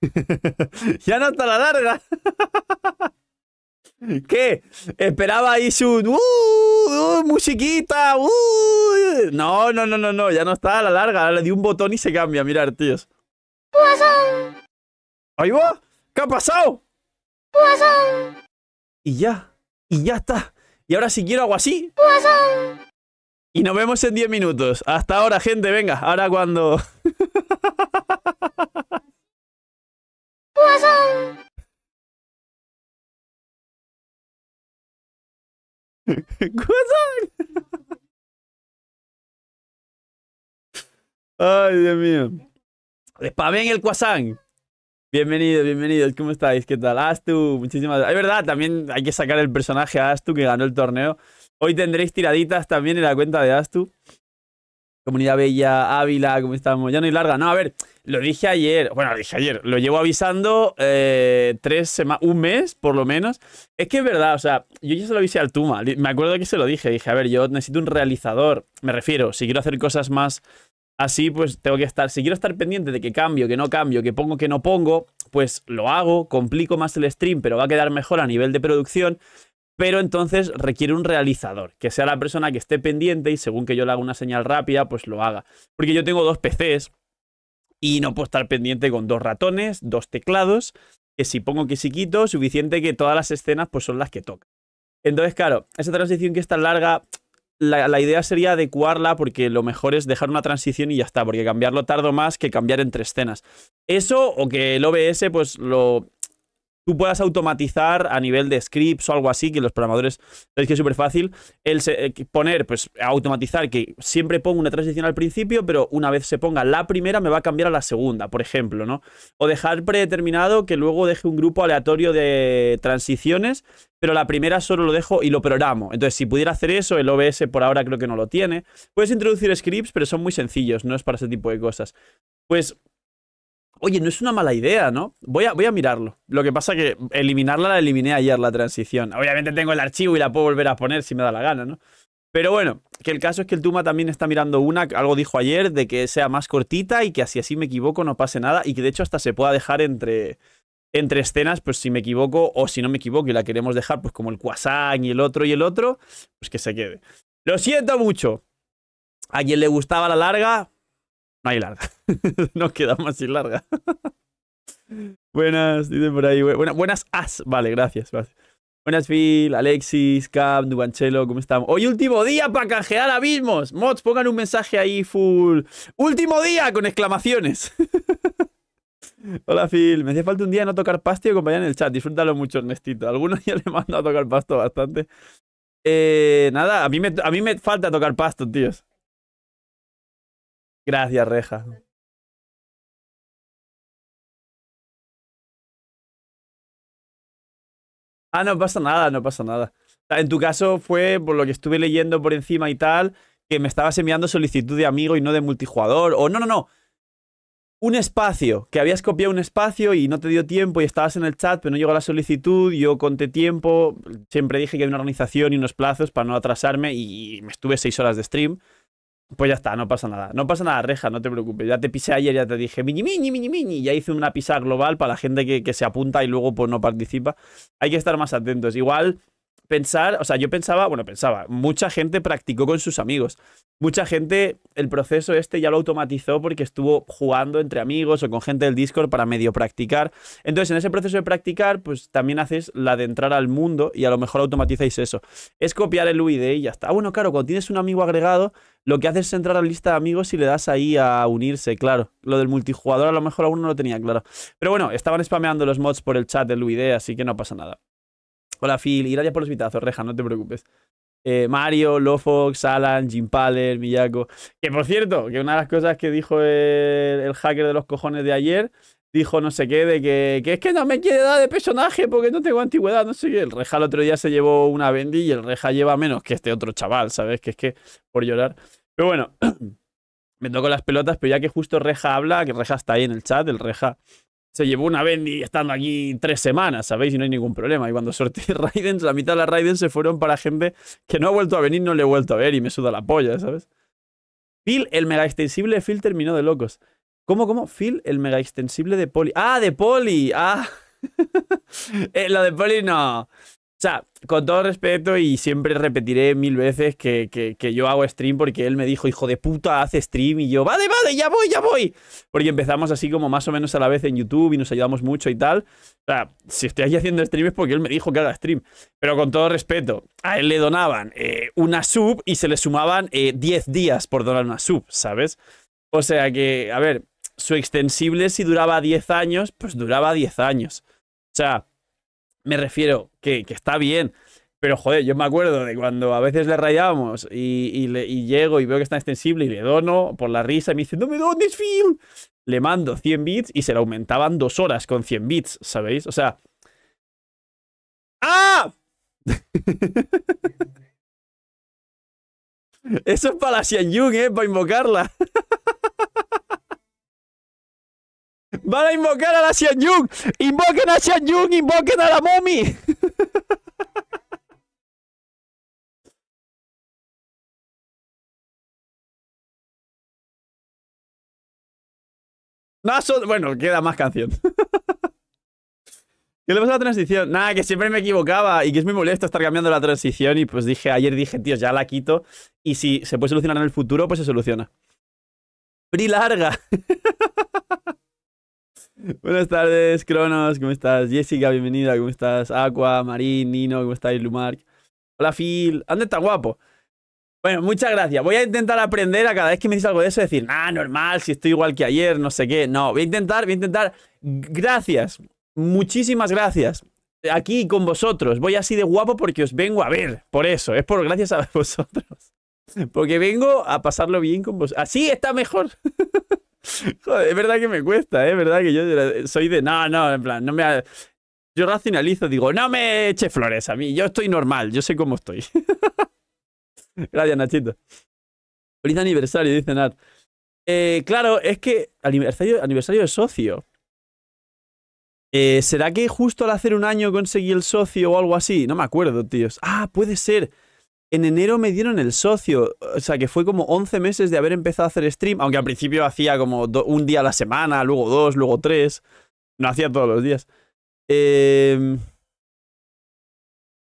ya no está a la larga. ¿Qué? Esperaba ahí su uh, uh, musiquita. Uh. No, no, no, no, no. Ya no está a la larga. le di un botón y se cambia. Mirar, tíos. ¿Ahí va? ¿Qué ha pasado? Y ya. Y ya está. Y ahora si quiero hago así. Y nos vemos en 10 minutos. Hasta ahora, gente. Venga, ahora cuando... ¡Guasón! ¡Guasón! Ay, Dios mío. en el cuasán. Bienvenido, bienvenidos. ¿Cómo estáis? ¿Qué tal? Astu, muchísimas gracias. Es verdad, también hay que sacar el personaje Astu que ganó el torneo. Hoy tendréis tiraditas también en la cuenta de Astu. Comunidad Bella, Ávila, ¿cómo estamos? Ya no hay larga. No, a ver, lo dije ayer. Bueno, lo dije ayer. Lo llevo avisando eh, tres semanas, un mes por lo menos. Es que es verdad, o sea, yo ya se lo avisé al Tuma. Me acuerdo que se lo dije. Dije, a ver, yo necesito un realizador. Me refiero, si quiero hacer cosas más así, pues tengo que estar. Si quiero estar pendiente de que cambio, que no cambio, que pongo, que no pongo, pues lo hago, complico más el stream, pero va a quedar mejor a nivel de producción pero entonces requiere un realizador, que sea la persona que esté pendiente y según que yo le haga una señal rápida, pues lo haga. Porque yo tengo dos PCs y no puedo estar pendiente con dos ratones, dos teclados, que si pongo que si quito, suficiente que todas las escenas pues son las que tocan. Entonces, claro, esa transición que es tan larga, la, la idea sería adecuarla porque lo mejor es dejar una transición y ya está, porque cambiarlo tardo más que cambiar entre escenas. Eso o que el OBS pues lo tú puedas automatizar a nivel de scripts o algo así, que los programadores sabéis que es súper fácil, el eh, poner, pues automatizar, que siempre pongo una transición al principio, pero una vez se ponga la primera me va a cambiar a la segunda, por ejemplo, ¿no? O dejar predeterminado que luego deje un grupo aleatorio de transiciones, pero la primera solo lo dejo y lo programo. Entonces, si pudiera hacer eso, el OBS por ahora creo que no lo tiene. Puedes introducir scripts, pero son muy sencillos, no es para ese tipo de cosas. Pues Oye, no es una mala idea, ¿no? Voy a, voy a mirarlo. Lo que pasa es que eliminarla la eliminé ayer, la transición. Obviamente tengo el archivo y la puedo volver a poner si me da la gana, ¿no? Pero bueno, que el caso es que el Tuma también está mirando una, algo dijo ayer, de que sea más cortita y que así así me equivoco no pase nada y que de hecho hasta se pueda dejar entre, entre escenas, pues si me equivoco o si no me equivoco y la queremos dejar, pues como el Kwasan y el otro y el otro, pues que se quede. Lo siento mucho. A quien le gustaba la larga, hay larga. no queda más sin larga. buenas, dicen por ahí. Buenas, buenas as. Vale, gracias. Buenas, Phil, Alexis, Cam, Dubanchelo, ¿cómo estamos? Hoy último día para canjear abismos. Mods, pongan un mensaje ahí full. Último día con exclamaciones. Hola, Phil. Me hacía falta un día no tocar pasto y acompañar en el chat. Disfrútalo mucho, Ernestito. Algunos ya le mando a tocar pasto bastante. Eh, nada, a mí, me, a mí me falta tocar pasto, tíos. Gracias, Reja. Ah, no pasa nada, no pasa nada. En tu caso fue, por lo que estuve leyendo por encima y tal, que me estabas enviando solicitud de amigo y no de multijugador. O no, no, no. Un espacio, que habías copiado un espacio y no te dio tiempo y estabas en el chat, pero no llegó la solicitud, yo conté tiempo, siempre dije que hay una organización y unos plazos para no atrasarme y me estuve seis horas de stream. Pues ya está, no pasa nada. No pasa nada, reja, no te preocupes. Ya te pisé ayer, ya te dije mini, mini, mini, mini. Ya hice una pisa global para la gente que, se apunta y luego pues no participa. Hay que estar más atentos. Igual pensar, o sea, yo pensaba, bueno, pensaba, mucha gente practicó con sus amigos. Mucha gente, el proceso este ya lo automatizó porque estuvo jugando entre amigos o con gente del Discord para medio practicar. Entonces, en ese proceso de practicar, pues también haces la de entrar al mundo y a lo mejor automatizáis eso. Es copiar el UID y ya está. Ah, bueno, claro, cuando tienes un amigo agregado, lo que haces es entrar a la lista de amigos y le das ahí a unirse, claro. Lo del multijugador a lo mejor aún no lo tenía claro. Pero bueno, estaban spameando los mods por el chat del UID, así que no pasa nada. Hola Phil, y gracias por los vitazos, Reja, no te preocupes. Eh, Mario, Lofox, Alan, Jim Paler, Miyako. Que por cierto, que una de las cosas que dijo el, hacker de los cojones de ayer, dijo no sé qué, de que, que, es que no me quiere dar de personaje porque no tengo antigüedad, no sé qué. El Reja el otro día se llevó una Bendy y el Reja lleva menos que este otro chaval, ¿sabes? Que es que, por llorar. Pero bueno, me toco las pelotas, pero ya que justo Reja habla, que Reja está ahí en el chat, el Reja se llevó una Bendy estando aquí tres semanas, ¿sabéis? Y no hay ningún problema. Y cuando sorteé Raidens, la mitad de las Raiden se fueron para gente que no ha vuelto a venir, no le he vuelto a ver y me suda la polla, ¿sabes? Phil, el mega extensible Phil terminó de locos. ¿Cómo, cómo? Phil, el mega extensible de Poli. ¡Ah, de Poli! ¡Ah! eh, lo de Poli no. O sea, con todo respeto y siempre repetiré mil veces que, yo hago stream porque él me dijo, hijo de puta, haz stream y yo, vale, vale, ya voy, ya voy. Porque empezamos así como más o menos a la vez en YouTube y nos ayudamos mucho y tal. O sea, si estoy ahí haciendo stream es porque él me dijo que haga stream. Pero con todo respeto, a él le donaban eh, una sub y se le sumaban 10 eh, días por donar una sub, ¿sabes? O sea que, a ver, su extensible si duraba 10 años, pues duraba 10 años. O sea, me refiero que, está bien. Pero joder, yo me acuerdo de cuando a veces le rayamos y, y, llego y veo que está extensible y le dono por la risa y me dice, no me dones, Phil. Le mando 100 bits y se le aumentaban dos horas con 100 bits, ¿sabéis? O sea... ¡Ah! Eso es para la Xianyun, ¿eh? Para invocarla. Van a invocar a la Xian Invoquen a Xian invoquen a la mommy. bueno, queda más canción. ¿Qué le pasa a la transición? Nada, que siempre me equivocaba y que es muy molesto estar cambiando la transición. Y pues dije, ayer dije, tío, ya la quito. Y si se puede solucionar en el futuro, pues se soluciona. Pri larga. Buenas tardes, Cronos, ¿cómo estás? Jessica, bienvenida, ¿cómo estás? Aqua, Marín, Nino, ¿cómo estáis, Lumark. Hola, Phil. ¿Dónde está guapo? Bueno, muchas gracias. Voy a intentar aprender a cada vez que me dices algo de eso, decir, ah, normal, si estoy igual que ayer, no sé qué. No, voy a intentar, voy a intentar. Gracias. Muchísimas gracias. Aquí con vosotros. Voy así de guapo porque os vengo a ver. Por eso, es por gracias a vosotros. Porque vengo a pasarlo bien con vosotros. Así está mejor. Joder, es verdad que me cuesta, ¿eh? es verdad que yo soy de. No, no, en plan, no me. Yo racionalizo, digo, no me eche flores a mí, yo estoy normal, yo sé cómo estoy. Gracias, Nachito. Feliz aniversario, dice Nat. Eh, claro, es que aniversario, aniversario de socio. Eh, ¿Será que justo al hacer un año conseguí el socio o algo así? No me acuerdo, tíos. Ah, puede ser. En enero me dieron el socio, o sea que fue como 11 meses de haber empezado a hacer stream, aunque al principio hacía como un día a la semana, luego dos, luego tres, no hacía todos los días. Em,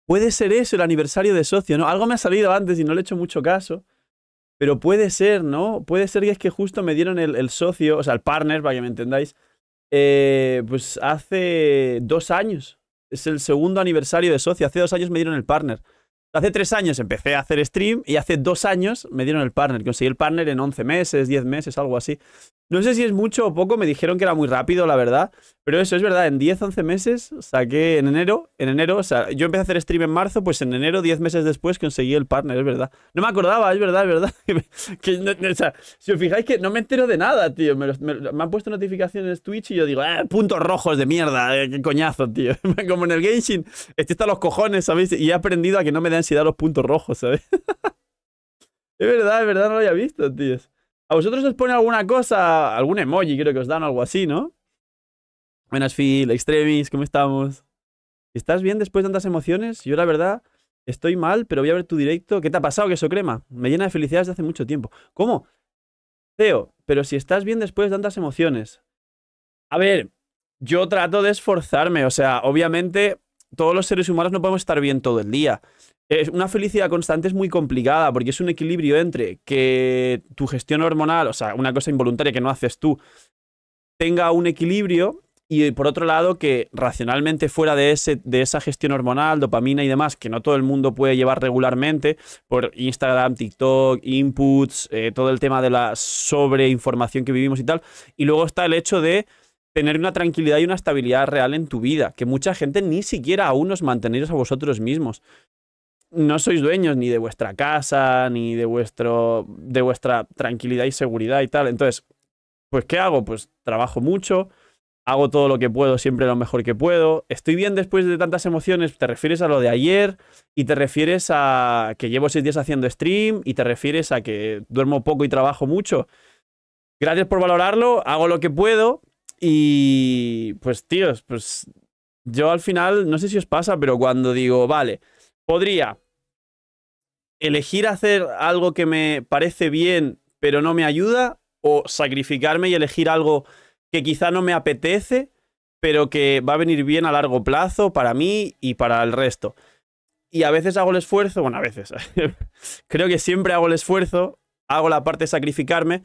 puede ser eso, el aniversario de socio, ¿no? Algo me ha salido antes y no le he hecho mucho caso, pero puede ser, ¿no? Puede ser que es que justo me dieron el, socio, o sea, el partner, para que me entendáis, eh, pues hace dos años. Es el segundo aniversario de socio, hace dos años me dieron el partner. Hace tres años empecé a hacer stream y hace dos años me dieron el partner. Conseguí el partner en 11 meses, 10 meses, algo así. No sé si es mucho o poco, me dijeron que era muy rápido, la verdad. Pero eso es verdad, en 10, 11 meses saqué en enero, en enero, o sea, yo empecé a hacer stream en marzo, pues en enero, 10 meses después conseguí el partner, es verdad. No me acordaba, es verdad, es verdad. o sea, si os fijáis que no me entero de nada, tío. Me, han puesto notificaciones en Twitch y yo digo, eh, puntos rojos de mierda, eh, qué coñazo, tío. Como en el Genshin, estoy hasta los cojones, ¿sabéis? Y he aprendido a que no me si ansiedad los puntos rojos, ¿sabes? es verdad, es verdad, no lo había visto, tío a vosotros os pone alguna cosa, algún emoji creo que os dan algo así, ¿no? Buenas, Phil, Extremis, ¿cómo estamos? ¿Estás bien después de tantas emociones? Yo la verdad estoy mal, pero voy a ver tu directo. ¿Qué te ha pasado, queso crema? Me llena de felicidad desde hace mucho tiempo. ¿Cómo? Teo, pero si estás bien después de tantas emociones. A ver, yo trato de esforzarme, o sea, obviamente todos los seres humanos no podemos estar bien todo el día. Es una felicidad constante es muy complicada porque es un equilibrio entre que tu gestión hormonal, o sea, una cosa involuntaria que no haces tú, tenga un equilibrio y por otro lado que racionalmente fuera de, ese, de esa gestión hormonal, dopamina y demás, que no todo el mundo puede llevar regularmente por Instagram, TikTok, inputs, eh, todo el tema de la sobreinformación que vivimos y tal. Y luego está el hecho de tener una tranquilidad y una estabilidad real en tu vida, que mucha gente ni siquiera aún os mantenéis a vosotros mismos no sois dueños ni de vuestra casa, ni de, vuestro, de vuestra tranquilidad y seguridad y tal. Entonces, pues ¿qué hago? Pues trabajo mucho, hago todo lo que puedo, siempre lo mejor que puedo. Estoy bien después de tantas emociones, te refieres a lo de ayer y te refieres a que llevo seis días haciendo stream y te refieres a que duermo poco y trabajo mucho. Gracias por valorarlo, hago lo que puedo y pues tíos, pues yo al final, no sé si os pasa, pero cuando digo, vale, podría elegir hacer algo que me parece bien pero no me ayuda o sacrificarme y elegir algo que quizá no me apetece pero que va a venir bien a largo plazo para mí y para el resto. Y a veces hago el esfuerzo, bueno, a veces, creo que siempre hago el esfuerzo, hago la parte de sacrificarme,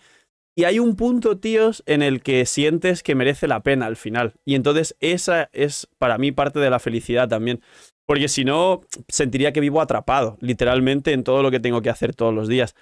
y hay un punto, tíos, en el que sientes que merece la pena al final. Y entonces esa es para mí parte de la felicidad también. Porque si no, sentiría que vivo atrapado, literalmente, en todo lo que tengo que hacer todos los días.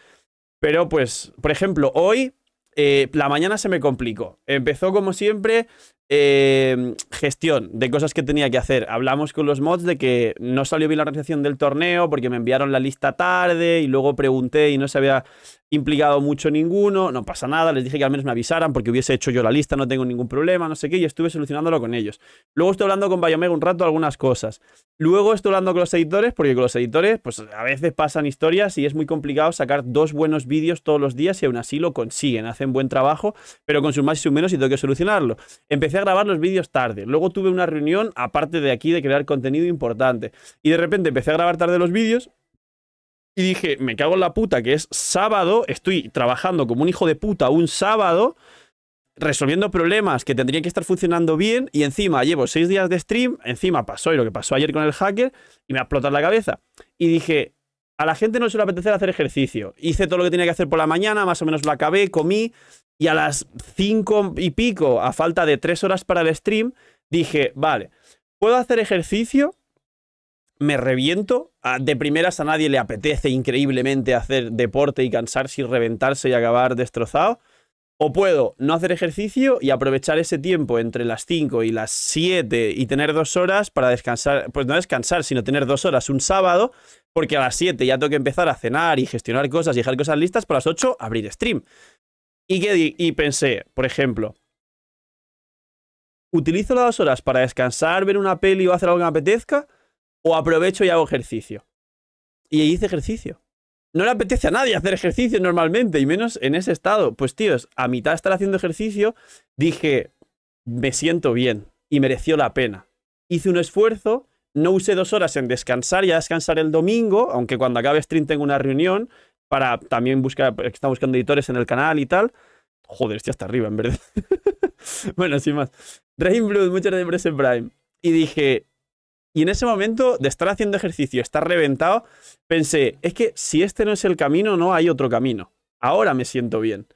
Pero pues, por ejemplo, hoy eh, la mañana se me complicó. Empezó como siempre, eh, gestión de cosas que tenía que hacer. Hablamos con los mods de que no salió bien la organización del torneo porque me enviaron la lista tarde y luego pregunté y no se había implicado mucho ninguno. No pasa nada, les dije que al menos me avisaran porque hubiese hecho yo la lista, no tengo ningún problema, no sé qué, y estuve solucionándolo con ellos. Luego estoy hablando con Bayomega un rato algunas cosas. Luego estoy hablando con los editores porque con los editores pues a veces pasan historias y es muy complicado sacar dos buenos vídeos todos los días y aún así lo consiguen, hacen buen trabajo, pero con sus más y sus menos y tengo que solucionarlo. Empecé grabar los vídeos tarde. Luego tuve una reunión, aparte de aquí, de crear contenido importante. Y de repente empecé a grabar tarde los vídeos. Y dije, me cago en la puta, que es sábado, estoy trabajando como un hijo de puta un sábado, resolviendo problemas que tendrían que estar funcionando bien, y encima llevo seis días de stream, encima pasó y lo que pasó ayer con el hacker, y me ha la cabeza. Y dije, a la gente no suele apetecer hacer ejercicio. Hice todo lo que tenía que hacer por la mañana, más o menos lo acabé, comí, y a las cinco y pico, a falta de tres horas para el stream, dije, vale, puedo hacer ejercicio, me reviento. De primeras a nadie le apetece increíblemente hacer deporte y cansarse y reventarse y acabar destrozado. O puedo no hacer ejercicio y aprovechar ese tiempo entre las 5 y las 7 y tener dos horas para descansar, pues no descansar, sino tener dos horas un sábado porque a las 7 ya tengo que empezar a cenar y gestionar cosas y dejar cosas listas, para las 8 abrir stream. Y, y pensé, por ejemplo, ¿utilizo las dos horas para descansar, ver una peli o hacer algo que me apetezca? ¿O aprovecho y hago ejercicio? Y hice ejercicio. No le apetece a nadie hacer ejercicio normalmente, y menos en ese estado. Pues tíos, a mitad de estar haciendo ejercicio, dije, me siento bien y mereció la pena. Hice un esfuerzo no usé dos horas en descansar, ya descansar el domingo, aunque cuando acabe stream tengo una reunión para también buscar, está buscando editores en el canal y tal. Joder, estoy hasta arriba, en verdad. bueno, sin más. Rain muchas gracias Prime. Y dije, y en ese momento de estar haciendo ejercicio, estar reventado, pensé, es que si este no es el camino, no hay otro camino. Ahora me siento bien.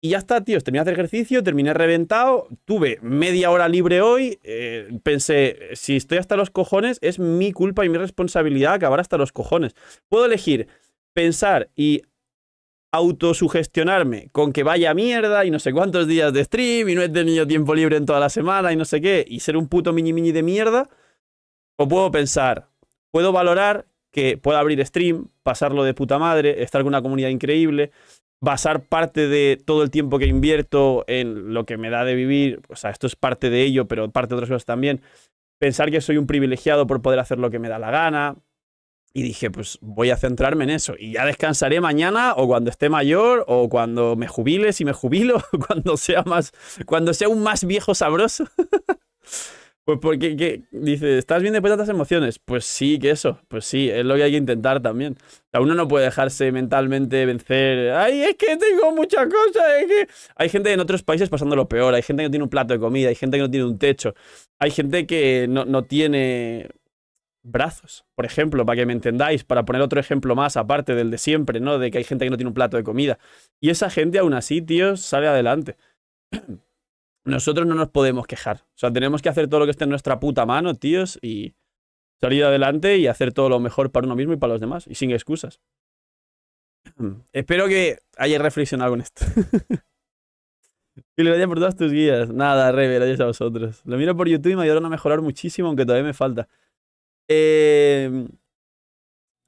Y ya está, tío. Terminé de hacer ejercicio, terminé reventado. Tuve media hora libre hoy. Eh, pensé, si estoy hasta los cojones, es mi culpa y mi responsabilidad acabar hasta los cojones. Puedo elegir pensar y autosugestionarme con que vaya mierda y no sé cuántos días de stream y no he tenido tiempo libre en toda la semana y no sé qué y ser un puto mini mini de mierda. O puedo pensar, puedo valorar que pueda abrir stream, pasarlo de puta madre, estar con una comunidad increíble, basar parte de todo el tiempo que invierto en lo que me da de vivir, o sea, esto es parte de ello, pero parte de otras cosas también, pensar que soy un privilegiado por poder hacer lo que me da la gana. Y dije, pues voy a centrarme en eso. Y ya descansaré mañana o cuando esté mayor o cuando me jubile, si me jubilo, cuando sea más, cuando sea un más viejo sabroso. Pues porque que, dice, ¿estás bien después de tantas emociones? Pues sí, que eso, pues sí, es lo que hay que intentar también. La uno no puede dejarse mentalmente vencer. Ay, es que tengo muchas cosas, que... Hay gente en otros países pasando lo peor, hay gente que no tiene un plato de comida, hay gente que no tiene un techo, hay gente que no, no tiene brazos, por ejemplo, para que me entendáis, para poner otro ejemplo más aparte del de siempre, ¿no? De que hay gente que no tiene un plato de comida. Y esa gente aún así, tío, sale adelante nosotros no nos podemos quejar. O sea, tenemos que hacer todo lo que esté en nuestra puta mano, tíos, y salir adelante y hacer todo lo mejor para uno mismo y para los demás, y sin excusas. Espero que hayas reflexionado con esto. y le gracias por todas tus guías. Nada, Rebe, gracias a vosotros. Lo miro por YouTube y me ayudaron a mejorar muchísimo, aunque todavía me falta. Eh,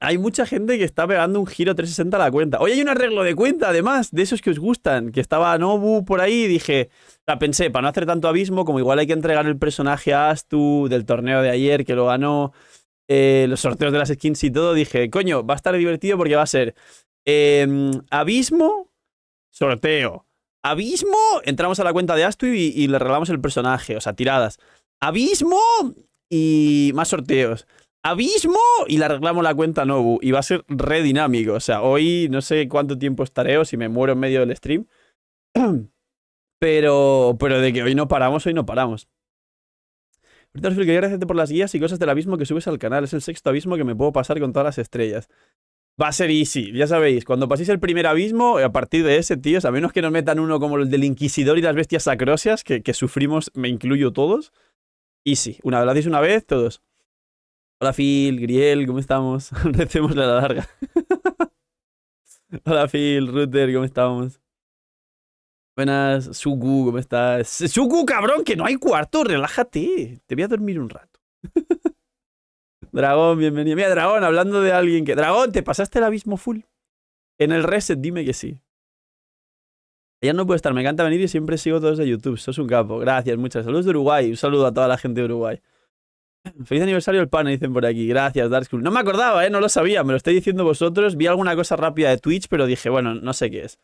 hay mucha gente que está pegando un giro 360 a la cuenta. Hoy hay un arreglo de cuenta, además, de esos que os gustan, que estaba Nobu por ahí y dije, la pensé, para no hacer tanto abismo, como igual hay que entregar el personaje a Astu del torneo de ayer que lo ganó, eh, los sorteos de las skins y todo, dije, coño, va a estar divertido porque va a ser em, abismo, sorteo. Abismo, entramos a la cuenta de Astu y, y le regalamos el personaje, o sea, tiradas. Abismo y más sorteos abismo y la arreglamos la cuenta Nobu. Y va a ser re dinámico. O sea, hoy no sé cuánto tiempo estaré o si me muero en medio del stream. Pero, pero de que hoy no paramos, hoy no paramos. Ahorita os quería agradecerte por las guías y cosas del abismo que subes al canal. Es el sexto abismo que me puedo pasar con todas las estrellas. Va a ser easy, ya sabéis. Cuando paséis el primer abismo, a partir de ese, tíos, a menos que nos metan uno como el del Inquisidor y las bestias sacrosias que, que sufrimos, me incluyo todos. Easy. Una vez lo una vez, todos. Hola Phil, Griel, ¿cómo estamos? Recemos la larga. Hola Phil, Router, ¿cómo estamos? Buenas, Suku, ¿cómo estás? ¡Suku, cabrón, que no hay cuarto, relájate. Te voy a dormir un rato. Dragón, bienvenido. Mira, Dragón, hablando de alguien que... Dragón, ¿te pasaste el abismo full? En el reset, dime que sí. Ya no puedo estar, me encanta venir y siempre sigo todos de YouTube. Sos un capo. Gracias, muchas saludos de Uruguay. Un saludo a toda la gente de Uruguay. Feliz aniversario el pan, dicen por aquí. Gracias, Dark School. No me acordaba, ¿eh? No lo sabía. Me lo estoy diciendo vosotros. Vi alguna cosa rápida de Twitch, pero dije, bueno, no sé qué es.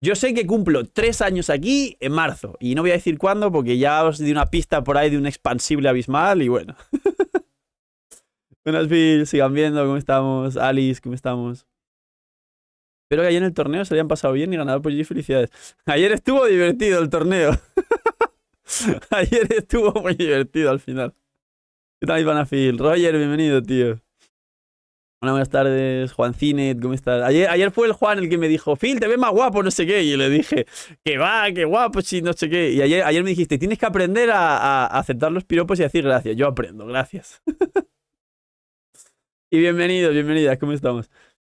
Yo sé que cumplo tres años aquí en marzo. Y no voy a decir cuándo porque ya os di una pista por ahí de un expansible abismal y bueno. Buenas, Bill. Sigan viendo cómo estamos. Alice, cómo estamos. Espero que ayer en el torneo se le hayan pasado bien y ganado por allí felicidades. Ayer estuvo divertido el torneo. ayer estuvo muy divertido al final. ¿Qué tal, Phil? Roger, bienvenido, tío. Hola, buenas tardes, Juan Cinet, ¿cómo estás? Ayer, ayer fue el Juan el que me dijo, Phil, te ves más guapo, no sé qué. Y le dije, que va, que guapo, sí, no sé qué. Y ayer, ayer me dijiste, tienes que aprender a, a aceptar los piropos y decir gracias. Yo aprendo, gracias. y bienvenido, bienvenida, ¿cómo estamos?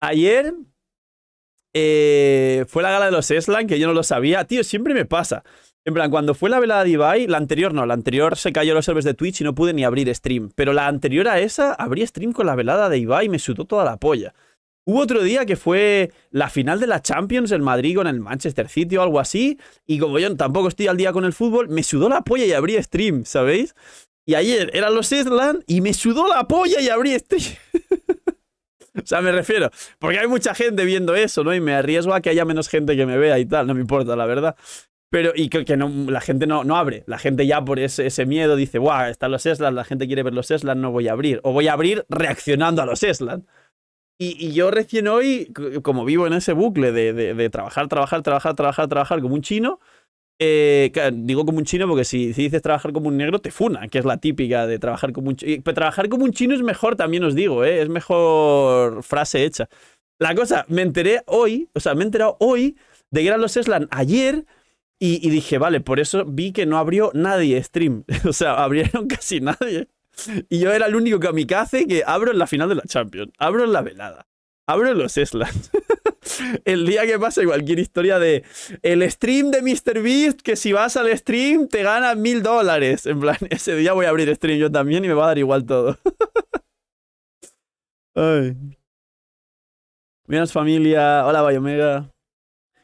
Ayer eh, fue la gala de los Eslan, que yo no lo sabía. Tío, siempre me pasa. En plan, cuando fue la velada de Ibai, la anterior no, la anterior se cayó los servers de Twitch y no pude ni abrir stream. Pero la anterior a esa, abrí stream con la velada de Ibai y me sudó toda la polla. Hubo otro día que fue la final de la Champions, el Madrid con el Manchester City o algo así, y como yo tampoco estoy al día con el fútbol, me sudó la polla y abrí stream, ¿sabéis? Y ayer eran los land y me sudó la polla y abrí stream. o sea, me refiero, porque hay mucha gente viendo eso, ¿no? Y me arriesgo a que haya menos gente que me vea y tal, no me importa, la verdad. Pero, y que, no, la gente no, no, abre. La gente ya por ese, miedo dice, guau, están los Eslan, la gente quiere ver los Eslan, no voy a abrir. O voy a abrir reaccionando a los Eslan. Y, yo recién hoy, como vivo en ese bucle de, trabajar, trabajar, trabajar, trabajar, trabajar como un chino, eh, digo como un chino porque si, dices trabajar como un negro te funa, que es la típica de trabajar como un chino. Pero trabajar como un chino es mejor, también os digo, eh, es mejor frase hecha. La cosa, me enteré hoy, o sea, me he enterado hoy de que eran los Eslan ayer y, dije, vale, por eso vi que no abrió nadie stream. o sea, abrieron casi nadie. Y yo era el único que a kamikaze que abro en la final de la Champions, abro en la velada, abro en los Slams. el día que pasa cualquier historia de el stream de Beast que si vas al stream te ganas mil dólares. En plan, ese día voy a abrir stream yo también y me va a dar igual todo. Ay. Buenas familia. Hola, Bayomega.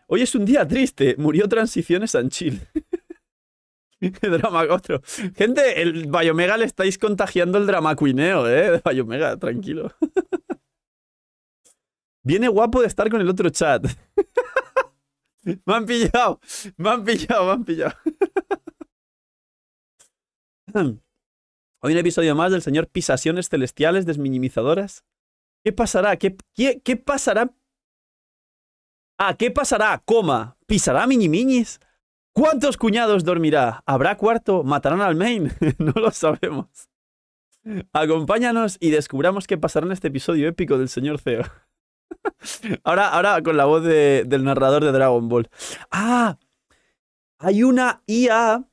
Hoy es un día triste. Murió Transiciones Sanchil. Qué drama otro. Gente, el Bayomega le estáis contagiando el dramacuineo, ¿eh? De Bayomega, tranquilo. Viene guapo de estar con el otro chat. Me han pillado, me han pillado, me han pillado. Hoy un episodio más del señor Pisaciones Celestiales Desminimizadoras. ¿Qué pasará? qué, qué pasará Ah, ¿qué pasará? Coma. ¿Pisará minis? ¿Cuántos cuñados dormirá? ¿Habrá cuarto? ¿Matarán al main? no lo sabemos. Acompáñanos y descubramos qué pasará en este episodio épico del señor CEO. ahora, ahora con la voz del narrador de Dragon Ball. Ah, hay una IA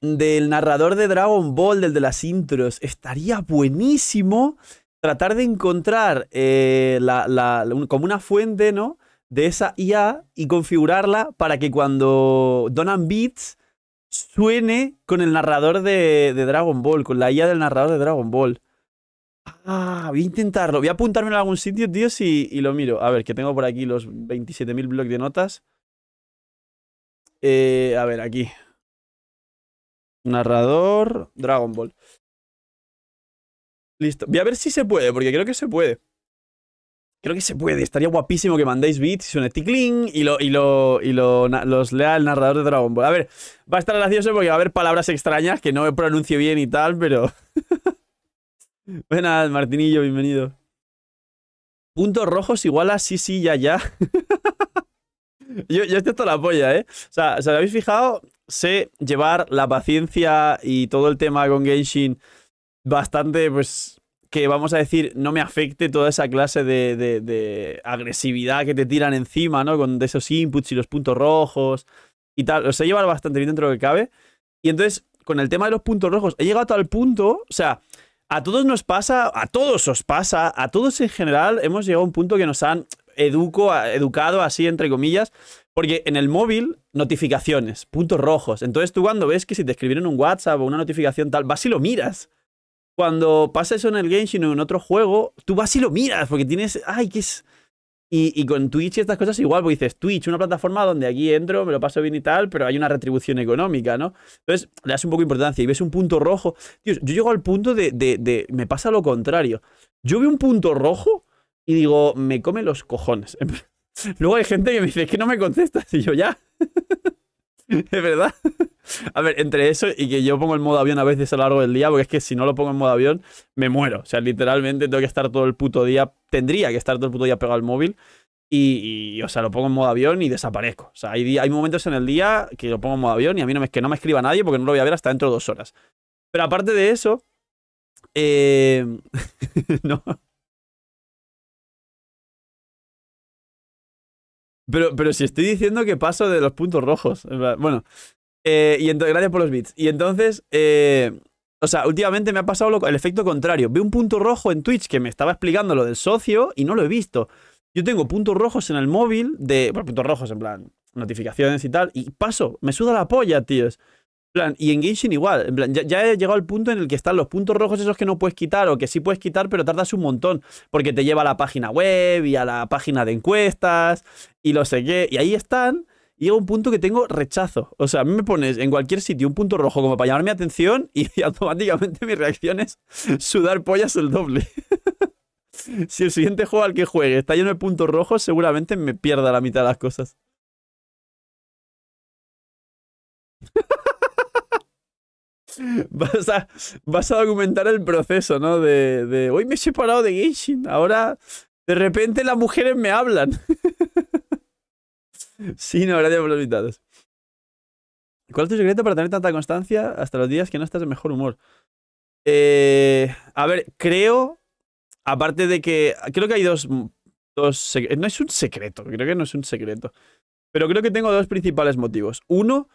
del narrador de Dragon Ball, del de las intros. Estaría buenísimo tratar de encontrar eh, la, como una fuente, ¿no? de esa IA y configurarla para que cuando donan beats suene con el narrador de, Dragon Ball, con la IA del narrador de Dragon Ball. Ah, voy a intentarlo. Voy a apuntarme en algún sitio, tío, y lo miro. A ver, que tengo por aquí los 27.000 bloques de notas. Eh, a ver, aquí. Narrador, Dragon Ball. Listo. Voy a ver si se puede, porque creo que se puede. Creo que se puede. Estaría guapísimo que mandéis bits y suene y, lo, y, lo, los lea el narrador de Dragon Ball. A ver, va a estar gracioso porque va a haber palabras extrañas que no pronuncio bien y tal, pero... Buenas, Martinillo, bienvenido. Puntos rojos igual a sí, sí, ya, ya. yo, yo estoy toda la polla, ¿eh? O sea, ¿se habéis fijado? Sé llevar la paciencia y todo el tema con Genshin bastante, pues, que vamos a decir, no me afecte toda esa clase de, agresividad que te tiran encima, ¿no? Con esos inputs y los puntos rojos y tal. Los he llevado bastante bien dentro de lo que cabe. Y entonces, con el tema de los puntos rojos, he llegado a tal punto, o sea, a todos nos pasa, a todos os pasa, a todos en general hemos llegado a un punto que nos han educo, educado así, entre comillas, porque en el móvil, notificaciones, puntos rojos. Entonces tú cuando ves que si te escribieron un WhatsApp o una notificación tal, vas y lo miras cuando pasa eso en el Genshin o en otro juego, tú vas y lo miras, porque tienes. ¡Ay, qué es! Y, con Twitch y estas cosas igual, porque dices Twitch, una plataforma donde aquí entro, me lo paso bien y tal, pero hay una retribución económica, ¿no? Entonces le das un poco de importancia y ves un punto rojo. Tío, yo llego al punto de, de, Me pasa lo contrario. Yo veo un punto rojo y digo, me come los cojones. Luego hay gente que me dice, es que no me contestas. Y yo, ya. Es verdad. A ver, entre eso y que yo pongo el modo avión a veces a lo largo del día, porque es que si no lo pongo en modo avión, me muero. O sea, literalmente tengo que estar todo el puto día, tendría que estar todo el puto día pegado al móvil. Y, o sea, lo pongo en modo avión y desaparezco. O sea, hay, momentos en el día que lo pongo en modo avión y a mí no me, que no me escriba nadie porque no lo voy a ver hasta dentro de dos horas. Pero aparte de eso, eh, no, Pero, si estoy diciendo que paso de los puntos rojos. Bueno. Eh, y gracias por los bits. Y entonces, eh, o sea, últimamente me ha pasado el efecto contrario. Veo un punto rojo en Twitch que me estaba explicando lo del socio y no lo he visto. Yo tengo puntos rojos en el móvil de. Bueno, puntos rojos en plan notificaciones y tal. Y paso, me suda la polla, tíos y en Genshin igual, ya, he llegado al punto en el que están los puntos rojos esos que no puedes quitar o que sí puedes quitar, pero tardas un montón, porque te lleva a la página web y a la página de encuestas y lo sé qué, y ahí están, y llega un punto que tengo rechazo. O sea, a mí me pones en cualquier sitio un punto rojo como para llamar mi atención y, automáticamente mi reacción es sudar pollas el doble. si el siguiente juego al que juegue está lleno de puntos rojos, seguramente me pierda la mitad de las cosas. vas, a, vas a documentar el proceso, ¿no? De, de hoy me he separado de Genshin, ahora de repente las mujeres me hablan. sí, no, gracias por los invitados. ¿Cuál es tu secreto para tener tanta constancia hasta los días que no estás de mejor humor? Eh, a ver, creo, aparte de que, creo que hay dos, dos, no es un secreto, creo que no es un secreto, pero creo que tengo dos principales motivos. Uno,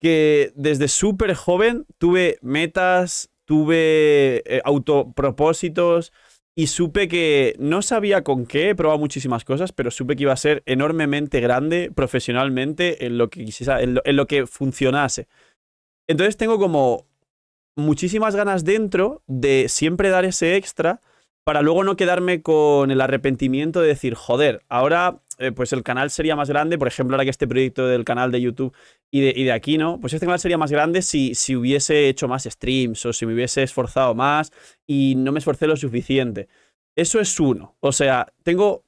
que desde súper joven tuve metas, tuve eh, autopropósitos y supe que no sabía con qué, he probado muchísimas cosas, pero supe que iba a ser enormemente grande profesionalmente en lo que quisiera, en lo que funcionase. Entonces tengo como muchísimas ganas dentro de siempre dar ese extra para luego no quedarme con el arrepentimiento de decir, joder, ahora eh, pues el canal sería más grande, por ejemplo, ahora que este proyecto del canal de YouTube y de, aquí, ¿no? Pues este canal sería más grande si, si hubiese hecho más streams o si me hubiese esforzado más y no me esforcé lo suficiente. Eso es uno. O sea, tengo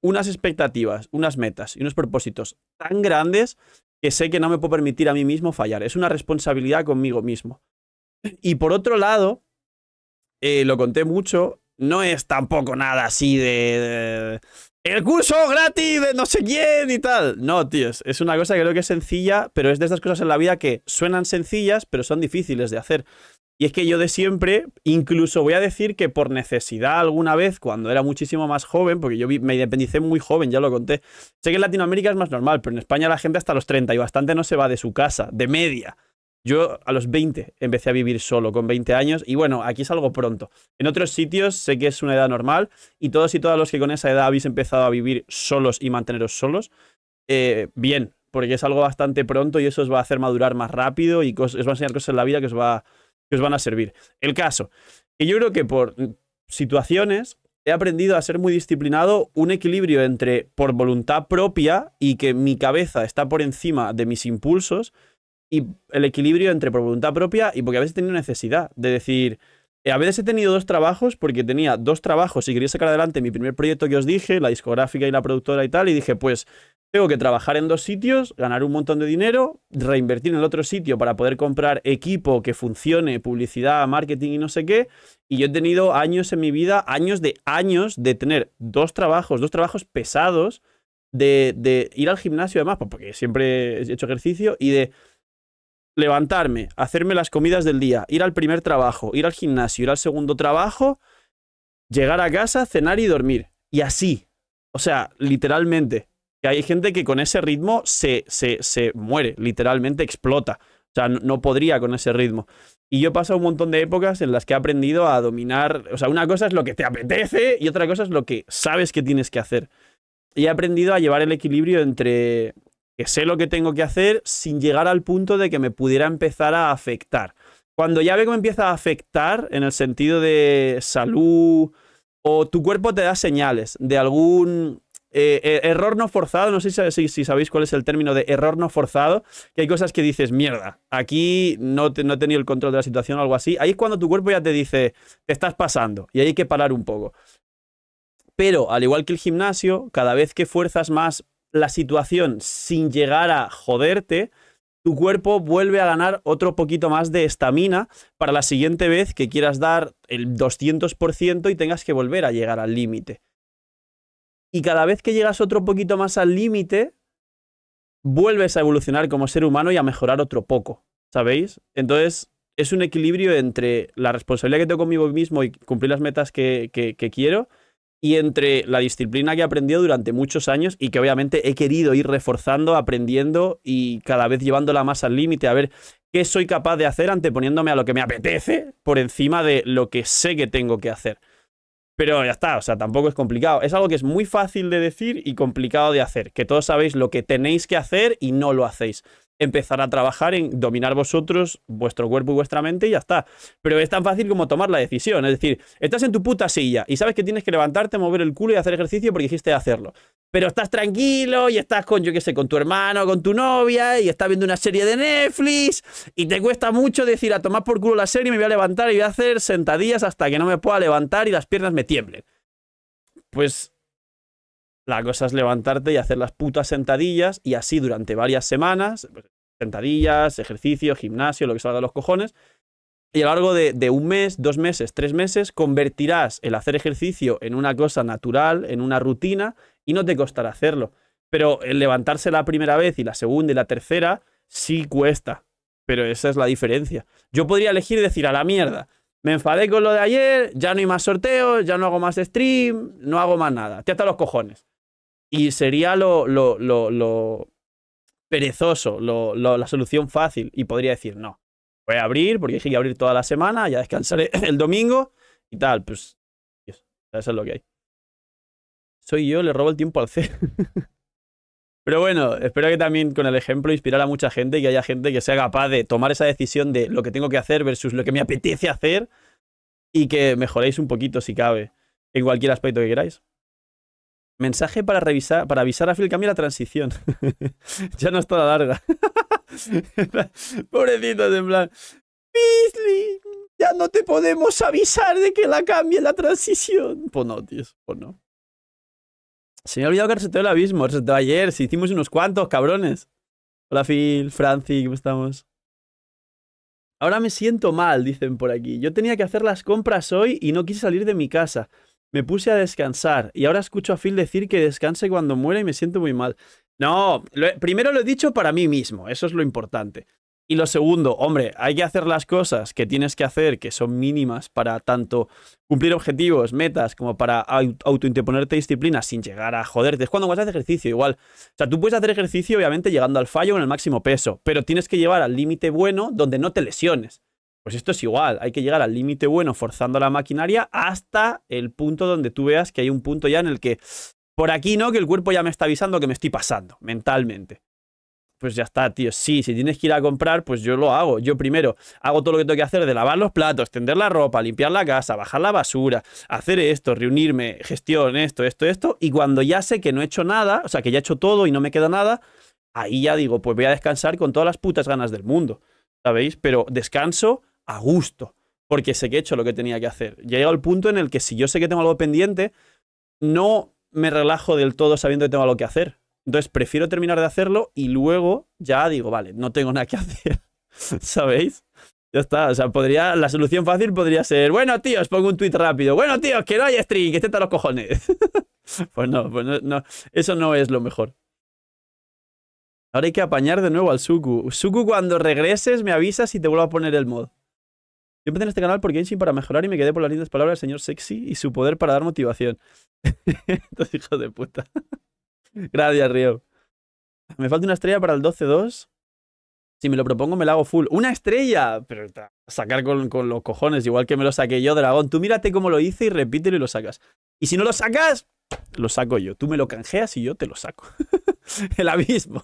unas expectativas, unas metas y unos propósitos tan grandes que sé que no me puedo permitir a mí mismo fallar. Es una responsabilidad conmigo mismo. Y por otro lado, eh, lo conté mucho, no es tampoco nada así de, el curso gratis de no sé quién y tal. No, tíos, es una cosa que creo que es sencilla, pero es de estas cosas en la vida que suenan sencillas, pero son difíciles de hacer. Y es que yo de siempre, incluso voy a decir que por necesidad alguna vez, cuando era muchísimo más joven, porque yo me independicé muy joven, ya lo conté. Sé que en Latinoamérica es más normal, pero en España la gente hasta los 30 y bastante no se va de su casa, de media. Yo a los 20 empecé a vivir solo, con 20 años, y bueno, aquí es algo pronto. En otros sitios sé que es una edad normal, y todos y todas los que con esa edad habéis empezado a vivir solos y manteneros solos, eh, bien, porque es algo bastante pronto y eso os va a hacer madurar más rápido y os va a enseñar cosas en la vida que os, va, que os van a servir. El caso, que yo creo que por situaciones he aprendido a ser muy disciplinado, un equilibrio entre por voluntad propia y que mi cabeza está por encima de mis impulsos, y el equilibrio entre por voluntad propia y porque a veces he tenido necesidad de decir, eh, a veces he tenido dos trabajos porque tenía dos trabajos y quería sacar adelante mi primer proyecto que os dije, la discográfica y la productora y tal, y dije, pues tengo que trabajar en dos sitios, ganar un montón de dinero, reinvertir en el otro sitio para poder comprar equipo que funcione, publicidad, marketing y no sé qué. Y yo he tenido años en mi vida, años de años de tener dos trabajos, dos trabajos pesados, de ir al gimnasio además, pues, porque siempre he hecho ejercicio, y de levantarme, hacerme las comidas del día, ir al primer trabajo, ir al gimnasio, ir al segundo trabajo, llegar a casa, cenar y dormir. Y así. O sea, literalmente. Que hay gente que con ese ritmo se, se, se muere, literalmente explota. O sea, no, no podría con ese ritmo. Y yo he pasado un montón de épocas en las que he aprendido a dominar. O sea, una cosa es lo que te apetece y otra cosa es lo que sabes que tienes que hacer. Y he aprendido a llevar el equilibrio entre que sé lo que tengo que hacer sin llegar al punto de que me pudiera empezar a afectar. Cuando ya veo que me empieza a afectar en el sentido de salud o tu cuerpo te da señales de algún eh, eh, error no forzado, no sé si, sabéis cuál es el término de error no forzado, que hay cosas que dices, mierda, aquí no, no he tenido el control de la situación o algo así. Ahí es cuando tu cuerpo ya te dice, te estás pasando y hay que parar un poco. Pero al igual que el gimnasio, cada vez que fuerzas más la situación sin llegar a joderte, tu cuerpo vuelve a ganar otro poquito más de estamina para la siguiente vez que quieras dar el 200% y tengas que volver a llegar al límite. Y cada vez que llegas otro poquito más al límite, vuelves a evolucionar como ser humano y a mejorar otro poco, ¿sabéis? Entonces, es un equilibrio entre la responsabilidad que tengo conmigo mismo y cumplir las metas que, que quiero, y entre la disciplina que he aprendido durante muchos años y que obviamente he querido ir reforzando, aprendiendo y cada vez llevándola más al límite, a ver qué soy capaz de hacer anteponiéndome a lo que me apetece por encima de lo que sé que tengo que hacer. Pero ya está, o sea, tampoco es complicado. Es algo que es muy fácil de decir y complicado de hacer, que todos sabéis lo que tenéis que hacer y no lo hacéis empezar a trabajar en dominar vosotros vuestro cuerpo y vuestra mente y ya está. Pero es tan fácil como tomar la decisión. Es decir, estás en tu puta silla y sabes que tienes que levantarte, mover el culo y hacer ejercicio porque dijiste hacerlo. Pero estás tranquilo y estás con, yo qué sé, con tu hermano, con tu novia y estás viendo una serie de Netflix y te cuesta mucho decir a tomar por culo la serie, me voy a levantar y voy a hacer sentadillas hasta que no me pueda levantar y las piernas me tiemblen. Pues la cosa es levantarte y hacer las putas sentadillas y así durante varias semanas, pues, sentadillas, ejercicio, gimnasio, lo que salga de los cojones. Y a lo largo de, un mes, dos meses, tres meses, convertirás el hacer ejercicio en una cosa natural, en una rutina, y no te costará hacerlo. Pero el levantarse la primera vez y la segunda y la tercera sí cuesta. Pero esa es la diferencia. Yo podría elegir decir a la mierda. Me enfadé con lo de ayer, ya no hay más sorteos, ya no hago más stream, no hago más nada. Te hasta los cojones. Y sería lo, lo, perezoso, la solución fácil. Y podría decir, no, voy a abrir porque hay que abrir toda la semana, ya descansaré el domingo y tal. Pues eso es lo que hay. Soy yo, le robo el tiempo al C. Pero bueno, espero que también con el ejemplo inspirara a mucha gente y que haya gente que sea capaz de tomar esa decisión de lo que tengo que hacer versus lo que me apetece hacer y que mejoréis un poquito si cabe en cualquier aspecto que queráis. Mensaje para revisar, para avisar a Phil que cambie la transición. ya no está la larga. Pobrecitos, en plan. Beasley, ya no te podemos avisar de que la cambie la transición. Pues no, tío, pues no. Se me ha olvidado que reseteó el abismo. Reseteó ayer, si hicimos unos cuantos, cabrones. Hola, Phil, Franci, ¿cómo estamos? Ahora me siento mal, dicen por aquí. Yo tenía que hacer las compras hoy y no quise salir de mi casa. Me puse a descansar y ahora escucho a Phil decir que descanse cuando muera y me siento muy mal. No, primero lo he dicho para mí mismo, eso es lo importante. Y lo segundo, hombre, hay que hacer las cosas que tienes que hacer, que son mínimas para tanto cumplir objetivos, metas, como para autointerponerte disciplina sin llegar a joderte. Es cuando vas a hacer ejercicio, igual. O sea, tú puedes hacer ejercicio, obviamente, llegando al fallo en el máximo peso, pero tienes que llevar al límite bueno donde no te lesiones. Pues esto es igual, hay que llegar al límite bueno forzando la maquinaria hasta el punto donde tú veas que hay un punto ya en el que por aquí no, que el cuerpo ya me está avisando que me estoy pasando mentalmente. Pues ya está, tío. Sí, si tienes que ir a comprar, pues yo lo hago. Yo primero hago todo lo que tengo que hacer de lavar los platos, tender la ropa, limpiar la casa, bajar la basura, hacer esto, reunirme, gestión, esto, esto, esto. Y cuando ya sé que no he hecho nada, o sea, que ya he hecho todo y no me queda nada, ahí ya digo, pues voy a descansar con todas las putas ganas del mundo. ¿Sabéis? Pero descanso a gusto, porque sé que he hecho lo que tenía que hacer. Ya he llegado al punto en el que si yo sé que tengo algo pendiente, no me relajo del todo sabiendo que tengo algo que hacer. Entonces prefiero terminar de hacerlo y luego ya digo, vale, no tengo nada que hacer. ¿Sabéis? Ya está. O sea, podría. La solución fácil podría ser. Bueno, tíos, pongo un tweet rápido. Bueno, tío que no hay stream, que estén los cojones. pues no, pues no, no, Eso no es lo mejor. Ahora hay que apañar de nuevo al Suku. Suku, cuando regreses, me avisas y te vuelvo a poner el mod. Yo empecé en este canal por Genshin para mejorar y me quedé por las lindas palabras del señor Sexy y su poder para dar motivación. Entonces hijos de puta. Gracias, rio Me falta una estrella para el 12-2. Si me lo propongo, me la hago full. ¡Una estrella! Pero sacar con, con, los cojones, igual que me lo saqué yo, dragón. Tú mírate cómo lo hice y repítelo y lo sacas. Y si no lo sacas, lo saco yo. Tú me lo canjeas y yo te lo saco. el abismo.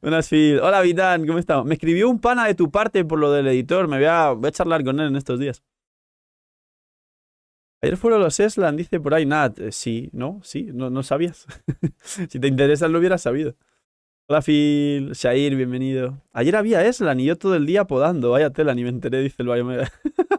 Buenas, Phil. Hola, Vitán, ¿cómo estamos? Me escribió un pana de tu parte por lo del editor. Me voy a, a charlar con él en estos días. Ayer fueron los Eslan, dice por ahí. Nada, eh, sí, no, sí, no, no sabías. si te interesas lo hubieras sabido. Hola, Phil. Shair, bienvenido. Ayer había Eslan y yo todo el día podando. Vaya tela, ni me enteré, dice el Bayomega.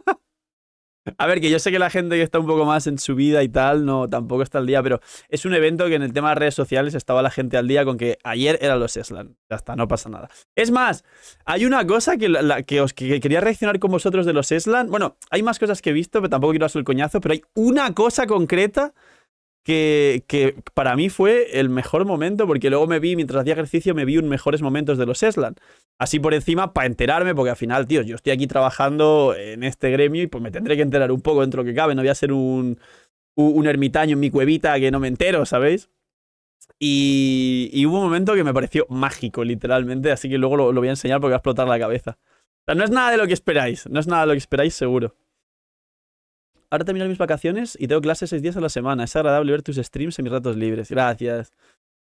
A ver, que yo sé que la gente que está un poco más en su vida y tal, no, tampoco está al día, pero es un evento que en el tema de redes sociales estaba la gente al día con que ayer eran los Eslan. Ya está, no pasa nada. Es más, hay una cosa que, que os quería reaccionar con vosotros de los Eslan. Bueno, hay más cosas que he visto, pero tampoco quiero hacer el coñazo, pero hay una cosa concreta que, para mí fue el mejor momento, porque luego me vi, mientras hacía ejercicio, me vi un mejores momentos de los Eslan. Así por encima, para enterarme, porque al final, tío, yo estoy aquí trabajando en este gremio y pues me tendré que enterar un poco dentro lo que cabe. No voy a ser un, ermitaño en mi cuevita que no me entero, ¿sabéis? Y, hubo un momento que me pareció mágico, literalmente, así que luego lo, lo voy a enseñar porque va a explotar la cabeza. O sea, no es nada de lo que esperáis, no es nada de lo que esperáis, seguro. Ahora termino mis vacaciones y tengo clases seis días a la semana. Es agradable ver tus streams en mis ratos libres. Gracias.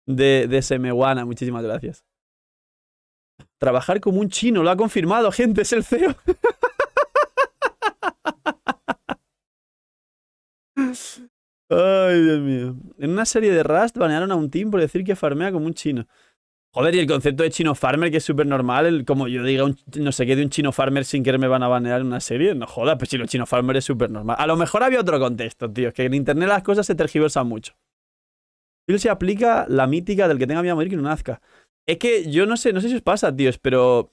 De, de Semewana, muchísimas gracias. Trabajar como un chino, lo ha confirmado, gente, es el CEO. Ay, Dios mío. En una serie de Rust banearon a un team por decir que farmea como un chino. Joder, y el concepto de chino farmer, que es súper normal, como yo diga no sé qué de un chino farmer sin querer me van a banear en una serie, no jodas, pues si los chino farmer es súper normal. A lo mejor había otro contexto, tío, que en internet las cosas se tergiversan mucho. y se aplica la mítica del que tenga miedo a morir que no nazca. Es que yo no sé, no sé si os pasa, tíos, pero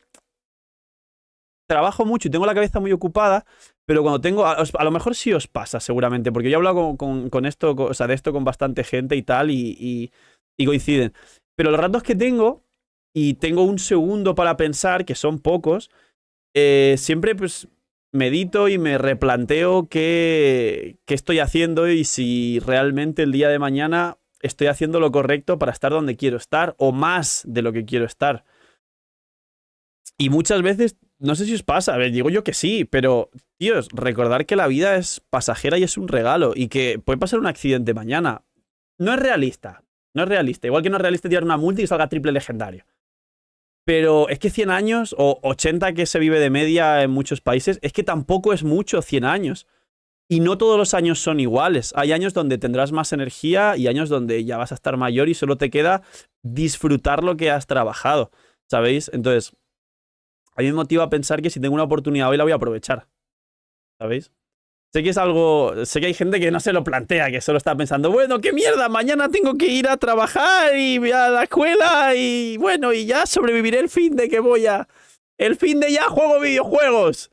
trabajo mucho y tengo la cabeza muy ocupada, pero cuando tengo, a, lo mejor sí os pasa seguramente, porque yo he hablado con, esto, o sea, de esto con bastante gente y tal, y y coinciden. Pero los ratos que tengo, y tengo un segundo para pensar, que son pocos, eh, siempre pues medito y me replanteo qué, estoy haciendo y si realmente el día de mañana estoy haciendo lo correcto para estar donde quiero estar o más de lo que quiero estar. Y muchas veces, no sé si os pasa, digo yo que sí, pero, tíos, recordar que la vida es pasajera y es un regalo y que puede pasar un accidente mañana. No es realista, no es realista. Igual que no es realista tirar una multi y salga triple legendario. Pero es que 100 años o 80 que se vive de media en muchos países, es que tampoco es mucho 100 años. Y no todos los años son iguales. Hay años donde tendrás más energía y años donde ya vas a estar mayor y solo te queda disfrutar lo que has trabajado. ¿Sabéis? Entonces, a mí me motiva a pensar que si tengo una oportunidad hoy la voy a aprovechar. ¿Sabéis? Sé que es algo, sé que hay gente que no se lo plantea, que solo está pensando, bueno, qué mierda, mañana tengo que ir a trabajar y a la escuela y bueno, y ya sobreviviré el fin de que voy a... El fin de ya juego videojuegos.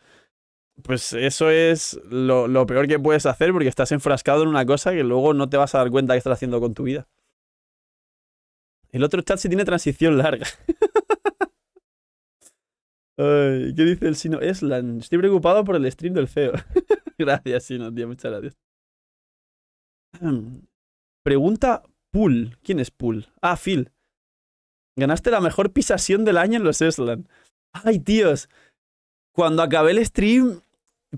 Pues eso es lo, peor que puedes hacer porque estás enfrascado en una cosa que luego no te vas a dar cuenta que estás haciendo con tu vida. El otro chat sí tiene transición larga. Ay, ¿Qué dice el Sino Eslan? Estoy preocupado por el stream del feo. gracias, sí, no, tío, muchas gracias. Pregunta Pool. ¿Quién es Pool? Ah, Phil. Ganaste la mejor pisación del año en los Esland. Ay, tíos. Cuando acabé el stream,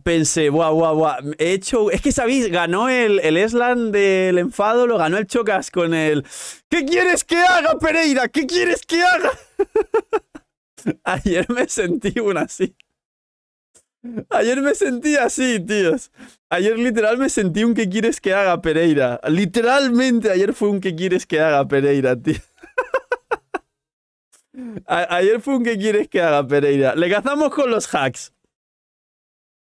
pensé, guau, guau, guau. He hecho. Es que sabéis, ganó el, el Esland del enfado, lo ganó el Chocas con el. ¿Qué quieres que haga, Pereira? ¿Qué quieres que haga? Ayer me sentí una así. Ayer me sentí así, tíos. Ayer literal me sentí un que quieres que haga Pereira. Literalmente ayer fue un que quieres que haga Pereira, tío. ayer fue un que quieres que haga Pereira. Le cazamos con los hacks.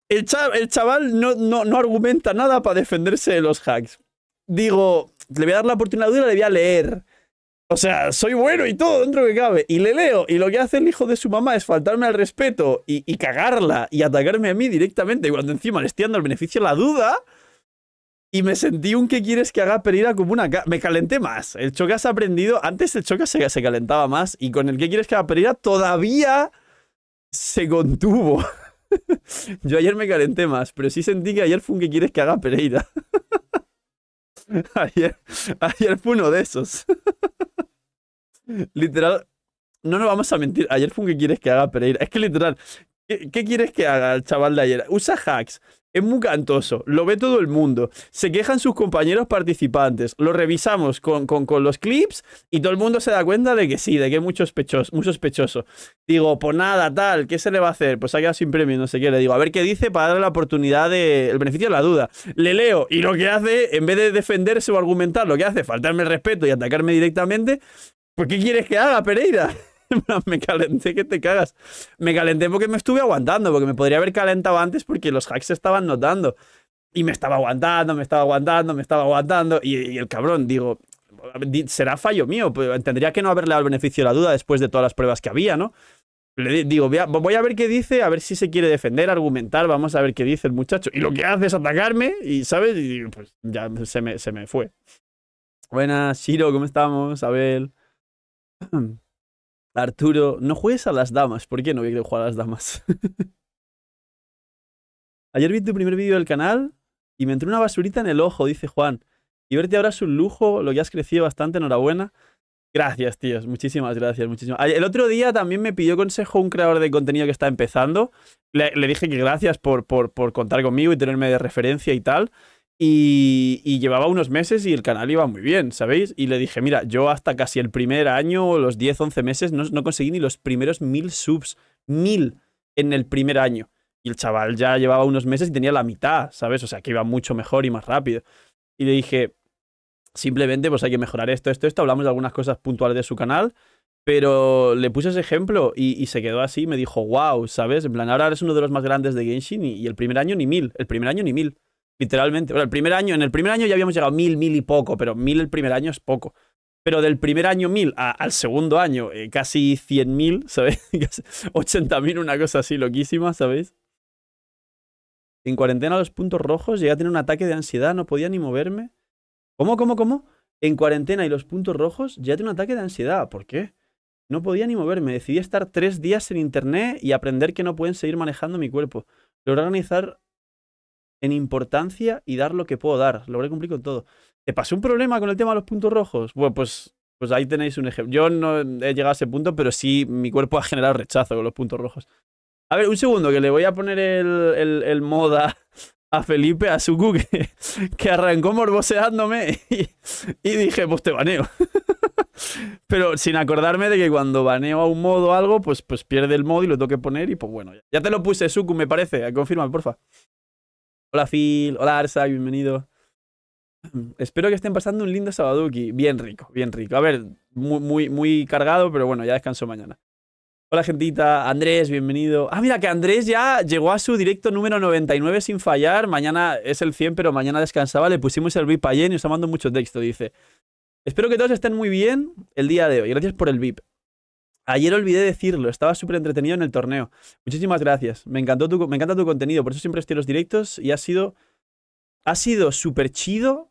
El, chaval no, argumenta nada para defenderse de los hacks. Digo, le voy a dar la oportunidad de le voy a leer. O sea, soy bueno y todo dentro que cabe. Y le leo, y lo que hace el hijo de su mamá es faltarme al respeto y, cagarla y atacarme a mí directamente. Y cuando encima le estoy dando el beneficio de la duda. Y me sentí un que quieres que haga Pereira como una... me calenté más. El Chocas ha aprendido... Antes el Chocas se, se calentaba más. Y con el que quieres que haga Pereira todavía se contuvo. Yo ayer me calenté más, pero sí sentí que ayer fue un que quieres que haga Pereira. ayer, ayer fue uno de esos. literal, no nos vamos a mentir. Ayer fue un que quieres que haga Pereira. Es que literal, ¿qué, quieres que haga el chaval de ayer? Usa hacks. Es muy cantoso, lo ve todo el mundo. Se quejan sus compañeros participantes. Lo revisamos con, con, los clips y todo el mundo se da cuenta de que sí, de que es muy sospechoso. Digo, pues nada, tal, ¿qué se le va a hacer? Pues ha quedado sin premio, no sé qué. Le digo, a ver qué dice para darle la oportunidad de. el beneficio de la duda. Le leo y lo que hace, en vez de defenderse o argumentar, lo que hace faltarme el respeto y atacarme directamente. ¿Por qué quieres que haga, Pereira? me calenté que te cagas. Me calenté porque me estuve aguantando, porque me podría haber calentado antes porque los hacks se estaban notando. Y me estaba aguantando, me estaba aguantando, me estaba aguantando. Y, el cabrón, digo, será fallo mío, tendría que no haberle dado el beneficio de la duda después de todas las pruebas que había, ¿no? Le digo, voy a, ver qué dice, a ver si se quiere defender, argumentar, vamos a ver qué dice el muchacho. Y lo que hace es atacarme y, ¿sabes? Y pues ya se me, se me fue. Buenas, Shiro, ¿cómo estamos? Abel. Arturo, no juegues a las damas. ¿Por qué no voy a jugar a las damas? Ayer vi tu primer vídeo del canal y me entró una basurita en el ojo, dice Juan. Y verte ahora es un lujo, lo que has crecido bastante, enhorabuena. Gracias, tíos. Muchísimas gracias, Muchísimo. El otro día también me pidió consejo un creador de contenido que está empezando. Le, dije que gracias por, por, contar conmigo y tenerme de referencia y tal. Y, llevaba unos meses y el canal iba muy bien, ¿sabéis? Y le dije, mira, yo hasta casi el primer año los 10, 11 meses no, conseguí ni los primeros mil subs. Mil en el primer año. Y el chaval ya llevaba unos meses y tenía la mitad, ¿sabes? O sea, que iba mucho mejor y más rápido. Y le dije, simplemente pues hay que mejorar esto, esto, esto. Hablamos de algunas cosas puntuales de su canal, pero le puse ese ejemplo y, se quedó así. me dijo, wow, ¿sabes? En plan, ahora eres uno de los más grandes de Genshin y el primer año ni mil. El primer año ni mil. Literalmente. Bueno, el primer año, en el primer año ya habíamos llegado a mil, mil y poco, pero mil el primer año es poco. Pero del primer año mil al segundo año, eh, casi casi mil, ¿sabéis? mil, una cosa así loquísima, ¿sabéis? En cuarentena los puntos rojos, ya a un ataque de ansiedad, no podía ni moverme. ¿Cómo, cómo, cómo? En cuarentena y los puntos rojos, ya tenía un ataque de ansiedad. ¿Por qué? No podía ni moverme. Decidí estar tres días en internet y aprender que no pueden seguir manejando mi cuerpo. Logré organizar en importancia y dar lo que puedo dar. Logré cumplir con todo. ¿Te pasó un problema con el tema de los puntos rojos? Bueno, pues, pues ahí tenéis un ejemplo. Yo no he llegado a ese punto, pero sí mi cuerpo ha generado rechazo con los puntos rojos. A ver, un segundo, que le voy a poner el, el, moda a Felipe, a Suku, que, arrancó morboseándome y, dije, pues te baneo. Pero sin acordarme de que cuando baneo a un modo o algo, pues, pues pierde el mod y lo tengo que poner y pues bueno. Ya te lo puse, Suku, me parece. Confirma, porfa. Hola Phil, hola Arsa, bienvenido. Espero que estén pasando un lindo aquí. Bien rico, bien rico. A ver, muy, muy, muy cargado, pero bueno, ya descanso mañana. Hola gentita, Andrés, bienvenido. Ah, mira que Andrés ya llegó a su directo número 99 sin fallar. Mañana es el 100, pero mañana descansaba. Le pusimos el VIP ayer y os mandando mucho texto, dice. Espero que todos estén muy bien el día de hoy. Gracias por el VIP. Ayer olvidé decirlo, estaba súper entretenido en el torneo. Muchísimas gracias. Me, encantó tu, me encanta tu contenido, por eso siempre estoy en los directos y ha sido. Ha sido súper chido.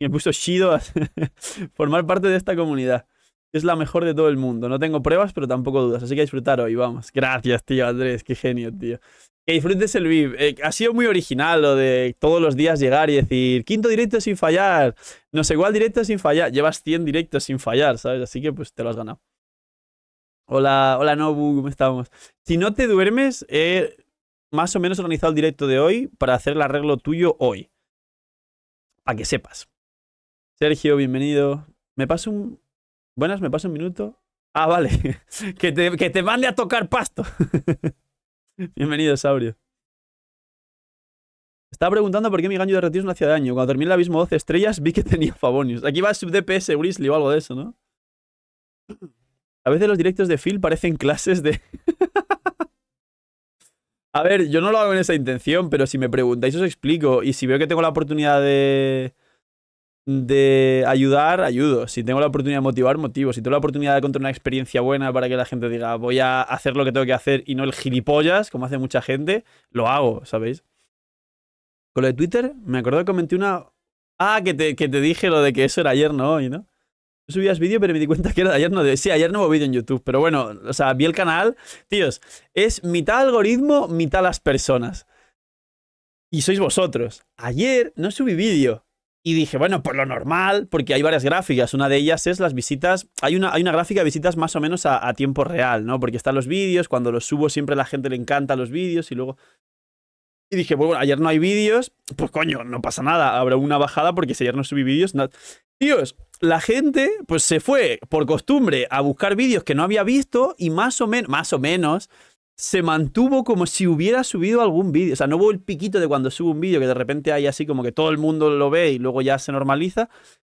Me puso chido formar parte de esta comunidad. Es la mejor de todo el mundo. No tengo pruebas, pero tampoco dudas. Así que a disfrutar hoy, vamos. Gracias, tío Andrés. Qué genio, tío. Que disfrutes el VIP. Eh, ha sido muy original lo de todos los días llegar y decir quinto directo sin fallar. No sé cuál directo sin fallar. Llevas 100 directos sin fallar, ¿sabes? Así que pues te lo has ganado. Hola, hola Nobu, ¿cómo estamos? Si no te duermes, he más o menos organizado el directo de hoy para hacer el arreglo tuyo hoy. Para que sepas. Sergio, bienvenido. ¿Me paso un... Buenas, ¿me paso un minuto? Ah, vale. que, te, que te mande a tocar pasto. bienvenido, Saurio. Estaba preguntando por qué mi gancho de retiro no hacía daño. Cuando terminé el abismo 12 estrellas vi que tenía Fabonius. Aquí va sub DPS, Grizzly o algo de eso, ¿no? A veces los directos de Phil parecen clases de... a ver, yo no lo hago en esa intención, pero si me preguntáis os explico. Y si veo que tengo la oportunidad de... De ayudar, ayudo. Si tengo la oportunidad de motivar, motivo. Si tengo la oportunidad de contar una experiencia buena para que la gente diga, voy a hacer lo que tengo que hacer y no el gilipollas, como hace mucha gente, lo hago, ¿sabéis? Con lo de Twitter, me acuerdo que comenté una. Ah, que que te dije lo de que eso era ayer, no hoy, ¿no? subías vídeo, pero me di cuenta que era ayer, no de Sí, ayer no hubo vídeo en YouTube, pero bueno, o sea, vi el canal. Tíos, es mitad algoritmo, mitad las personas. Y sois vosotros. Ayer no subí vídeo. Y dije, bueno, por pues lo normal, porque hay varias gráficas. Una de ellas es las visitas. Hay una, hay una gráfica de visitas más o menos a, tiempo real, ¿no? Porque están los vídeos, cuando los subo siempre la gente le encanta los vídeos y luego. Y dije, pues bueno, ayer no hay vídeos, pues coño, no pasa nada, habrá una bajada porque si ayer no subí vídeos. No... Tíos, la gente pues se fue por costumbre a buscar vídeos que no había visto y más o menos, más o menos, se mantuvo como si hubiera subido algún vídeo. O sea, no hubo el piquito de cuando subo un vídeo que de repente hay así como que todo el mundo lo ve y luego ya se normaliza,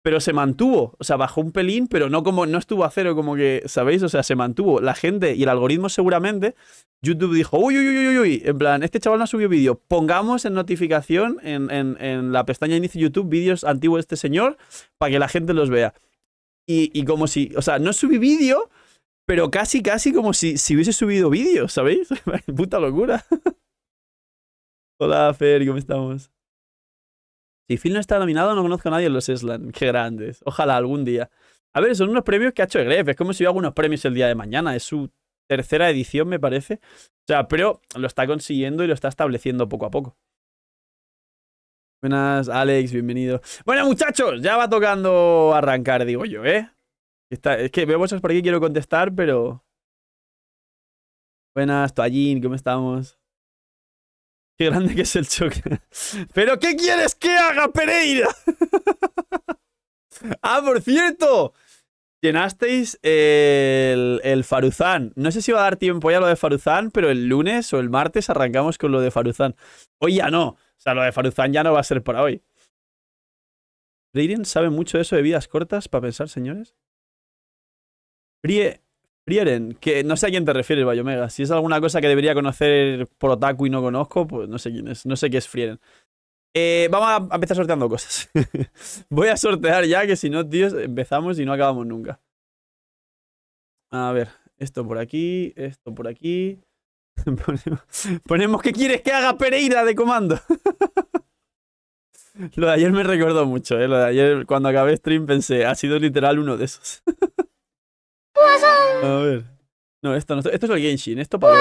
pero se mantuvo, o sea, bajó un pelín, pero no como no estuvo a cero como que, ¿sabéis? O sea, se mantuvo. La gente y el algoritmo seguramente, YouTube dijo, uy, uy, uy, uy, uy, en plan, este chaval no ha subido vídeo, pongamos en notificación en, en, la pestaña de inicio de YouTube vídeos antiguos de este señor para que la gente los vea. Y, y como si, o sea, no subí vídeo, pero casi, casi como si, si hubiese subido vídeo, ¿sabéis? Puta locura. Hola, Fer, ¿cómo estamos? Si Phil no está nominado, no conozco a nadie en los Island. Qué grandes. Ojalá algún día. A ver, son unos premios que ha hecho Gref. Es como si hubiera unos premios el día de mañana. Es su tercera edición, me parece. O sea, pero lo está consiguiendo y lo está estableciendo poco a poco. Buenas, Alex, bienvenido. Bueno, muchachos, ya va tocando arrancar, digo yo, ¿eh? es que veo muchos por aquí quiero contestar, pero. Buenas, Toallín, ¿cómo estamos? grande que es el choque. ¿Pero qué quieres que haga, Pereira? ah, por cierto. Llenasteis el, el, Faruzán. No sé si va a dar tiempo ya lo de Faruzán, pero el lunes o el martes arrancamos con lo de Faruzán. Hoy ya no. O sea, lo de Faruzán ya no va a ser para hoy. ¿Reiden sabe mucho de eso de vidas cortas para pensar, señores? Frieren, que no sé a quién te refieres, Bayomega. Si es alguna cosa que debería conocer por otaku y no conozco, pues no sé quién es. No sé qué es Frieren. Eh, vamos a empezar sorteando cosas. Voy a sortear ya, que si no, tíos, empezamos y no acabamos nunca. A ver, esto por aquí, esto por aquí. ponemos, que quieres que haga Pereira de comando. lo de ayer me recordó mucho, ¿eh? Lo de ayer, cuando acabé stream, pensé, ha sido literal uno de esos. A ver. No, esto no. Esto es el Genshin. Esto para.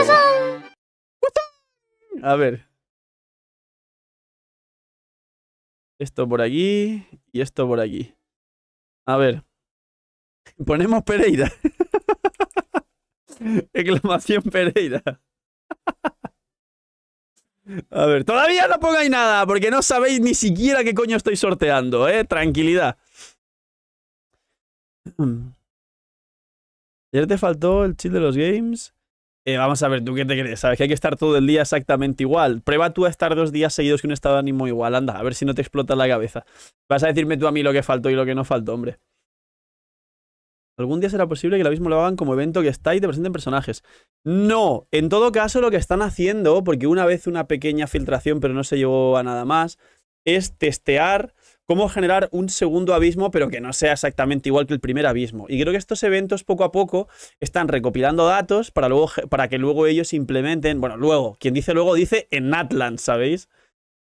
A ver. Esto por aquí y esto por aquí. A ver. Ponemos Pereira. Exclamación Pereira. A ver, todavía no pongáis nada, porque no sabéis ni siquiera qué coño estoy sorteando, ¿eh? Tranquilidad. Mm. Ayer te faltó el chill de los games. Eh, vamos a ver, ¿tú qué te crees? Sabes que hay que estar todo el día exactamente igual. Prueba tú a estar dos días seguidos con un estado de ánimo igual. Anda, a ver si no te explota la cabeza. Vas a decirme tú a mí lo que faltó y lo que no faltó, hombre. Algún día será posible que lo mismo lo hagan como evento que está y te presenten personajes. No, en todo caso lo que están haciendo, porque una vez una pequeña filtración pero no se llevó a nada más, es testear cómo generar un segundo abismo, pero que no sea exactamente igual que el primer abismo. Y creo que estos eventos poco a poco están recopilando datos para, luego, para que luego ellos implementen, bueno, luego, quien dice luego dice en Atlant, ¿sabéis?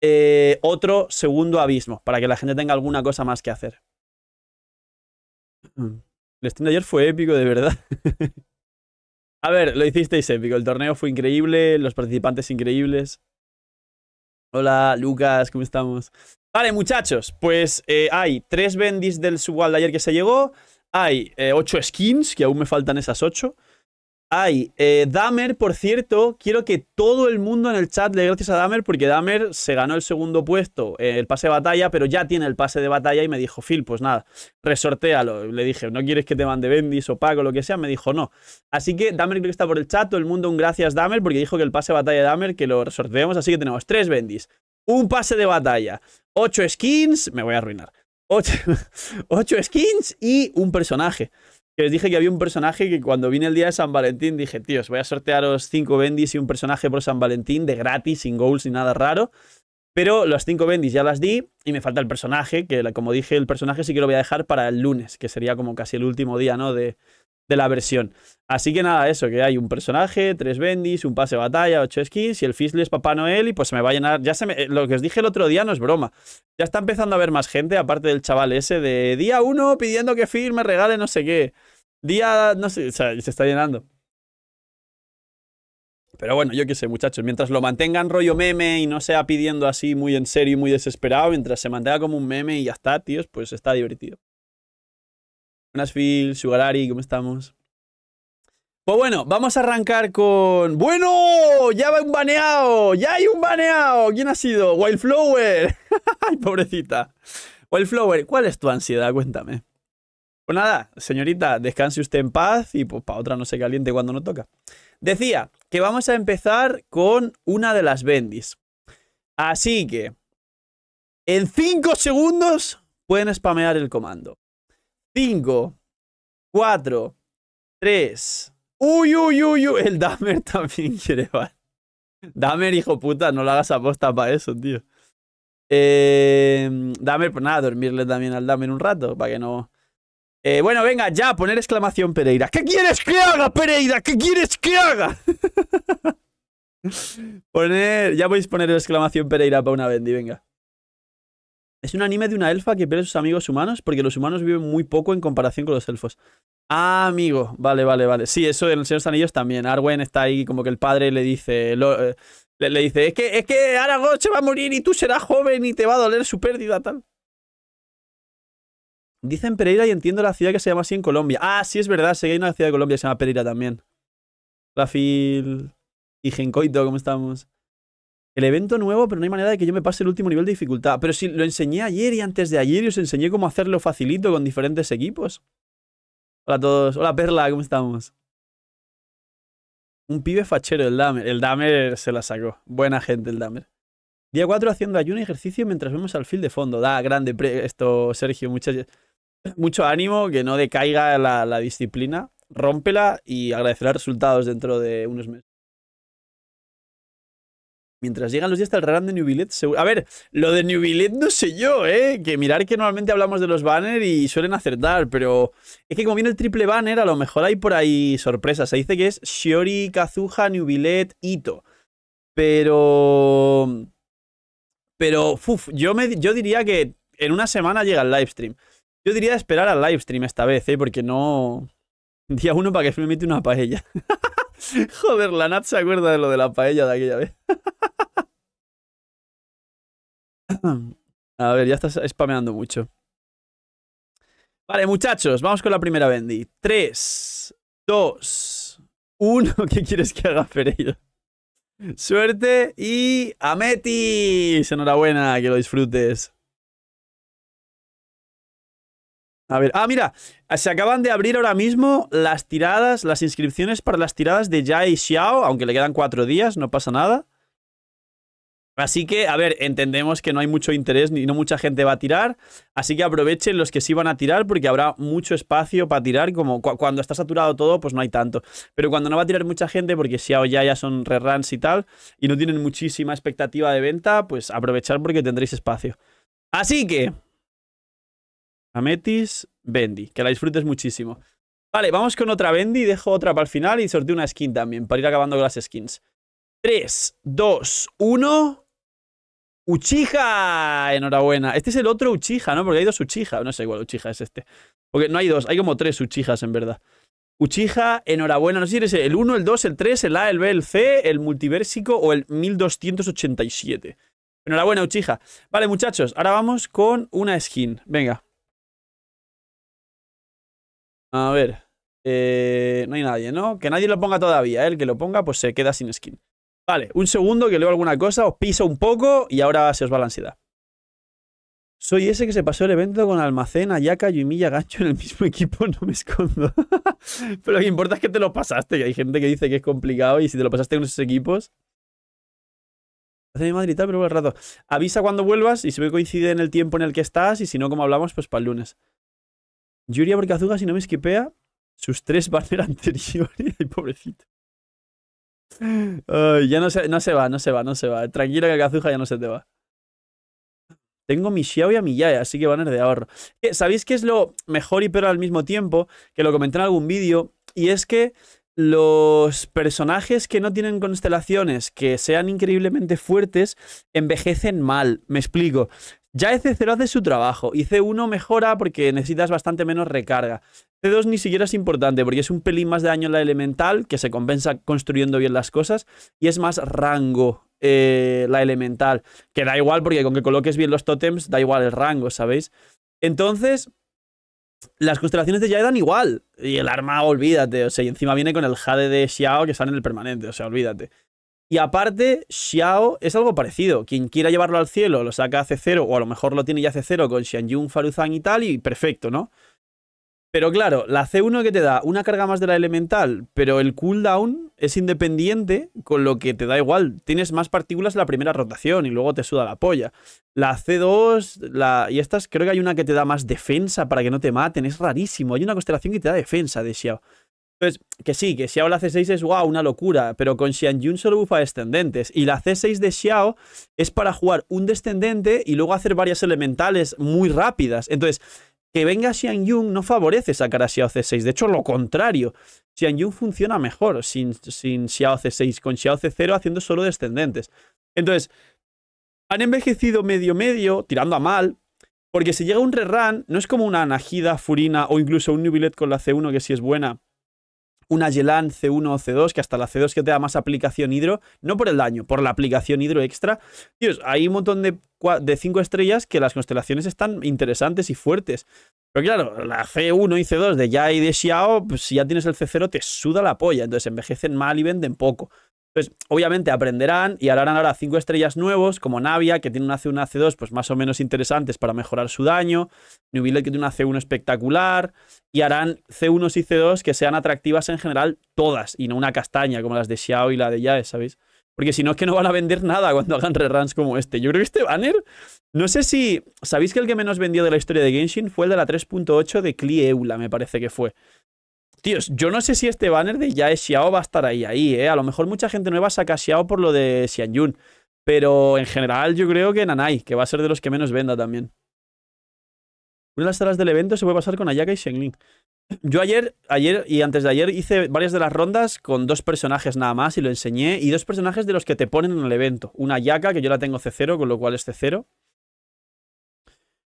Eh, otro segundo abismo, para que la gente tenga alguna cosa más que hacer. Mm. El stream de ayer fue épico, de verdad. a ver, lo hicisteis épico. El torneo fue increíble, los participantes increíbles. Hola, Lucas, ¿cómo estamos? Vale, muchachos, pues eh, hay tres bendis del subwall de ayer que se llegó. Hay eh, ocho skins, que aún me faltan esas ocho. Hay eh, Damer, por cierto, quiero que todo el mundo en el chat le dé gracias a Damer, porque Damer se ganó el segundo puesto, el pase de batalla, pero ya tiene el pase de batalla y me dijo, Phil, pues nada, resortéalo. Le dije, ¿no quieres que te mande Bendis o pago lo que sea? Me dijo, no. Así que Damer creo que está por el chat, todo el mundo un gracias Damer, porque dijo que el pase de batalla de Damer, que lo resorteamos, así que tenemos tres Bendis, un pase de batalla, 8 skins, me voy a arruinar. 8, skins y un personaje. Que dije que había un personaje que cuando vine el día de San Valentín dije, tíos, voy a sortearos 5 bendis y un personaje por San Valentín de gratis, sin goals ni nada raro. Pero las 5 bendis ya las di y me falta el personaje, que como dije, el personaje sí que lo voy a dejar para el lunes, que sería como casi el último día, ¿no? De, de la versión. Así que nada, eso, que hay un personaje, tres bendis, un pase de batalla, ocho skins, y el Fizzle es Papá Noel, y pues se me va a llenar. Ya se me, eh, Lo que os dije el otro día no es broma. Ya está empezando a haber más gente, aparte del chaval ese de día uno pidiendo que firme, regale no sé qué. Día. no sé, o sea, se está llenando. Pero bueno, yo qué sé, muchachos, mientras lo mantengan rollo meme y no sea pidiendo así muy en serio y muy desesperado, mientras se mantenga como un meme y ya está, tíos, pues está divertido. Buenas, Phil, Sugarari, ¿cómo estamos? Pues bueno, vamos a arrancar con... ¡Bueno! ¡Ya va un baneado! ¡Ya hay un baneado! ¿Quién ha sido? ¡Wildflower! ¡Ay, pobrecita! Wildflower, ¿cuál es tu ansiedad? Cuéntame. Pues nada, señorita, descanse usted en paz y pues para otra no se caliente cuando no toca. Decía que vamos a empezar con una de las bendis. Así que, en 5 segundos pueden spamear el comando. 5, 4, 3. Uy, uy, uy, uy. El damer también quiere bar. Damer, hijo puta, no lo hagas aposta para eso, tío. Eh, pues nada, dormirle también al damer un rato, para que no... Eh, bueno, venga, ya, poner exclamación Pereira. ¿Qué quieres que haga, Pereira? ¿Qué quieres que haga? poner... Ya podéis poner exclamación Pereira para una bendy, venga. Es un anime de una elfa que pierde a sus amigos humanos porque los humanos viven muy poco en comparación con los elfos. Ah, amigo. Vale, vale, vale. Sí, eso en El Señor de Anillos también. Arwen está ahí como que el padre le dice... Eh, le, dice, es que, es que Aragorn se va a morir y tú serás joven y te va a doler su pérdida, tal. Dicen Pereira y entiendo la ciudad que se llama así en Colombia. Ah, sí, es verdad. Sé que hay una ciudad de Colombia que se llama Pereira también. Rafil y Gencoito, ¿cómo estamos? el evento nuevo, pero no hay manera de que yo me pase el último nivel de dificultad. Pero sí, lo enseñé ayer y antes de ayer y os enseñé cómo hacerlo facilito con diferentes equipos. Hola a todos. Hola Perla, ¿cómo estamos? Un pibe fachero, el Damer. El Damer se la sacó. Buena gente, el Damer. Día 4 haciendo ayuno y ejercicio mientras vemos al fil de fondo. Da, grande esto, Sergio. Muchas, mucho ánimo, que no decaiga la, la disciplina. Rómpela y agradecerá resultados dentro de unos meses. Mientras llegan los días hasta el de New Billet, seguro... A ver, lo de New no sé yo, ¿eh? Que mirar que normalmente hablamos de los banners y suelen acertar, pero... Es que como viene el triple banner, a lo mejor hay por ahí sorpresas. Se dice que es Shiori, Kazuha, New Ito. Pero... Pero, uf, yo, me, yo diría que en una semana llega el livestream. Yo diría esperar al livestream esta vez, ¿eh? Porque no... Día uno para que se me mete una paella. Joder, la Nat se acuerda de lo de la paella de aquella vez. A ver, ya estás spameando mucho. Vale, muchachos, vamos con la primera Bendy. 3, 2, 1. ¿Qué quieres que haga, Pereira? Suerte y ¡Ameti! Enhorabuena, que lo disfrutes. A ver, ah, mira, se acaban de abrir ahora mismo las tiradas, las inscripciones para las tiradas de y Xiao, aunque le quedan cuatro días, no pasa nada. Así que, a ver, entendemos que no hay mucho interés ni no mucha gente va a tirar, así que aprovechen los que sí van a tirar porque habrá mucho espacio para tirar, como cuando está saturado todo, pues no hay tanto. Pero cuando no va a tirar mucha gente porque Xiao ya ya son reruns y tal, y no tienen muchísima expectativa de venta, pues aprovechar porque tendréis espacio. Así que, Ametis, Bendy. Que la disfrutes muchísimo. Vale, vamos con otra Bendy. Dejo otra para el final y sorteo una skin también. Para ir acabando con las skins. 3, 2, 1. Uchiha. Enhorabuena. Este es el otro Uchiha, ¿no? Porque hay dos Uchiha. No sé igual, Uchiha es este. Porque no hay dos. Hay como tres Uchijas en verdad. Uchiha, enhorabuena. No sé si eres el 1, el 2, el 3, el A, el B, el C, el multiversico o el 1287. Enhorabuena, Uchiha. Vale, muchachos, ahora vamos con una skin. Venga. A ver. Eh, no hay nadie, ¿no? Que nadie lo ponga todavía. ¿eh? El que lo ponga, pues se queda sin skin. Vale, un segundo que leo alguna cosa, os piso un poco y ahora se os va la ansiedad. Soy ese que se pasó el evento con Almacén, y Milla Gancho en el mismo equipo, no me escondo. Pero lo que importa es que te lo pasaste, que hay gente que dice que es complicado y si te lo pasaste con esos equipos... Hace mi madre tal, pero al rato. Avisa cuando vuelvas y si me coincide en el tiempo en el que estás y si no, como hablamos, pues para el lunes. Yuria por si no me esquipea sus tres banners anteriores. Ay, pobrecito. ya no se, va, no se va, no se va. Tranquilo que Kazuja ya no se te va. Tengo mi Xiao y a mi Yaya, así que ser de ahorro. Eh, ¿Sabéis qué es lo mejor y peor al mismo tiempo? Que lo comenté en algún vídeo. Y es que los personajes que no tienen constelaciones que sean increíblemente fuertes envejecen mal. Me explico. Ya e c 0 hace su trabajo y C1 mejora porque necesitas bastante menos recarga. C2 ni siquiera es importante porque es un pelín más de daño la elemental que se compensa construyendo bien las cosas y es más rango eh, la elemental. Que da igual porque con que coloques bien los tótems da igual el rango, ¿sabéis? Entonces, las constelaciones de Jade dan igual. Y el arma, olvídate. O sea, y encima viene con el Jade de Xiao que sale en el permanente. O sea, olvídate. Y aparte, Xiao es algo parecido. Quien quiera llevarlo al cielo lo saca a C0, o a lo mejor lo tiene ya C0 con Xianyun, Faruzan y tal, y perfecto, ¿no? Pero claro, la C1 que te da una carga más de la elemental, pero el cooldown es independiente, con lo que te da igual. Tienes más partículas en la primera rotación y luego te suda la polla. La C2, la... y estas, creo que hay una que te da más defensa para que no te maten. Es rarísimo. Hay una constelación que te da defensa de Xiao que sí, que Xiao la C6 es wow, una locura, pero con Yun solo bufa descendentes. Y la C6 de Xiao es para jugar un descendente y luego hacer varias elementales muy rápidas. Entonces, que venga Yun no favorece sacar a Xiao C6, de hecho, lo contrario. Yun funciona mejor sin, sin Xiao C6, con Xiao C0 haciendo solo descendentes. Entonces, han envejecido medio-medio, tirando a mal, porque si llega un rerun, no es como una Najida, Furina o incluso un Nubilet con la C1 que sí es buena una Yelan C1 o C2, que hasta la C2 que te da más aplicación hidro, no por el daño, por la aplicación hidro extra. Dios, hay un montón de, de cinco estrellas que las constelaciones están interesantes y fuertes. Pero claro, la C1 y C2 de Ya y de Xiao, pues si ya tienes el C0 te suda la polla, entonces envejecen mal y venden poco. Entonces, obviamente aprenderán y harán ahora cinco estrellas nuevos, como Navia, que tiene una C1, C2, pues más o menos interesantes para mejorar su daño, Nubile, que tiene una C1 espectacular, y harán C1s y C2 que sean atractivas en general todas, y no una castaña como las de Xiao y la de Yae, ¿sabéis? Porque si no es que no van a vender nada cuando hagan reruns como este. Yo creo que este banner, no sé si... ¿Sabéis que el que menos vendió de la historia de Genshin fue el de la 3.8 de Clee Eula, me parece que fue? Tíos, yo no sé si este banner de Yae Xiao va a estar ahí, ahí, ¿eh? A lo mejor mucha gente nueva saca Xiao por lo de Xianyun. Pero en general yo creo que Nanai, que va a ser de los que menos venda también. Una de las salas del evento se puede pasar con Ayaka y Shenling. Yo ayer, ayer y antes de ayer hice varias de las rondas con dos personajes nada más y lo enseñé. Y dos personajes de los que te ponen en el evento. Una Ayaka, que yo la tengo C0, con lo cual es C0.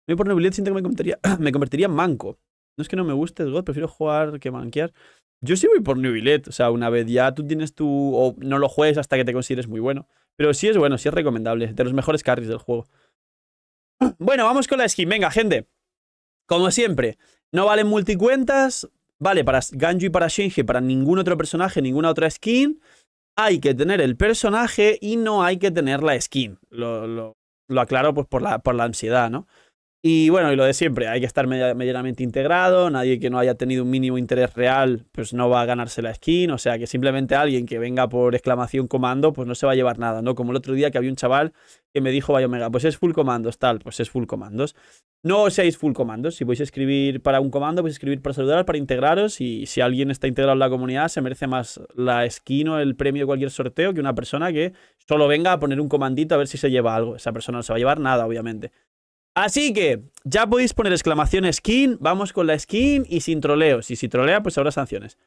Me por nobilidad siento que me convertiría, me convertiría en manco. No es que no me guste el God, prefiero jugar que manquear. Yo sí voy por New o sea, una vez ya tú tienes tu... o no lo juegues hasta que te consideres muy bueno. Pero sí es bueno, sí es recomendable, de los mejores carries del juego. Bueno, vamos con la skin, venga, gente. Como siempre, no valen multicuentas, vale para Ganju y para shenji para ningún otro personaje, ninguna otra skin. Hay que tener el personaje y no hay que tener la skin. Lo, aclaro pues por la, por la ansiedad, ¿no? Y bueno, y lo de siempre, hay que estar medianamente integrado, nadie que no haya tenido un mínimo interés real, pues no va a ganarse la skin, o sea que simplemente alguien que venga por exclamación comando, pues no se va a llevar nada, ¿no? Como el otro día que había un chaval que me dijo, vaya pues es full comandos, tal, pues es full comandos. No seáis full comandos, si vais a escribir para un comando, vais a escribir para saludar, para integraros, y si alguien está integrado en la comunidad, se merece más la skin o el premio de cualquier sorteo que una persona que solo venga a poner un comandito a ver si se lleva algo. Esa persona no se va a llevar nada, obviamente. Así que ya podéis poner exclamación skin, vamos con la skin y sin troleos. Y si trolea, pues habrá sanciones.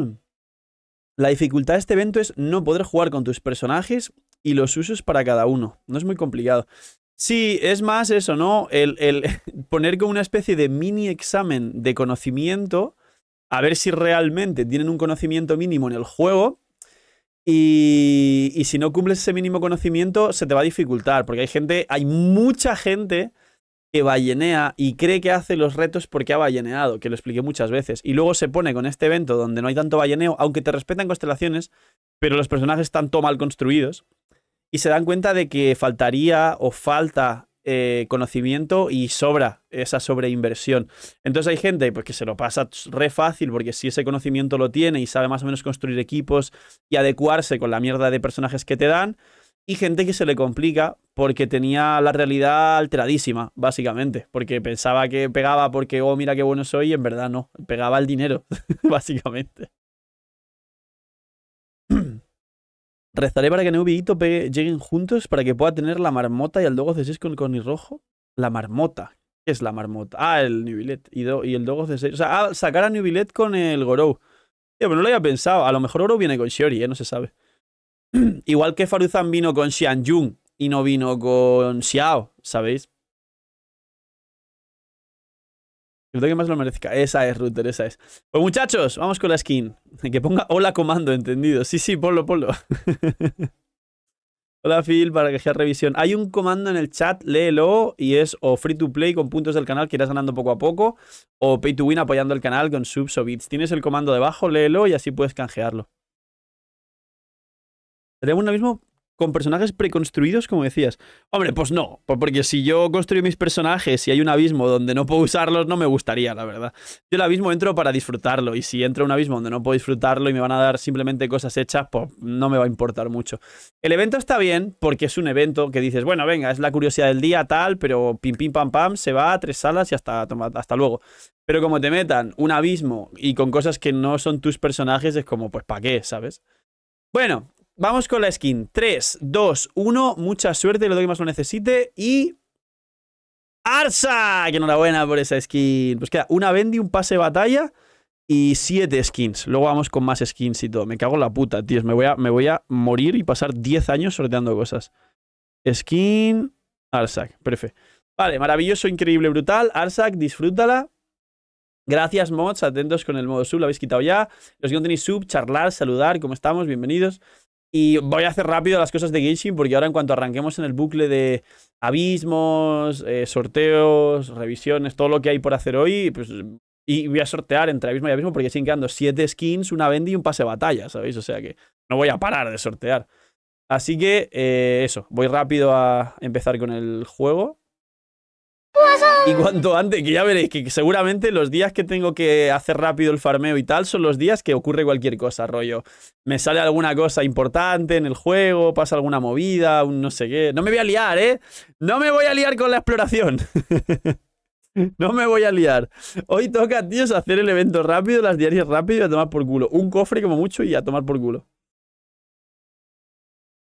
la dificultad de este evento es no poder jugar con tus personajes y los usos para cada uno. No es muy complicado. Sí, es más eso, ¿no? El, el poner como una especie de mini examen de conocimiento, a ver si realmente tienen un conocimiento mínimo en el juego y, si no cumples ese mínimo conocimiento, se te va a dificultar, porque hay gente, hay mucha gente que ballenea y cree que hace los retos porque ha balleneado, que lo expliqué muchas veces. Y luego se pone con este evento donde no hay tanto balleneo, aunque te respetan constelaciones, pero los personajes están todo mal construidos. Y se dan cuenta de que faltaría o falta eh, conocimiento y sobra esa sobreinversión. Entonces hay gente pues, que se lo pasa re fácil porque si ese conocimiento lo tiene y sabe más o menos construir equipos y adecuarse con la mierda de personajes que te dan, y gente que se le complica porque tenía la realidad alteradísima, básicamente, porque pensaba que pegaba porque, oh, mira qué bueno soy, y en verdad no, pegaba el dinero, básicamente. Rezaré para que Neubi lleguen juntos para que pueda tener la marmota y el dogo de 6 con Connie Rojo. La marmota. ¿Qué es la marmota? Ah, el Nubilet y, y el dogo c 6. O sea, ah, sacar a Nubilet con el Gorou. yo pero no lo había pensado. A lo mejor Oro viene con Shiori, ¿eh? No se sabe. Igual que Faruzan vino con Xianyun y no vino con Xiao, ¿sabéis? Creo que más lo merezca. Esa es, Router, esa es. Pues muchachos, vamos con la skin. Que ponga hola comando, entendido. Sí, sí, ponlo, ponlo. hola Phil, para que sea revisión. Hay un comando en el chat, léelo, y es o free to play con puntos del canal que irás ganando poco a poco, o pay to win apoyando el canal con subs o bits. Tienes el comando debajo, léelo y así puedes canjearlo. tenemos uno mismo con personajes preconstruidos, como decías. Hombre, pues no, porque si yo construyo mis personajes y hay un abismo donde no puedo usarlos, no me gustaría, la verdad. Yo el abismo entro para disfrutarlo, y si entro a un abismo donde no puedo disfrutarlo y me van a dar simplemente cosas hechas, pues no me va a importar mucho. El evento está bien, porque es un evento que dices, bueno, venga, es la curiosidad del día, tal, pero pim pim pam pam, se va a tres salas y hasta, hasta luego. Pero como te metan un abismo y con cosas que no son tus personajes, es como, pues, ¿para qué? ¿Sabes? Bueno, Vamos con la skin. 3, 2, 1. Mucha suerte, Lo doy más lo necesite. Y. ¡Arsak! Que enhorabuena por esa skin. Pues queda una Bendy, un pase de batalla y siete skins. Luego vamos con más skins y todo. Me cago en la puta, tíos. Me voy a, me voy a morir y pasar 10 años sorteando cosas. Skin. Arsak, perfecto. Vale, maravilloso, increíble, brutal. Arsak, disfrútala. Gracias, mods. Atentos con el modo sub, lo habéis quitado ya. Los que no tenéis sub, charlar, saludar, ¿cómo estamos? Bienvenidos. Y voy a hacer rápido las cosas de Genshin, porque ahora en cuanto arranquemos en el bucle de abismos, eh, sorteos, revisiones, todo lo que hay por hacer hoy, pues, y voy a sortear entre abismo y abismo, porque siguen quedando 7 skins, una vendi y un pase de batalla, ¿sabéis? O sea que no voy a parar de sortear. Así que eh, eso, voy rápido a empezar con el juego. Y cuanto antes, que ya veréis que seguramente los días que tengo que hacer rápido el farmeo y tal son los días que ocurre cualquier cosa, rollo. Me sale alguna cosa importante en el juego, pasa alguna movida, un no sé qué. No me voy a liar, ¿eh? No me voy a liar con la exploración. No me voy a liar. Hoy toca, tíos, hacer el evento rápido, las diarias rápido y a tomar por culo. Un cofre como mucho y a tomar por culo.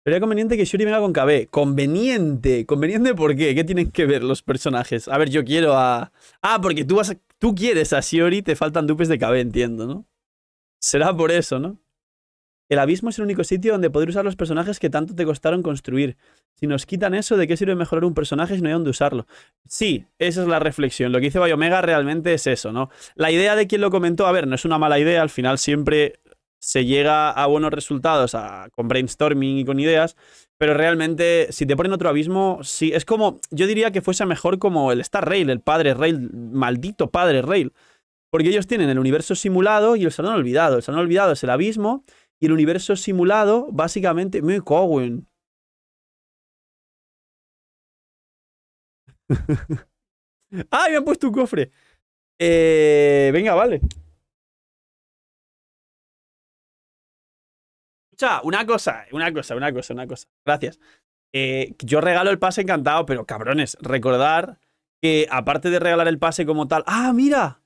Sería conveniente que Shuri venga con KB. Conveniente. ¿Conveniente por qué? ¿Qué tienen que ver los personajes? A ver, yo quiero a... Ah, porque tú vas Tú quieres a Shiori, te faltan dupes de KB, entiendo, ¿no? Será por eso, ¿no? El abismo es el único sitio donde poder usar los personajes que tanto te costaron construir. Si nos quitan eso, ¿de qué sirve mejorar un personaje si no hay dónde usarlo? Sí, esa es la reflexión. Lo que dice Bayomega realmente es eso, ¿no? La idea de quien lo comentó, a ver, no es una mala idea, al final siempre se llega a buenos resultados con brainstorming y con ideas, pero realmente si te ponen otro abismo, sí, es como, yo diría que fuese mejor como el Star Rail, el padre Rail, maldito padre Rail, porque ellos tienen el universo simulado y el salón olvidado, el salón olvidado es el abismo y el universo simulado básicamente, muy Cowen. ¡Ay, me han puesto un cofre! Eh, venga, vale. una cosa, una cosa, una cosa, una cosa. Gracias. Eh, yo regalo el pase encantado, pero cabrones, recordar que aparte de regalar el pase como tal. ¡Ah, mira!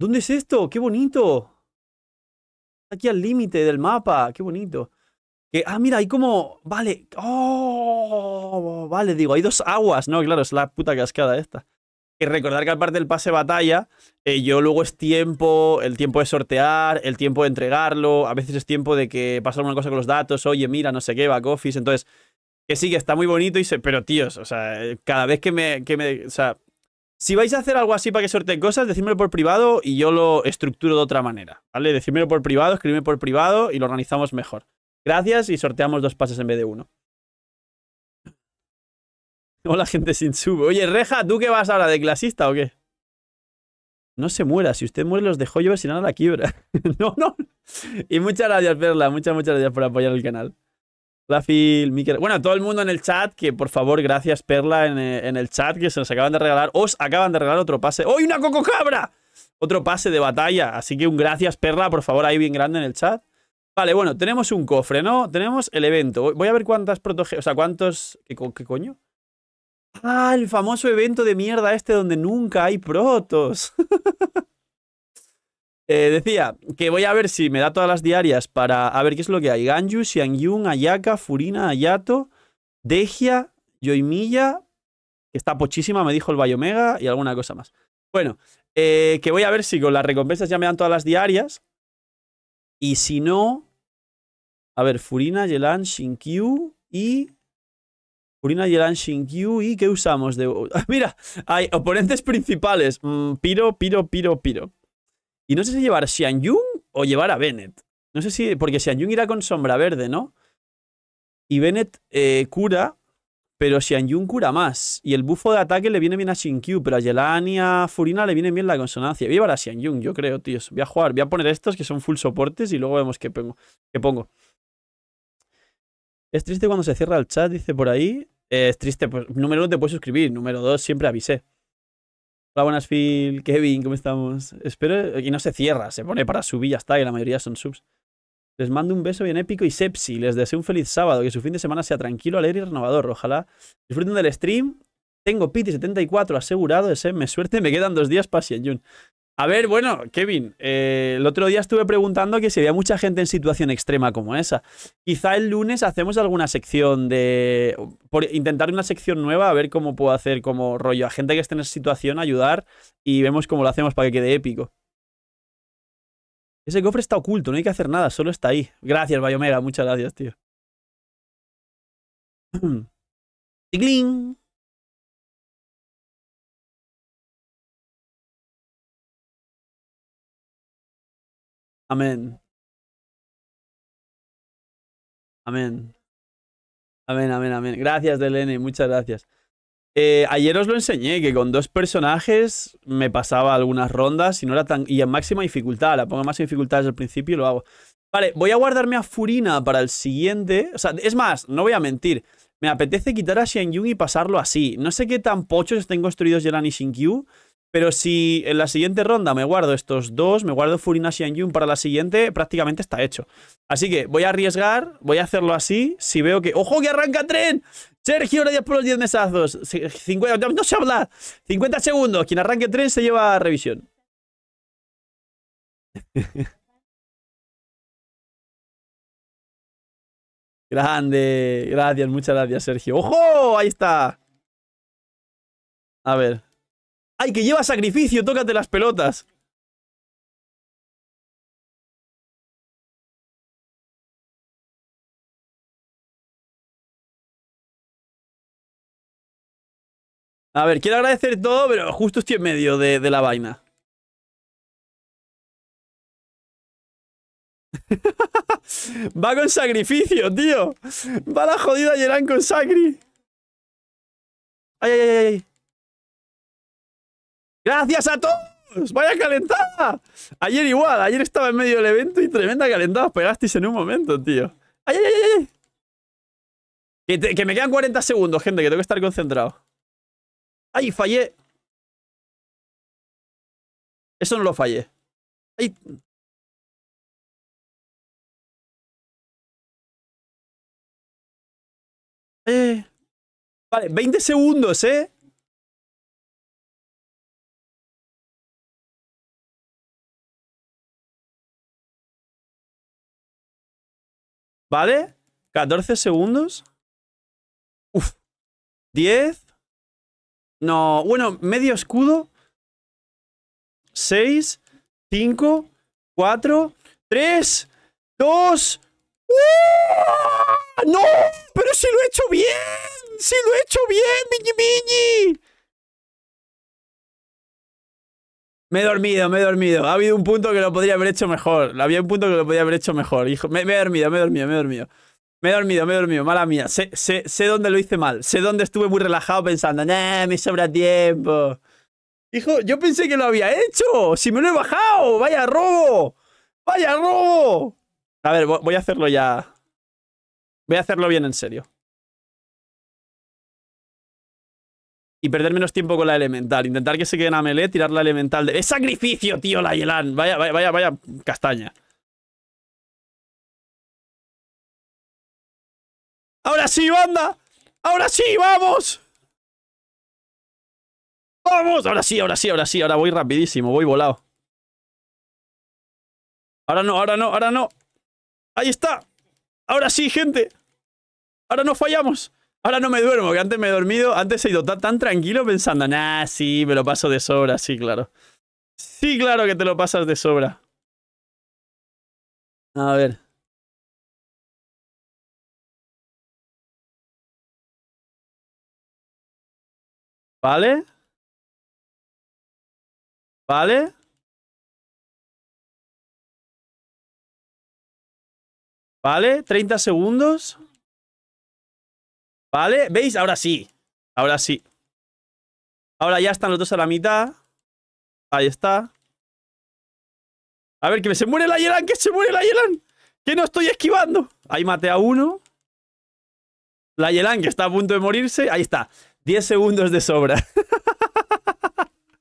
¿Dónde es esto? ¡Qué bonito! Aquí al límite del mapa, qué bonito. Que, ah, mira, hay como. Vale. ¡Oh! Vale, digo, hay dos aguas. No, claro, es la puta cascada esta. Y recordar que aparte del pase batalla, eh, yo luego es tiempo, el tiempo de sortear, el tiempo de entregarlo, a veces es tiempo de que pasa alguna cosa con los datos, oye, mira, no sé qué, back office, entonces, que sí, que está muy bonito, y se, pero tíos, o sea, eh, cada vez que me, que me, o sea, si vais a hacer algo así para que sorteen cosas, decídmelo por privado y yo lo estructuro de otra manera, ¿vale? Decídmelo por privado, escríbeme por privado y lo organizamos mejor. Gracias y sorteamos dos pases en vez de uno. Hola, gente sin subo. Oye, Reja, ¿tú qué vas ahora? ¿De clasista o qué? No se muera. Si usted muere, los dejo yo si nada la quiebra. no, no. Y muchas gracias, Perla. Muchas, muchas gracias por apoyar el canal. Phil, Miquel. Bueno, todo el mundo en el chat, que por favor, gracias, Perla, eh, en, el chat, que se nos acaban de regalar. Os acaban de regalar otro pase. ¡Oh, una coco cabra! Otro pase de batalla. Así que un gracias, Perla, por favor, ahí bien grande en el chat. Vale, bueno, tenemos un cofre, ¿no? Tenemos el evento. Voy a ver cuántas protogemas. O sea, cuántos. qué coño? Ah, el famoso evento de mierda este donde nunca hay protos. Eh, decía que voy a ver si me da todas las diarias para... A ver qué es lo que hay. Ganju, Xiangyun, Ayaka, Furina, Ayato, Degia, Yoimiya, que está pochísima, me dijo el Bayomega, y alguna cosa más. Bueno, eh, que voy a ver si con las recompensas ya me dan todas las diarias. Y si no... A ver, Furina, Yelan, Shinkyu y... Furina, Yelan Shinkyu y ¿qué usamos? De... Mira, hay oponentes principales. Mm, piro, piro, piro, piro. Y no sé si llevar Xian o llevar a Bennett. No sé si... Porque Xian irá con sombra verde, ¿no? Y Bennett eh, cura, pero Xian cura más. Y el bufo de ataque le viene bien a Shinkyu, pero a Yelan y a Furina le viene bien la consonancia. Voy a llevar a Xian yo creo, tíos. Voy a jugar, voy a poner estos que son full soportes y luego vemos qué pongo. Qué pongo. Es triste cuando se cierra el chat, dice por ahí. Eh, es triste, pues número uno te puedes suscribir, número dos siempre avisé. Hola, buenas, Phil, Kevin, ¿cómo estamos? Espero que no se cierra, se pone para subir ya está, y la mayoría son subs. Les mando un beso bien épico y sepsi. Les deseo un feliz sábado, que su fin de semana sea tranquilo, alegre y renovador. Ojalá disfruten del stream. Tengo Pity74 asegurado, ese me suerte, me quedan dos días para June. A ver, bueno, Kevin, eh, el otro día estuve preguntando que si había mucha gente en situación extrema como esa. Quizá el lunes hacemos alguna sección de... intentar una sección nueva, a ver cómo puedo hacer como rollo a gente que esté en esa situación, ayudar y vemos cómo lo hacemos para que quede épico. Ese cofre está oculto, no hay que hacer nada, solo está ahí. Gracias, Bayomera, muchas gracias, tío. Amén. Amén. Amén, amén, amén. Gracias, Delene, muchas gracias. Eh, ayer os lo enseñé, que con dos personajes me pasaba algunas rondas y no era tan. Y en máxima dificultad, la pongo en máxima dificultad desde el principio y lo hago. Vale, voy a guardarme a Furina para el siguiente. O sea, es más, no voy a mentir. Me apetece quitar a Xianyun y pasarlo así. No sé qué tan pochos estén construidos Yelan y Shinkyu. Pero si en la siguiente ronda me guardo estos dos, me guardo furina y Yun para la siguiente, prácticamente está hecho. Así que voy a arriesgar, voy a hacerlo así. Si veo que... ¡Ojo que arranca tren! Sergio, gracias por los 10 mesazos. ¡No se habla! 50 segundos. Quien arranque tren se lleva a revisión. Grande. Gracias, muchas gracias, Sergio. ¡Ojo! Ahí está. A ver, ¡Ay, que lleva sacrificio! ¡Tócate las pelotas! A ver, quiero agradecer todo, pero justo estoy en medio de, la vaina. Va con sacrificio, tío. Va la jodida Yeran con sacri. ay, ay, ay. Gracias a todos. Vaya calentada. Ayer igual, ayer estaba en medio del evento y tremenda calentada. pegasteis en un momento, tío. Ay, ay, ay, Que, que me quedan 40 segundos, gente, que tengo que estar concentrado. ¡Ay, fallé! Eso no lo fallé. ¡Ay! Eh. Vale, 20 segundos, ¿eh? ¿Vale? 14 segundos. Uf. 10. No, bueno, medio escudo. 6, 5, 4, 3, 2. ¡No! ¡Pero si lo he hecho bien! ¡Si lo he hecho bien, Miñi Miñi! Me he dormido, me he dormido. Ha habido un punto que lo podría haber hecho mejor. Había un punto que lo podría haber hecho mejor. Hijo, me, he dormido, me he dormido, me he dormido. Me he dormido, me he dormido, mala mía. Sé, sé, sé dónde lo hice mal. Sé dónde estuve muy relajado pensando, nah, me sobra tiempo. Hijo, yo pensé que lo había hecho. Si me lo he bajado, vaya robo. Vaya robo. A ver, voy a hacerlo ya. Voy a hacerlo bien en serio. y perder menos tiempo con la elemental. Intentar que se quede a melee, tirar la elemental. De... ¡Es sacrificio, tío, la Yelan! Vaya, vaya, vaya, vaya castaña. ¡Ahora sí, banda! ¡Ahora sí, vamos! ¡Vamos! Ahora sí, ahora sí, ahora sí. Ahora voy rapidísimo, voy volado. Ahora no, ahora no, ahora no. ¡Ahí está! ¡Ahora sí, gente! ¡Ahora no fallamos! Ahora no me duermo, que antes me he dormido, antes he ido tan tranquilo pensando, nah, sí, me lo paso de sobra, sí, claro. Sí, claro que te lo pasas de sobra. A ver. ¿Vale? ¿Vale? ¿Vale? ¿30 segundos? ¿Vale? ¿Veis? Ahora sí. Ahora sí. Ahora ya están los dos a la mitad. Ahí está. A ver, que se muere la Yelan, que se muere la Yelan. Que no estoy esquivando. Ahí maté a uno. La Yelan, que está a punto de morirse. Ahí está. 10 segundos de sobra.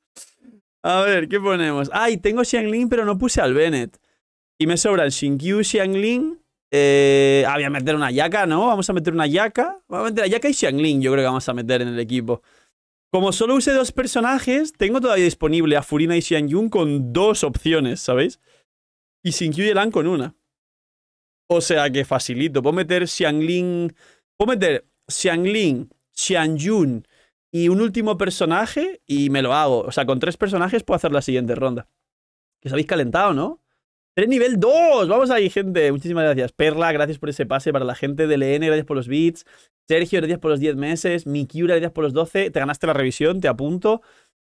a ver, ¿qué ponemos? Ay, tengo Xiangling, pero no puse al Bennett. Y me sobra el Shinkyu, Xiangling eh, ah, voy a meter una yaca, ¿no? Vamos a meter una yaca. Vamos a meter a yaca y Xiangling, yo creo que vamos a meter en el equipo. Como solo usé dos personajes, tengo todavía disponible a Furina y Yun con dos opciones, ¿sabéis? Y sin Q y con una. O sea que facilito. Puedo meter Xiangling. Puedo meter Xiangling, Yun y un último personaje y me lo hago. O sea, con tres personajes puedo hacer la siguiente ronda. Que os habéis calentado, ¿no? nivel 2. Vamos ahí, gente. Muchísimas gracias. Perla, gracias por ese pase. Para la gente de LN, e gracias por los bits Sergio, gracias por los 10 meses. Mikiura, gracias por los 12. Te ganaste la revisión, te apunto.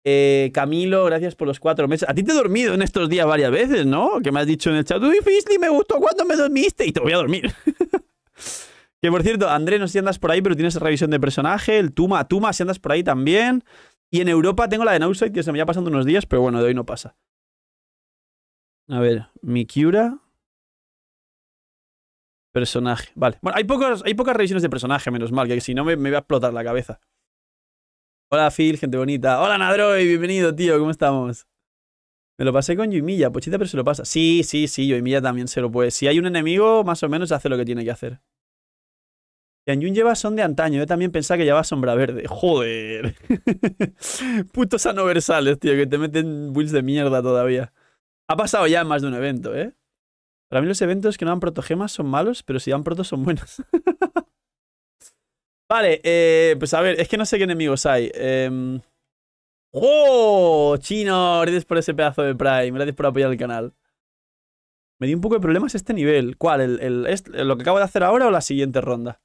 Eh, Camilo, gracias por los 4 meses. A ti te he dormido en estos días varias veces, ¿no? Que me has dicho en el chat, uy, Fisley, me gustó cuando me dormiste y te voy a dormir. que por cierto, André, no sé si andas por ahí, pero tienes revisión de personaje. El Tuma, Tuma, si andas por ahí también. Y en Europa tengo la de NowSide que se me vaya pasando unos días, pero bueno, de hoy no pasa. A ver, mi Mikiura. Personaje. Vale. Bueno, hay, hay pocas revisiones de personaje, menos mal, que si no me, me va a explotar la cabeza. Hola, Phil, gente bonita. Hola, Nadroy, bienvenido, tío, ¿cómo estamos? Me lo pasé con Yumilla, Pochita, pero se lo pasa. Sí, sí, sí, Yumilla también se lo puede. Si hay un enemigo, más o menos hace lo que tiene que hacer. Yanyun lleva son de antaño. Yo también pensaba que llevaba sombra verde. Joder. Putos anoversales, tío, que te meten builds de mierda todavía. Ha pasado ya más de un evento, ¿eh? Para mí los eventos que no dan protogemas son malos, pero si dan protos son buenos. vale, eh, pues a ver, es que no sé qué enemigos hay. Em, ¡Oh! Chino, gracias por ese pedazo de Prime. Gracias por apoyar el canal. Me di un poco de problemas este nivel. ¿Cuál? ¿El, lo que acabo de hacer ahora o la siguiente ronda?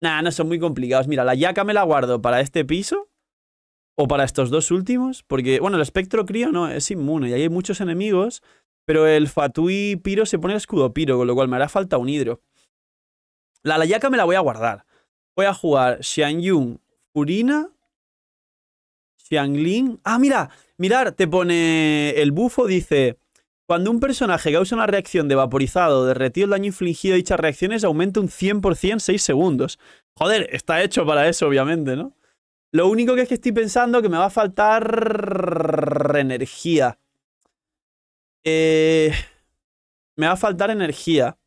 Nah, no son muy complicados. Mira, la yaca me la guardo para este piso o para estos dos últimos, porque, bueno, el espectro crío no, es inmune y ahí hay muchos enemigos, pero el Fatui Piro se pone el escudo Piro, con lo cual me hará falta un hidro. La Layaka me la voy a guardar. Voy a jugar Yun, Furina, Xiangling. Ah, mira, mirar, te pone el bufo, dice... Cuando un personaje causa una reacción de vaporizado, derretido el daño infligido a dichas reacciones, aumenta un 100% 6 segundos. Joder, está hecho para eso, obviamente, ¿no? Lo único que es que estoy pensando que me va a faltar energía. Eh, me va a faltar energía.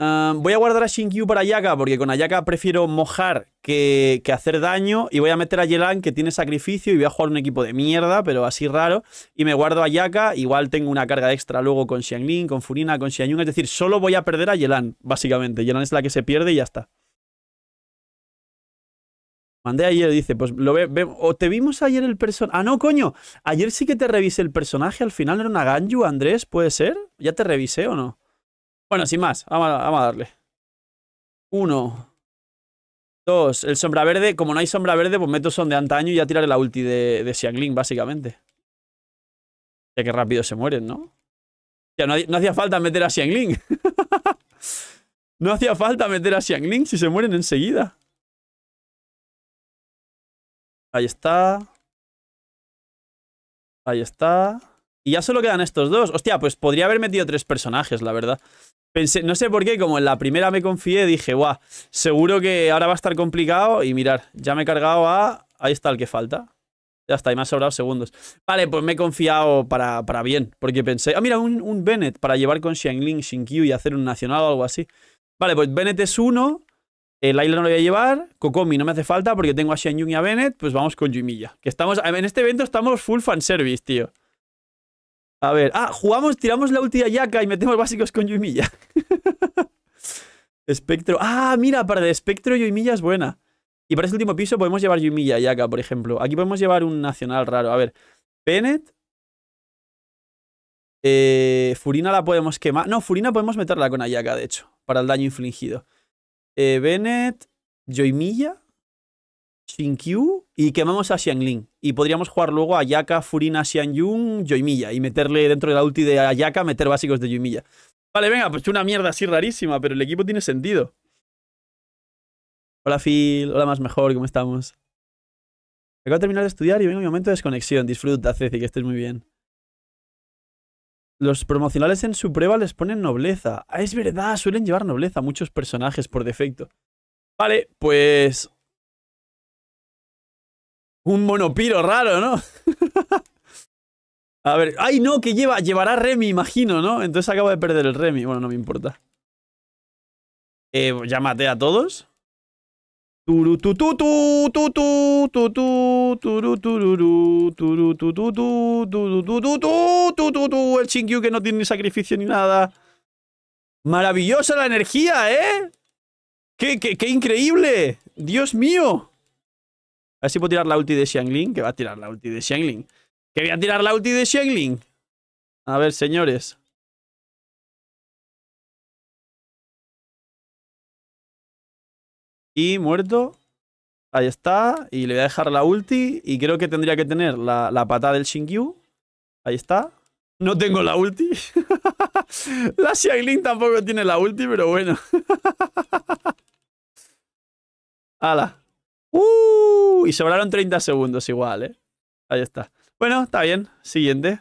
Ah, voy a guardar a Shinkyu para Ayaka, porque con Ayaka prefiero mojar que, hacer daño. Y voy a meter a Yelan, que tiene sacrificio, y voy a jugar un equipo de mierda, pero así raro. Y me guardo a Ayaka, igual tengo una carga extra luego con Xianglin, con Furina, con Xianyun. Es decir, solo voy a perder a Yelan, básicamente. Yelan es la que se pierde y ya está. Mandé ayer, dice, pues lo ve, o te vimos ayer el personaje. Ah, no, coño. Ayer sí que te revisé el personaje, al final era una Ganju, Andrés, ¿puede ser? ¿Ya te revisé o no? Bueno, sin más, vamos a, darle. Uno. Dos. El sombra verde, como no hay sombra verde, pues meto son de antaño y ya tiraré la ulti de, de Xiangling, básicamente. Ya que rápido se mueren, ¿no? Ya no, no hacía falta meter a Xiangling. no hacía falta meter a Xiangling si se mueren enseguida. Ahí está. Ahí está. Y ya solo quedan estos dos. Hostia, pues podría haber metido tres personajes, la verdad. Pensé, no sé por qué, como en la primera me confié, dije, guau, seguro que ahora va a estar complicado. Y mirar, ya me he cargado a... Ahí está el que falta. Ya está, y me ha sobrado segundos. Vale, pues me he confiado para, para bien, porque pensé... Ah, mira, un, un Bennett para llevar con Xiangling, Q y hacer un nacional o algo así. Vale, pues Bennett es uno, el no lo voy a llevar. Kokomi no me hace falta porque tengo a Yun y a Bennett. Pues vamos con Yumilla. Que estamos, en este evento estamos full fanservice, tío. A ver. Ah, jugamos, tiramos la ulti a Yaka y metemos básicos con Yumilla. Espectro. Ah, mira, para el espectro Yumilla es buena. Y para este último piso podemos llevar Yumilla y por ejemplo. Aquí podemos llevar un nacional raro. A ver. Bennett. Eh, Furina la podemos quemar. No, Furina podemos meterla con Ayaka, de hecho. Para el daño infligido. Eh, Bennett, Joimilla, Shinkyu y quemamos a Xiangling. Y podríamos jugar luego a Yaka, Furina, Xianyun, Joymilla y meterle dentro de la ulti de Ayaka, meter básicos de Joymilla. Vale, venga, pues una mierda así rarísima, pero el equipo tiene sentido. Hola Phil, hola más mejor, ¿cómo estamos? Acabo de terminar de estudiar y vengo mi momento de desconexión. Disfruta, Ceci, que estés muy bien. Los promocionales en su prueba les ponen nobleza. Ah, es verdad, suelen llevar nobleza muchos personajes por defecto. Vale, pues... Un monopiro raro, ¿no? A ver, ¡ay no! Que lleva, llevará Remy, imagino, ¿no? Entonces acabo de perder el Remy. Bueno, no me importa. Eh, ya maté a todos. Turutututu tu, tu, el Shinkyu que no tiene ni sacrificio ni nada. Maravillosa la energía, ¿eh? ¡Qué, qué, qué increíble! ¡Dios mío! A ver si puedo tirar la ulti de Xiangling. Que va a tirar la ulti de Xiangling. Que voy a tirar la ulti de Xiangling. A ver, señores. Y muerto. Ahí está. Y le voy a dejar la ulti. Y creo que tendría que tener la, la patada del Shingyu Ahí está. No tengo la ulti. la Xiangling tampoco tiene la ulti, pero bueno. ¡Hala! ¡Uh! Y sobraron 30 segundos igual, ¿eh? Ahí está. Bueno, está bien. Siguiente.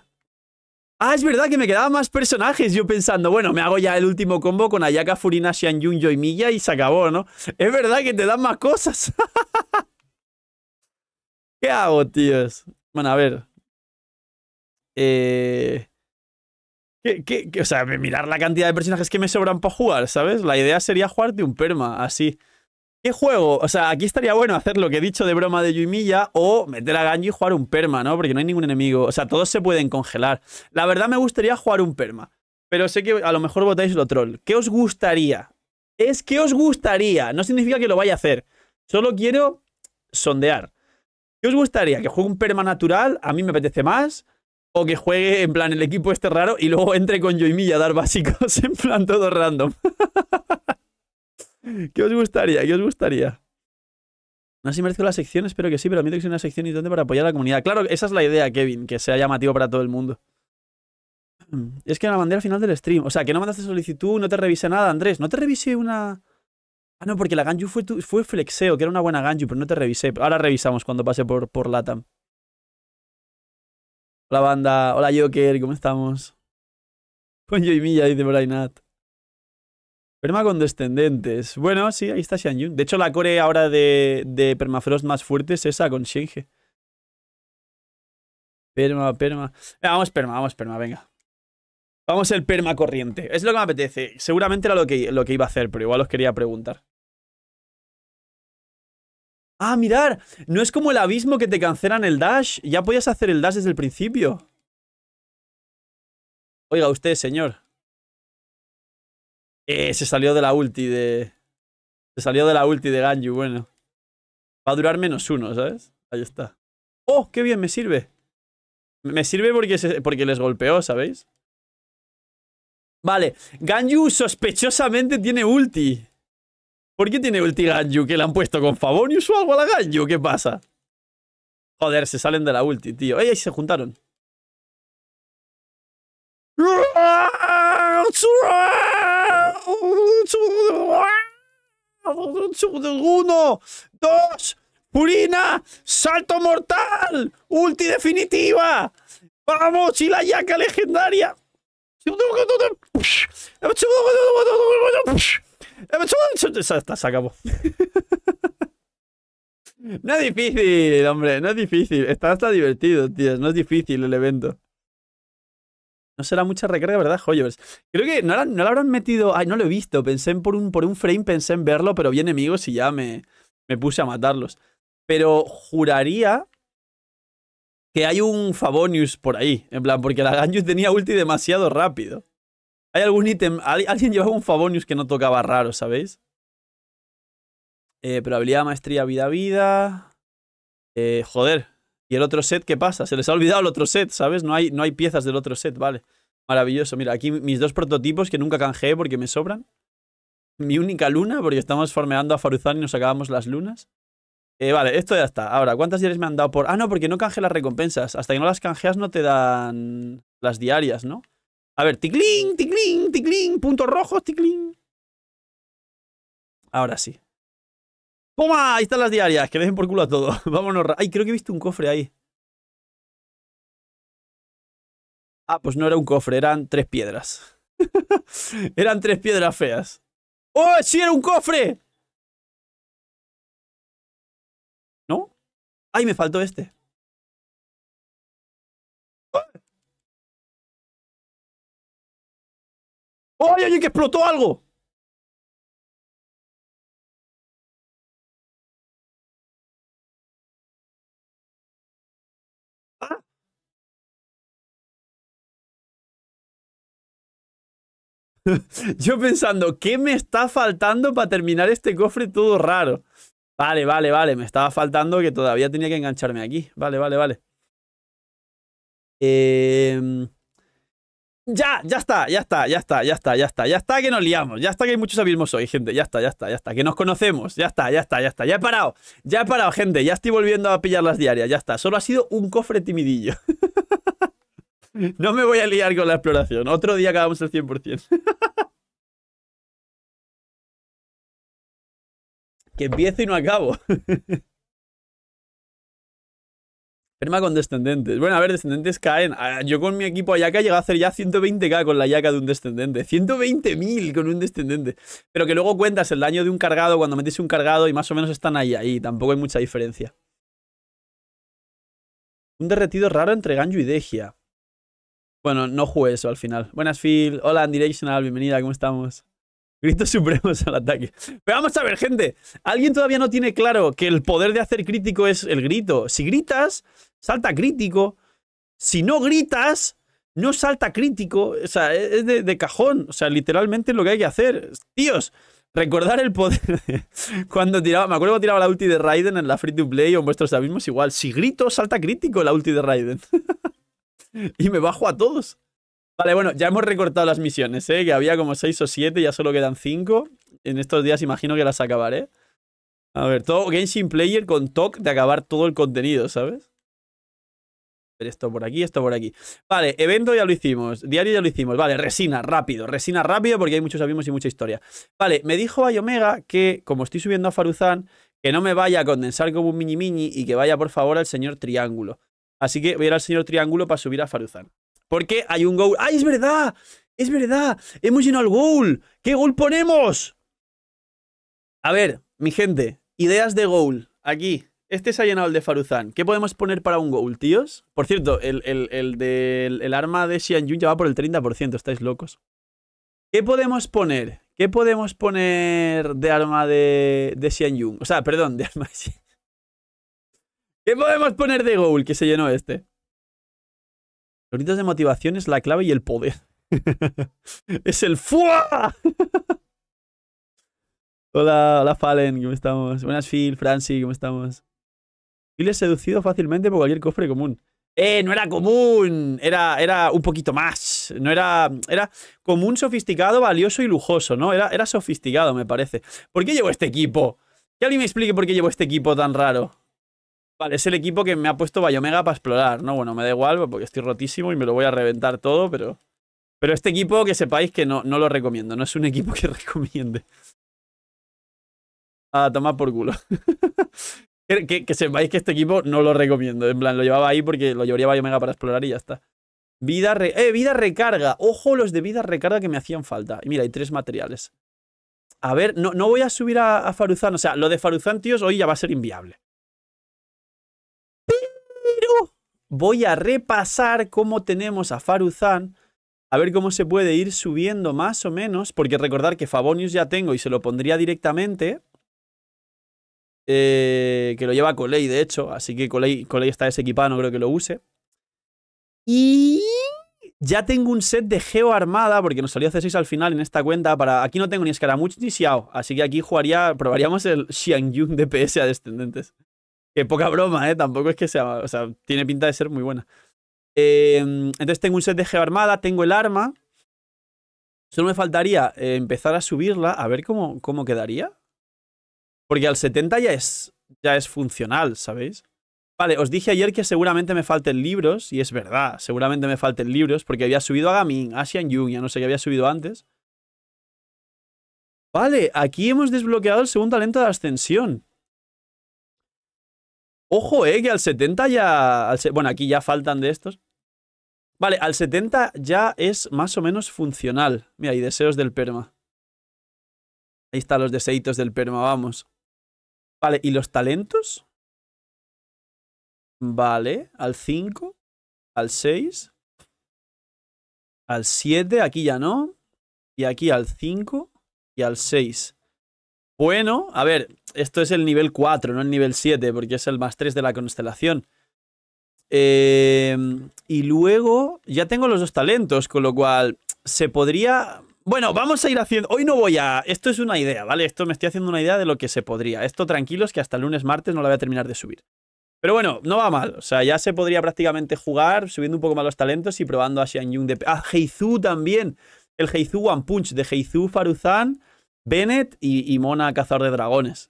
Ah, es verdad que me quedaban más personajes. Yo pensando, bueno, me hago ya el último combo con Ayaka, Furina, Y Milla, y se acabó, ¿no? Es verdad que te dan más cosas. ¿Qué hago, tíos? Bueno, a ver. Eh... ¿Qué, o sea, mirar la cantidad de personajes que me sobran para jugar, ¿sabes? La idea sería jugarte un perma, así. ¿Qué juego? O sea, aquí estaría bueno hacer lo que he dicho de broma de Yuimilla o meter a Ganji y jugar un perma, ¿no? Porque no hay ningún enemigo. O sea, todos se pueden congelar. La verdad me gustaría jugar un perma. Pero sé que a lo mejor votáis lo troll. ¿Qué os gustaría? Es que os gustaría. No significa que lo vaya a hacer. Solo quiero sondear. ¿Qué os gustaría? ¿Que juegue un perma natural? A mí me apetece más. O que juegue en plan el equipo este raro y luego entre con mí a dar básicos en plan todo random. ¿Qué os gustaría? ¿Qué os gustaría? No sé si merezco la sección, espero que sí, pero admito que es una sección y donde para apoyar a la comunidad. Claro, esa es la idea, Kevin, que sea llamativo para todo el mundo. Es que la bandera al final del stream. O sea, que no mandaste solicitud, no te revise nada, Andrés. No te revisé una... Ah, no, porque la Ganju fue, fue flexeo, que era una buena Ganju, pero no te revisé. Ahora revisamos cuando pase por, por Latam. Hola, banda. Hola, Joker. ¿Cómo estamos? Con y Milla, dice con Perma con descendentes. Bueno, sí, ahí está Xianyun. De hecho, la core ahora de, de Permafrost más fuerte es esa con Shenge. Perma, perma. vamos, perma, vamos, perma, venga. Vamos el corriente, Es lo que me apetece. Seguramente era lo que, lo que iba a hacer, pero igual os quería preguntar. Ah, mirar, no es como el abismo que te cancelan el dash. Ya podías hacer el dash desde el principio. Oiga, usted, señor. Eh, se salió de la ulti de... Se salió de la ulti de Ganju, bueno. Va a durar menos uno, ¿sabes? Ahí está. ¡Oh, qué bien me sirve! Me sirve porque, porque les golpeó, ¿sabéis? Vale, Ganyu sospechosamente tiene ulti. ¿Por qué tiene ulti Ganju? ¿Que le han puesto con Favonius o algo a la Ganyu? ¿Qué pasa? Joder, se salen de la ulti, tío. ¡Ey, ahí se juntaron! ¡Uno! ¡Dos! ¡Purina! ¡Salto mortal! ¡Ulti definitiva! ¡Vamos! ¡Y la Yaka legendaria! Se acabó. No es difícil, hombre, no es difícil. Está hasta divertido, tío. No es difícil el evento. No será mucha recarga, ¿verdad, Joyos? Creo que no, lo habrán metido. Ay, no lo he visto. Pensé en por un, por un frame, pensé en verlo, pero vi enemigos y ya me, me puse a matarlos. Pero juraría que hay un Favonius por ahí. En plan, porque la Ganyu tenía ulti demasiado rápido. Hay algún ítem... Alguien llevaba un Favonius que no tocaba raro, ¿sabéis? Eh, probabilidad maestría, vida, vida... Eh, joder. ¿Y el otro set qué pasa? Se les ha olvidado el otro set, ¿sabes? No hay, no hay piezas del otro set, vale. Maravilloso. Mira, aquí mis dos prototipos que nunca canjeé porque me sobran. Mi única luna, porque estamos farmeando a Faruzan y nos acabamos las lunas. Eh, vale, esto ya está. Ahora, ¿cuántas diarias me han dado por...? Ah, no, porque no canje las recompensas. Hasta que no las canjeas no te dan las diarias, ¿no? A ver, ticlín, ticlín, ticlín, puntos rojos, ticlín. Ahora sí. ¡Poma! Ahí están las diarias. Que dejen por culo a todo. Vámonos. Ay, creo que he visto un cofre ahí. Ah, pues no era un cofre, eran tres piedras. eran tres piedras feas. ¡Oh, sí, era un cofre! ¡Ay, me faltó este! ¡Ay, que explotó algo! ¡Ah! Yo pensando, ¿qué me está faltando para terminar este cofre todo raro? Vale, vale, vale. Me estaba faltando que todavía tenía que engancharme aquí. Vale, vale, vale. Ya, ya está, ya está, ya está, ya está, ya está, ya está que nos liamos, ya está que hay muchos abismos hoy, gente, ya está, ya está, ya está, que nos conocemos, ya está, ya está, ya está, ya he parado, ya he parado, gente, ya estoy volviendo a pillar las diarias, ya está, solo ha sido un cofre timidillo. no me voy a liar con la exploración, otro día acabamos el 100%. que empiezo y no acabo. Perma con descendentes. Bueno, a ver, descendentes caen. Ah, yo con mi equipo Ayaka llegado a hacer ya 120k con la Ayaka de un descendente. 120.000 con un descendente. Pero que luego cuentas el daño de un cargado cuando metes un cargado y más o menos están ahí, ahí. Tampoco hay mucha diferencia. Un derretido raro entre Ganju y Degia. Bueno, no jugué eso al final. Buenas, Phil. Hola, Directional. Bienvenida, ¿cómo estamos? Gritos supremos al ataque. Pero vamos a ver, gente. Alguien todavía no tiene claro que el poder de hacer crítico es el grito. Si gritas, salta crítico. Si no gritas, no salta crítico. O sea, e-, es de, cajón. O sea, literalmente es lo que hay que hacer. Tíos, recordar el poder. cuando tiraba, me acuerdo que tiraba la ulti de Raiden en la free to play o en vuestros abismos, igual. Si grito, salta crítico la ulti de Raiden. y me bajo a todos. Vale, bueno, ya hemos recortado las misiones, ¿eh? Que había como 6 o 7, ya solo quedan 5. En estos días imagino que las acabaré. A ver, todo Genshin Player con TOC de acabar todo el contenido, ¿sabes? Esto por aquí, esto por aquí. Vale, evento ya lo hicimos. Diario ya lo hicimos. Vale, resina, rápido. Resina rápido porque hay muchos abismos y mucha historia. Vale, me dijo Ayomega que, como estoy subiendo a Faruzán, que no me vaya a condensar como un mini mini y que vaya, por favor, al señor Triángulo. Así que voy a ir al señor Triángulo para subir a Faruzán. Porque hay un goal. ¡Ay, ¡Ah, es verdad! ¡Es verdad! ¡Hemos llenado el goal! ¿Qué goal ponemos? A ver, mi gente, ideas de goal. Aquí, este se ha llenado el de Faruzan. ¿Qué podemos poner para un goal, tíos? Por cierto, el, el, el arma de Xianyun ya va por el 30%, estáis locos. ¿Qué podemos poner? ¿Qué podemos poner de arma de, de O sea, perdón, de arma de ¿Qué podemos poner de goal que se llenó este? Los gritos de motivación es la clave y el poder. es el FUA. hola, hola Fallen, ¿cómo estamos? Buenas Phil, Franci, ¿cómo estamos? Phil es seducido fácilmente por cualquier cofre común. ¡Eh! No era común. Era, era un poquito más. No era. Era común, sofisticado, valioso y lujoso, ¿no? Era, era sofisticado, me parece. ¿Por qué llevo este equipo? Que alguien me explique por qué llevo este equipo tan raro. Vale, es el equipo que me ha puesto Bayomega para explorar, ¿no? Bueno, me da igual porque estoy rotísimo y me lo voy a reventar todo, pero... Pero este equipo que sepáis que no, no lo recomiendo, no es un equipo que recomiende. Ah, tomar por culo. que, sepáis que este equipo no lo recomiendo. En plan, lo llevaba ahí porque lo llevaría Bayomega para explorar y ya está. Vida ¡Eh, vida recarga! Ojo los de vida recarga que me hacían falta. Y mira, hay tres materiales. A ver, no, voy a subir a, Faruzan. O sea, lo de Faruzán, tíos, hoy ya va a ser inviable. Pero voy a repasar cómo tenemos a Faruzan, a ver cómo se puede ir subiendo más o menos, porque recordar que Fabonius ya tengo y se lo pondría directamente, eh, que lo lleva Kolei, de hecho, así que Coley, está desequipado, no creo que lo use. Y ya tengo un set de Geo Armada, porque nos salió C6 al final en esta cuenta. Para... Aquí no tengo ni Escaramuch ni Xiao, así que aquí jugaría, probaríamos el Xiangyun DPS a descendentes. Que poca broma, ¿eh? Tampoco es que sea. O sea, tiene pinta de ser muy buena. Em, entonces tengo un set de Geo Armada, tengo el arma. Solo me faltaría eh, empezar a subirla, a ver cómo, cómo quedaría. Porque al 70 ya es, ya es funcional, ¿sabéis? Vale, os dije ayer que seguramente me falten libros, y es verdad, seguramente me falten libros, porque había subido a Gamin, Asian Jung, ya no sé qué había subido antes. Vale, aquí hemos desbloqueado el segundo talento de ascensión. Ojo, eh, que al 70 ya... bueno, aquí ya faltan de estos. Vale, al 70 ya es más o menos funcional. Mira, y deseos del perma. Ahí están los deseitos del perma, vamos. Vale, ¿y los talentos? Vale, al 5, al 6, al 7, aquí ya no. Y aquí al 5 y al 6. Bueno, a ver, esto es el nivel 4, no el nivel 7, porque es el más 3 de la constelación. Em, y luego ya tengo los dos talentos, con lo cual se podría... Bueno, vamos a ir haciendo... Hoy no voy a... Esto es una idea, ¿vale? Esto me estoy haciendo una idea de lo que se podría. Esto tranquilos que hasta el lunes, martes no la voy a terminar de subir. Pero bueno, no va mal. O sea, ya se podría prácticamente jugar subiendo un poco más los talentos y probando a Xiang de... Ah, Heizu también. El Heizu One Punch de Heizu Faruzan. Bennett y, Mona Cazador de Dragones.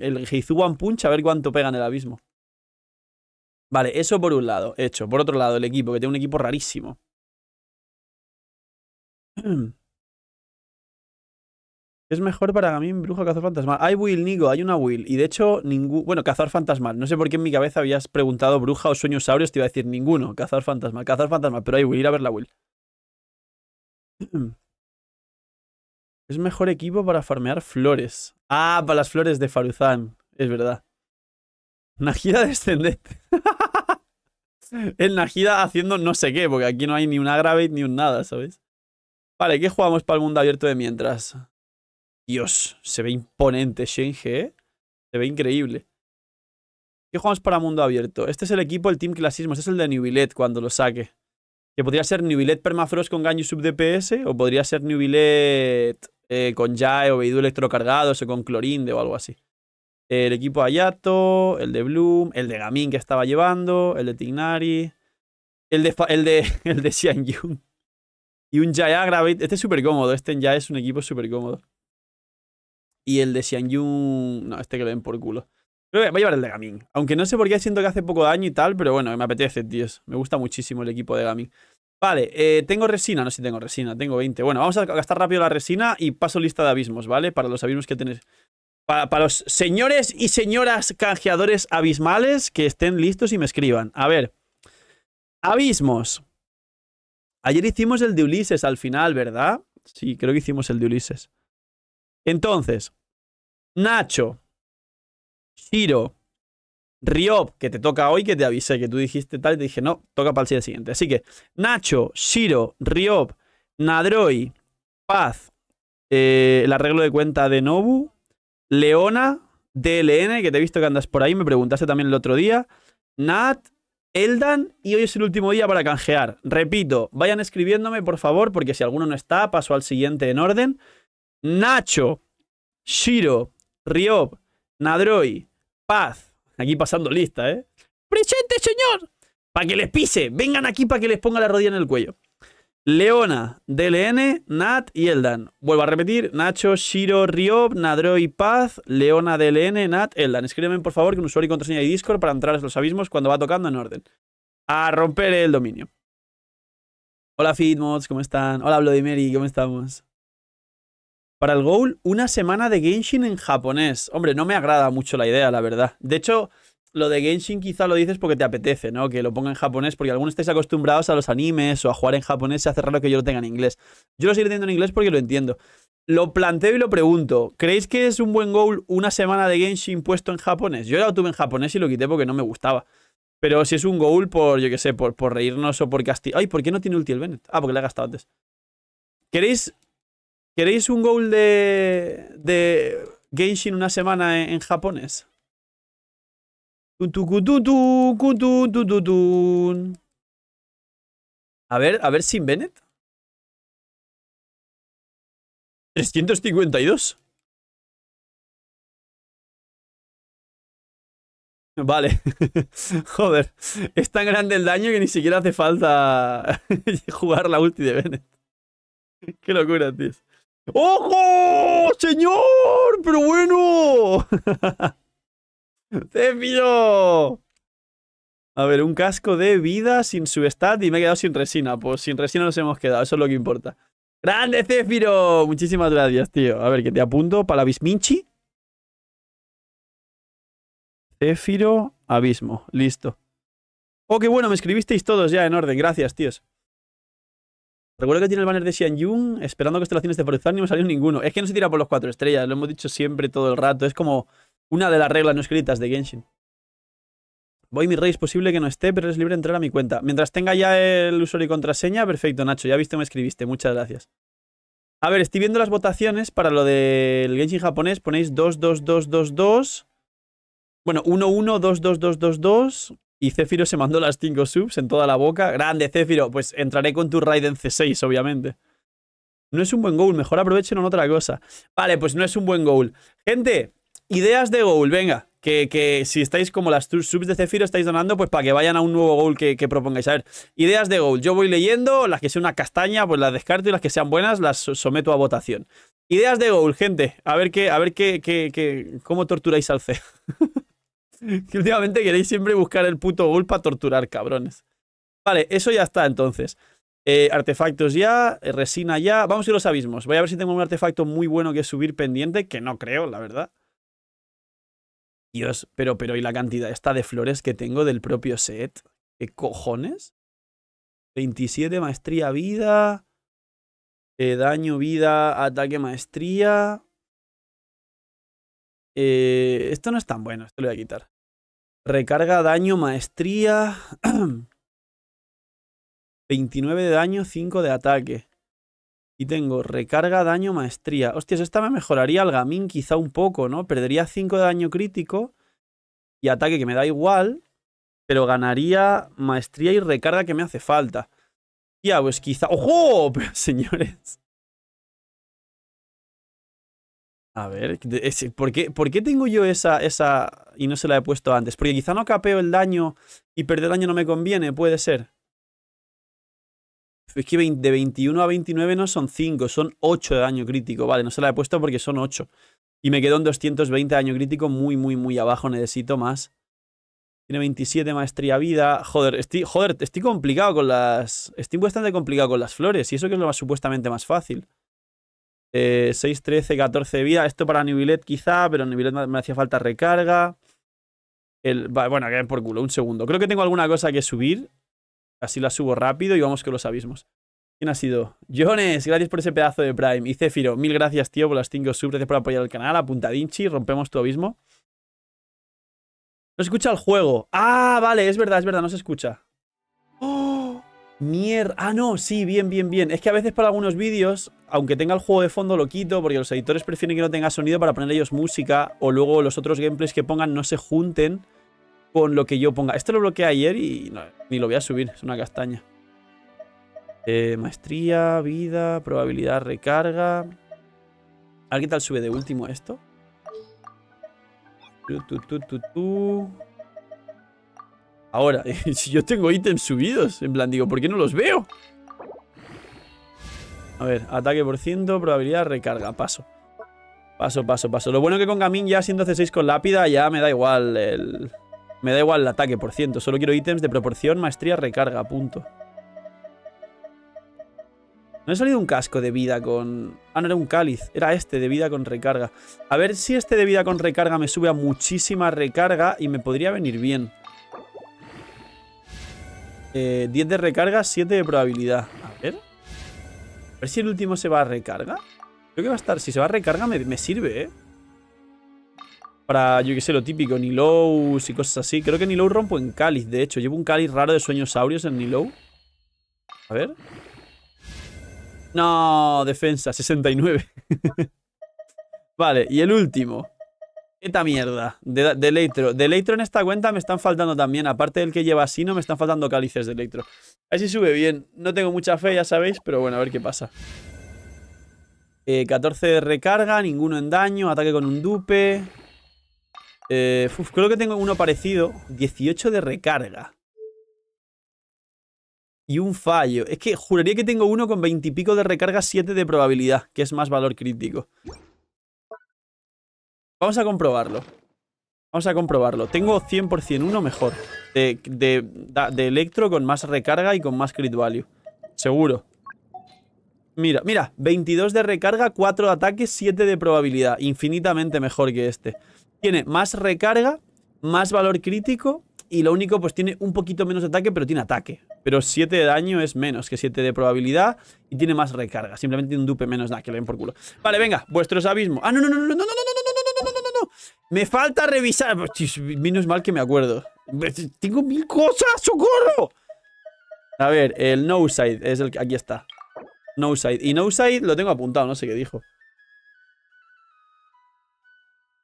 el Heizu One Punch a ver cuánto pega en el abismo. Vale, eso por un lado, hecho. Por otro lado, el equipo, que tiene un equipo rarísimo. Es mejor para mí Bruja cazar fantasma? Hay Will, Nigo, hay una Will. Y de hecho, ningún. Bueno, cazar fantasmal. No sé por qué en mi cabeza habías preguntado bruja o sueños saurios. Te iba a decir ninguno. Cazar fantasma, cazar fantasma. Pero hay Will, ir a ver la Will. Es mejor equipo para farmear flores. Ah, para las flores de Faruzan. Es verdad. Najida descendente. El Najida haciendo no sé qué, porque aquí no hay ni un aggravate ni un nada, ¿sabes? Vale, ¿qué jugamos para el mundo abierto de mientras? Dios, se ve imponente Shenge, ¿eh? Se ve increíble. ¿Qué jugamos para mundo abierto? Este es el equipo, el Team Clasismo. Este es el de Nubilet cuando lo saque. Que podría ser Nubilet Permafrost con Ganyu Sub DPS o podría ser Nubilet eh, con Jae o Beidou electrocargados o con Clorinde o algo así. El equipo Ayato, el de Bloom, el de Gamin que estaba llevando, el de Tignari, el de, el de, el de Y un Jae Gravit. Este es súper cómodo. Este en es un equipo súper cómodo. Y el de Xianyun No, este que le ven por culo. voy a llevar el de Gamin. Aunque no sé por qué siento que hace poco daño y tal, pero bueno, me apetece, tíos. Me gusta muchísimo el equipo de Gamin. Vale, eh, tengo resina, no sé si tengo resina, tengo 20. Bueno, vamos a gastar rápido la resina y paso lista de abismos, ¿vale? Para los abismos que tenéis. Para, para los señores y señoras canjeadores abismales que estén listos y me escriban. A ver. Abismos. Ayer hicimos el de Ulises al final, ¿verdad? Sí, creo que hicimos el de Ulises. Entonces, Nacho, Shiro, Riop, que te toca hoy, que te avisé, que tú dijiste tal, y te dije, no, toca para el siguiente. Así que Nacho, Shiro, Riop, Nadroi, Paz, eh, el arreglo de cuenta de Nobu, Leona, DLN, que te he visto que andas por ahí, me preguntaste también el otro día, Nat, Eldan, y hoy es el último día para canjear. Repito, vayan escribiéndome, por favor, porque si alguno no está, paso al siguiente en orden. Nacho, Shiro, Riop, Nadroi, Paz, Aquí pasando lista, ¿eh? ¡Presente, señor! Para que les pise. Vengan aquí para que les ponga la rodilla en el cuello. Leona, DLN, Nat y Eldan. Vuelvo a repetir, Nacho, Shiro, Riob, Nadro y Paz, Leona, DLN, Nat, Eldan. Escríbeme por favor que un usuario y contraseña de Discord para entrar a los abismos cuando va tocando en orden. A romper el dominio. Hola Fitmods, ¿cómo están? Hola Bloody Mary, ¿cómo estamos? Para el Goal, una semana de Genshin en japonés. Hombre, no me agrada mucho la idea, la verdad. De hecho, lo de Genshin quizá lo dices porque te apetece, ¿no? Que lo ponga en japonés, porque algunos estáis acostumbrados a los animes o a jugar en japonés, se hace raro que yo lo tenga en inglés. Yo lo estoy teniendo en inglés porque lo entiendo. Lo planteo y lo pregunto. ¿Creéis que es un buen goal una semana de Genshin puesto en japonés? Yo ya lo tuve en japonés y lo quité porque no me gustaba. Pero si es un goal por, yo qué sé, por, por reírnos o por castigar. Ay, ¿por qué no tiene ulti el Bennett? Ah, porque le he gastado antes. ¿Queréis ¿Queréis un goal de, de Genshin una semana en, en japonés? A ver, a ver sin Bennett. 352. Vale. Joder. Es tan grande el daño que ni siquiera hace falta jugar la ulti de Bennett. Qué locura, tío. ¡Ojo! ¡Señor! ¡Pero bueno! ¡Cefiro! A ver, un casco de vida sin su stat y me he quedado sin resina. Pues sin resina nos hemos quedado, eso es lo que importa. ¡Grande Céfiro! Muchísimas gracias, tío. A ver, que te apunto para Bisminchi. Céfiro, abismo. Listo. Oh, qué bueno, me escribisteis todos ya en orden. Gracias, tíos. Recuerdo que tiene el banner de Xian Yun, esperando constelaciones de Forzar, ni me salió ninguno. Es que no se tira por los cuatro estrellas, lo hemos dicho siempre todo el rato. Es como una de las reglas no escritas de Genshin. Voy mi rey, es posible que no esté, pero es libre de entrar a mi cuenta. Mientras tenga ya el usuario y contraseña, perfecto, Nacho. Ya visto me escribiste, muchas gracias. A ver, estoy viendo las votaciones para lo del Genshin japonés. Ponéis 2, 2, 2, 2, 2. Bueno, 1, 1, 2, 2, 2, 2, 2. Y Céfiro se mandó las 5 subs en toda la boca. Grande, Céfiro. Pues entraré con tu Raiden C6, obviamente. No es un buen goal, mejor aprovechen en otra cosa. Vale, pues no es un buen goal. Gente, ideas de goal, venga. Que, que si estáis como las subs de Cefiro estáis donando, pues para que vayan a un nuevo goal que, propongáis. A ver, ideas de goal. Yo voy leyendo, las que sean una castaña, pues las descarto y las que sean buenas las someto a votación. Ideas de goal, gente. A ver qué, a ver qué, qué cómo torturáis al C. Que últimamente queréis siempre buscar el puto bull para torturar, cabrones. Vale, eso ya está entonces. Eh, artefactos ya, eh, resina ya. Vamos a ir a los abismos. Voy a ver si tengo un artefacto muy bueno que subir pendiente, que no creo, la verdad. Dios, pero, pero, ¿y la cantidad esta de flores que tengo del propio set? ¿Qué cojones? 27 maestría vida. Eh, daño vida, ataque maestría. Eh, esto no es tan bueno, esto lo voy a quitar. Recarga, daño, maestría. 29 de daño, 5 de ataque. Y tengo recarga, daño, maestría. Hostias, esta me mejoraría al gamín quizá un poco, ¿no? Perdería 5 de daño crítico y ataque que me da igual, pero ganaría maestría y recarga que me hace falta. Ya, pues quizá... ¡Ojo! señores, A ver, ¿por qué, ¿por qué, tengo yo esa, esa y no se la he puesto antes? Porque quizá no capeo el daño y perder daño no me conviene, puede ser. Es que de 21 a 29 no son 5, son 8 de daño crítico. Vale, no se la he puesto porque son 8. Y me quedo en 220 de daño crítico muy, muy, muy abajo. Necesito más. Tiene 27 maestría vida. Joder, estoy, joder, estoy complicado con las... Estoy bastante complicado con las flores. Y eso que es lo supuestamente más fácil. 6, 13, 14 vida. Esto para Nubilet quizá, pero Nubilet me hacía falta recarga. El, bueno, que por culo, un segundo. Creo que tengo alguna cosa que subir. Así la subo rápido y vamos que los abismos. ¿Quién ha sido? Jones, gracias por ese pedazo de Prime. Y Cefiro, mil gracias, tío, por las 5 subs. Gracias por apoyar el canal. Apuntadinchi, rompemos tu abismo. No se escucha el juego. Ah, vale, es verdad, es verdad, no se escucha. ¡Oh! Mierda. Ah, no, sí, bien, bien, bien. Es que a veces para algunos vídeos aunque tenga el juego de fondo lo quito porque los editores prefieren que no tenga sonido para poner ellos música o luego los otros gameplays que pongan no se junten con lo que yo ponga. Esto lo bloqueé ayer y ni lo voy a subir, es una castaña. Eh, maestría, vida, probabilidad, recarga. ¿Alguien tal sube de último esto. Ahora, si yo tengo ítems subidos, en plan digo, ¿por qué no los veo? A ver, ataque por ciento, probabilidad, recarga, paso. Paso, paso, paso. Lo bueno que con Gamin ya siendo C6 con lápida ya me da igual el... Me da igual el ataque por ciento. Solo quiero ítems de proporción, maestría, recarga, punto. No he salido un casco de vida con... Ah, no, era un cáliz. Era este de vida con recarga. A ver si este de vida con recarga me sube a muchísima recarga y me podría venir bien. Eh, 10 de recarga, 7 de probabilidad. A ver... A ver si el último se va a recarga. Creo que va a estar... Si se va a recarga me, sirve, ¿eh? Para, yo qué sé, lo típico, nilow y cosas así. Creo que Nilow rompo en cáliz, de hecho. Llevo un cáliz raro de sueños saurios en Nilow. A ver. No, defensa, 69. vale, y el último. Esta mierda. De, Electro. De Electro en esta cuenta me están faltando también. Aparte del que lleva Sino, me están faltando cálices de Electro. Así sube bien. No tengo mucha fe, ya sabéis, pero bueno, a ver qué pasa. 14 eh, de recarga, ninguno en daño, ataque con un dupe. Eh, creo que tengo uno parecido. 18 de recarga. Y un fallo. Es que juraría que tengo uno con 20 y pico de recarga, 7 de probabilidad, que es más valor crítico. Vamos a comprobarlo. Vamos a comprobarlo. Tengo 100% uno mejor. De, electro con más recarga y con más crit value. Seguro. Mira, mira. 22 de recarga, 4 de ataque, 7 de probabilidad. Infinitamente mejor que este. Tiene más recarga, más valor crítico y lo único pues tiene un poquito menos de ataque, pero tiene ataque. Pero 7 de daño es menos que 7 de probabilidad y tiene más recarga. Simplemente tiene un dupe menos. nada. que le den por culo. Vale, venga. Vuestros abismos. Ah, no, no, no, no, no, no, no, no. Me falta revisar. Menos mal que me acuerdo. Tengo mil cosas, socorro. A ver, el no side es el que aquí está. No side. Y no side lo tengo apuntado, no sé qué dijo.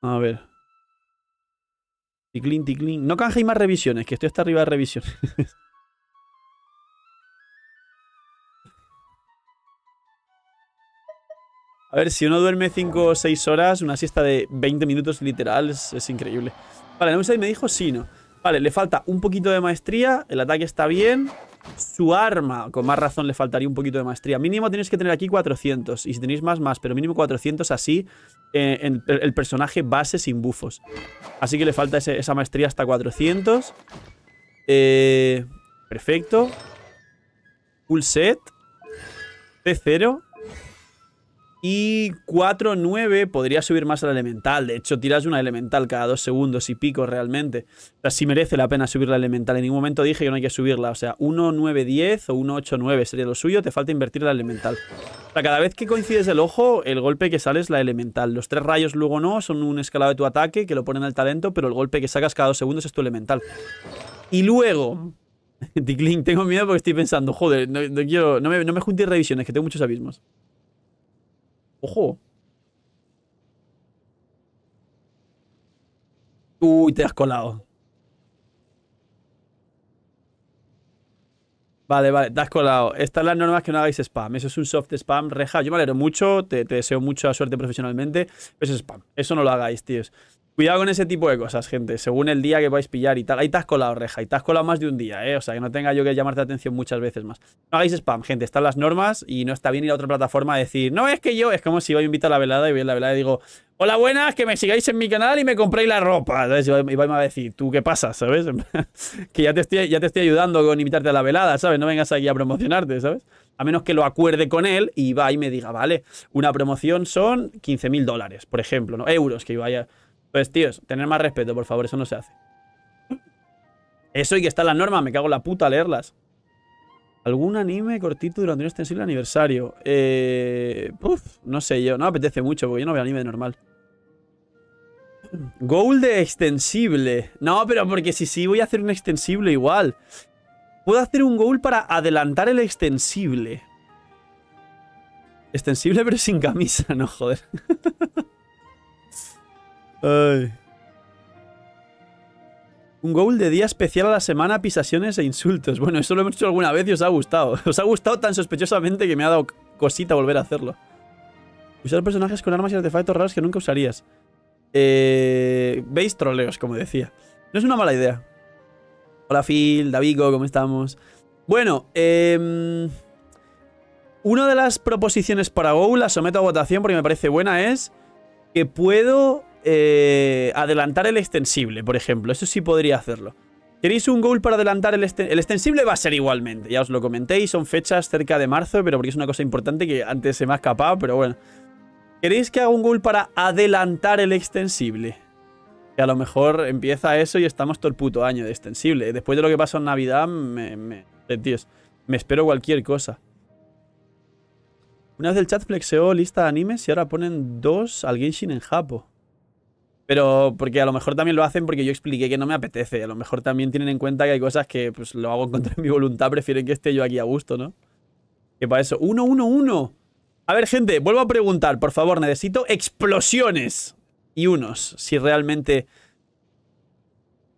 A ver. Ticlin, ticlin. No canjeis más revisiones, que estoy hasta arriba de revisiones. A ver, si uno duerme 5 o 6 horas, una siesta de 20 minutos literal es, increíble. Vale, no me dijo sí, no. Vale, le falta un poquito de maestría, el ataque está bien. Su arma, con más razón, le faltaría un poquito de maestría. Mínimo tenéis que tener aquí 400, y si tenéis más, más, pero mínimo 400 así, eh, el personaje base sin bufos. Así que le falta esa maestría hasta 400. Eh, perfecto. Full set. c 0 y 4-9 podría subir más la elemental. De hecho, tiras una elemental cada dos segundos y pico realmente. O sea, sí merece la pena subir la elemental. En ningún momento dije que no hay que subirla. O sea, 1-9-10 o 1-8-9 sería lo suyo. Te falta invertir la elemental. O sea, cada vez que coincides el ojo, el golpe que sale es la elemental. Los tres rayos luego no, son un escalado de tu ataque que lo ponen al talento, pero el golpe que sacas cada dos segundos es tu elemental. Y luego... Tickling, tengo miedo porque estoy pensando, joder, no, quiero, me, no me juntes revisiones, que tengo muchos abismos. Ojo. Uy, te has colado. Vale, vale, te has colado. Estas las normas que no hagáis spam. Eso es un soft spam, reja. Yo me alegro mucho, te, deseo mucha suerte profesionalmente. eso es spam. Eso no lo hagáis, tíos. Cuidado con ese tipo de cosas, gente. Según el día que vais a pillar y tal. Ahí te has colado, reja. Y te has colado más de un día, ¿eh? O sea, que no tenga yo que llamarte atención muchas veces más. No hagáis spam, gente. Están las normas y no está bien ir a otra plataforma a decir, no, es que yo. Es como si voy a invitar a la velada y voy a la velada y digo, hola, buenas, que me sigáis en mi canal y me compréis la ropa. y vais a decir, ¿tú qué pasa, sabes? que ya te, estoy, ya te estoy ayudando con invitarte a la velada, ¿sabes? No vengas aquí a promocionarte, ¿sabes? a menos que lo acuerde con él y va y me diga, vale, una promoción son 15.000 dólares, por ejemplo, ¿no? Euros, que vaya. Pues, tíos, tener más respeto, por favor, eso no se hace. Eso y que está la norma. me cago en la puta leerlas. ¿Algún anime cortito durante un extensible aniversario? Eh, uf, no sé yo, no apetece mucho porque yo no veo anime normal. Goal de extensible. No, pero porque si sí voy a hacer un extensible igual. Puedo hacer un goal para adelantar el extensible. Extensible pero sin camisa, no, joder. Un goal de día especial a la semana, pisaciones e insultos. Bueno, eso lo hemos hecho alguna vez y os ha gustado. Os ha gustado tan sospechosamente que me ha dado cosita volver a hacerlo. Usar personajes con armas y artefactos raros que nunca usarías. Eh, Veis troleos, como decía. No es una mala idea. Hola Phil, Davigo, ¿cómo estamos? Bueno, eh, una de las proposiciones para Go, la someto a votación porque me parece buena, es que puedo eh, adelantar el extensible, por ejemplo. Eso sí podría hacerlo. ¿Queréis un goal para adelantar el, extensible? Va a ser igualmente, ya os lo comenté son fechas cerca de marzo, pero porque es una cosa importante que antes se me ha escapado, pero bueno. ¿Queréis que haga un goal para adelantar el extensible? Que a lo mejor empieza eso y estamos todo el puto año de extensible. Después de lo que pasó en Navidad, me, me, eh, me espero cualquier cosa. Una vez el chat flexeó lista de animes y ahora ponen dos al Genshin en Japo. Pero porque a lo mejor también lo hacen porque yo expliqué que no me apetece. A lo mejor también tienen en cuenta que hay cosas que pues lo hago contra mi voluntad, prefieren que esté yo aquí a gusto, ¿no? Que para eso. ¡Uno, uno, uno! A ver, gente, vuelvo a preguntar, por favor, necesito explosiones y unos, si realmente...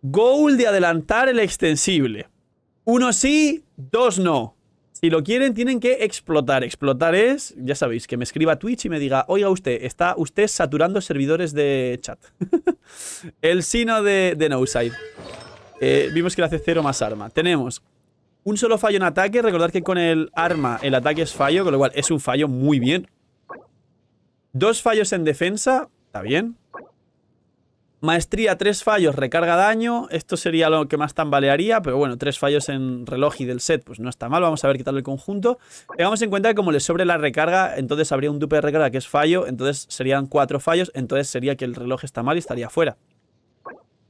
Goal de adelantar el extensible. Uno sí, dos no. Si lo quieren, tienen que explotar. Explotar es, ya sabéis, que me escriba Twitch y me diga, oiga usted, está usted saturando servidores de chat. el sino de, de Side. Eh, vimos que le hace cero más arma. Tenemos un solo fallo en ataque. Recordad que con el arma el ataque es fallo, con lo cual es un fallo muy bien. Dos fallos en defensa, está bien. Maestría, tres fallos, recarga daño. Esto sería lo que más tambalearía, pero bueno, tres fallos en reloj y del set, pues no está mal. Vamos a ver qué tal el conjunto. Tengamos en cuenta que como le sobre la recarga, entonces habría un dupe de recarga que es fallo, entonces serían cuatro fallos, entonces sería que el reloj está mal y estaría fuera.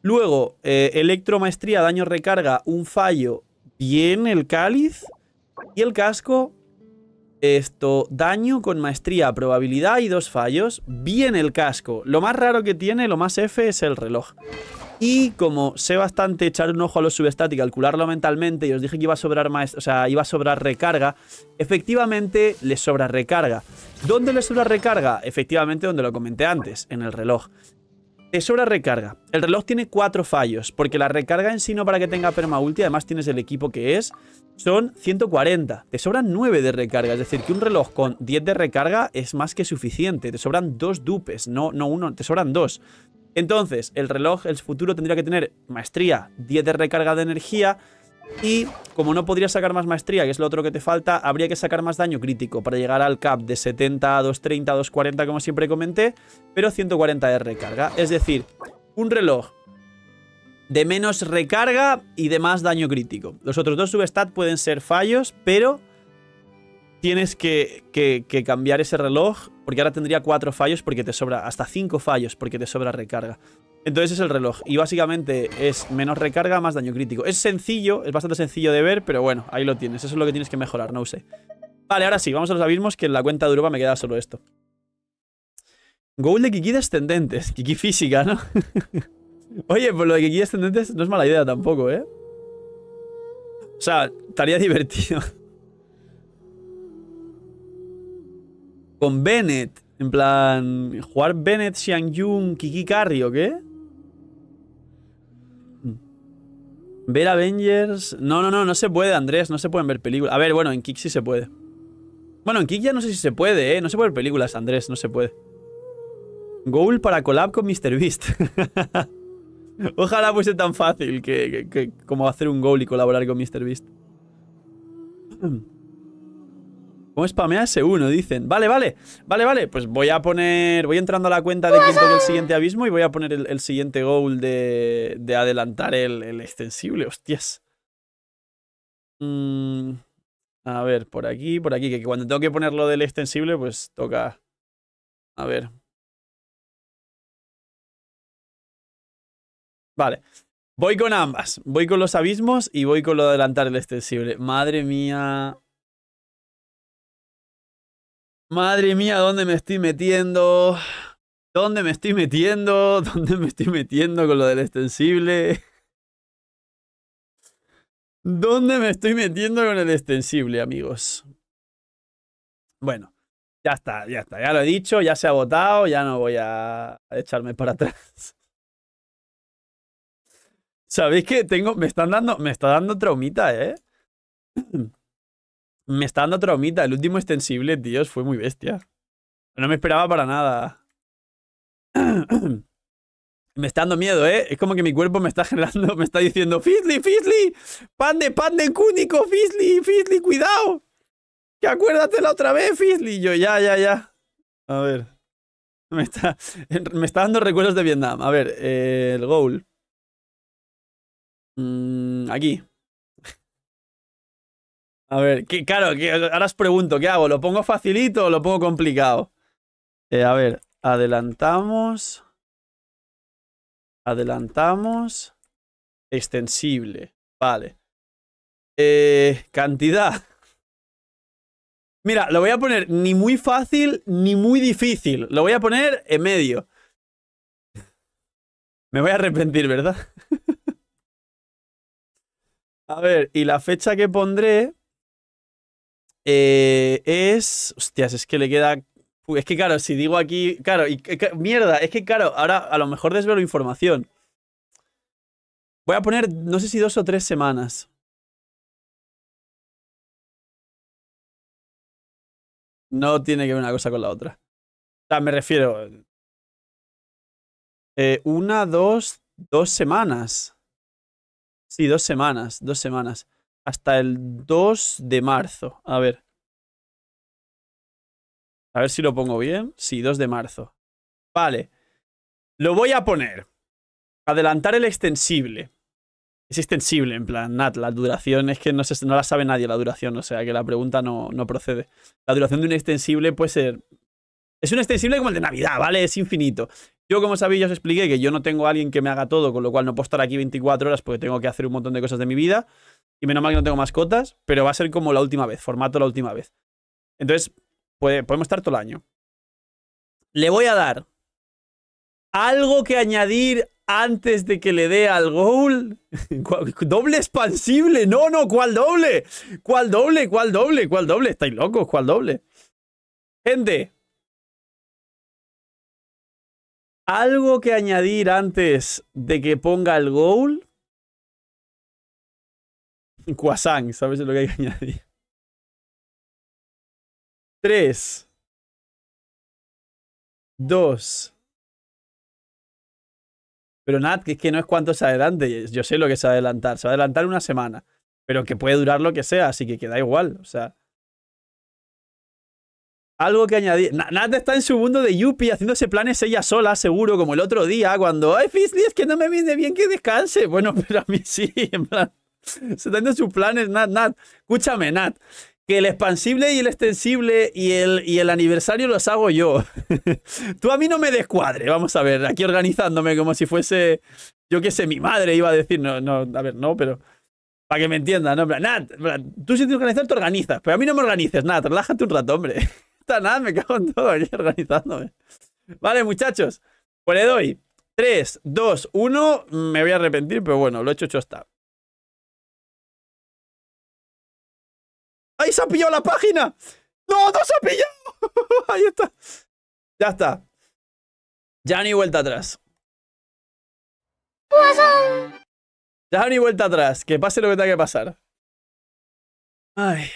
Luego, eh, electro maestría, daño, recarga, un fallo, bien el cáliz y el casco, esto, daño con maestría, probabilidad y dos fallos. Bien el casco. Lo más raro que tiene, lo más F, es el reloj. Y como sé bastante echar un ojo a los subestat y calcularlo mentalmente, y os dije que iba a sobrar sea, iba a sobrar recarga, efectivamente le sobra recarga. ¿Dónde le sobra recarga? Efectivamente donde lo comenté antes, en el reloj. Te sobra recarga. El reloj tiene cuatro fallos, porque la recarga en sí no para que tenga perma ulti. además tienes el equipo que es. Son 140. Te sobran 9 de recarga, es decir, que un reloj con 10 de recarga es más que suficiente. Te sobran dos dupes, no, no uno, te sobran dos. Entonces, el reloj, el futuro tendría que tener maestría, 10 de recarga de energía, y como no podría sacar más maestría, que es lo otro que te falta, habría que sacar más daño crítico para llegar al cap de 70 a 230, a 240, como siempre comenté, pero 140 de recarga. Es decir, un reloj de menos recarga y de más daño crítico. Los otros dos substat pueden ser fallos, pero tienes que, cambiar ese reloj, porque ahora tendría cuatro fallos porque te sobra, hasta 5 fallos porque te sobra recarga. Entonces es el reloj. Y básicamente es menos recarga, más daño crítico. Es sencillo, es bastante sencillo de ver, pero bueno, ahí lo tienes. Eso es lo que tienes que mejorar, no sé. Vale, ahora sí, vamos a los abismos, que en la cuenta de Europa me queda solo esto. Goal de Kiki descendentes. Kiki física, ¿no? Oye, pues lo de Kiki descendentes no es mala idea tampoco, ¿eh? O sea, estaría divertido. Con Bennett. En plan, jugar Bennett, Xiang Yun, Kiki Carry, ¿o qué? Ver Avengers. No, no, no, no se puede, Andrés. No se pueden ver películas. A ver, bueno, en Kik sí se puede. Bueno, en Kik ya no sé si se puede, ¿eh? No se pueden ver películas, Andrés. No se puede. Goal para collab con Beast. Ojalá fuese tan fácil que, como hacer un goal y colaborar con MrBeast. ¿Cómo spamear ese uno Dicen. Vale, vale. Vale, vale. Pues voy a poner. Voy entrando a la cuenta de quién el siguiente abismo y voy a poner el, siguiente goal de, de adelantar el, el, extensible. Hostias. Mm, a ver, por aquí, por aquí. Que cuando tengo que poner lo del extensible, pues toca. A ver. Vale. Voy con ambas. Voy con los abismos y voy con lo de adelantar el extensible. Madre mía. Madre mía, ¿dónde me estoy metiendo? ¿Dónde me estoy metiendo? ¿Dónde me estoy metiendo con lo del extensible? ¿Dónde me estoy metiendo con el extensible, amigos? Bueno, ya está, ya está. Ya lo he dicho, ya se ha votado, ya no voy a echarme para atrás. ¿Sabéis que tengo. Me están dando. Me está dando traumita, eh. Me está dando traumita. El último extensible, Dios, fue muy bestia. No me esperaba para nada. me está dando miedo, ¿eh? Es como que mi cuerpo me está generando, me está diciendo, Fizzly, Fizzly, pan de cúnico, Fizzly, Fizzly, cuidado. Que la otra vez, Fizzly. Yo, ya, ya, ya. A ver. Me está, me está dando recuerdos de Vietnam. A ver, eh, el goal. Mm, aquí. A ver, claro, que ahora os pregunto, ¿qué hago? ¿Lo pongo facilito o lo pongo complicado? Eh, a ver, adelantamos. Adelantamos. Extensible. Vale. Eh, cantidad. Mira, lo voy a poner ni muy fácil ni muy difícil. Lo voy a poner en medio. Me voy a arrepentir, ¿verdad? a ver, y la fecha que pondré eh, es. Hostias, es que le queda. es que claro, si digo aquí. Claro, y, mierda, es que claro, ahora a lo mejor desvelo información. Voy a poner, no sé si dos o tres semanas. No tiene que ver una cosa con la otra. O sea, me refiero. Eh, una, dos, dos semanas. Sí, dos semanas, dos semanas hasta el 2 de marzo. A ver. A ver si lo pongo bien. Sí, 2 de marzo. Vale. Lo voy a poner. Adelantar el extensible. Es extensible, en plan, Nat, la duración es que no, no la sabe nadie la duración, o sea que la pregunta no, no procede. La duración de un extensible puede ser... Es un extensible como el de Navidad, ¿vale? Es infinito. Yo, como sabéis, ya os expliqué que yo no tengo a alguien que me haga todo, con lo cual no puedo estar aquí 24 horas porque tengo que hacer un montón de cosas de mi vida. Y menos mal que no tengo mascotas, pero va a ser como la última vez, formato la última vez. Entonces, podemos estar todo el año. Le voy a dar algo que añadir antes de que le dé al goal. doble expansible. No, no, ¿cuál doble? ¿Cuál doble? ¿Cuál doble? ¿Cuál doble? Estáis locos, ¿cuál doble? Gente. Algo que añadir antes de que ponga el goal. Cuasán, ¿sabes lo que hay que añadir? Tres. Dos. Pero Nat, que es que no es cuánto se adelante. Yo sé lo que a adelantar. Se va a adelantar una semana. Pero que puede durar lo que sea, así que queda igual. O sea. Algo que añadir. Nat está en su mundo de Yuppie haciéndose planes ella sola, seguro, como el otro día, cuando. Ay, Fizzly, es que no me viene bien que descanse. Bueno, pero a mí sí, en plan. Se están de sus planes, Nat, Nat. Escúchame, Nat. Que el expansible y el extensible y el, y el aniversario los hago yo. Tú a mí no me descuadre. Vamos a ver, aquí organizándome como si fuese, yo qué sé, mi madre iba a decir, no, no, a ver, no, pero... Para que me entiendan, ¿no? Nat, tú si tienes organizas, te organizas. Pero a mí no me organizes, Nat. Relájate un rato, hombre. Está nada, me cago en todo aquí organizándome. Vale, muchachos. Pues le doy 3, 2, 1. Me voy a arrepentir, pero bueno, lo he hecho, hecho está. ¡Ahí se ha pillado la página! ¡No, no se ha pillado! Ahí está. Ya está. Ya ni vuelta atrás. Ya ni vuelta atrás. Que pase lo que tenga que pasar. Ay.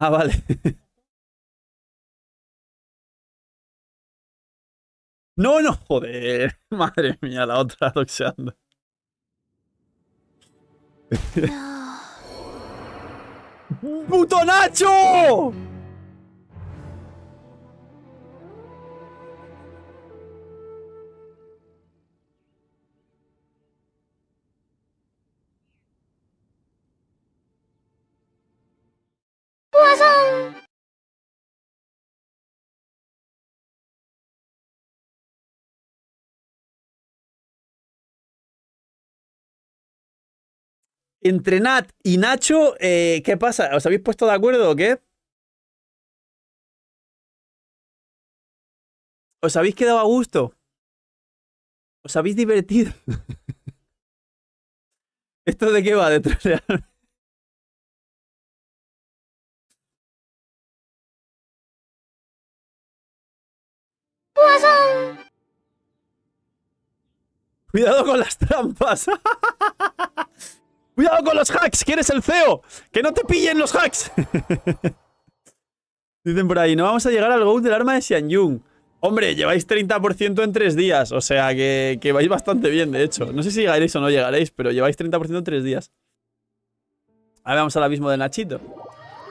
Ah, vale. No, no, joder. Madre mía, la otra doxeando. ¡Puto Nacho! entre Nat y Nacho, eh, ¿qué pasa? ¿Os habéis puesto de acuerdo o qué? ¿Os habéis quedado a gusto? ¿Os habéis divertido? ¿Esto de qué va? ¿De trolear? Cuidado con las trampas. Cuidado con los hacks, ¡Quieres el CEO! Que no te pillen los hacks. Dicen por ahí, no vamos a llegar al gold del arma de Xianyun. Hombre, lleváis 30% en 3 días. O sea que, vais bastante bien, de hecho. No sé si llegaréis o no llegaréis, pero lleváis 30% en 3 días. Ahora vamos al abismo de Nachito.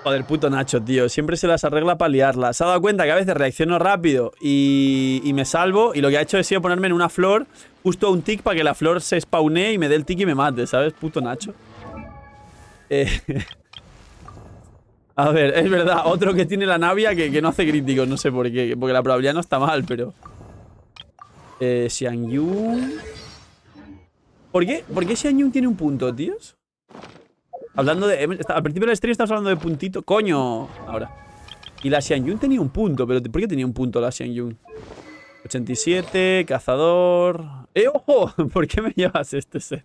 Joder, puto Nacho, tío. Siempre se las arregla para liarla. Se ha dado cuenta que a veces reacciono rápido y, me salvo. Y lo que ha hecho es sido ponerme en una flor, justo a un tick para que la flor se spawnee y me dé el tick y me mate, ¿sabes? Puto Nacho. Eh, a ver, es verdad, otro que tiene la navia que, no hace crítico no sé por qué, porque la probabilidad no está mal, pero... Eh, Xiang Yun... ¿Por qué? ¿Por qué Xiang Yun tiene un punto, tíos? Hablando de... Al principio del stream estabas hablando de puntito. ¡Coño! Ahora. Y la Xianyun tenía un punto, pero ¿por qué tenía un punto la Xianyun? 87, cazador... ¡Eh, ojo! ¿Por qué me llevas este set?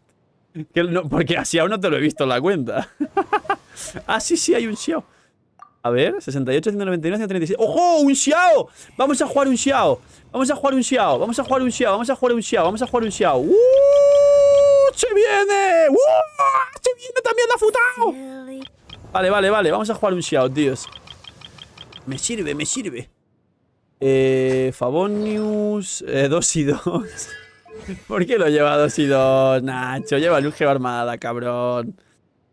Que porque así aún no te lo he visto en la cuenta. ah, sí, sí, hay un Xiao. A ver, 68, 199, 136. ¡Ojo! ¡Un Xiao! Vamos a jugar un Xiao. Vamos a jugar un Xiao. Vamos a jugar un Xiao. Vamos a jugar un Xiao. Vamos a jugar un Xiao. ¡Uh! ¡Se viene! ¡Uh! ¡Se viene también la futao! Vale, vale, vale. Vamos a jugar un shout, tíos. Me sirve, me sirve. Eh, Fabonius... Eh, 2 y 2. ¿Por qué lo lleva 2 y 2, Nacho? Llévale un Geo Armada, cabrón.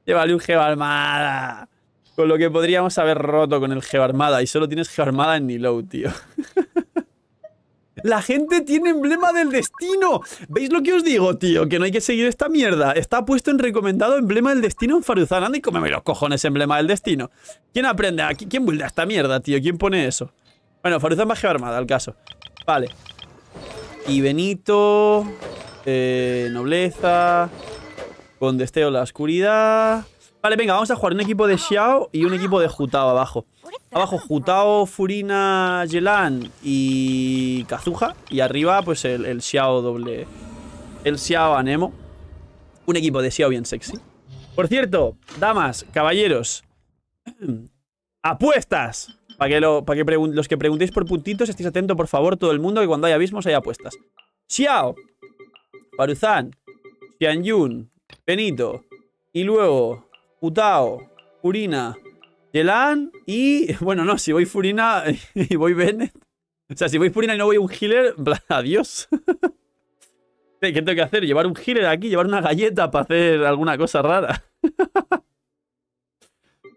Llévale un Geo Armada. Con lo que podríamos haber roto con el Geo Armada. Y solo tienes Geoarmada Armada en Nilo, tío. La gente tiene emblema del destino. ¿Veis lo que os digo, tío? Que no hay que seguir esta mierda. Está puesto en recomendado emblema del destino en Faruzan. Anda y cómeme los cojones emblema del destino. ¿Quién aprende? Aquí? ¿Quién builda esta mierda, tío? ¿Quién pone eso? Bueno, Faruzan a armada, al caso. Vale. Y Benito... Eh, nobleza... Condesteo la oscuridad... Vale, venga, vamos a jugar un equipo de Xiao y un equipo de Jutao abajo. Abajo Jutao, Furina, Yelan y Kazuha. Y arriba, pues el, Xiao doble... El Xiao Anemo. Un equipo de Xiao bien sexy. Por cierto, damas, caballeros, apuestas. Para que, lo, que los que preguntéis por puntitos, estéis atentos, por favor, todo el mundo, que cuando hay abismos hay apuestas. Xiao, Paruzan, Xianyun, Benito, y luego Putao, Furina, Yelan y... Bueno, no, si voy Furina y voy Bennett. O sea, si voy Furina y no voy un healer, adiós. ¿Qué tengo que hacer? ¿Llevar un healer aquí? ¿Llevar una galleta para hacer alguna cosa rara?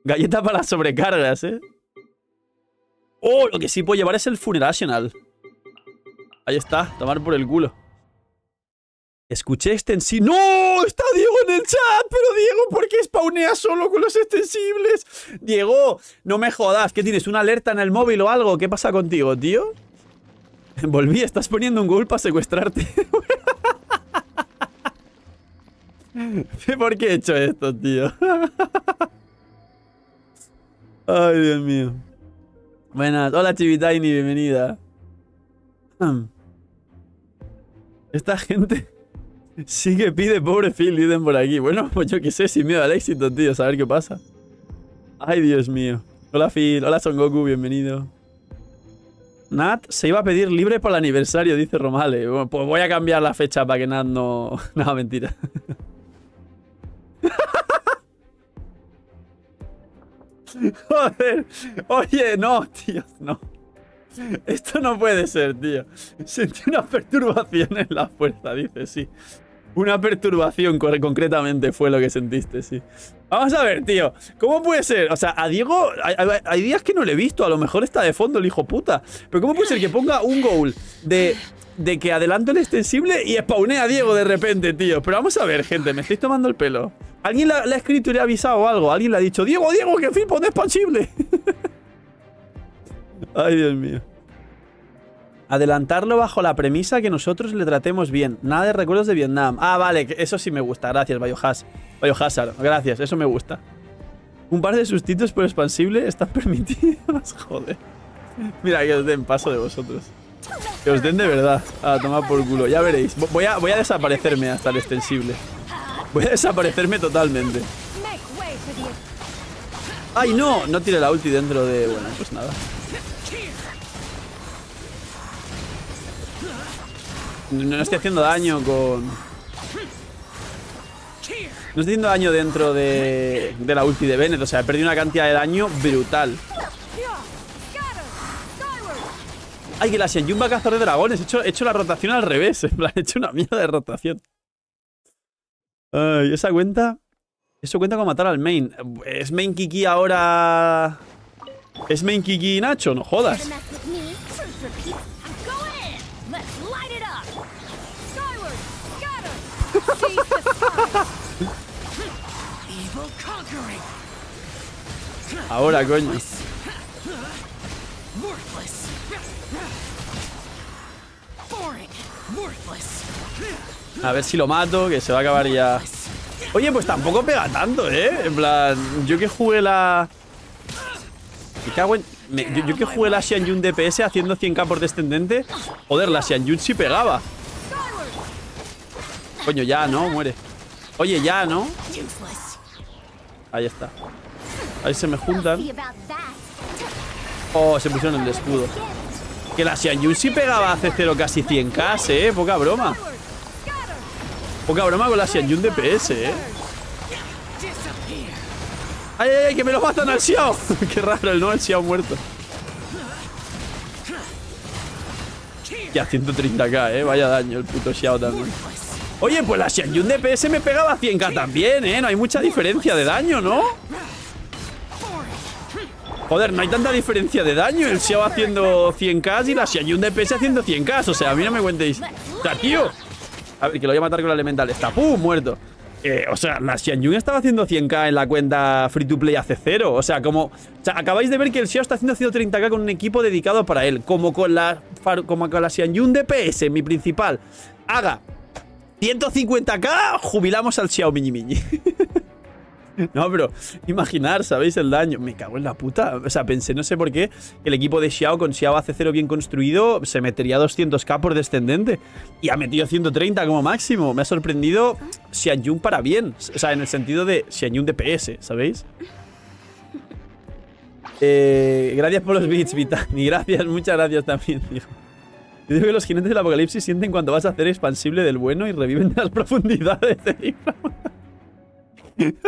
galleta para las sobrecargas, ¿eh? Oh, lo que sí puedo llevar es el Funerational. Ahí está, tomar por el culo. Escuché extensible. ¡No! Está Diego en el chat. Pero Diego, ¿por qué spawneas solo con los extensibles? Diego, no me jodas. ¿Qué tienes? ¿Una alerta en el móvil o algo? ¿Qué pasa contigo, tío? Volví, estás poniendo un ghoul para secuestrarte. ¿Por qué he hecho esto, tío? Ay, Dios mío. Buenas. Hola, Chivitaini. Bienvenida. Esta gente... Sí que pide pobre Phil, dicen por aquí. Bueno, pues yo qué sé, sin miedo al éxito, tío, a ver qué pasa. Ay, Dios mío. Hola Phil, hola Son Goku, bienvenido. Nat se iba a pedir libre por el aniversario, dice Romale. Bueno, pues voy a cambiar la fecha para que Nat no... No, mentira. Joder. Oye, no, tío, no. Esto no puede ser, tío. Sentí una perturbación en la fuerza, dice, sí. Una perturbación concretamente fue lo que sentiste, sí. Vamos a ver, tío. ¿Cómo puede ser? O sea, a Diego hay, días que no le he visto. A lo mejor está de fondo el hijo puta. Pero ¿cómo puede ser que ponga un goal de de que adelanto el extensible y spawnee a Diego de repente, tío. Pero vamos a ver, gente, me estáis tomando el pelo. ¿Alguien le ha escrito y le ha avisado algo? ¿Alguien le ha dicho, Diego, Diego, que flipo, no expansible? Ay, Dios mío. Adelantarlo bajo la premisa que nosotros le tratemos bien. Nada de recuerdos de Vietnam. Ah, vale, eso sí me gusta. Gracias, Bayohas Biohazard, gracias, eso me gusta. Un par de sustitutos por expansible están permitidos. Joder. Mira, que os den paso de vosotros. Que os den de verdad. A tomar por culo. Ya veréis. Voy a, voy a desaparecerme hasta el extensible. Voy a desaparecerme totalmente. ¡Ay, no! No tiene la ulti dentro de... Bueno, pues nada. No estoy haciendo daño con... No estoy haciendo daño dentro de, de la ulti de Bennett. O sea, he perdido una cantidad de daño brutal. Ay, que la Shenyun va a de dragones. He hecho, hecho la rotación al revés. En he hecho una mierda de rotación. Ay, esa cuenta... Eso cuenta con matar al main. ¿Es main Kiki ahora...? ¿Es main Kiki Nacho? No jodas. Ahora, coño. A ver si lo mato, que se va a acabar ya. Oye, pues tampoco pega tanto, ¿eh? En plan, yo que jugué la... Yo, que jugué la Xianyun DPS haciendo 100k por descendente. Joder, la Xianyun sí pegaba. Coño, ya, ¿no? Muere. Oye, ya, ¿no? Ahí está. Ahí se me juntan. Oh, se pusieron el escudo. Que la Xianyun sí pegaba hace cero casi 100k, eh. Poca broma. Poca broma con la Xianyun de eh. ¡Ay, ay, ay! ¡Que me lo matan al Xiao! ¡Qué raro el no! El Xiao muerto. Ya, 130k, eh. Vaya daño el puto Xiao también. Oye, pues la Xianyun DPS me pegaba 100k también, ¿eh? No hay mucha diferencia de daño, ¿no? Joder, no hay tanta diferencia de daño El Xiao haciendo 100k y la Xianyun DPS haciendo 100k O sea, a mí no me cuentéis O tío A ver, que lo voy a matar con la elemental Está, ¡pum! Muerto eh, o sea, la Xianyun estaba haciendo 100k en la cuenta Free to Play hace cero. O sea, como... O sea, acabáis de ver que el Xiao está haciendo 130k con un equipo dedicado para él. Como con la, como con la Xianyun DPS, mi principal, haga 150k, jubilamos al Xiao Mini Mini. no, pero imaginar, ¿sabéis el daño? Me cago en la puta. O sea, pensé, no sé por qué, el equipo de Xiao con Xiao AC0 bien construido se metería 200k por descendente. Y ha metido 130 como máximo. Me ha sorprendido Xianyun para bien. O sea, en el sentido de Xiao DPS, ¿sabéis? Eh, gracias por los bits, Y Gracias, muchas gracias también, yo digo que los jinetes del apocalipsis sienten cuando vas a hacer expansible del bueno y reviven de las profundidades de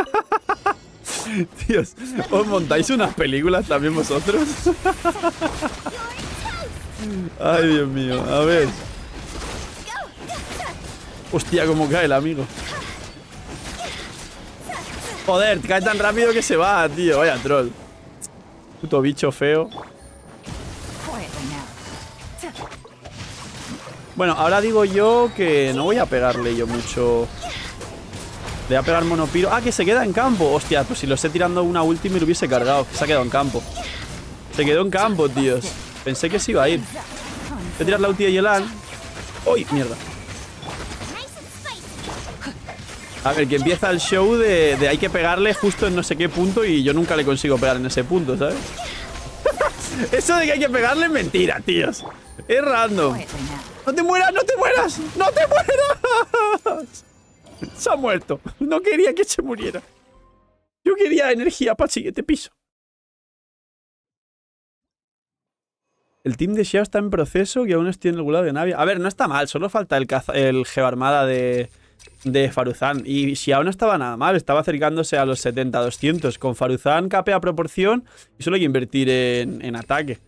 Dios, ¿os montáis unas películas también vosotros? Ay, Dios mío, a ver. Hostia, cómo cae el amigo. Joder, cae tan rápido que se va, tío. Vaya troll. Puto bicho feo. Bueno, ahora digo yo que no voy a pegarle yo mucho. Le voy a pegar monopiro. Ah, que se queda en campo. Hostia, pues si lo esté tirando una última y lo hubiese cargado. Que se ha quedado en campo. Se quedó en campo, tíos. Pensé que se iba a ir. Voy a tirar la ulti de Yelan. ¡Uy! Mierda. A ver, que empieza el show de, de, hay que pegarle justo en no sé qué punto y yo nunca le consigo pegar en ese punto, ¿sabes? Eso de que hay que pegarle es mentira, tíos. Es random. ¡No te mueras! ¡No te mueras! ¡No te mueras! Se ha muerto. No quería que se muriera. Yo quería energía para el siguiente piso. El team de Xiao está en proceso y aún estoy en el gulado de Navia. A ver, no está mal, solo falta el, Geoarmada el de, de Faruzán. Y Xiao no estaba nada mal, estaba acercándose a los 70-200. Con Faruzán a proporción y solo hay que invertir en, en ataque.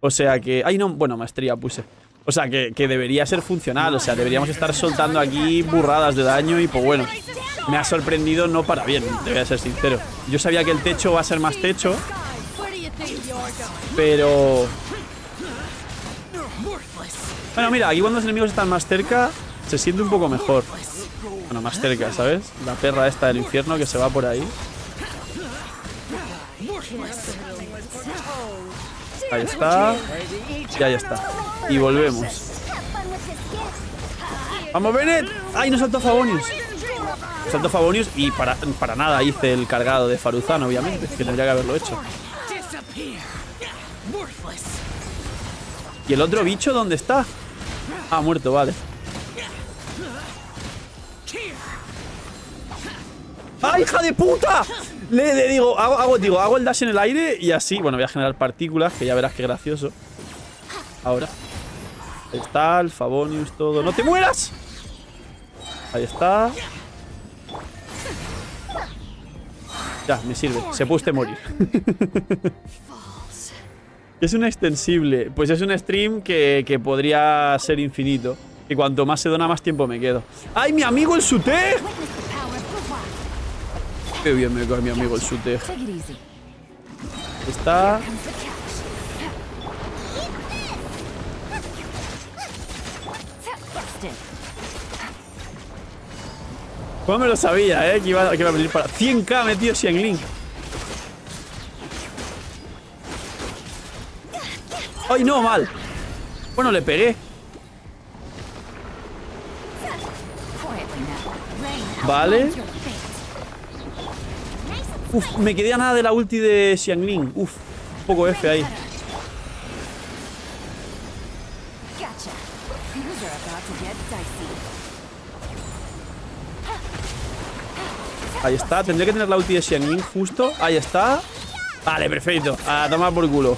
O sea que... Ay, no, bueno, maestría puse. O sea, que, debería ser funcional. O sea, deberíamos estar soltando aquí burradas de daño y pues bueno. Me ha sorprendido no para bien, te voy a ser sincero. Yo sabía que el techo va a ser más techo. Pero... Bueno, mira, aquí cuando los enemigos están más cerca se siente un poco mejor. Bueno, más cerca, ¿sabes? La perra esta del infierno que se va por ahí. Ahí está. Y ahí está. Y volvemos. ¡Vamos, Bennett! ¡Ay, nos saltó Fabonius! Nos saltó Fabonius y para, para nada hice el cargado de Faruzan, obviamente, que tendría que haberlo hecho. ¿Y el otro bicho dónde está? Ah, muerto, vale. ¡Ah, hija de puta! Le, digo, hago, hago, digo, hago el dash en el aire y así, bueno, voy a generar partículas, que ya verás qué gracioso. Ahora. Ahí está, el Fabonius, todo. ¡No te mueras! Ahí está. Ya, me sirve. Se puste morir. es un extensible. Pues es un stream que, podría ser infinito. Y cuanto más se dona, más tiempo me quedo. ¡Ay, mi amigo el té! bien me mi amigo el Sutej. Está... ¿Cómo pues me lo sabía, eh? Que iba, que iba a venir para... 100k metido Xiangling. ¡Ay, no! Mal. Bueno, pues le pegué. Vale. Uf, me quedé a nada de la ulti de Xiangling. Uf, un poco F ahí. Ahí está, tendría que tener la ulti de Xiangling justo. Ahí está. Vale, perfecto. A tomar por culo.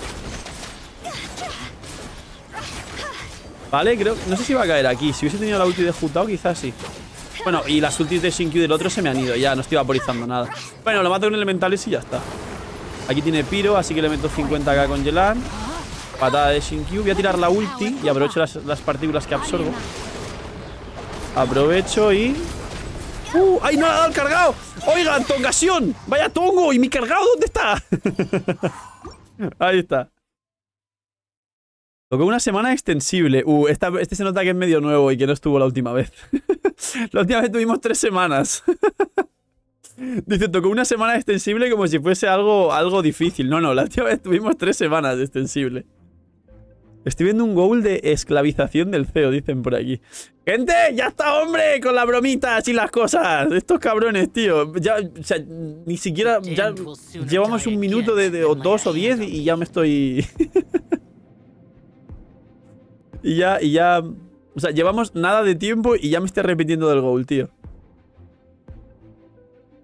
Vale, creo... No sé si va a caer aquí. Si hubiese tenido la ulti de Jutao, quizás sí. Bueno, y las ultis de Shinkyu del otro se me han ido ya, no estoy vaporizando nada. Bueno, lo mato con elementales y ya está. Aquí tiene piro, así que le meto 50k con Patada de Shinkyu. Voy a tirar la ulti y aprovecho las, partículas que absorbo. Aprovecho y... ¡Uh! ¡Ay, no ha dado el cargado! ¡Oigan, tongación! ¡Vaya tongo! ¿Y mi cargado dónde está? Ahí está. Tocó una semana extensible. Uh, este se nota que es medio nuevo y que no estuvo la última vez. la última vez tuvimos tres semanas. Dice, tocó una semana extensible como si fuese algo, algo difícil. No, no, la última vez tuvimos tres semanas extensible. Estoy viendo un goal de esclavización del CEO, dicen por aquí. ¡Gente! ¡Ya está, hombre! Con las bromitas y las cosas. Estos cabrones, tío. Ya, o sea, ni siquiera... Ya llevamos un minuto de, o dos o diez y ya me estoy... Y ya, y ya... O sea, llevamos nada de tiempo y ya me estoy arrepintiendo del goal, tío.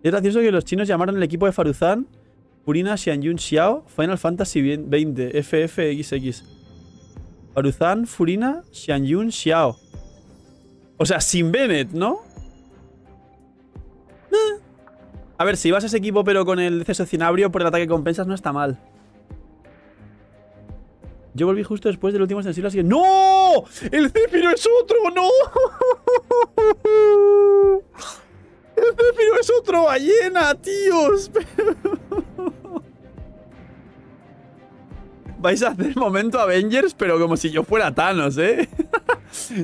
Es gracioso que los chinos llamaron al equipo de Faruzan ...Furina, Xianyun Xiao Final Fantasy 20 FFXX. Faruzan Furina Xianyun Xiao. O sea, sin Bennett, ¿no? Eh. A ver, si vas a ese equipo pero con el cesocinabrio por el ataque compensas no está mal. Yo volví justo después del último sensible, así que... ¡No! ¡El Céfiro es otro! ¡No! ¡El Céfiro es otro ballena, tíos! Vais a hacer momento Avengers, pero como si yo fuera Thanos, ¿eh?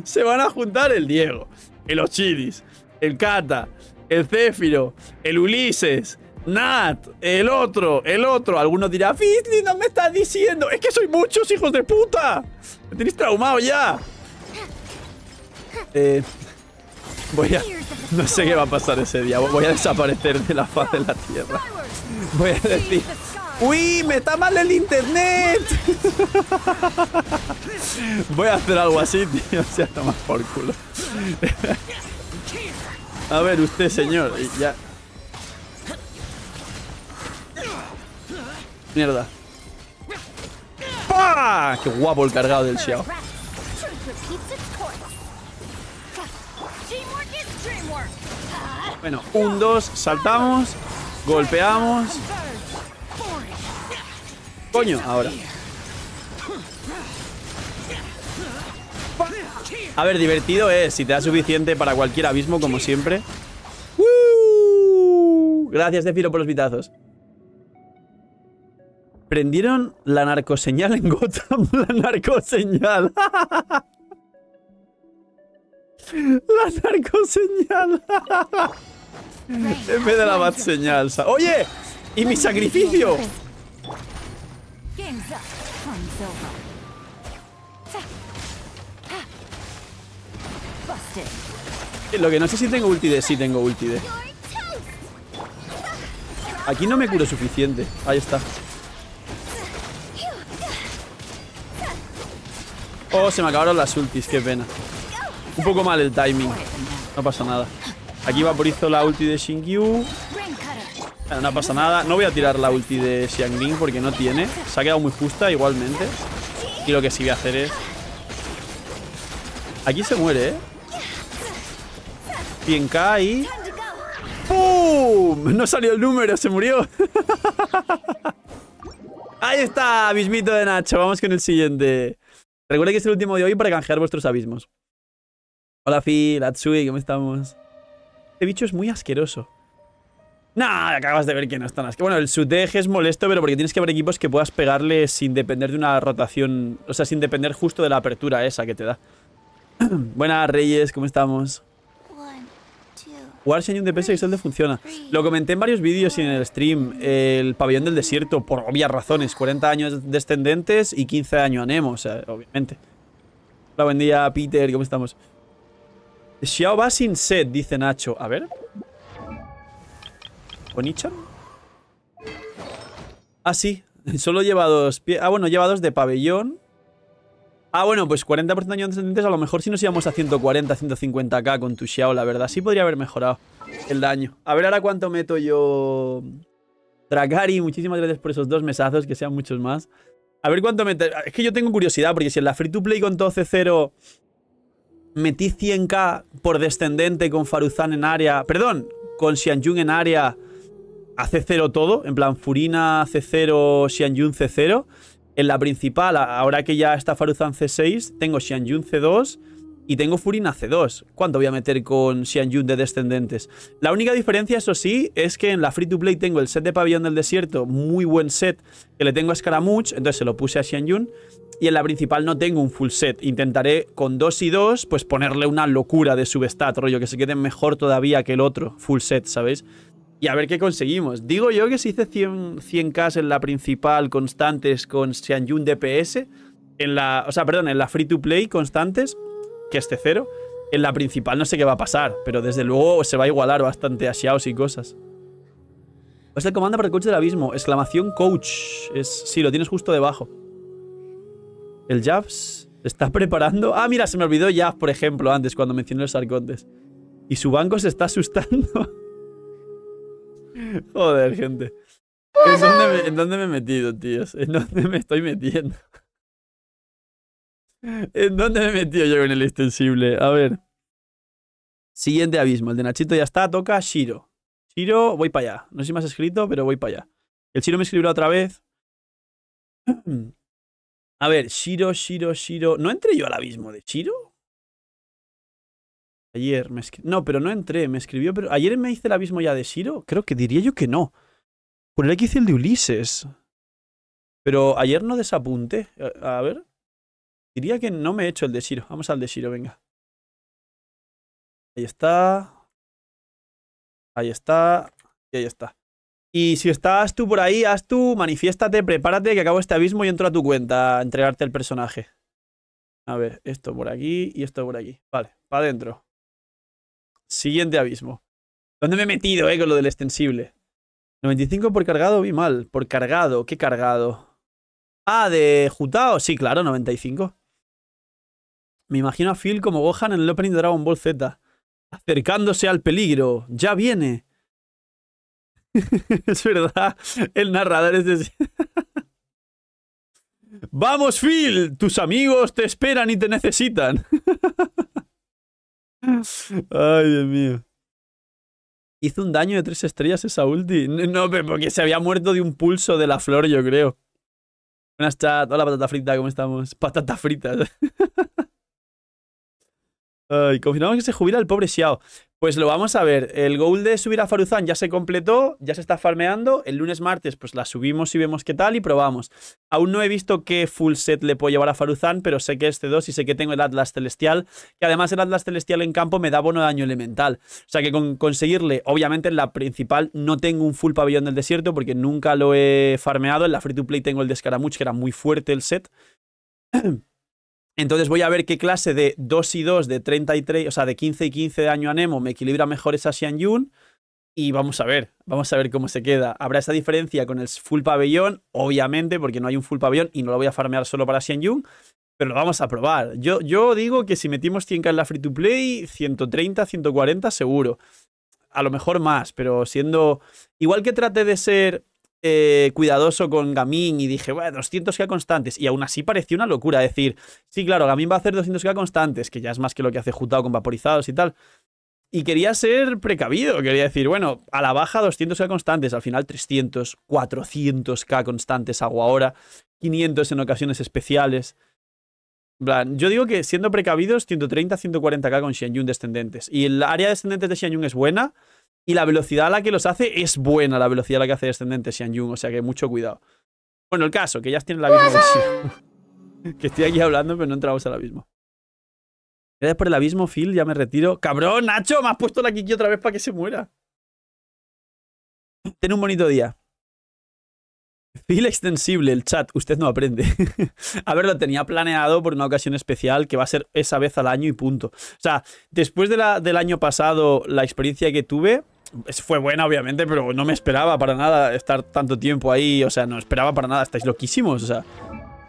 Se van a juntar el Diego, el Ochidis, el Kata, el Céfiro, el Ulises, Nat, el otro, el otro. Algunos dirán, Fizzly, no me estás diciendo. Es que soy muchos, hijos de puta. Me tenéis traumado ya. Eh, voy a... No sé qué va a pasar ese día. Voy a desaparecer de la faz de la tierra. Voy a decir... ¡Uy! ¡Me está mal el internet! voy a hacer algo así, tío. O sea, toma por culo. a ver, usted, señor. Ya... Mierda. ¡Qué guapo el cargado del Xiao! Bueno, un, dos, saltamos, golpeamos. Coño, ahora. A ver, divertido es, si te da suficiente para cualquier abismo, como siempre. ¡Woo! Gracias, Defilo, por los vitazos. Prendieron la narcoseñal en Gotham. La narcoseñal. La narcoseñal. en vez de la bat señal. ¡Oye! ¡Y mi sacrificio! Eh, lo que no sé si tengo ultide. Sí tengo ultide. Aquí no me curo suficiente. Ahí está. Oh, se me acabaron las ultis, qué pena. Un poco mal el timing. No pasa nada. Aquí vaporizo la ulti de Shingyu. no pasa nada. No voy a tirar la ulti de Xiangling porque no tiene. Se ha quedado muy justa igualmente. Y lo que sí voy a hacer es... Aquí se muere, ¿eh? 100k y... ¡Pum! No salió el número, se murió. Ahí está, bismito de Nacho. Vamos con el siguiente. Recuerda que es el último de hoy para canjear vuestros abismos. Hola, Phil, Atsui, ¿cómo estamos? Este bicho es muy asqueroso. Nah, acabas de ver que no es tan Bueno, el Sutej es molesto, pero porque tienes que haber equipos que puedas pegarle sin depender de una rotación... O sea, sin depender justo de la apertura esa que te da. Buenas, Reyes, ¿cómo estamos? Jugar de PS y funciona. Lo comenté en varios vídeos y en el stream. El pabellón del desierto, por obvias razones. 40 años descendentes y 15 años Anemo, o obviamente. Hola, buen día, Peter. ¿Cómo estamos? Xiao va sin set, dice Nacho. A ver. Ichan? Ah, sí. Solo lleva dos pie. Ah, bueno, lleva dos de pabellón. Ah, bueno, pues 40% de daño descendentes A lo mejor si nos íbamos a 140, 150k con tu Xiao, la verdad. Sí podría haber mejorado el daño. A ver ahora cuánto meto yo... Dragari, muchísimas gracias por esos dos mesazos, que sean muchos más. A ver cuánto meto... Ah, es que yo tengo curiosidad, porque si en la Free to Play con todo C0 metí 100k por descendente con Faruzan en área... Perdón, con Xianjun en área a C0 todo, en plan Furina C0, Xianyun, C0... En la principal, ahora que ya está Faruzan C6, tengo Xianyun C2 y tengo Furina C2. ¿Cuánto voy a meter con Xianyun de descendentes? La única diferencia, eso sí, es que en la Free to Play tengo el set de Pabellón del Desierto, muy buen set, que le tengo a Scaramouche, entonces se lo puse a Xianyun. Y en la principal no tengo un full set. Intentaré con 2 y 2, pues ponerle una locura de subestat, rollo, que se quede mejor todavía que el otro full set, ¿sabéis? y a ver qué conseguimos. Digo yo que si hice 100, 100K en la principal constantes con Xianyun DPS, en la, o sea, perdón, en la free to play constantes, que esté cero, en la principal no sé qué va a pasar, pero desde luego se va a igualar bastante a Xiaos y cosas. Es el comando para el coach del abismo. Exclamación coach. Es, sí, lo tienes justo debajo. El Javs está preparando. Ah, mira, se me olvidó Jav, por ejemplo, antes cuando mencioné los arcontes. Y su banco se está asustando. Joder, gente. ¿En dónde, me, he metido, tíos? ¿En dónde me estoy metiendo? ¿En dónde me he metido yo con el extensible? A ver. Siguiente abismo. El de Nachito ya está. Toca Shiro. Shiro, voy para allá. No sé si me has escrito, pero voy para allá. El Shiro me escribió otra vez. A ver, Shiro, Shiro, Shiro. ¿No entré yo al abismo de Shiro? Ayer me escribió. No, pero no entré, me escribió, pero ayer me hice el abismo ya de Siro. Creo que diría yo que no. Por el que hice el de Ulises. Pero ayer no desapunte A, ver. Diría que no me he hecho el de Siro. Vamos al de Siro, venga. Ahí está. Ahí está. Y ahí está. Y si estás tú por ahí, haz tú, manifiéstate, prepárate que acabo este abismo y entro a tu cuenta a entregarte el personaje. A ver, esto por aquí y esto por aquí. Vale, para adentro. Siguiente abismo. ¿Dónde me he metido, eh, con lo del extensible? 95 por cargado, vi mal. Por cargado, ¿qué cargado? Ah, de Jutao. Sí, claro, 95. Me imagino a Phil como Gohan en el opening de Dragon Ball Z. Acercándose al peligro. Ya viene. es verdad. El narrador es... De... Vamos, Phil. Tus amigos te esperan y te necesitan. Ay, Dios mío. Hizo un daño de tres estrellas esa ulti. No, pero porque se había muerto de un pulso de la flor, yo creo. Buenas chat. Hola, patata frita, ¿cómo estamos? Patata frita. Ay, confirmamos que se jubila el pobre Xiao. Pues lo vamos a ver. El goal de subir a Faruzan ya se completó, ya se está farmeando. El lunes, martes, pues la subimos y vemos qué tal y probamos. Aún no he visto qué full set le puedo llevar a Faruzan, pero sé que este 2 y sé que tengo el Atlas Celestial, que además el Atlas Celestial en campo me da bono de daño elemental. O sea que con conseguirle, obviamente en la principal no tengo un full pabellón del desierto porque nunca lo he farmeado. En la free to play tengo el de Scaramouche, que era muy fuerte el set. Entonces voy a ver qué clase de 2 y 2, de 33, o sea, de 15 y 15 de año anemo me equilibra mejor esa Xian Yun. Y vamos a ver, vamos a ver cómo se queda. Habrá esa diferencia con el full pabellón, obviamente, porque no hay un full pabellón y no lo voy a farmear solo para Xian Yun, pero lo vamos a probar. Yo, yo digo que si metimos 100k en la free to play, 130, 140 seguro. A lo mejor más, pero siendo... Igual que trate de ser eh, cuidadoso con Gamin y dije, bueno, 200k constantes. Y aún así parecía una locura decir, sí, claro, Gamin va a hacer 200k constantes, que ya es más que lo que hace Jutao con vaporizados y tal. Y quería ser precavido, quería decir, bueno, a la baja 200k constantes, al final 300, 400k constantes hago ahora, 500 en ocasiones especiales. plan, yo digo que siendo precavidos, 130, 140k con Shenyun descendentes. Y el área de descendentes de Shenyun es buena, y la velocidad a la que los hace es buena, la velocidad a la que hace descendente Xian Yun, o sea que mucho cuidado. Bueno, el caso, que ya tienen la misma que estoy aquí hablando, pero no entramos al abismo. Gracias por el abismo, Phil, ya me retiro. ¡Cabrón, Nacho! Me has puesto la Kiki otra vez para que se muera. Ten un bonito día. Phil extensible, el chat. Usted no aprende. a ver, lo tenía planeado por una ocasión especial que va a ser esa vez al año y punto. O sea, después del año pasado, la experiencia que tuve, fue buena, obviamente, pero no me esperaba para nada estar tanto tiempo ahí. O sea, no esperaba para nada. Estáis loquísimos, o sea.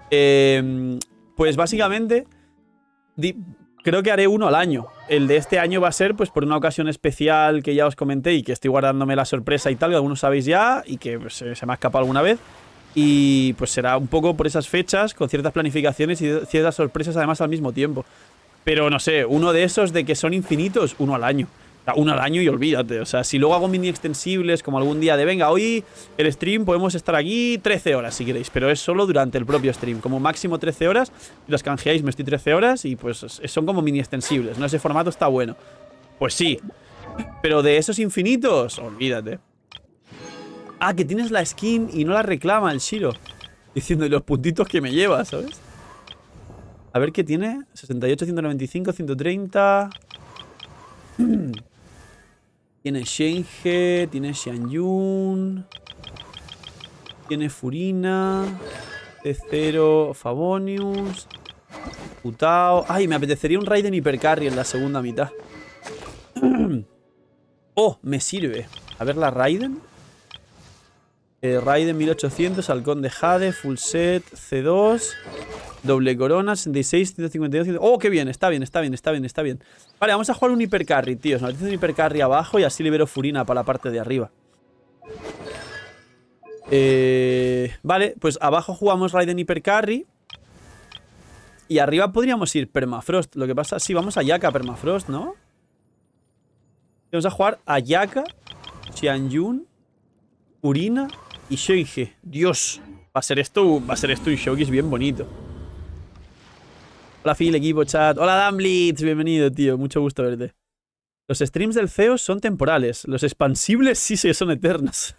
Em, pues básicamente, creo que haré uno al año. El de este año va a ser, pues, por una ocasión especial que ya os comenté y que estoy guardándome la sorpresa y tal, que algunos sabéis ya y que pues, se me ha escapado alguna vez. Y pues será un poco por esas fechas, con ciertas planificaciones y ciertas sorpresas además al mismo tiempo. Pero no sé, uno de esos de que son infinitos, uno al año sea, al año y olvídate. O sea, si luego hago mini extensibles, como algún día de venga, hoy el stream podemos estar aquí 13 horas si queréis, pero es solo durante el propio stream. Como máximo 13 horas, las canjeáis, me estoy 13 horas y pues son como mini extensibles, ¿no? Ese formato está bueno. Pues sí. Pero de esos infinitos, olvídate. Ah, que tienes la skin y no la reclama el Shiro. Diciendo, los puntitos que me lleva, ¿sabes? A ver qué tiene. 68, 195, 130. Tiene Shenhe, tiene Xianyun, tiene Furina, c 0 Favonius, Putao. Ay, me apetecería un Raiden Hipercarry en la segunda mitad. oh, me sirve. A ver la Raiden. Eh, Raiden 1800, Halcón de Jade, Full Set, C2. Doble corona, 66, 152, 152. ¡Oh, qué bien! Está bien, está bien, está bien, está bien. Vale, vamos a jugar un hipercarry, tíos. Nos dice un hipercarry abajo y así libero Furina para la parte de arriba. Eh, vale, pues abajo jugamos Raiden hipercarry. Y arriba podríamos ir Permafrost. Lo que pasa, sí, vamos a Yaka Permafrost, ¿no? Vamos a jugar a Yaka, Xianyun, Furina y Sheige. Dios, va a ser esto, va a ser esto un Shogis bien bonito. Hola Phil, equipo, chat. Hola Damblitz, bienvenido, tío. Mucho gusto verte. Los streams del CEO son temporales. Los expansibles sí se son eternos.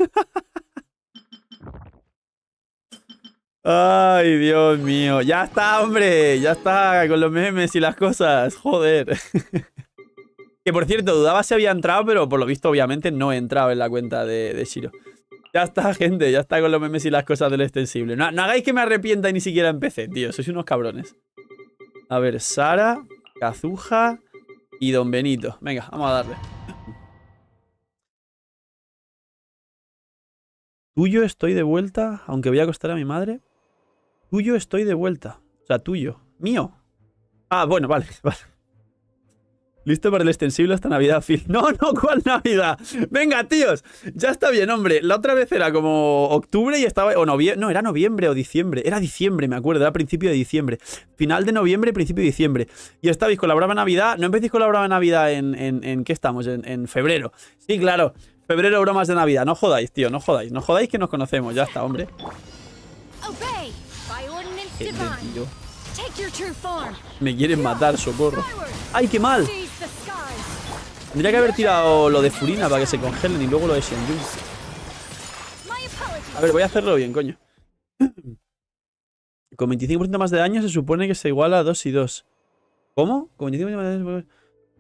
Ay, Dios mío. Ya está, hombre. Ya está con los memes y las cosas. Joder. que por cierto, dudaba si había entrado, pero por lo visto, obviamente, no he entrado en la cuenta de, Shiro. Ya está, gente. Ya está con los memes y las cosas del extensible. No, no hagáis que me arrepienta y ni siquiera empecé, tío. Sois unos cabrones. A ver, Sara, Kazuja y Don Benito. Venga, vamos a darle. Tuyo estoy de vuelta, aunque voy a acostar a mi madre. Tuyo estoy de vuelta. O sea, tuyo. Mío. Ah, bueno, vale, vale. ¿Listo para el extensible hasta Navidad, Phil? No, no, ¿cuál Navidad? Venga, tíos, ya está bien, hombre. La otra vez era como octubre y estaba... O noviembre... No, era noviembre o diciembre. Era diciembre, me acuerdo, era principio de diciembre. Final de noviembre, principio de diciembre. Y estabais con la brava Navidad... No empecéis con la brava Navidad en... ¿En, qué estamos? En, febrero. Sí, claro. Febrero, bromas de Navidad. No jodáis, tío, no jodáis. No jodáis que nos conocemos, ya está, hombre. Este tío... Me quieren matar, socorro. ¡Ay, qué mal! Tendría que haber tirado lo de Furina para que se congelen y luego lo de Xianyun. A ver, voy a hacerlo bien, coño. Con 25% más de daño se supone que es igual a 2 y 2. ¿Cómo? Con 25% más de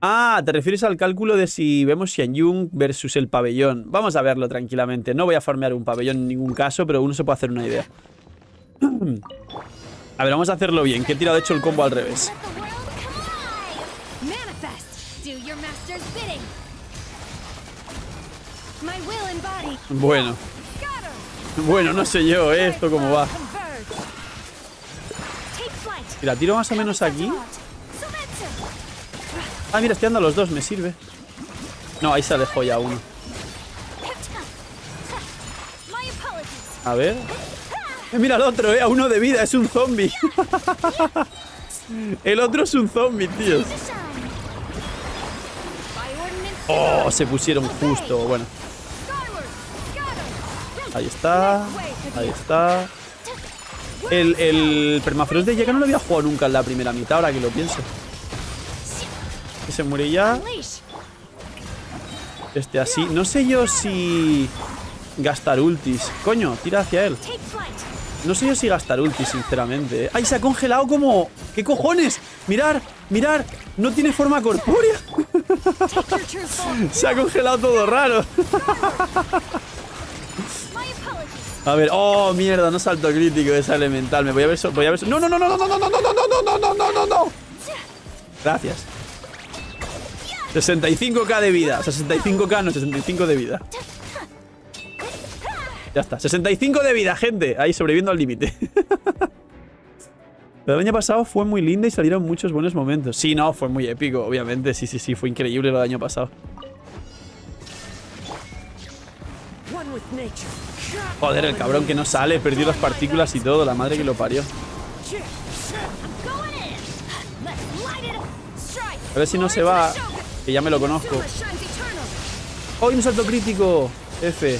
Ah, te refieres al cálculo de si vemos Xianyun versus el pabellón. Vamos a verlo tranquilamente. No voy a farmear un pabellón en ningún caso, pero uno se puede hacer una idea. A ver, vamos a hacerlo bien, que he tirado de hecho el combo al revés. Bueno. Bueno, no sé yo ¿eh? esto cómo va. Mira, tiro más o menos aquí. Ah, mira, estoy dando los dos, me sirve. No, ahí se joya ya uno. A ver. Eh, mira al otro, eh, a uno de vida, es un zombie. El otro es un zombie, tío. Oh, se pusieron justo, bueno. Ahí está, ahí está. El, el permafrost de Yeka no lo había jugado nunca en la primera mitad, ahora que lo pienso. Que se muere ya. Este así. No sé yo si gastar ultis. Coño, tira hacia él. No sé yo si gastar ulti, sinceramente. ¡Ay, se ha congelado como! ¿Qué cojones? ¡Mirar! ¡Mirar! ¡No tiene forma corpórea! se ha congelado todo raro. A ver, oh, mierda, no salto crítico esa elemental. Me voy a ver, voy a ver. no, no, no, no, no, no, no, no, no, no, no, no, no, no, no. Gracias. 65k de vida, 65k no, 65 de vida. Ya está. 65 de vida, gente. Ahí sobreviviendo al límite. El año pasado fue muy linda y salieron muchos buenos momentos. Sí, no, fue muy épico, obviamente. Sí, sí, sí, fue increíble el año pasado. Joder, el cabrón que no sale, perdió las partículas y todo, la madre que lo parió. A ver si no se va, que ya me lo conozco. ¡Hoy ¡Oh, un salto crítico! F.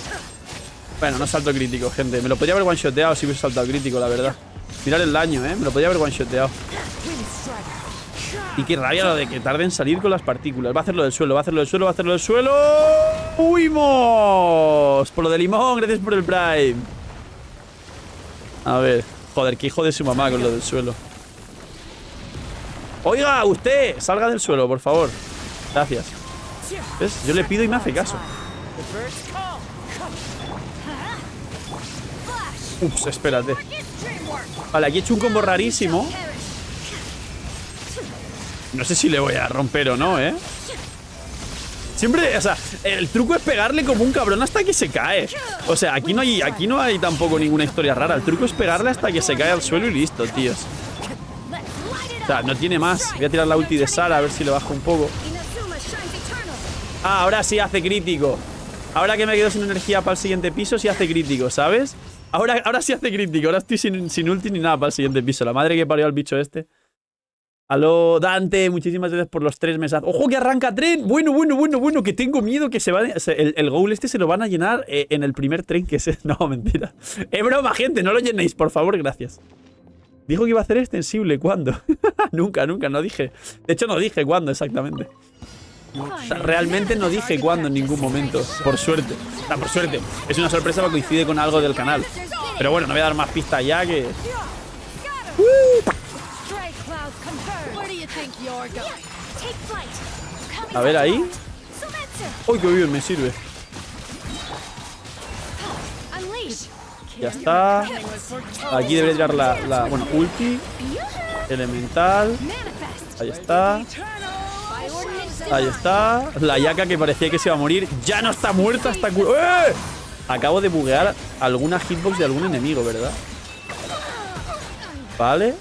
Bueno, no salto crítico, gente. Me lo podría haber one-shoteado si hubiese saltado crítico, la verdad. Mirad el daño, ¿eh? Me lo podría haber one-shoteado. Y qué rabia lo de que tarde en salir con las partículas. Va a hacerlo del suelo, va a hacerlo del suelo, va a hacerlo del suelo. fuimos Por lo de limón, gracias por el Prime. A ver. Joder, qué hijo de su mamá con lo del suelo. Oiga, usted, salga del suelo, por favor. Gracias. ¿Ves? Yo le pido y me hace caso. Ups, espérate. Vale, aquí he hecho un combo rarísimo. No sé si le voy a romper o no, ¿eh? Siempre, o sea, el truco es pegarle como un cabrón hasta que se cae. O sea, aquí no hay, aquí no hay tampoco ninguna historia rara. El truco es pegarle hasta que se cae al suelo y listo, tíos. O sea, no tiene más. Voy a tirar la ulti de Sara a ver si le bajo un poco. Ah, ahora sí hace crítico. Ahora que me quedo sin energía para el siguiente piso, sí hace crítico, ¿sabes? Ahora, sí hace crítico. Ahora estoy sin, ulti ni nada para el siguiente piso. La madre que parió al bicho este. Aló, Dante, muchísimas gracias por los tres mesas. ¡Ojo que arranca tren! Bueno, bueno, bueno, bueno, que tengo miedo que se va... el, el, goal este se lo van a llenar eh, en el primer tren que se... No, mentira. Es broma, gente, no lo llenéis, por favor, gracias. Dijo que iba a hacer extensible, este ¿cuándo? nunca, nunca, no dije. De hecho, no dije cuándo exactamente realmente no dije cuándo en ningún momento. Por suerte. por suerte. Es una sorpresa que coincide con algo del canal. Pero bueno, no voy a dar más pistas ya que... A ver ahí. Uy, qué bien me sirve. Ya está. Aquí debería llegar la, la, bueno, ulti. Elemental. Ahí está. Ahí está. La yaca que parecía que se iba a morir. Ya no está muerta, está ¡Eh! Acabo de buguear alguna hitbox de algún enemigo, ¿verdad? Vale.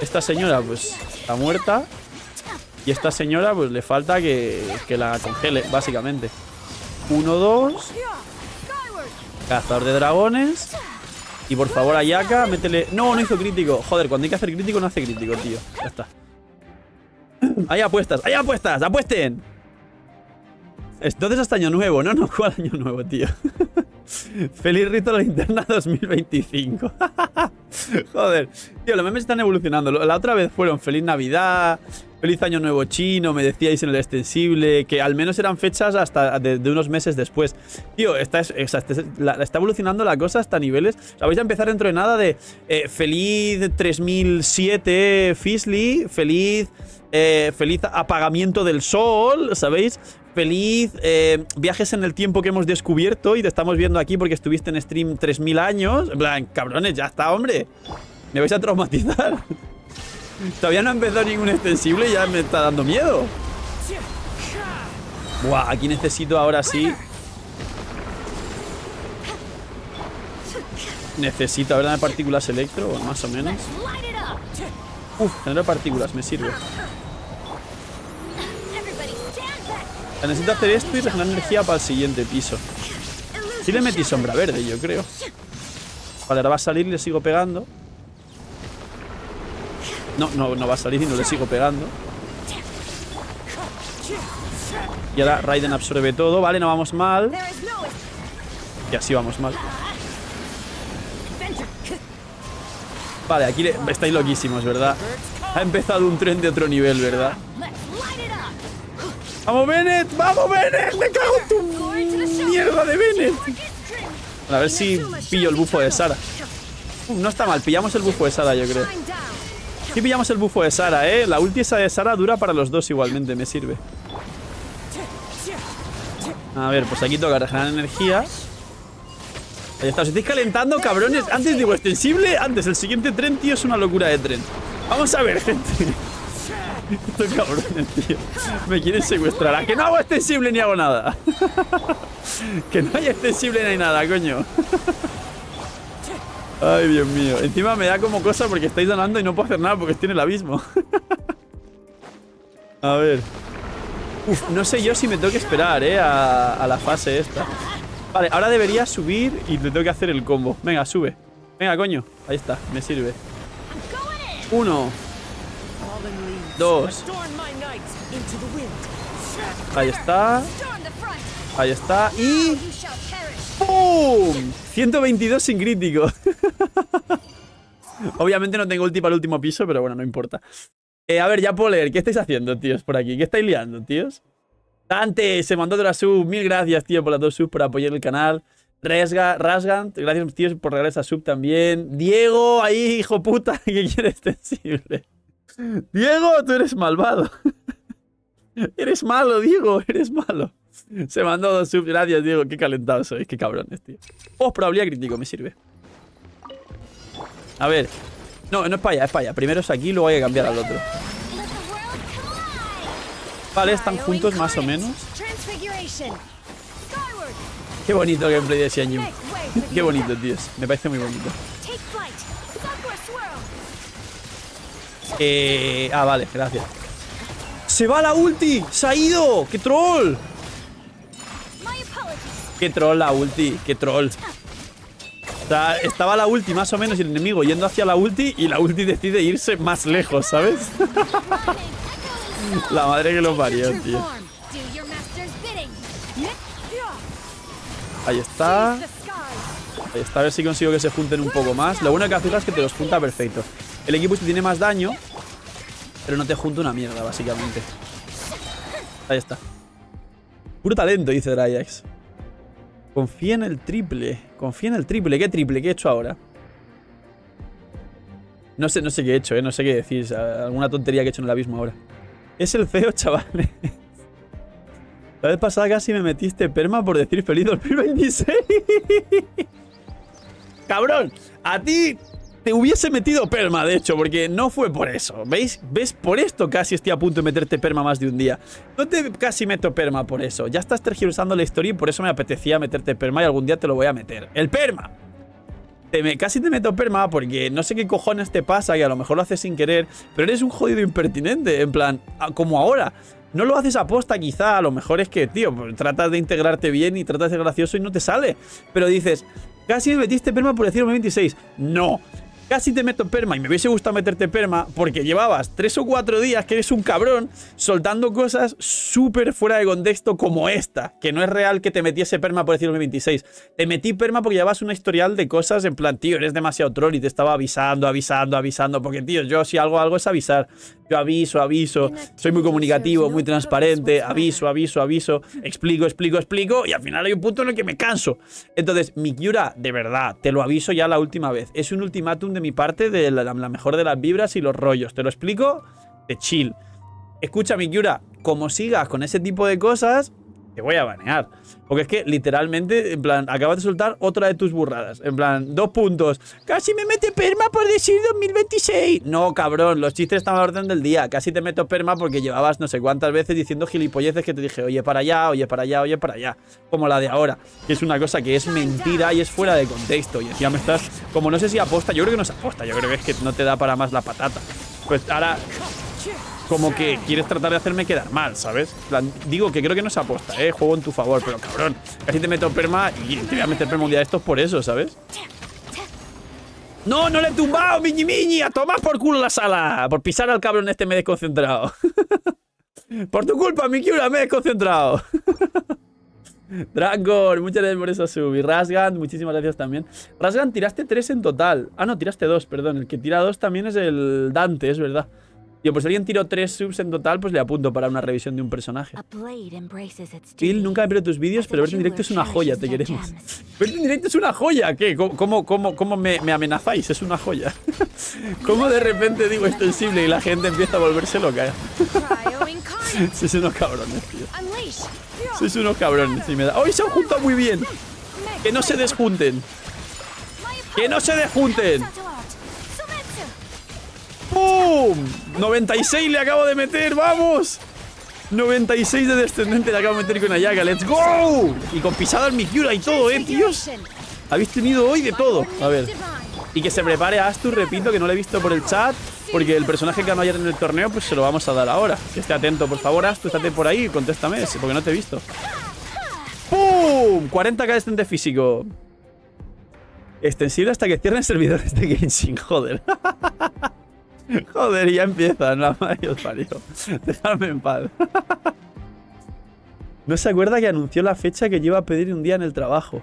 Esta señora, pues, está muerta. Y esta señora, pues, le falta que, que la congele, básicamente. Uno, dos. Cazador de dragones. Y por favor, Ayaka, métele... No, no hizo crítico. Joder, cuando hay que hacer crítico, no hace crítico, tío. Ya está. Hay apuestas, hay apuestas, apuesten. Entonces hasta año nuevo, no, no, ¿cuál año nuevo, tío? Feliz Rito de la Linterna 2025. Joder. Tío, los memes están evolucionando. La otra vez fueron Feliz Navidad, Feliz Año Nuevo Chino, me decíais en el extensible, que al menos eran fechas hasta de, unos meses después. Tío, está, evolucionando la cosa hasta niveles. La vais a empezar dentro de nada de eh, Feliz 3007 Fisly, Feliz... Eh, feliz apagamiento del sol, ¿sabéis? feliz eh, viajes en el tiempo que hemos descubierto y te estamos viendo aquí porque estuviste en stream 3000 años. En plan, cabrones, ya está, hombre. Me vais a traumatizar. Todavía no ha empezado ningún extensible y ya me está dando miedo. Buah, aquí necesito ahora sí... Necesito, de Partículas electro, más o menos. Uf, genera partículas, me sirve. necesito hacer esto y regenerar energía para el siguiente piso. Si le metí sombra verde, yo creo. Vale, ahora va a salir y le sigo pegando. No, no, no va a salir y no le sigo pegando. Y ahora Raiden absorbe todo. Vale, no vamos mal. Y así vamos mal. Vale, aquí estáis loquísimos, ¿verdad? Ha empezado un tren de otro nivel, ¿verdad? ¡Vamos, Bennett! ¡Vamos, Bennett! ¡Le cago en tu mierda de Bennett! a ver si pillo el bufo de Sara. no está mal, pillamos el bufo de Sara, yo creo. Sí pillamos el bufo de Sara, ¿eh? La ulti esa de Sara dura para los dos igualmente, me sirve. A ver, pues aquí toca regenerar energía. Ahí está, os estáis calentando, cabrones. Antes digo extensible, antes el siguiente tren, tío, es una locura de tren. Vamos a ver, gente. Estos cabrones, tío. Me quieren secuestrar. ¿A que no hago extensible ni hago nada. que no hay extensible ni hay nada, coño. Ay, Dios mío. Encima me da como cosa porque estáis donando y no puedo hacer nada porque estoy en el abismo. a ver. Uf, no sé yo si me tengo que esperar, eh, a, a la fase esta. Vale, ahora debería subir y le tengo que hacer el combo. Venga, sube. Venga, coño. Ahí está, me sirve. Uno, Dos. Ahí está. Ahí está. Y... ¡Pum! 122 sin crítico. Obviamente no tengo ulti para el último piso, pero bueno, no importa. Eh, a ver, ya puedo leer. ¿Qué estáis haciendo, tíos, por aquí? ¿Qué estáis liando, tíos? Dante, se mandó otra sub. Mil gracias, tío, por las dos subs, por apoyar el canal. Resga, Rasgant, gracias, tíos, por regalar esa sub también. Diego, ahí, hijo puta, ¿Qué quieres, este sensible? Diego, tú eres malvado. eres malo, Diego, eres malo. Se mandó dos subs, Gracias, Diego. Qué calentado sois. Qué cabrones, tío. Oh, probabilidad crítico me sirve. A ver. No, no es para allá, es para allá. Primero es aquí, luego hay que cambiar al otro. Vale, están juntos más o menos. Qué bonito gameplay de Xianyu. Qué bonito, tío Me parece muy bonito. Eh, ah, vale, gracias. ¡Se va la ulti! ¡Se ha ido! ¡Qué troll! ¡Qué troll la ulti! ¡Qué troll! estaba la ulti más o menos y el enemigo yendo hacia la ulti y la ulti decide irse más lejos, ¿sabes? la madre que lo parió, tío. Ahí está. Ahí está, a ver si consigo que se junten un poco más. Lo bueno que hace es que te los junta perfecto. El equipo este tiene más daño, pero no te junta una mierda, básicamente. Ahí está. Puro talento, dice Dryax. Confía en el triple. Confía en el triple. ¿Qué triple? ¿Qué he hecho ahora? No sé, no sé qué he hecho, ¿eh? No sé qué decís alguna tontería que he hecho en el abismo ahora. Es el feo, chavales. La vez pasada casi me metiste perma por decir feliz 2026. ¡Cabrón! A ti te hubiese metido perma, de hecho, porque no fue por eso. ¿Veis? ¿Ves? Por esto casi estoy a punto de meterte perma más de un día. No te casi meto perma por eso. Ya estás tergiversando la historia y por eso me apetecía meterte perma y algún día te lo voy a meter. ¡El perma! Te casi te meto perma porque no sé qué cojones te pasa y a lo mejor lo haces sin querer, pero eres un jodido impertinente, en plan, como ahora. No lo haces aposta quizá, a lo mejor es que, tío, pues, tratas de integrarte bien y tratas de ser gracioso y no te sale. Pero dices, casi me metiste perma por decirme 26. No, Casi te meto perma y me hubiese gustado meterte perma porque llevabas tres o cuatro días que eres un cabrón soltando cosas súper fuera de contexto como esta, que no es real que te metiese perma por decir 26. Te metí perma porque llevabas una historial de cosas en plan, tío, eres demasiado troll y te estaba avisando, avisando, avisando, porque tío, yo si algo algo es avisar aviso, aviso, soy muy comunicativo, muy transparente, aviso, aviso, aviso, explico, explico, explico, y al final hay un punto en el que me canso. Entonces, mi Mikiura, de verdad, te lo aviso ya la última vez. Es un ultimátum de mi parte de la, mejor de las vibras y los rollos. Te lo explico de chill. Escucha, Mikiura, como sigas con ese tipo de cosas, te voy a banear. Porque es que literalmente, en plan, acabas de soltar otra de tus burradas. En plan, dos puntos. Casi me mete perma por decir 2026. No, cabrón, los chistes están a la orden del día. Casi te meto perma porque llevabas no sé cuántas veces diciendo gilipolleces que te dije, oye para allá, oye para allá, oye para allá. Como la de ahora. Que es una cosa que es mentira y es fuera de contexto. Y ya me estás, como no sé si aposta, yo creo que no es aposta, yo creo que es que no te da para más la patata. Pues ahora como que quieres tratar de hacerme quedar mal, ¿sabes? digo que creo que no es aposta, ¿eh? Juego en tu favor, pero cabrón, casi te meto perma y te voy a meter perma un día de estos por eso, ¿sabes? ¡No, no le he tumbado, miñi miñi! ¡A Tomás por culo la sala! Por pisar al cabrón este me he desconcentrado. por tu culpa, mi Kyura, me he desconcentrado. Dragon, muchas gracias por esa sub. Y muchísimas gracias también. Rasgan, tiraste tres en total. Ah, no, tiraste dos, perdón. El que tira dos también es el Dante, es verdad. Tío, pues si alguien tiro tres subs en total, pues le apunto para una revisión de un personaje. Phil, nunca me tus vídeos, pero verte en directo es una joya, te queremos. ¿Verte en directo es una joya? ¿Qué? ¿Cómo, cómo, cómo me, amenazáis? Es una joya. ¿Cómo de repente digo extensible y la gente empieza a volverse loca? Sois unos cabrones, tío. Sois unos cabrones. Y me ¡Hoy se han juntado muy bien! ¡Que no se desjunten! ¡Que no se desjunten! ¡Pum! 96 le acabo de meter, ¡vamos! 96 de descendente le acabo de meter con una llaga, ¡let's go! Y con pisado en mi y todo, ¿eh, tíos? Habéis tenido hoy de todo. A ver. Y que se prepare Astur, repito, que no lo he visto por el chat. Porque el personaje que ganó ayer en el torneo, pues se lo vamos a dar ahora. Que esté atento, por favor, Astur, estate por ahí contéstame, porque no te he visto. ¡Pum! 40k de descendente físico. Extensible hasta que cierren servidores de Genshin, joder. Joder, ya empieza la os parió. en paz. ¿No se acuerda que anunció la fecha que lleva a pedir un día en el trabajo?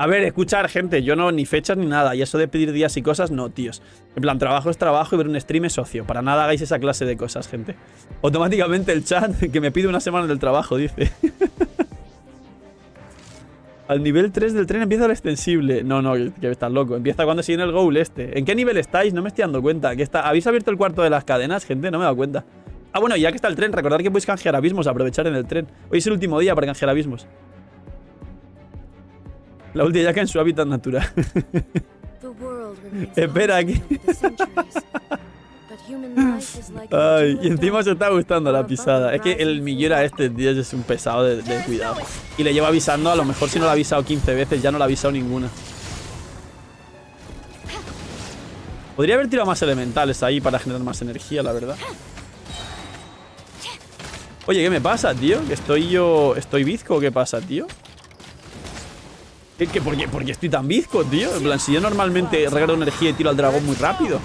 A ver, escuchar, gente, yo no, ni fechas ni nada, y eso de pedir días y cosas, no, tíos. En plan, trabajo es trabajo y ver un stream es socio. Para nada hagáis esa clase de cosas, gente. Automáticamente el chat que me pide una semana del trabajo, dice. Al nivel 3 del tren empieza el extensible. No, no, que, estás loco. Empieza cuando sigue en el goal este. ¿En qué nivel estáis? No me estoy dando cuenta. está... ¿Habéis abierto el cuarto de las cadenas, gente? No me he dado cuenta. Ah, bueno, ya que está el tren, recordad que podéis canjear abismos, aprovechar en el tren. Hoy es el último día para canjear abismos. La última ya que en su hábitat natural. Espera aquí. Ay, y encima se está gustando la pisada. Es que el Miguera este tío, es un pesado de, cuidado. Y le lleva avisando, a lo mejor si no lo ha avisado 15 veces, ya no lo ha avisado ninguna. Podría haber tirado más elementales ahí para generar más energía, la verdad. Oye, ¿qué me pasa, tío? ¿Que estoy yo... ¿Estoy bizco o qué pasa, tío? ¿Qué, por, qué, por qué estoy tan bizco, tío? En plan, si yo normalmente regalo energía y tiro al dragón muy rápido.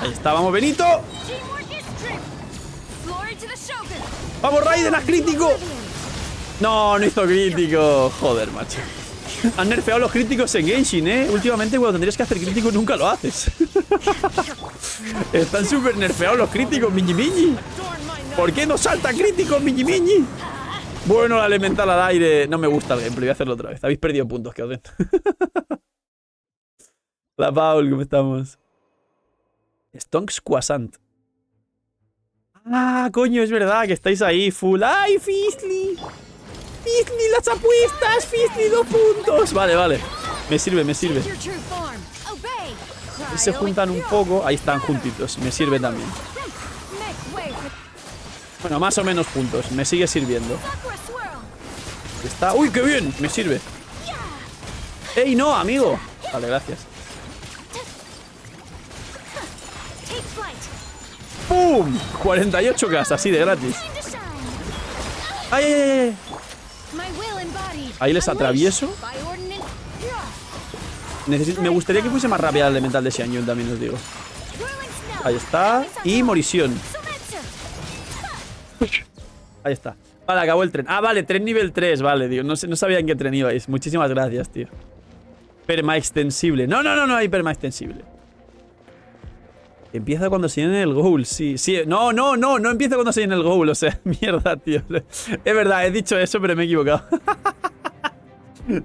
Ahí está, vamos, Benito. ¡Vamos, Raiden! ¡Haz crítico! No, no hizo crítico. Joder, macho. Han nerfeado los críticos en Genshin, ¿eh? Últimamente cuando tendrías que hacer crítico nunca lo haces. Están súper nerfeados los críticos, Miñi Miñi. ¿Por qué no salta crítico, Miñi Miñi? Bueno, la elemental al aire. No me gusta el gameplay, voy a hacerlo otra vez. Habéis perdido puntos, que os La Paul, ¿cómo estamos? Stonks Quasant. Ah, coño, es verdad que estáis ahí, full. ¡Ay, Fizzly! ¡Fizzly, las apuestas! ¡Fizzly, dos puntos! Vale, vale. Me sirve, me sirve. Se juntan un poco. Ahí están juntitos. Me sirve también. Bueno, más o menos puntos. Me sigue sirviendo. Está... ¡Uy, qué bien! Me sirve. ¡Ey, no, amigo! Vale, gracias. ¡Pum! casas así de gratis. ¡Ay, Ahí les atravieso. me gustaría que fuese más rápida La elemental de Xiangyun también os digo. Ahí está. Y Morición. Ahí está. Vale, acabó el tren. Ah, vale, tren nivel 3. Vale, tío. No, no sabía en qué tren ibais. Muchísimas gracias, tío. Perma extensible. No, no, no, no hay perma extensible. Empieza cuando se llene el goal, sí, No, no, no, no empieza cuando se el goal, o sea, mierda, tío. Es verdad, he dicho eso, pero me he equivocado.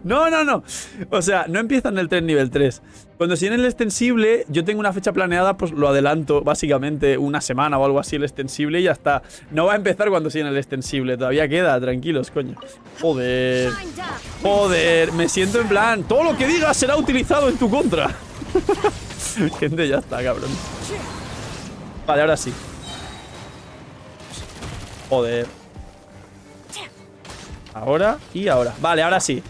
No, no, no. O sea, no empieza en el tren nivel 3. Cuando se llene el extensible, yo tengo una fecha planeada, pues lo adelanto, básicamente una semana o algo así el extensible y ya está. No va a empezar cuando se llene el extensible, todavía queda, tranquilos, coño. Joder. Joder, me siento en plan, todo lo que digas será utilizado en tu contra. Gente, ya está, cabrón. Vale, ahora sí. Joder. Ahora y ahora. Vale, ahora sí.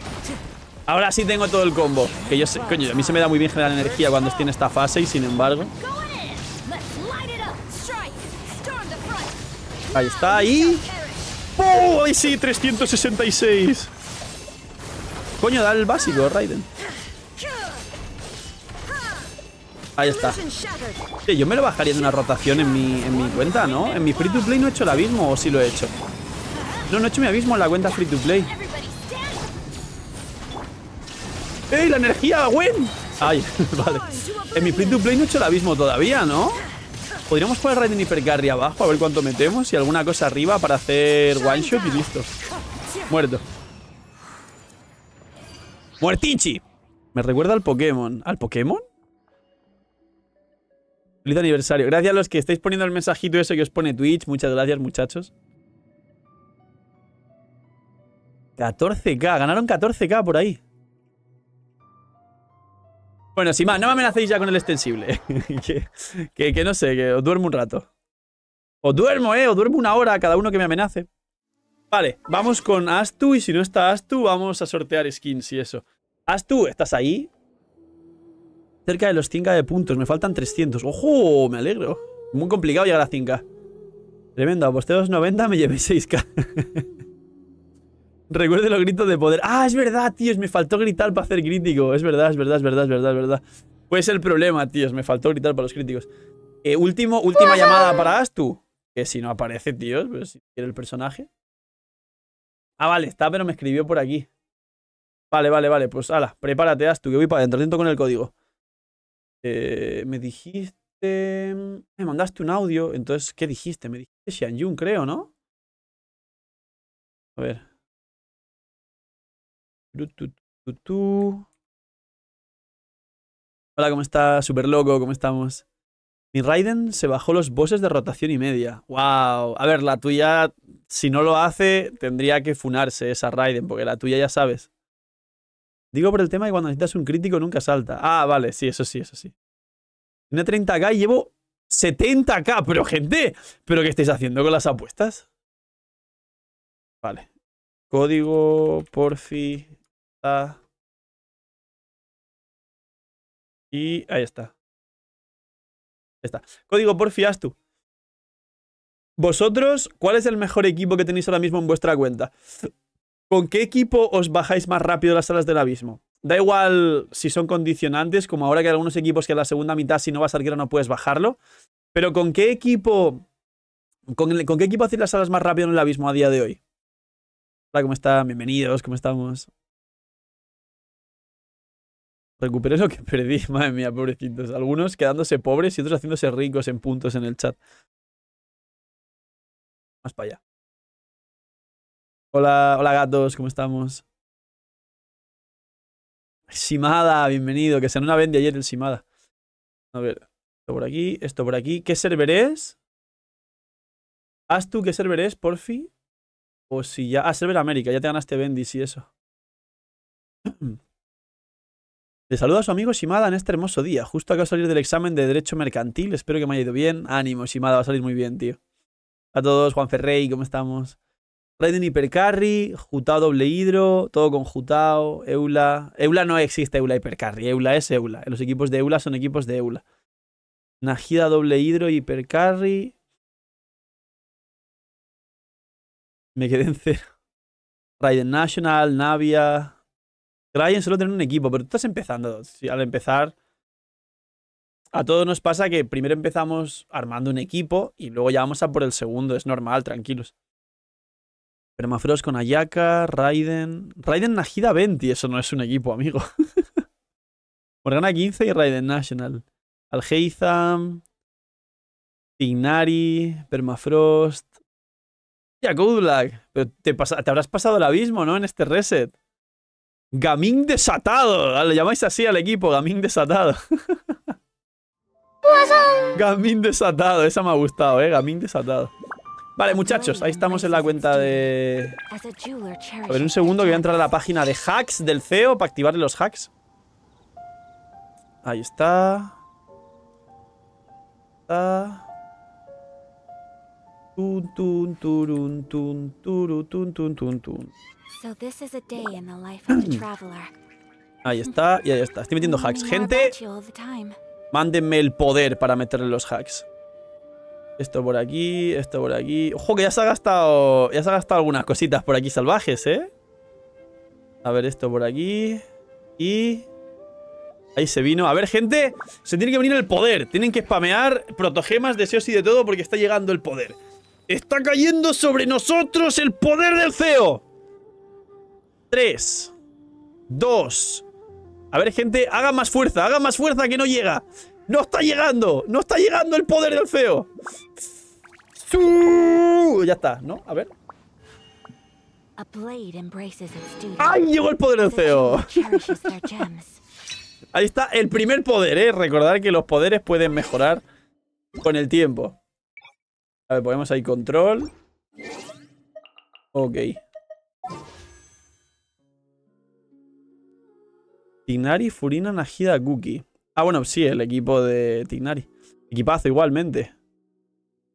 Ahora sí tengo todo el combo. Que yo sé, coño, a mí se me da muy bien generar energía cuando estoy en esta fase y sin embargo. Ahí está, ¡Oh! ahí. ¡Oh! sí! 366. Coño, da el básico, Raiden. Ahí está. yo me lo bajaría de una rotación en mi, cuenta, ¿no? En mi free to play no he hecho el abismo, o si lo he hecho. No, no he hecho mi abismo en la cuenta free to play. ¡Ey, la energía, Gwen! Ay, vale. En mi free to play no he hecho el abismo todavía, ¿no? Podríamos poner Raiden Hipercarry abajo, a ver cuánto metemos y alguna cosa arriba para hacer one shot y listo. Muerto. ¡Muertichi! Me recuerda al Pokémon. ¿Al Pokémon? Feliz aniversario. Gracias a los que estáis poniendo el mensajito eso que os pone Twitch. Muchas gracias, muchachos. 14k. Ganaron 14k por ahí. Bueno, si más, no me amenacéis ya con el extensible. que, no sé, que os duermo un rato. Os duermo, eh, os duermo una hora cada uno que me amenace. Vale, vamos con Astu y si no está Astu, vamos a sortear skins y eso. Astu, ¿estás ahí? cerca de los 5 de puntos. Me faltan 300. ¡Ojo! Me alegro. Muy complicado llegar a 5 k Tremendo. Aposté 90, me llevé 6k. Recuerde los gritos de poder. ¡Ah, es verdad, tíos! Me faltó gritar para hacer crítico. Es verdad, es verdad, es verdad, es verdad, es verdad. Pues el problema, tíos. Me faltó gritar para los críticos. Eh, último, última llamada para Astu. Que si no aparece, tíos, pues si quiere el personaje. Ah, vale, está, pero me escribió por aquí. Vale, vale, vale. Pues ala, prepárate, Astu, que voy para adentro. Atento con el código. Eh, me dijiste, mm, me mandaste un audio, entonces, ¿qué dijiste? Me dijiste Xianyun, creo, ¿no? A ver. Hola, ¿cómo está? Super loco, ¿cómo estamos? Mi Raiden se bajó los bosses de rotación y media. ¡Wow! A ver, la tuya, si no lo hace, tendría que funarse esa Raiden, porque la tuya ya sabes. Digo por el tema de cuando necesitas un crítico nunca salta. Ah, vale, sí, eso sí, eso sí. Una 30k y llevo 70k. Pero, gente, ¿pero qué estáis haciendo con las apuestas? Vale. Código porfi. Y ahí está. Ahí está. Código porfi tú Vosotros, ¿cuál es el mejor equipo que tenéis ahora mismo en vuestra cuenta? ¿Con qué equipo os bajáis más rápido las salas del abismo? Da igual si son condicionantes, como ahora que hay algunos equipos que en la segunda mitad, si no vas arquero, no puedes bajarlo. Pero ¿con qué equipo. Con, qué equipo hacéis las salas más rápido en el abismo a día de hoy? Hola, ¿cómo están? Bienvenidos, ¿cómo estamos? Recuperé lo que perdí, madre mía, pobrecitos. Algunos quedándose pobres y otros haciéndose ricos en puntos en el chat. Más para allá. Hola, hola gatos, ¿cómo estamos? Simada, bienvenido, que se una vende ayer el Simada. A ver, esto por aquí, esto por aquí. ¿Qué server es? Haz tú qué server es, porfi. O si ya. Ah, server América, ya te ganaste Bendis y eso. Le saluda a su amigo Simada en este hermoso día. Justo acabo de salir del examen de Derecho Mercantil. Espero que me haya ido bien. Ánimo, Simada, va a salir muy bien, tío. A todos, Juan Ferrey, ¿cómo estamos? Raiden Hipercarry, Jutao doble hidro, todo con Jutao, Eula. Eula no existe, Eula Hipercarry. Eula es Eula. Los equipos de Eula son equipos de Eula. Najida doble hidro, Hipercarry. Me quedé en cero. Raiden National, Navia. Raiden solo tiene un equipo, pero tú estás empezando. al empezar. A todos nos pasa que primero empezamos armando un equipo y luego ya vamos a por el segundo. Es normal, tranquilos. Permafrost con Ayaka, Raiden... Raiden Najida 20, eso no es un equipo, amigo. Morgana 15 y Raiden National. Algeizam, Ignari, Permafrost... Ya, Goodluck. Pero te, habrás pasado el abismo, ¿no? En este reset. ¡Gaming desatado. Le llamáis así al equipo, Gaming desatado. Gaming desatado, esa me ha gustado, eh. Gaming desatado. Vale, muchachos, ahí estamos en la cuenta de... A ver, un segundo que voy a entrar a la página de hacks del CEO para activarle los hacks. Ahí está. Ahí está, y ahí está. Estoy metiendo hacks. Gente, mándenme el poder para meterle los hacks. Esto por aquí, esto por aquí. Ojo que ya se ha gastado. Ya se ha gastado algunas cositas por aquí salvajes, ¿eh? A ver, esto por aquí. Y. Ahí se vino. A ver, gente. Se tiene que venir el poder. Tienen que spamear protogemas, deseos y de todo porque está llegando el poder. ¡Está cayendo sobre nosotros el poder del CEO! Tres. Dos. A ver, gente. Haga más fuerza. Haga más fuerza que no llega. ¡No está llegando! ¡No está llegando el poder del feo! Ya está, ¿no? A ver. ¡Ay, llegó el poder del feo! Ahí está el primer poder, ¿eh? Recordar que los poderes pueden mejorar con el tiempo. A ver, ponemos ahí control. Ok. Tinari, Furina, Najida, Cookie. Ah, bueno, sí, el equipo de Tignari. Equipazo igualmente.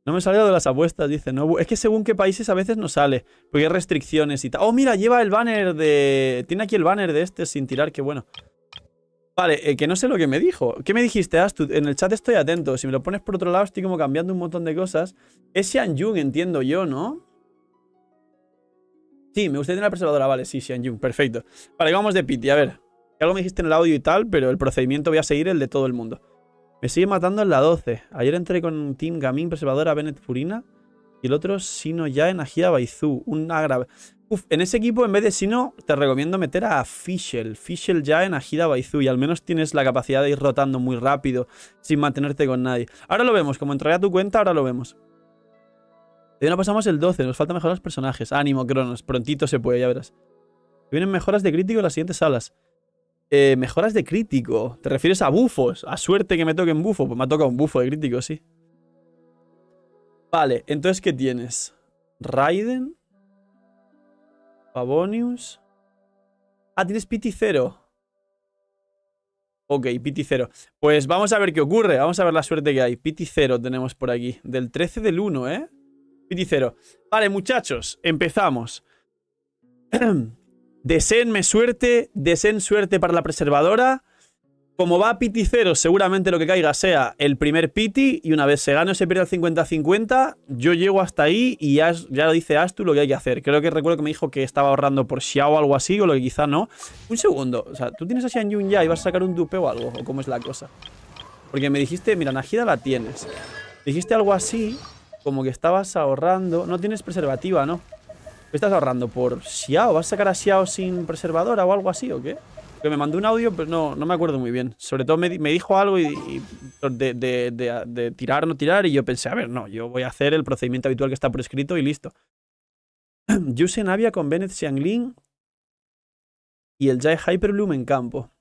No me salido de las apuestas, dice. No, es que según qué países a veces no sale. Porque hay restricciones y tal. Oh, mira, lleva el banner de... Tiene aquí el banner de este sin tirar, qué bueno. Vale, eh, que no sé lo que me dijo. ¿Qué me dijiste, Astu? En el chat estoy atento. Si me lo pones por otro lado, estoy como cambiando un montón de cosas. Es Xian Jung, entiendo yo, ¿no? Sí, me gustaría tener la preservadora. Vale, sí, Xian Jung, perfecto. Vale, vamos de Pity, a ver algo me dijiste en el audio y tal, pero el procedimiento voy a seguir el de todo el mundo. Me sigue matando en la 12. Ayer entré con Team Gamin, Preservadora, Bennett Furina. Y el otro, Sino ya en Ajida Baizú. Un grave. Uf, en ese equipo, en vez de Sino, te recomiendo meter a Fischel. Fischel ya en Ajida Baizú. Y al menos tienes la capacidad de ir rotando muy rápido, sin mantenerte con nadie. Ahora lo vemos. Como entraré a tu cuenta, ahora lo vemos. De no pasamos el 12. Nos falta mejorar los personajes. Ánimo, Cronos. Prontito se puede, ya verás. Vienen mejoras de crítico en las siguientes salas. Eh, mejoras de crítico. ¿Te refieres a bufos? A suerte que me toque un bufo. Pues me ha tocado un bufo de crítico, sí. Vale, entonces, ¿qué tienes? Raiden. Pavonius. Ah, tienes Pity 0. Ok, Pity 0. Pues vamos a ver qué ocurre. Vamos a ver la suerte que hay. Pity 0 tenemos por aquí. Del 13 del 1, ¿eh? Pity 0. Vale, muchachos, empezamos. Deseenme suerte, deseen suerte para la preservadora. Como va a piti cero seguramente lo que caiga sea el primer piti y una vez se gane o se pierde el 50-50, yo llego hasta ahí y ya, lo dice Astu lo que hay que hacer. Creo que recuerdo que me dijo que estaba ahorrando por Xiao o algo así, o lo que quizá no. Un segundo, o sea, ¿tú tienes a Xian Yun ya y vas a sacar un dupe o algo? ¿O cómo es la cosa? Porque me dijiste, mira, Najida la tienes. Dijiste algo así, como que estabas ahorrando. No tienes preservativa, ¿no? ¿Qué estás ahorrando? ¿Por Xiao? ¿Vas a sacar a Xiao sin preservadora o algo así o qué? Que me mandó un audio, pero no, no me acuerdo muy bien. Sobre todo me, dijo algo de, tirar o no tirar y yo pensé, a ver, no, yo voy a hacer el procedimiento habitual que está escrito y listo. Yuse Navia con Bennett Xiangling y el Jai Hyperloom en campo.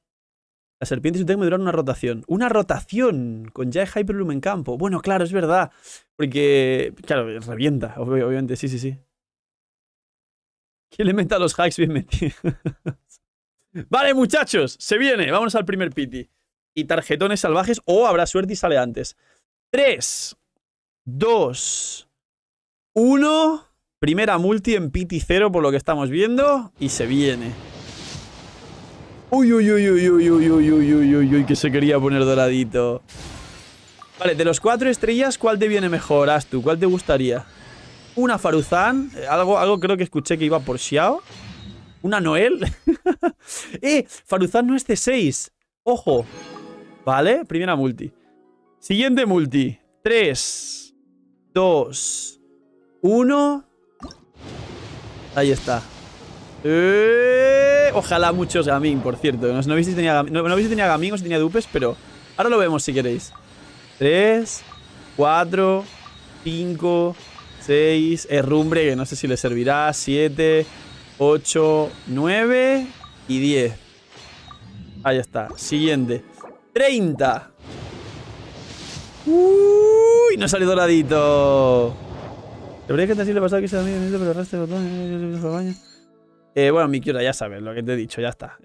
La serpiente y su tech me una rotación. ¡Una rotación! Con Jai Hyperloom en campo. Bueno, claro, es verdad. Porque, claro, revienta, obviamente, sí, sí, sí. ¿Quién le mete a los hacks bien metidos? vale, muchachos, se viene. Vamos al primer pity. Y tarjetones salvajes o habrá suerte y sale antes. 3, 2, 1. Primera multi en pity 0 por lo que estamos viendo. Y se viene. Uy, uy, uy, uy, uy, uy, uy, uy, uy, uy, uy, que se quería poner doradito. Vale, de los cuatro estrellas, ¿cuál te viene mejor, Astu? ¿Cuál te gustaría? una Faruzan, eh, algo, algo creo que escuché que iba por Xiao, una Noel. ¡Eh! Faruzan no es de 6 ¡Ojo! ¿Vale? Primera multi. Siguiente multi. 3, 2, 1. Ahí está. Eh, ojalá muchos gaming, por cierto. No, no habéis si tenía, no, gaming o si tenía dupes, pero ahora lo vemos si queréis. 3, 4, 5, 6, herrumbre, que no sé si le servirá, 7, 8, 9 y 10. Ahí está, siguiente. 30. Uy, no salió doradito. Debería que te le pasado que pero este eh, el botón. Eh, bueno, mi ya sabes lo que te he dicho, ya está.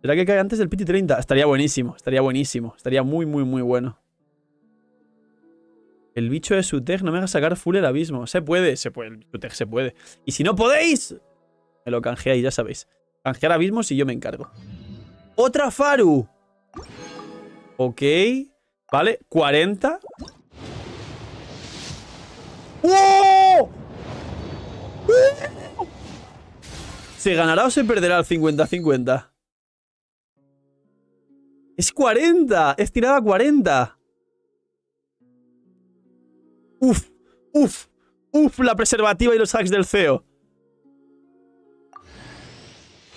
¿Será que cae antes del Pity 30? Estaría buenísimo, estaría buenísimo. Estaría muy, muy, muy bueno. El bicho de Suteg no me haga sacar full el abismo. Se puede, se puede. Suteg se puede. Y si no podéis, me lo canjeáis, ya sabéis. Canjear abismos y yo me encargo. ¡Otra Faru! Ok. Vale, 40. ¿Se ganará o se perderá el 50-50? Es 40. Es tirada 40. Uf, uf, uf, la preservativa y los hacks del CEO.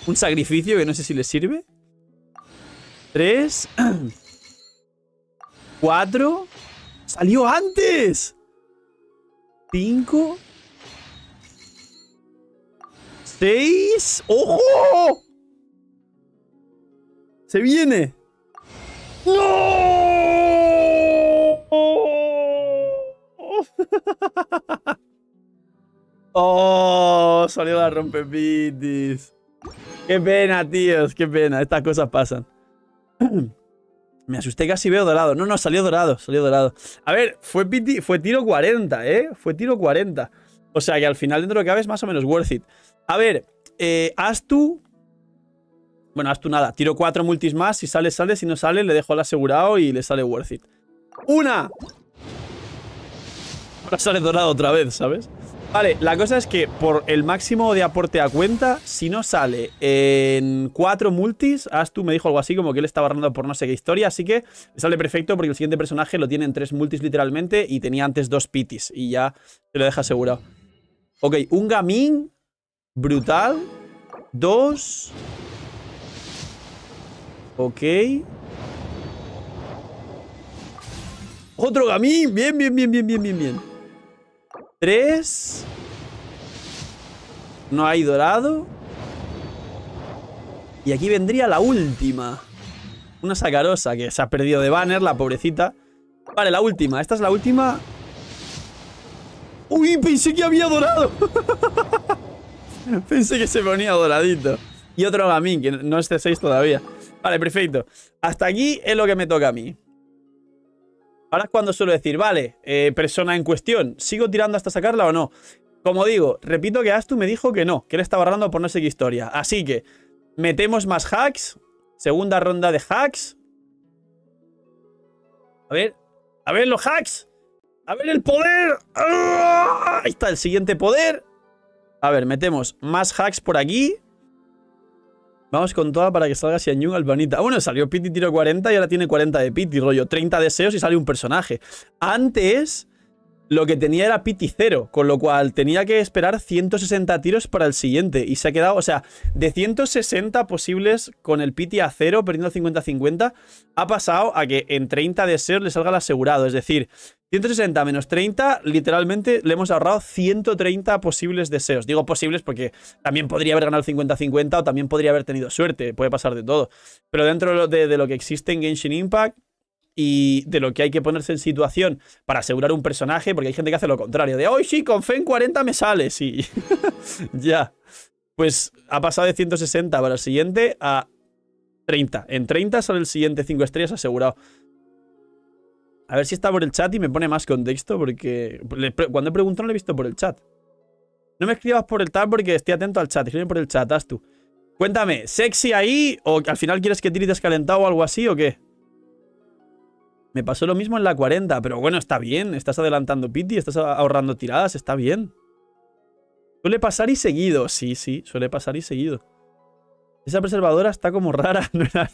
Un sacrificio que no sé si le sirve. Tres. Cuatro. ¡Salió antes! Cinco. Seis. ¡Ojo! ¡Se viene! ¡No! oh, salió la rompepitis. Qué pena, tíos, qué pena. Estas cosas pasan. Me asusté casi veo dorado. No, no, salió dorado, salió dorado. A ver, fue, fue tiro 40, ¿eh? Fue tiro 40. O sea que al final dentro de lo que es más o menos worth it. A ver, eh, haz tú Bueno, haz tú nada. Tiro 4 multis más. Si sale, sale. Si no sale, le dejo al asegurado y le sale worth it. Una, sale dorado otra vez, ¿sabes? Vale, la cosa es que por el máximo de aporte a cuenta, si no sale en cuatro multis, Astu me dijo algo así como que él estaba rando por no sé qué historia, así que sale perfecto porque el siguiente personaje lo tiene en tres multis literalmente y tenía antes dos pitis y ya se lo deja asegurado. Ok, un gamín brutal, dos... Ok... Otro gamín, bien, bien, bien, bien, bien, bien, bien. Tres. No hay dorado. Y aquí vendría la última. Una sacarosa que se ha perdido de banner, la pobrecita. Vale, la última. Esta es la última. ¡Uy! Pensé que había dorado. pensé que se ponía doradito. Y otro gamín, que no es c 6 todavía. Vale, perfecto. Hasta aquí es lo que me toca a mí. Ahora es cuando suelo decir, vale, eh, persona en cuestión, ¿sigo tirando hasta sacarla o no? Como digo, repito que Astu me dijo que no, que él estaba hablando por no sé qué historia. Así que, metemos más hacks. Segunda ronda de hacks. A ver, a ver los hacks. A ver el poder. ¡Ah! Ahí está el siguiente poder. A ver, metemos más hacks por aquí. Vamos con toda para que salga Xianyun albanita. Ah, bueno, salió Pity tiro 40 y ahora tiene 40 de Pity, rollo 30 deseos y sale un personaje. Antes lo que tenía era piti cero, con lo cual tenía que esperar 160 tiros para el siguiente. Y se ha quedado, o sea, de 160 posibles con el piti a cero, perdiendo 50-50, ha pasado a que en 30 deseos le salga el asegurado. Es decir, 160 menos 30, literalmente le hemos ahorrado 130 posibles deseos. Digo posibles porque también podría haber ganado 50-50 o también podría haber tenido suerte. Puede pasar de todo. Pero dentro de lo que existe en Genshin Impact, y de lo que hay que ponerse en situación para asegurar un personaje, porque hay gente que hace lo contrario, de hoy sí, con fe en 40 me sale, sí. ya. Pues ha pasado de 160 para el siguiente a 30. En 30 sale el siguiente 5 estrellas asegurado. A ver si está por el chat y me pone más contexto, porque cuando he preguntado no lo he visto por el chat. No me escribas por el chat porque estoy atento al chat. Escribe por el chat, haz tú. Cuéntame, ¿sexy ahí? ¿O al final quieres que tire te o algo así o qué? Me pasó lo mismo en la 40, pero bueno, está bien. Estás adelantando pity, estás ahorrando tiradas, está bien. Suele pasar y seguido. Sí, sí, suele pasar y seguido. Esa preservadora está como rara, no era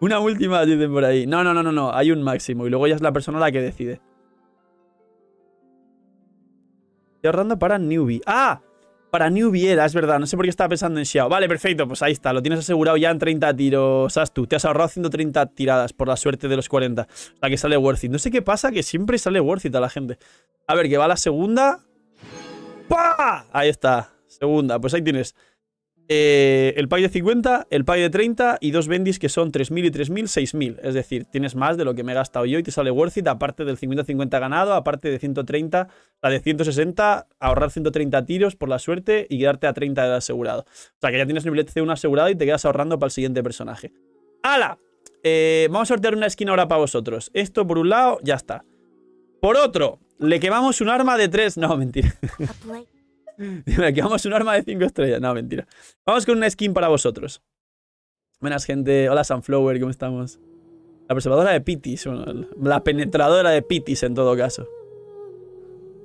Una última, dicen por ahí. No, no, no, no, no. Hay un máximo y luego ya es la persona la que decide. Estoy ahorrando para newbie. ¡Ah! Para ni hubiera, es verdad. No sé por qué estaba pensando en Xiao. Vale, perfecto. Pues ahí está. Lo tienes asegurado ya en 30 tiros. tú, Te has ahorrado 130 tiradas por la suerte de los 40. O sea, que sale worth it. No sé qué pasa, que siempre sale worth it a la gente. A ver, que va la segunda. ¡Pah! Ahí está. Segunda. Pues ahí tienes. Eh, el pack de 50, el pack de 30 y dos bendis que son 3.000 y 3.000, 6.000. Es decir, tienes más de lo que me he gastado yo y te sale worth it, aparte del 50-50 ganado, aparte de 130, la de 160, ahorrar 130 tiros por la suerte y quedarte a 30 de asegurado. O sea que ya tienes nivel C1 asegurado y te quedas ahorrando para el siguiente personaje. ¡Hala! Eh, vamos a sortear una skin ahora para vosotros. Esto por un lado, ya está. Por otro, le quemamos un arma de 3. No, mentira. Aquí vamos un arma de 5 estrellas. No, mentira. Vamos con una skin para vosotros. Buenas, gente. Hola, Sunflower. ¿Cómo estamos? La preservadora de Pitis. la penetradora de Pitis, en todo caso.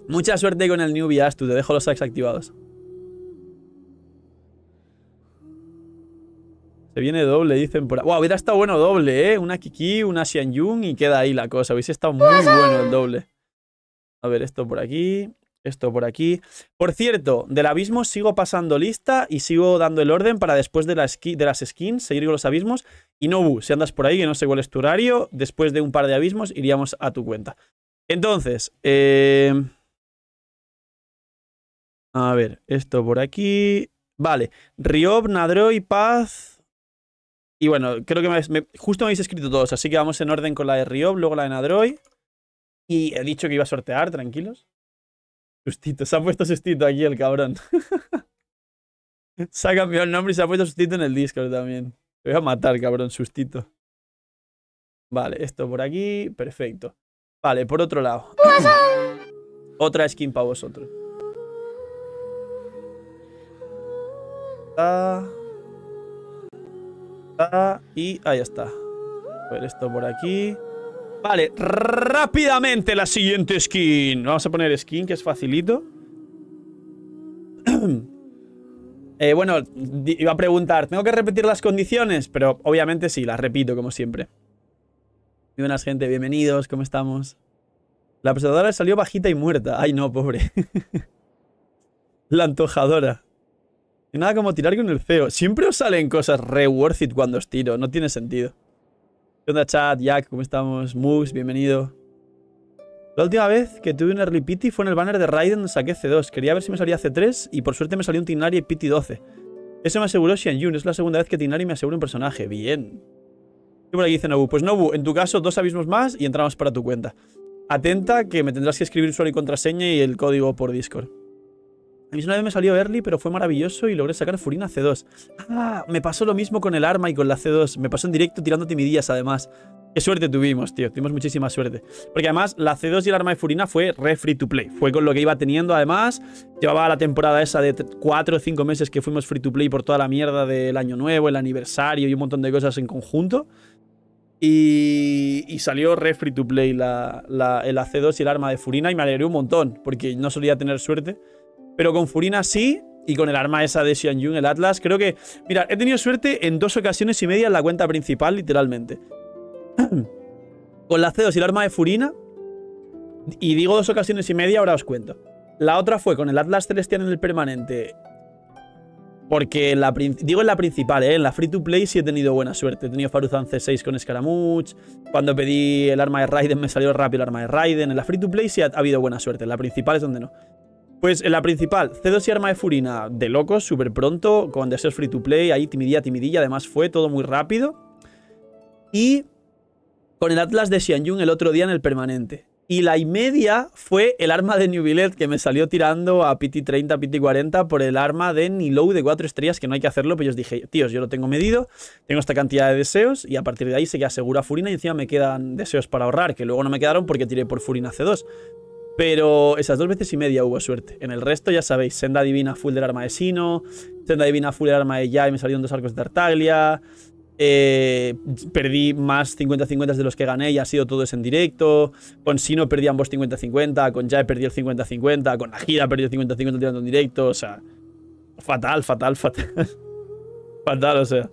Mucha suerte con el New astu Te dejo los hacks activados. Se viene doble, dicen por ahí. Wow, hubiera estado bueno doble, ¿eh? Una Kiki, una Xianyun y queda ahí la cosa. Hubiese estado muy pues, bueno el eh. doble. A ver, esto por aquí. Esto por aquí. Por cierto, del abismo sigo pasando lista y sigo dando el orden para después de, las skins seguir con los abismos. Y no Nobu, si andas por ahí, que no sé cuál es tu horario, después de un par de abismos iríamos a tu cuenta. Entonces, eh, a ver, esto por aquí. Vale, Riob, Nadroy, Paz. Y bueno, creo que justo me habéis escrito todos, así que vamos en orden con la de Riob, luego la de Nadroi. Y he dicho que iba a sortear, tranquilos. Sustito, se ha puesto sustito aquí el cabrón. se ha cambiado el nombre y se ha puesto sustito en el disco también. Te voy a matar, cabrón, sustito. Vale, esto por aquí, perfecto. Vale, por otro lado. Otra skin para vosotros. Ah, ah, y ahí está. A esto por aquí. Vale, rápidamente la siguiente skin. Vamos a poner skin, que es facilito. Eh, bueno, iba a preguntar, ¿tengo que repetir las condiciones? Pero obviamente sí, las repito, como siempre. Muy buenas, gente, bienvenidos, ¿cómo estamos? La presentadora salió bajita y muerta. Ay, no, pobre. la antojadora. Y nada como tirar con el feo. Siempre os salen cosas re worth it cuando os tiro, no tiene sentido. ¿Qué onda, chat? Jack, ¿cómo estamos? Moose, bienvenido. La última vez que tuve un early pity fue en el banner de Raiden donde saqué C2. Quería ver si me salía C3 y por suerte me salió un Tinari y pity 12. Eso me aseguró Xianyun. Es la segunda vez que Tinari me asegura un personaje. Bien. ¿Qué por aquí dice Nobu? Pues Nobu, en tu caso, dos abismos más y entramos para tu cuenta. Atenta que me tendrás que escribir usuario y contraseña y el código por Discord. A mí una vez me salió early, pero fue maravilloso y logré sacar Furina C2. Ah, me pasó lo mismo con el arma y con la C2. Me pasó en directo tirando timidillas, además. Qué suerte tuvimos, tío. Tuvimos muchísima suerte. Porque además, la C2 y el arma de Furina fue re free to play. Fue con lo que iba teniendo, además. Llevaba la temporada esa de 4 o 5 meses que fuimos free to play por toda la mierda del año nuevo, el aniversario y un montón de cosas en conjunto. Y, salió re free to play la, la, el AC2 y el arma de Furina y me alegré un montón, porque no solía tener suerte pero con Furina sí, y con el arma esa de Xian Yun, el Atlas, creo que... Mira, he tenido suerte en dos ocasiones y media en la cuenta principal, literalmente. con la C2 y el arma de Furina, y digo dos ocasiones y media, ahora os cuento. La otra fue con el Atlas Celestial en el permanente. Porque, la digo en la principal, ¿eh? en la free to play sí he tenido buena suerte. He tenido Faruzan C6 con Escaramouche. Cuando pedí el arma de Raiden me salió rápido el arma de Raiden. En la free to play sí ha habido buena suerte. En la principal es donde no. Pues eh, la principal, C2 y arma de furina, de locos, súper pronto, con deseos free to play, ahí timidilla, timidilla, además fue todo muy rápido. Y con el Atlas de Xianyun el otro día en el permanente. Y la y media fue el arma de New que me salió tirando a pt 30, pt 40 por el arma de Nilou de 4 estrellas, que no hay que hacerlo, pero pues yo os dije, tíos, yo lo tengo medido, tengo esta cantidad de deseos y a partir de ahí se que asegura Furina y encima me quedan deseos para ahorrar, que luego no me quedaron porque tiré por Furina C2. Pero esas dos veces y media hubo suerte. En el resto, ya sabéis, senda divina full del arma de Sino, senda divina full del arma de Ya me salieron dos arcos de Tartaglia. Eh, perdí más 50-50 de los que gané y ha sido todo eso en directo. Con Sino perdí ambos 50-50, con Jae perdí el 50-50, con la gira perdí el 50-50 tirando en directo. O sea, fatal, fatal, fatal. fatal, o sea.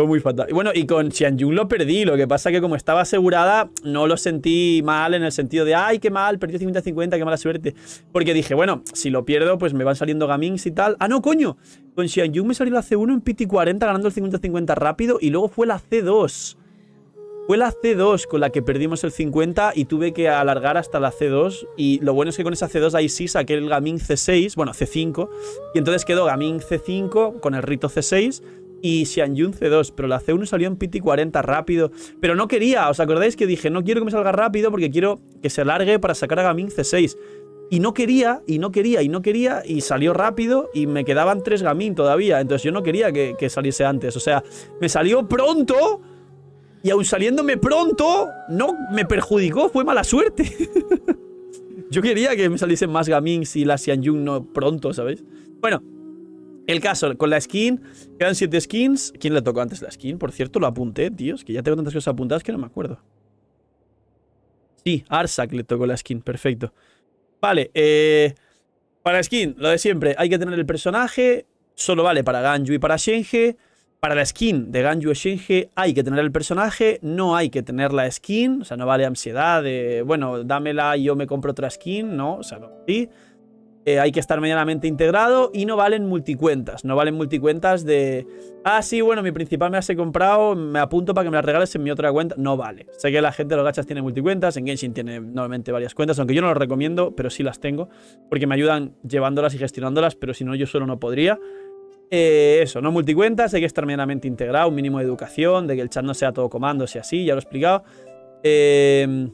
Fue muy fatal. bueno, y con Xianyun lo perdí. Lo que pasa es que como estaba asegurada, no lo sentí mal en el sentido de, ay, qué mal, perdí 50-50, qué mala suerte. Porque dije, bueno, si lo pierdo, pues me van saliendo gamins y tal. Ah, no, coño. Con Xianyun me salió la C1 en PT40 ganando el 50-50 rápido y luego fue la C2. Fue la C2 con la que perdimos el 50 y tuve que alargar hasta la C2. Y lo bueno es que con esa C2 ahí sí saqué el Gaming C6, bueno, C5. Y entonces quedó Gaming C5 con el rito C6 y Xianyun C2, pero la C1 salió en PT 40 rápido, pero no quería, ¿os acordáis que dije, no quiero que me salga rápido porque quiero que se alargue para sacar a Gamin C6? Y no quería, y no quería, y no quería, y salió rápido, y me quedaban tres Gamin todavía, entonces yo no quería que, saliese antes, o sea, me salió pronto, y aun saliéndome pronto, no me perjudicó, fue mala suerte. yo quería que me saliesen más gamins Si la Xianyun no pronto, ¿sabéis? Bueno, el caso, con la skin, quedan 7 skins. ¿Quién le tocó antes la skin? Por cierto, lo apunté, tíos, que ya tengo tantas cosas apuntadas que no me acuerdo. Sí, Arsak le tocó la skin, perfecto. Vale, eh, para skin, lo de siempre, hay que tener el personaje, solo vale para Ganju y para Shenge. Para la skin de Ganju y Shenge hay que tener el personaje, no hay que tener la skin, o sea, no vale ansiedad de, bueno, dámela y yo me compro otra skin, no, o sea, no, sí. Eh, hay que estar medianamente integrado y no valen multicuentas. No valen multicuentas de. Ah, sí, bueno, mi principal me las he comprado, me apunto para que me las regales en mi otra cuenta. No vale. Sé que la gente de los gachas tiene multicuentas, en Genshin tiene nuevamente varias cuentas, aunque yo no las recomiendo, pero sí las tengo, porque me ayudan llevándolas y gestionándolas, pero si no, yo solo no podría. Eh, eso, no multicuentas, hay que estar medianamente integrado, un mínimo de educación, de que el chat no sea todo comando, sea así, ya lo he explicado. Eh,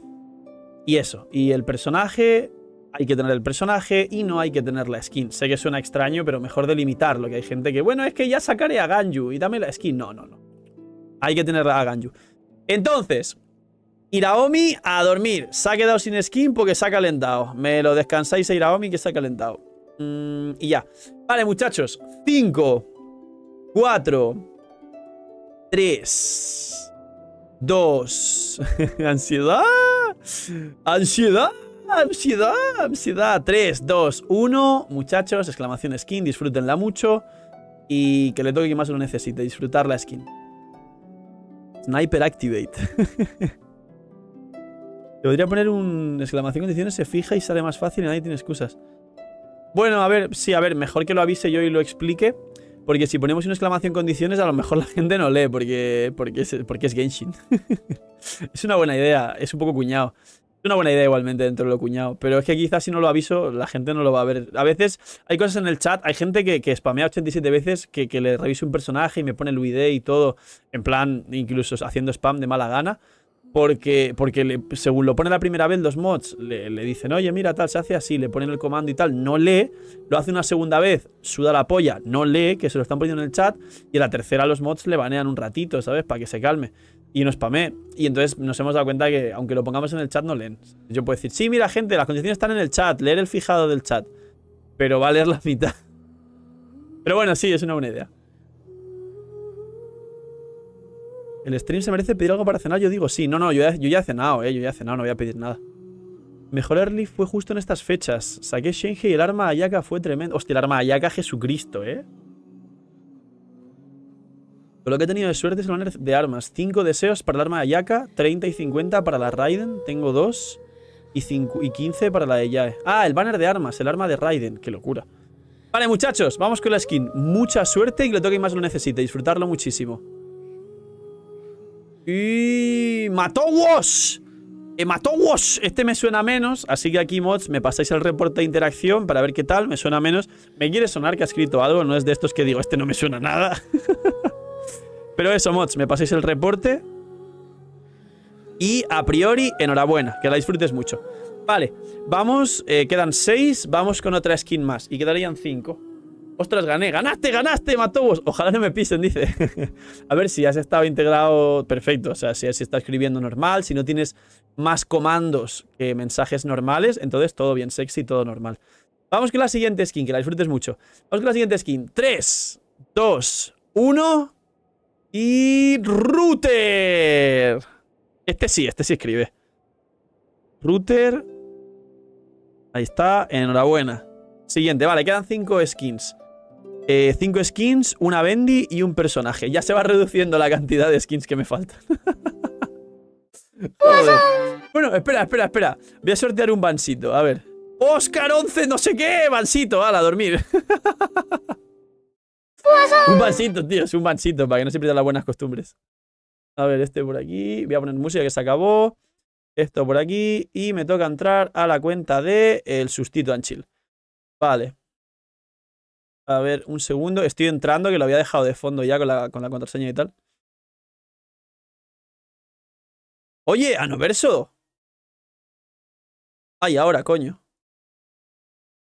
y eso, y el personaje, hay que tener el personaje y no hay que tener la skin. Sé que suena extraño, pero mejor delimitarlo, que hay gente que, bueno, es que ya sacaré a Ganju y dame la skin. No, no, no. Hay que tenerla a Ganju. Entonces, Iraomi a dormir. Se ha quedado sin skin porque se ha calentado. Me lo descansáis a Iraomi que se ha calentado. Mm, y ya. Vale, muchachos. 5, 4, 3, 2. Ansiedad. Ansiedad. Ansiedad, ansiedad. 3, 2, 1. Muchachos, exclamación skin, disfrútenla mucho. Y que le toque que más lo necesite, disfrutar la skin. Sniper Activate. Podría poner un exclamación condiciones, se fija y sale más fácil y nadie tiene excusas. Bueno, a ver, sí, a ver, mejor que lo avise yo y lo explique. Porque si ponemos una exclamación condiciones, a lo mejor la gente no lee porque, porque, es, porque es Genshin. es una buena idea, es un poco cuñado una buena idea igualmente dentro de lo cuñado. Pero es que quizás si no lo aviso, la gente no lo va a ver. A veces hay cosas en el chat, hay gente que, que spamea 87 veces que, le reviso un personaje y me pone el UID y todo. En plan, incluso haciendo spam de mala gana. Porque, porque según lo pone la primera vez los mods, le, le, dicen, oye, mira, tal, se hace así, le ponen el comando y tal, no lee, lo hace una segunda vez, suda la polla, no lee, que se lo están poniendo en el chat, y la tercera los mods le banean un ratito, ¿sabes? Para que se calme y nos spamé. Y entonces nos hemos dado cuenta que, aunque lo pongamos en el chat, no leen. Yo puedo decir, sí, mira, gente, las condiciones están en el chat, leer el fijado del chat. Pero va a leer la mitad. Pero bueno, sí, es una buena idea. ¿El stream se merece pedir algo para cenar? Yo digo sí. No, no, yo ya, yo ya he cenado, eh. Yo ya he cenado, no voy a pedir nada. Mejor early fue justo en estas fechas. Saqué Shenhe y el arma Ayaka fue tremendo. Hostia, el arma Ayaka, Jesucristo, eh lo que he tenido de suerte es el banner de armas. 5 deseos para el arma de Ayaka, 30 y 50 para la Raiden, tengo 2 y, 15 para la de Yae. Ah, el banner de armas, el arma de Raiden, qué locura. Vale, muchachos, vamos con la skin. Mucha suerte y que le toque más lo necesite, disfrutarlo muchísimo. Y... ¡Mató Wosh! Eh, ¡Mató Este me suena menos, así que aquí, mods, me pasáis el reporte de interacción para ver qué tal, me suena menos. Me quiere sonar que ha escrito algo, no es de estos que digo, este no me suena nada. Pero eso, mods, me pasáis el reporte. Y a priori, enhorabuena, que la disfrutes mucho. Vale, vamos, eh, quedan seis. vamos con otra skin más. Y quedarían cinco. Ostras, gané, ganaste, ganaste, Matobos. Ojalá no me pisen, dice. a ver si has estado integrado perfecto. O sea, si, si está escribiendo normal, si no tienes más comandos que mensajes normales, entonces todo bien sexy, todo normal. Vamos con la siguiente skin, que la disfrutes mucho. Vamos con la siguiente skin. 3, 2, 1. Y router. Este sí, este sí escribe. Router. Ahí está, enhorabuena. Siguiente, vale, quedan 5 skins. 5 eh, skins, una Bendy y un personaje. Ya se va reduciendo la cantidad de skins que me faltan. bueno, espera, espera, espera. Voy a sortear un bansito, a ver. Oscar 11, no sé qué, bansito Vale, a dormir. Un banchito, tío, es un banchito para que no se pierdan las buenas costumbres. A ver, este por aquí. Voy a poner música que se acabó. Esto por aquí. Y me toca entrar a la cuenta de el sustito Anchil. Vale. A ver, un segundo. Estoy entrando, que lo había dejado de fondo ya con la, con la contraseña y tal. Oye, Anoverso. Ay, ahora, coño.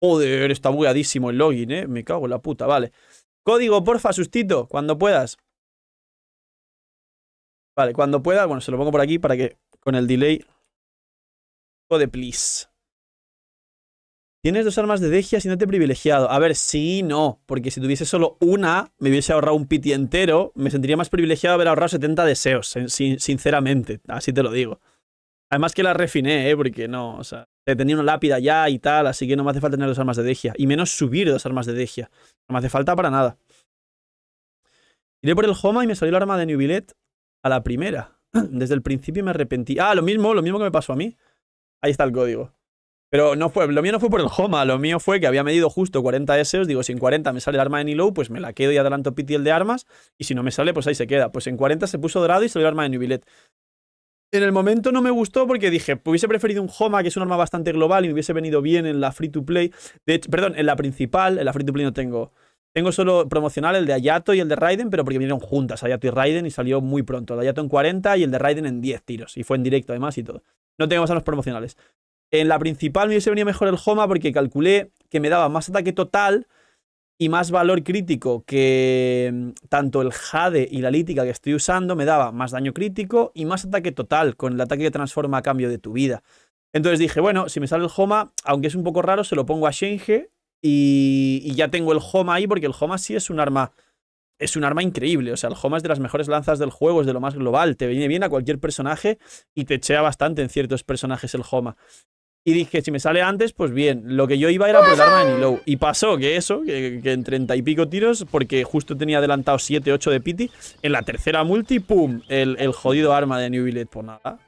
Joder, está bugadísimo el login, eh. Me cago en la puta, vale. Código, porfa, sustito, cuando puedas. Vale, cuando pueda, bueno, se lo pongo por aquí para que con el delay. de please. Tienes dos armas de Degia te privilegiado. A ver, sí, no. Porque si tuviese solo una, me hubiese ahorrado un piti entero. Me sentiría más privilegiado haber ahorrado 70 deseos, sinceramente. Así te lo digo. Además que la refiné, ¿eh? Porque no, o sea tenía una lápida ya y tal, así que no me hace falta tener dos armas de Degia. Y menos subir dos armas de Degia. No me hace falta para nada. Iré por el Homa y me salió el arma de Nubilet a la primera. Desde el principio me arrepentí. Ah, lo mismo, lo mismo que me pasó a mí. Ahí está el código. Pero no fue, lo mío no fue por el Homa, lo mío fue que había medido justo 40 S, digo, si en 40 me sale el arma de Nilo, pues me la quedo y adelanto Pitiel de armas, y si no me sale, pues ahí se queda. Pues en 40 se puso dorado y salió el arma de Nubilet. En el momento no me gustó porque dije, hubiese preferido un Homa, que es un arma bastante global y me hubiese venido bien en la free to play. De hecho, perdón, en la principal, en la free to play no tengo. Tengo solo promocional el de Ayato y el de Raiden, pero porque vinieron juntas Ayato y Raiden y salió muy pronto. El de Ayato en 40 y el de Raiden en 10 tiros. Y fue en directo además y todo. No tengo más armas promocionales. En la principal me hubiese venido mejor el Homa porque calculé que me daba más ataque total y más valor crítico que mm, tanto el Jade y la lítica que estoy usando me daba más daño crítico y más ataque total con el ataque que transforma a cambio de tu vida. Entonces dije, bueno, si me sale el Homa, aunque es un poco raro, se lo pongo a Shenge y, ya tengo el Homa ahí porque el Homa sí es un arma... Es un arma increíble, o sea, el Homa es de las mejores lanzas del juego, es de lo más global, te viene bien a cualquier personaje y te echea bastante en ciertos personajes el Homa. Y dije, si me sale antes, pues bien. Lo que yo iba era el pues arma de low. Y pasó que eso, que, en treinta y pico tiros, porque justo tenía adelantado 7, 8 de pity, en la tercera multi, ¡pum! El, el jodido arma de New Billet por pues nada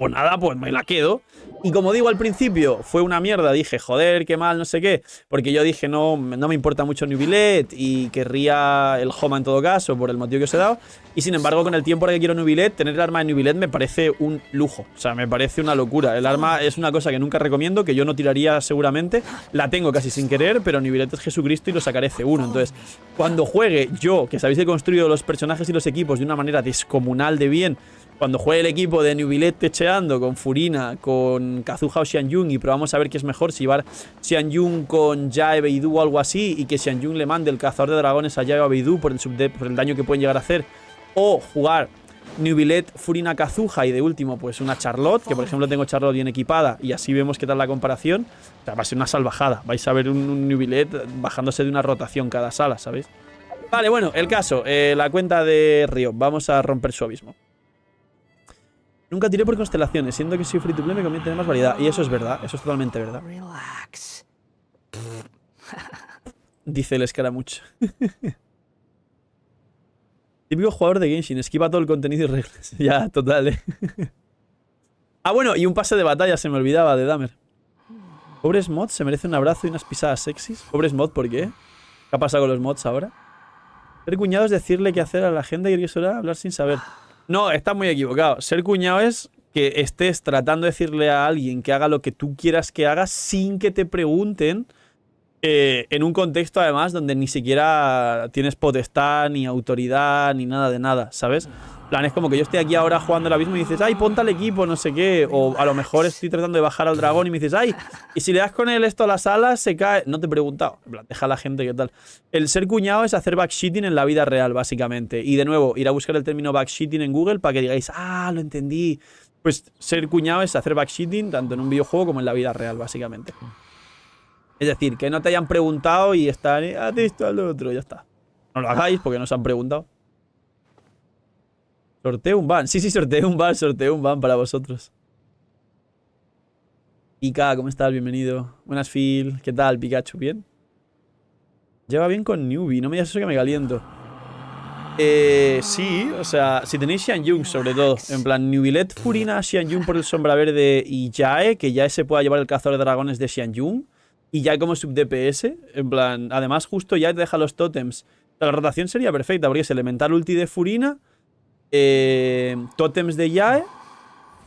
pues nada, pues me la quedo. Y como digo al principio, fue una mierda. Dije, joder, qué mal, no sé qué. Porque yo dije, no, no me importa mucho Nubilet y querría el Homa en todo caso, por el motivo que os he dado. Y sin embargo, con el tiempo que quiero Nubilet, tener el arma de Nubilet me parece un lujo. O sea, me parece una locura. El arma es una cosa que nunca recomiendo, que yo no tiraría seguramente. La tengo casi sin querer, pero Nubilet es Jesucristo y lo sacaré uno. 1 Entonces, cuando juegue yo, que sabéis que he construido los personajes y los equipos de una manera descomunal de bien cuando juegue el equipo de Nubilet techeando con Furina, con Kazuha o Xianyun y probamos a ver qué es mejor, si llevar Xianyun con Jae Beidou o algo así y que Xianyun le mande el cazador de dragones a Jae Beidou por el, por el daño que pueden llegar a hacer, o jugar Nubilet, Furina, Kazuha y de último pues una Charlotte, que por ejemplo tengo Charlotte bien equipada y así vemos qué tal la comparación, va a ser una salvajada, vais a ver un, Nubilet bajándose de una rotación cada sala, ¿sabéis? Vale, bueno, el caso, eh, la cuenta de Río, vamos a romper su abismo. Nunca tiré por constelaciones, siendo que soy free to play me conviene tener más variedad. Y eso es verdad, eso es totalmente verdad. Relax. Dice el mucho. Típico jugador de Genshin, esquiva todo el contenido y reglas. ya, total, eh. ah, bueno, y un pase de batalla, se me olvidaba, de Damer. Pobres mods, se merece un abrazo y unas pisadas sexys. Pobres mods, ¿por qué? ¿Qué ha pasado con los mods ahora? Ser cuñado es decirle qué hacer a la gente y que hablar sin saber. No, estás muy equivocado. Ser cuñado es que estés tratando de decirle a alguien que haga lo que tú quieras que haga sin que te pregunten. Eh, en un contexto, además, donde ni siquiera tienes potestad, ni autoridad, ni nada de nada, ¿sabes? plan, es como que yo estoy aquí ahora jugando el abismo y dices, ay, ponta al equipo, no sé qué. O a lo mejor estoy tratando de bajar al dragón y me dices, ay, y si le das con él esto a las alas, se cae. No te he preguntado. En deja a la gente qué tal. El ser cuñado es hacer backshitting en la vida real, básicamente. Y de nuevo, ir a buscar el término backshitting en Google para que digáis, ah, lo entendí. Pues ser cuñado es hacer backshitting tanto en un videojuego como en la vida real, básicamente. Es decir, que no te hayan preguntado y están... Ah, esto, al otro, ya está. No lo hagáis porque no se han preguntado. Sorteo un van, Sí, sí, sorteo un ban, sorteo un van para vosotros. Ika, ¿cómo estás? Bienvenido. Buenas, Phil. ¿Qué tal, Pikachu? ¿Bien? Lleva bien con Newbie. No me digas eso que me caliento. Eh, sí, o sea, si tenéis Xian sobre todo, en plan Nubilet, Furina, Xian por el Sombra Verde y Yae, que ya se pueda llevar el cazador de dragones de Xian Jung, y Yae como sub DPS, en plan, además justo Yae te deja los totems. La rotación sería perfecta, porque es elemental ulti de Furina, eh, de Yae.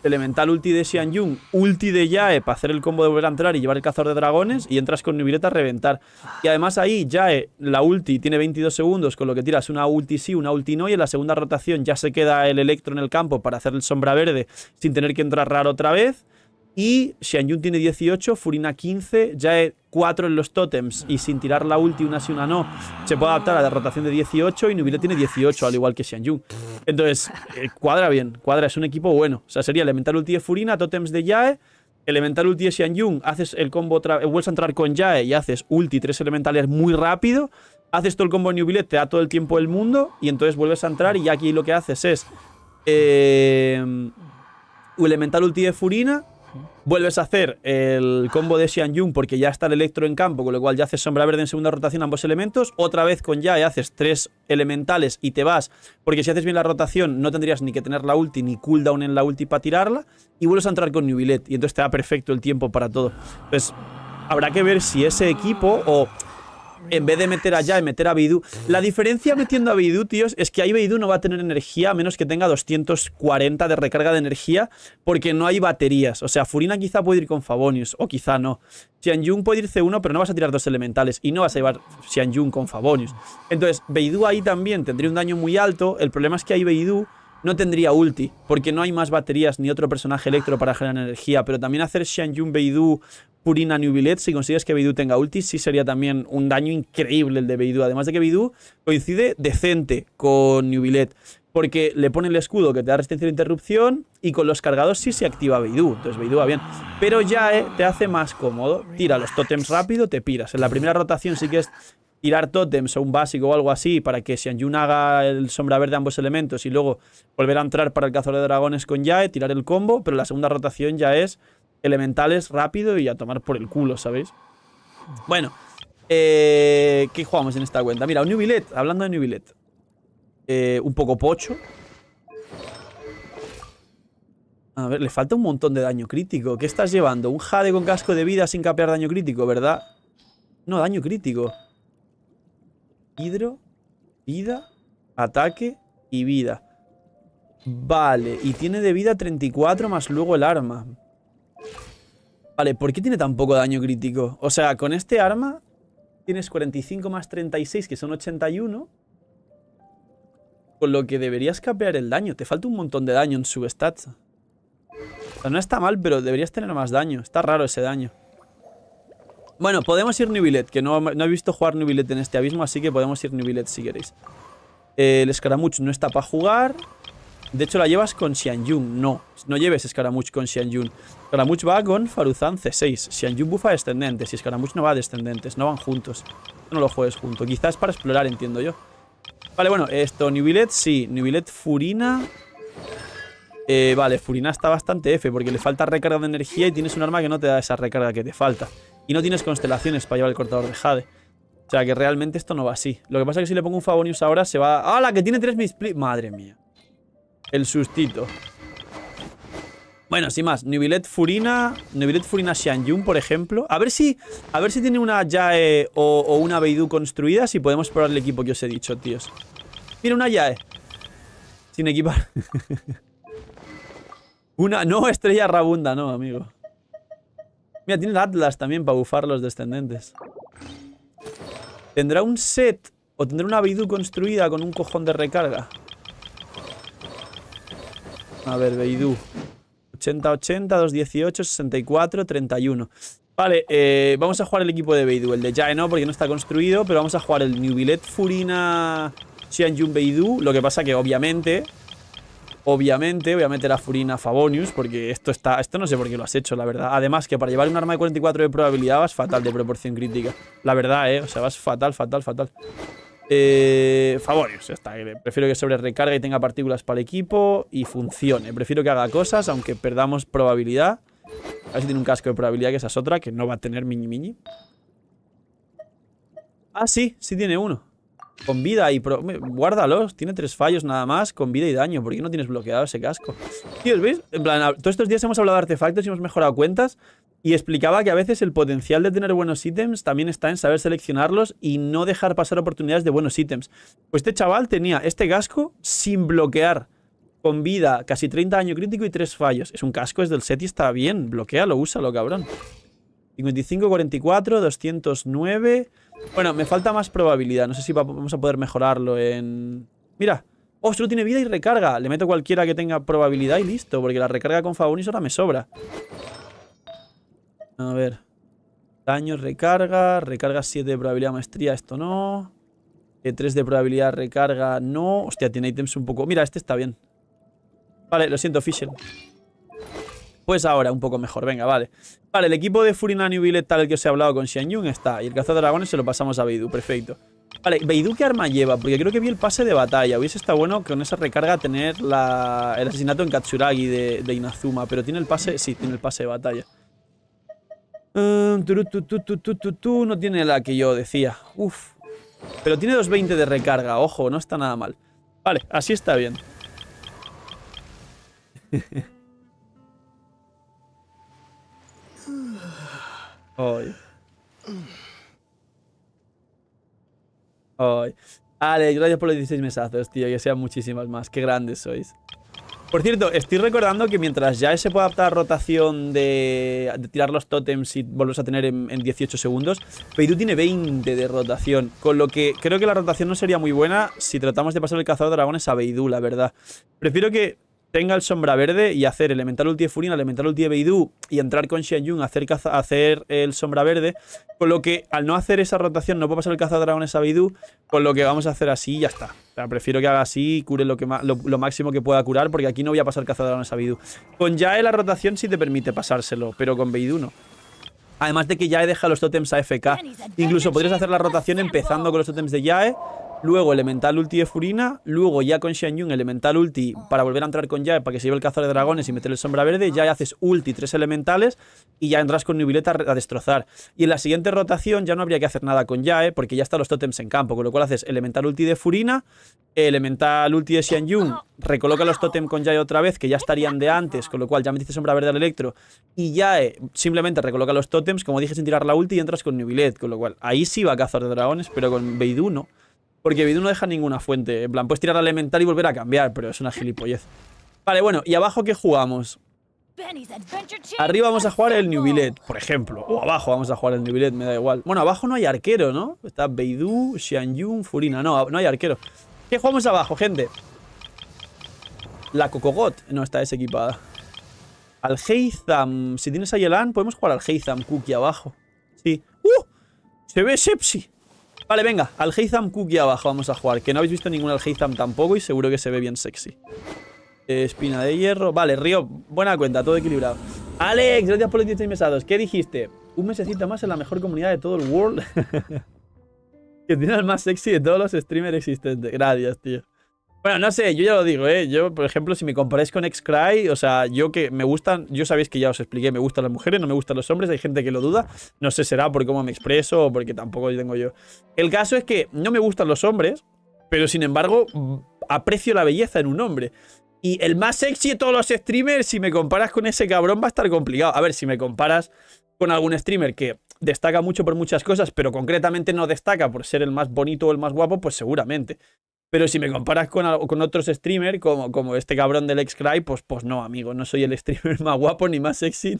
Elemental ulti de Xian ulti de Yae para hacer el combo de volver a entrar y llevar el cazador de dragones y entras con Nubileta a reventar. Y además ahí Yae, la ulti, tiene 22 segundos, con lo que tiras una ulti sí, una ulti no y en la segunda rotación ya se queda el Electro en el campo para hacer el sombra verde sin tener que entrar raro otra vez. Y Xianyun tiene 18, Furina 15, Yae 4 en los tótems y sin tirar la ulti una si una no, se puede adaptar a la rotación de 18 y Nubile tiene 18 al igual que Xianyun. Entonces, eh, cuadra bien, cuadra, es un equipo bueno. O sea, sería elemental ulti de Furina, tótems de Yae, elemental ulti de Xianyun, haces el combo, eh, vuelves a entrar con Yae, y haces ulti tres elementales muy rápido, haces todo el combo de Nubile, te da todo el tiempo del mundo y entonces vuelves a entrar y aquí lo que haces es... Eh, elemental ulti de Furina Vuelves a hacer el combo de Xian porque ya está el electro en campo, con lo cual ya haces sombra verde en segunda rotación ambos elementos. Otra vez con ya haces tres elementales y te vas, porque si haces bien la rotación no tendrías ni que tener la ulti ni cooldown en la ulti para tirarla. Y vuelves a entrar con Nubilet y entonces te da perfecto el tiempo para todo. pues habrá que ver si ese equipo o en vez de meter allá, y meter a Beidou. La diferencia metiendo a Beidou, tíos, es que ahí Beidou no va a tener energía a menos que tenga 240 de recarga de energía porque no hay baterías. O sea, Furina quizá puede ir con Favonius o quizá no. Xianyun puede ir C1, pero no vas a tirar dos elementales y no vas a llevar Xianyun con Favonius. Entonces, Beidou ahí también tendría un daño muy alto. El problema es que ahí Beidou... No tendría ulti, porque no hay más baterías ni otro personaje electro para generar energía, pero también hacer Xiangyun, Beidou Purina Nubilet, si consigues que Beidou tenga ulti, sí sería también un daño increíble el de Beidou. Además de que Beidou coincide decente con Nubilet, porque le pone el escudo que te da resistencia a interrupción y con los cargados sí se activa Beidou. Entonces Beidou va bien. Pero ya eh, te hace más cómodo. Tira los totems rápido, te piras. En la primera rotación sí que es tirar tótems o un básico o algo así para que se haga el sombra verde de ambos elementos y luego volver a entrar para el cazador de dragones con Yae, tirar el combo, pero la segunda rotación ya es elementales rápido y a tomar por el culo, ¿sabéis? Bueno, eh, ¿qué jugamos en esta cuenta? Mira, un Billet, hablando de Nubilet. Eh, un poco pocho. A ver, le falta un montón de daño crítico. ¿Qué estás llevando? Un Jade con casco de vida sin capear daño crítico, ¿verdad? No, daño crítico. Hidro, vida, ataque y vida. Vale, y tiene de vida 34 más luego el arma. Vale, ¿por qué tiene tan poco daño crítico? O sea, con este arma tienes 45 más 36, que son 81. Con lo que deberías capear el daño. Te falta un montón de daño en su stats. O sea, no está mal, pero deberías tener más daño. Está raro ese daño. Bueno, podemos ir Nubilet, que no, he visto jugar Nubilet en este abismo, así que podemos ir Nubilet si queréis. el no está para jugar. De hecho, la llevas con Xianyun. No, no lleves Scaramouche con Xianyun. Escaramuch va con Faruzan C6. Xianyun bufa descendentes y Escaramuch no va a descendentes. No van juntos. No lo juegues junto. Quizás para explorar, entiendo yo. Vale, bueno, esto, Nubilet, sí. Nubilet, Furina. Eh, vale, Furina está bastante F porque le falta recarga de energía y tienes un arma que no te da esa recarga que te falta. Y no tienes constelaciones para llevar el cortador de jade. O sea que realmente esto no va así. Lo que pasa es que si le pongo un Favonius ahora se va... ¡Hala! la que tiene tres misplits! Madre mía. El sustito. Bueno, sin más. Nubilet Furina... Nubilet Furina Xianyun, por ejemplo. A ver si... A ver si tiene una Yae o, una Beidou construida. Si podemos probar el equipo que os he dicho, tíos. Mira, una Yae. Sin equipar. una... No, estrella rabunda, no, amigo. Mira, tiene el Atlas también para bufar los descendentes. ¿Tendrá un set o tendrá una Beidou construida con un cojón de recarga? A ver, Beidou. 80, 80, 2-18, 64, 31. Vale, eh, vamos a jugar el equipo de Beidou. El de Jae no, porque no está construido, pero vamos a jugar el Billet, Furina Xianjun Beidou. Lo que pasa que, obviamente, Obviamente, voy a meter a Furina Favonius porque esto está... Esto no sé por qué lo has hecho, la verdad. Además, que para llevar un arma de 44 de probabilidad vas fatal de proporción crítica. La verdad, eh. O sea, vas fatal, fatal, fatal. Eh, está. Prefiero que sobre recarga y tenga partículas para el equipo y funcione. Prefiero que haga cosas, aunque perdamos probabilidad. A ver si tiene un casco de probabilidad, que esa es otra, que no va a tener mini mini. Ah, sí, sí tiene uno. Con vida y... Pro... Guárdalos. Tiene tres fallos nada más. Con vida y daño. ¿Por qué no tienes bloqueado ese casco? Tíos, ¿veis? En plan, todos estos días hemos hablado de artefactos y hemos mejorado cuentas. Y explicaba que a veces el potencial de tener buenos ítems también está en saber seleccionarlos y no dejar pasar oportunidades de buenos ítems. Pues este chaval tenía este casco sin bloquear con vida, casi 30 daño crítico y tres fallos. Es un casco, es del set y está bien. Bloquealo, úsalo, cabrón. 55, 44, 209. Bueno, me falta más probabilidad. No sé si vamos a poder mejorarlo en... Mira. Oh, tiene vida y recarga. Le meto cualquiera que tenga probabilidad y listo. Porque la recarga con Fabonis ahora me sobra. A ver. Daño, recarga. Recarga 7 de probabilidad maestría. Esto no. 3 eh, de probabilidad recarga. No. Hostia, tiene ítems un poco... Mira, este está bien. Vale, lo siento, Fisher. Pues ahora, un poco mejor, venga, vale. Vale, el equipo de Furinani Billet tal el que os he hablado con Xianyun está. Y el de dragones se lo pasamos a Beidou, perfecto. Vale, Beidou qué arma lleva, porque creo que vi el pase de batalla. Hubiese estado bueno con esa recarga tener la, el asesinato en Katsuragi de, Inazuma, pero tiene el pase, sí, tiene el pase de batalla. Em, no tiene la que yo decía. Uf. Pero tiene 220 de recarga, ojo, no está nada mal. Vale, así está bien. Ay. Ay. Ale, gracias por los 16 mesazos, tío. Que sean muchísimas más. Qué grandes sois. Por cierto, estoy recordando que mientras ya se puede adaptar rotación de, de tirar los tótems y volverse a tener en, 18 segundos, Beidu tiene 20 de rotación, con lo que creo que la rotación no sería muy buena si tratamos de pasar el cazador de dragones a Beidou, la verdad. Prefiero que tenga el sombra verde y hacer elemental ulti de Furina, elemental ulti de Beidou y entrar con Xianyun a hacer, hacer el sombra verde. Con lo que al no hacer esa rotación no puedo pasar el cazadragones a Beidou, con lo que vamos a hacer así y ya está. prefiero que haga así y cure lo, que lo, máximo que pueda curar porque aquí no voy a pasar cazadragones a Beidou. Con Yae la rotación sí te permite pasárselo, pero con Beidou no. Además de que Yae deja los tótems fk Incluso podrías hacer la rotación empezando con los tótems de Yae luego Elemental Ulti de Furina, luego ya con Xianyun Elemental Ulti para volver a entrar con Jae para que se lleve el cazador de dragones y meter el sombra verde, ya haces Ulti tres elementales y ya entras con Nubileta a destrozar. Y en la siguiente rotación ya no habría que hacer nada con Yae porque ya están los tótems en campo, con lo cual haces Elemental Ulti de Furina, Elemental Ulti de Xianyun, recoloca los tótems con Jae otra vez que ya estarían de antes, con lo cual ya metiste sombra verde al Electro y Yae eh, simplemente recoloca los tótems, como dije, sin tirar la ulti y entras con Nubilet, con lo cual ahí sí va Cazador de dragones, pero con Beidou porque Beidou no deja ninguna fuente. En plan, puedes tirar a elemental y volver a cambiar, pero es una gilipollez. Vale, bueno, ¿y abajo qué jugamos? Arriba vamos a jugar el New Billet, por ejemplo. O abajo vamos a jugar el New Billet, me da igual. Bueno, abajo no hay arquero, ¿no? Está Beidou, Xianyun, Furina. No, no hay arquero. ¿Qué jugamos abajo, gente? La Cocogot no está desequipada. Al Heizam. Si tienes a Yelan, podemos jugar al Heizam Cookie abajo. Sí. ¡Uh! Se ve Sepsi. Vale, venga, al Cookie abajo vamos a jugar, que no habéis visto ningún al tampoco y seguro que se ve bien sexy. Eh, espina de hierro. Vale, Río, buena cuenta, todo equilibrado. Alex, gracias por los 16 mesados. ¿Qué dijiste? Un mesecito más en la mejor comunidad de todo el world. que tiene el más sexy de todos los streamers existentes. Gracias, tío. Bueno, no sé, yo ya lo digo, ¿eh? Yo, por ejemplo, si me comparáis con Xcry, o sea, yo que me gustan, yo sabéis que ya os expliqué, me gustan las mujeres, no me gustan los hombres, hay gente que lo duda, no sé será por cómo me expreso o porque tampoco lo tengo yo. El caso es que no me gustan los hombres, pero sin embargo, mm, aprecio la belleza en un hombre. Y el más sexy de todos los streamers, si me comparas con ese cabrón, va a estar complicado. A ver, si me comparas con algún streamer que destaca mucho por muchas cosas, pero concretamente no destaca por ser el más bonito o el más guapo, pues seguramente. Pero si me comparas con, con otros streamers, como, como este cabrón del X-Cry, pues, pues no, amigo, no soy el streamer más guapo, ni más sexy,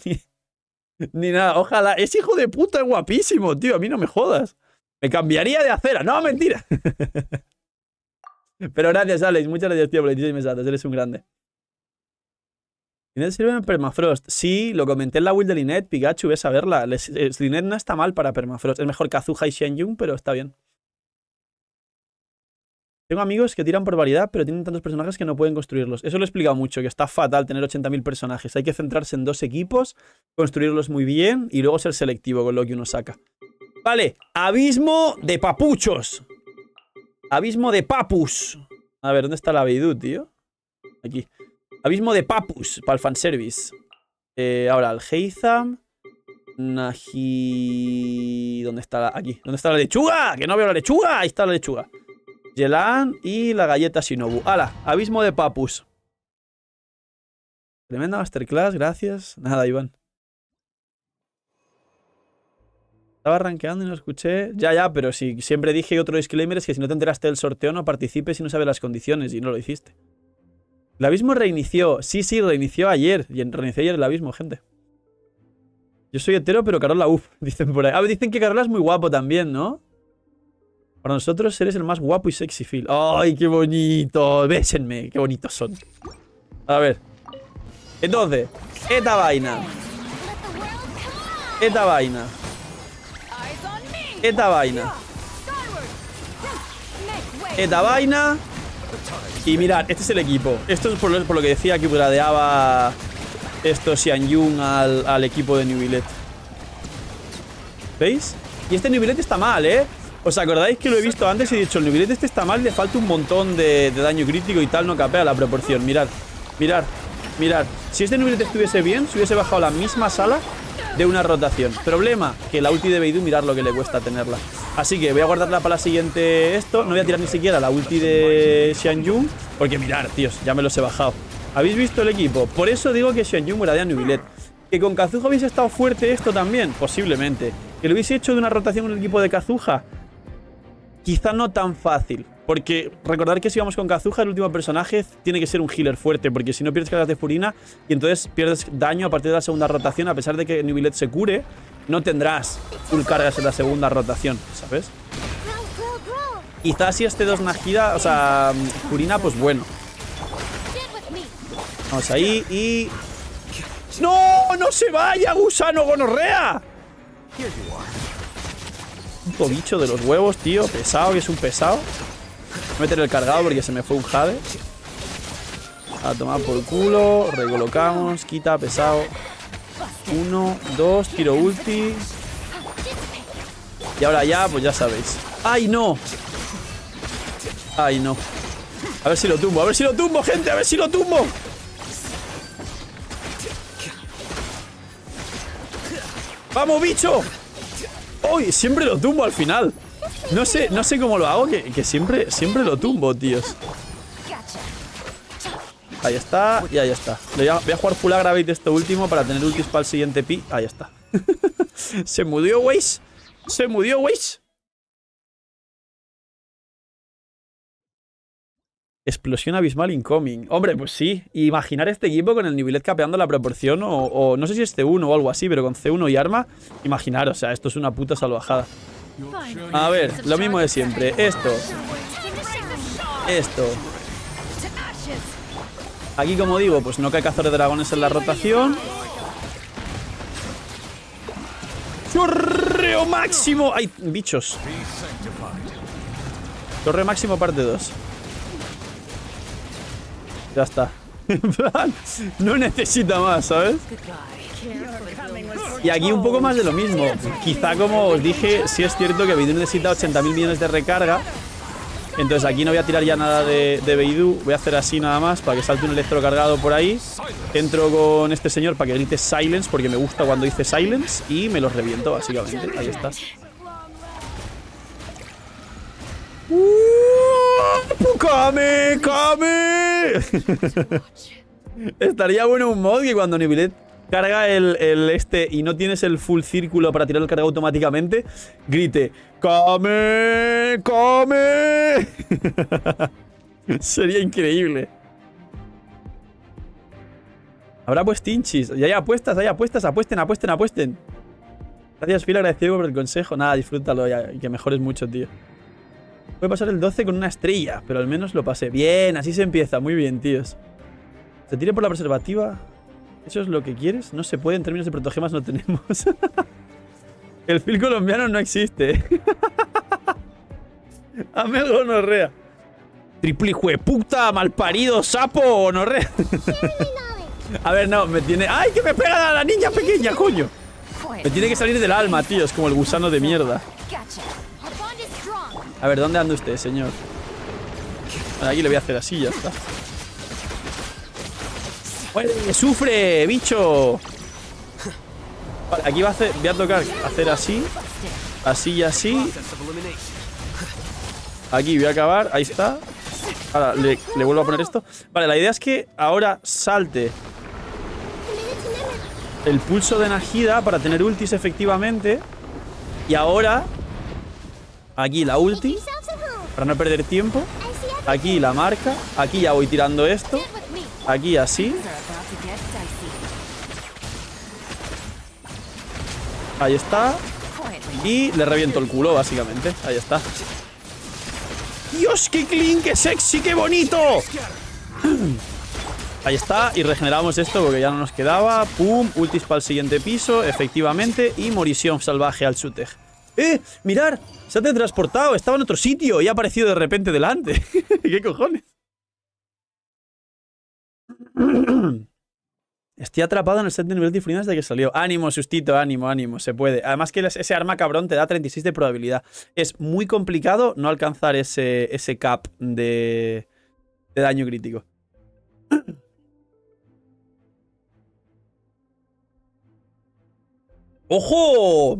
ni, nada. Ojalá, es hijo de puta, es guapísimo, tío, a mí no me jodas. Me cambiaría de acera, no, mentira. Pero gracias, Alex, muchas gracias, tío, por eres un grande. ¿Linet sirve en permafrost? Sí, lo comenté en la build de Linet, Pikachu, ves a verla. Linet no está mal para permafrost, es mejor que Azuja y Yun, pero está bien. Tengo amigos que tiran por variedad, pero tienen tantos personajes que no pueden construirlos. Eso lo he explicado mucho, que está fatal tener 80.000 personajes. Hay que centrarse en dos equipos, construirlos muy bien y luego ser selectivo con lo que uno saca. Vale, abismo de papuchos. Abismo de papus. A ver, ¿dónde está la Beidú, tío? Aquí. Abismo de papus, para el fanservice. Eh, ahora, el Heizam. Naji... ¿Dónde está Aquí. ¿Dónde está la lechuga? ¡Que no veo la lechuga! Ahí está la lechuga. Yelan y la galleta Shinobu. ¡Hala! Abismo de Papus. Tremenda masterclass, gracias. Nada, Iván. Estaba rankeando y no escuché. Ya, ya, pero si siempre dije otro disclaimer es que si no te enteraste del sorteo no participes y no sabes las condiciones y no lo hiciste. El abismo reinició. Sí, sí, reinició ayer. Y reinició ayer el abismo, gente. Yo soy hetero, pero Carola, uff, dicen por ahí. Ah, dicen que Carola es muy guapo también, ¿no? Para nosotros eres el más guapo y sexy, Phil. ¡Ay, qué bonito! Bésenme, qué bonitos son. A ver. Entonces, esta vaina. ¡Eta vaina. ¡Eta vaina. ¡Eta vaina. Y mirad, este es el equipo. Esto es por lo, que decía que gradeaba esto Xian Yun al, al equipo de New ¿Veis? Y este New está mal, ¿eh? ¿Os acordáis que lo he visto antes y he dicho, el nubilete este está mal, le falta un montón de, daño crítico y tal, no capea la proporción? Mirad, mirad, mirad. Si este nubilete estuviese bien, se hubiese bajado la misma sala de una rotación. Problema, que la ulti de Beidou, mirad lo que le cuesta tenerla. Así que voy a guardarla para la siguiente esto. No voy a tirar ni siquiera la ulti de Xian porque mirad, tíos, ya me los he bajado. ¿Habéis visto el equipo? Por eso digo que Xian era de Nubilete ¿Que con Kazuha hubiese estado fuerte esto también? Posiblemente. ¿Que lo hubiese hecho de una rotación con el equipo de Kazuja. Quizá no tan fácil, porque recordar que si vamos con Kazuha, el último personaje tiene que ser un healer fuerte, porque si no pierdes cargas de Furina y entonces pierdes daño a partir de la segunda rotación, a pesar de que Nubilet se cure, no tendrás full cargas en la segunda rotación, ¿sabes? Quizás si este dos Najida, o sea, Furina, pues bueno. Vamos ahí y... ¡No! ¡No se vaya, gusano gonorrea! bicho de los huevos, tío. Pesado, que es un pesado. Voy a meter el cargado porque se me fue un jade. A tomar por culo. Recolocamos. Quita, pesado. Uno, dos, tiro ulti. Y ahora ya, pues ya sabéis. ¡Ay, no! ¡Ay, no! A ver si lo tumbo, a ver si lo tumbo, gente, a ver si lo tumbo. ¡Vamos, bicho! ¡Uy! Siempre lo tumbo al final. No sé, no sé cómo lo hago, que, siempre, siempre lo tumbo, tíos. Ahí está, y ahí está. Voy a, jugar full agravate esto último para tener ultis para el siguiente pi. Ahí está. Se mudió, weis. Se mudió, weis. Explosión abismal incoming. Hombre, pues sí. Imaginar este equipo con el Nibilet capeando la proporción o, no sé si es C1 o algo así, pero con C1 y arma, imaginar, o sea, esto es una puta salvajada. A ver, lo mismo de siempre. Esto. Esto. Aquí, como digo, pues no cae cazador de dragones en la rotación. ¡Correo máximo! ¡Ay, bichos! Torre máximo parte 2. Ya está. no necesita más, ¿sabes? Y aquí un poco más de lo mismo. Quizá como os dije, sí es cierto que Beidou necesita 80.000 millones de recarga. Entonces aquí no voy a tirar ya nada de, de Voy a hacer así nada más para que salte un electrocargado por ahí. Entro con este señor para que grite silence porque me gusta cuando dice silence. Y me los reviento básicamente. Ahí está come come Estaría bueno un mod que cuando Nibilet carga el, este y no tienes el full círculo para tirar el carga automáticamente, grite ¡Come! ¡Come! Sería increíble. Habrá pues tinchis. Y hay apuestas, hay apuestas. Apuesten, apuesten, apuesten. Gracias, Phil. Agradecido por el consejo. Nada, disfrútalo y que mejores mucho, tío. Voy a pasar el 12 con una estrella, pero al menos lo pasé. Bien, así se empieza. Muy bien, tíos. Se tire por la preservativa. ¿Eso es lo que quieres? No se puede, en términos de protogemas no tenemos. el fil colombiano no existe. Norrea triple gonorrea. Triple puta, malparido, sapo, gonorrea. A ver, no, me tiene... ¡Ay, que me pega la niña pequeña, coño! Me tiene que salir del alma, tíos como el gusano de mierda. A ver, ¿dónde anda usted, señor? Vale, aquí le voy a hacer así, ya está. ¡Muere! ¡Sufre, bicho! Vale, aquí va a voy a tocar hacer así. Así y así. Aquí voy a acabar, ahí está. Ahora, le, le vuelvo a poner esto. Vale, la idea es que ahora salte el pulso de Najida para tener ultis efectivamente. Y ahora Aquí la ulti. Para no perder tiempo. Aquí la marca. Aquí ya voy tirando esto. Aquí así. Ahí está. Y le reviento el culo, básicamente. Ahí está. ¡Dios, qué clean, qué sexy, qué bonito! Ahí está, y regeneramos esto porque ya no nos quedaba. Pum, ultis para el siguiente piso, efectivamente. Y morición salvaje al Sutej. ¡Eh! ¡Mirar! Se ha teletransportado, estaba en otro sitio y ha aparecido de repente delante. ¿Qué cojones? Estoy atrapado en el set de nivel de desde que salió. Ánimo, sustito, ánimo, ánimo, se puede. Además que ese arma cabrón te da 36 de probabilidad. Es muy complicado no alcanzar ese, ese cap de, de daño crítico. ¡Ojo!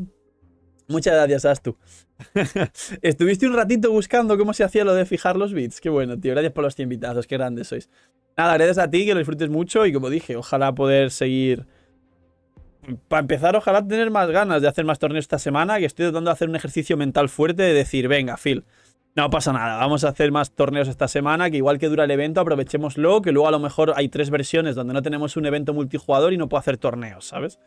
Muchas gracias, Astu. Estuviste un ratito buscando cómo se hacía lo de fijar los bits. Qué bueno, tío. Gracias por los 100 invitados. Qué grandes sois. Nada, gracias a ti, que lo disfrutes mucho. Y como dije, ojalá poder seguir. Para empezar, ojalá tener más ganas de hacer más torneos esta semana. Que estoy tratando de hacer un ejercicio mental fuerte de decir, venga, Phil, no pasa nada. Vamos a hacer más torneos esta semana. Que igual que dura el evento, aprovechémoslo. Que luego a lo mejor hay tres versiones donde no tenemos un evento multijugador y no puedo hacer torneos, ¿sabes?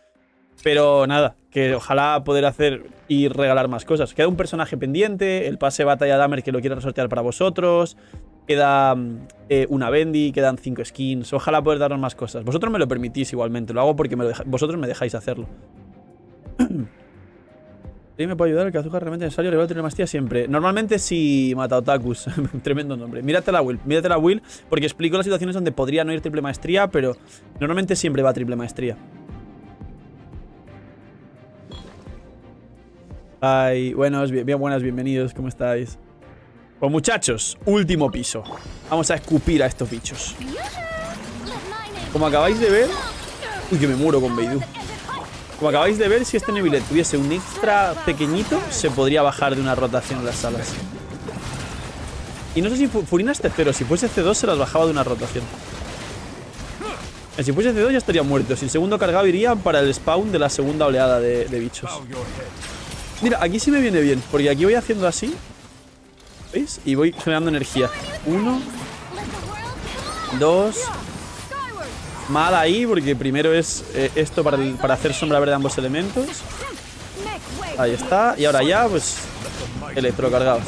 Pero nada, que ojalá poder hacer y regalar más cosas. Queda un personaje pendiente, el pase Batalla Damer que lo quiero sortear para vosotros. Queda mm, eh, una Bendy, quedan cinco skins. Ojalá poder daros más cosas. Vosotros me lo permitís igualmente, lo hago porque vosotros me dejáis hacerlo. me puede ayudar el azúcar realmente necesario? a tener maestría siempre. Normalmente sí mata otakus. Tremendo nombre. Mírate la Will, mírate la Will, porque explico las situaciones donde podría no ir triple maestría, pero normalmente siempre va triple maestría. buenos, bien, buenas, bienvenidos, ¿cómo estáis? Pues muchachos, último piso. Vamos a escupir a estos bichos. Como acabáis de ver... Uy, que me muero con Beidou. Como acabáis de ver, si este Neville tuviese un extra pequeñito, se podría bajar de una rotación las alas. Y no sé si Furina es c Si fuese C2, se las bajaba de una rotación. Eh, si fuese C2, ya estaría muerto. Si el segundo cargado iría para el spawn de la segunda oleada de bichos. Mira, aquí sí me viene bien, porque aquí voy haciendo así. ¿Veis? Y voy generando energía. Uno. Dos. Mal ahí, porque primero es eh, esto para, hacer sombra verde de ambos elementos. Ahí está. Y ahora ya, pues... Electrocargados.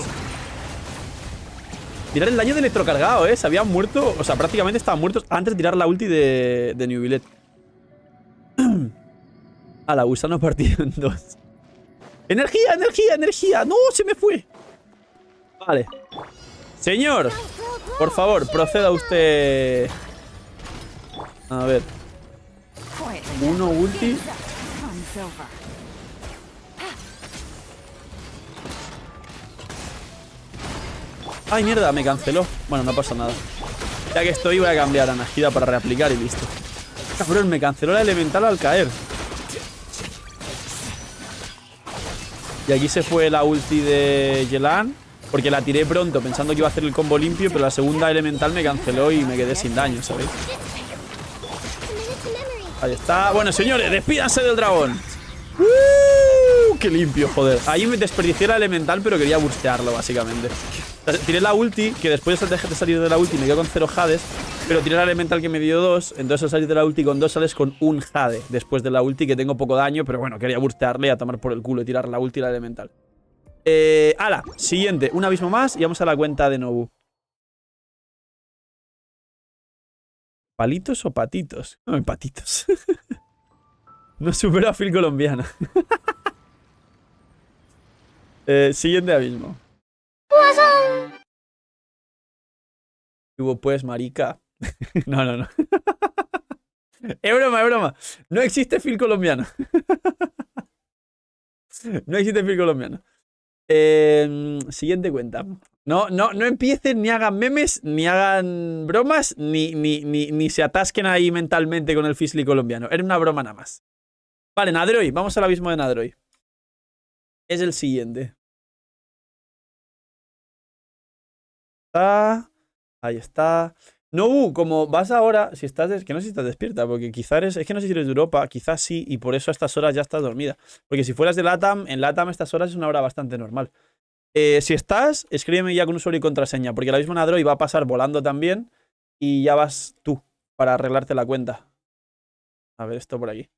Tirar el daño de electrocargado, ¿eh? Se habían muerto... O sea, prácticamente estaban muertos antes de tirar la ulti de, de New Billet. A la gusano partido en dos. Energía, energía, energía. No, se me fue. Vale. Señor, por favor, proceda usted... A ver. Uno ulti. Ay, mierda, me canceló. Bueno, no pasa nada. Ya que estoy, voy a cambiar a Najida para reaplicar y listo. Cabrón, me canceló la elemental al caer. Y aquí se fue la ulti de Yelan. Porque la tiré pronto pensando que iba a hacer el combo limpio, pero la segunda elemental me canceló y me quedé sin daño, ¿sabéis? Ahí está. Bueno, señores, despídanse del dragón. ¡Uh! ¡Qué limpio, joder! Ahí me desperdicié la elemental, pero quería burstearlo, básicamente. Eh, tiré la ulti, que después de salir de la ulti me dio con cero jades. Pero tiré la elemental que me dio dos Entonces al salir de la ulti con dos sales con un jade. Después de la ulti, que tengo poco daño. Pero bueno, quería burstearle a tomar por el culo y tirar la ulti la elemental. Eh, ala, siguiente. Un abismo más y vamos a la cuenta de Nobu. ¿Palitos o patitos? No, patitos. no supera a Phil colombiana. eh, siguiente abismo. Hubo pues, marica. no, no, no. es broma, es broma. No existe Phil colombiano. no existe Phil colombiano. Em, siguiente cuenta. No, no, no empiecen ni hagan memes, ni hagan bromas, ni, ni, ni, ni se atasquen ahí mentalmente con el Fisli colombiano. Era una broma nada más. Vale, Nadroy, vamos al abismo de Nadroy. Es el siguiente. está. Ahí está. No, como vas ahora, si estás, que no sé si estás despierta, porque quizás eres, es que no sé si eres de Europa, quizás sí, y por eso a estas horas ya estás dormida. Porque si fueras de LATAM, en LATAM estas horas es una hora bastante normal. Eh, si estás, escríbeme ya con usuario y contraseña, porque la misma Nadro va a pasar volando también, y ya vas tú para arreglarte la cuenta. A ver, esto por aquí.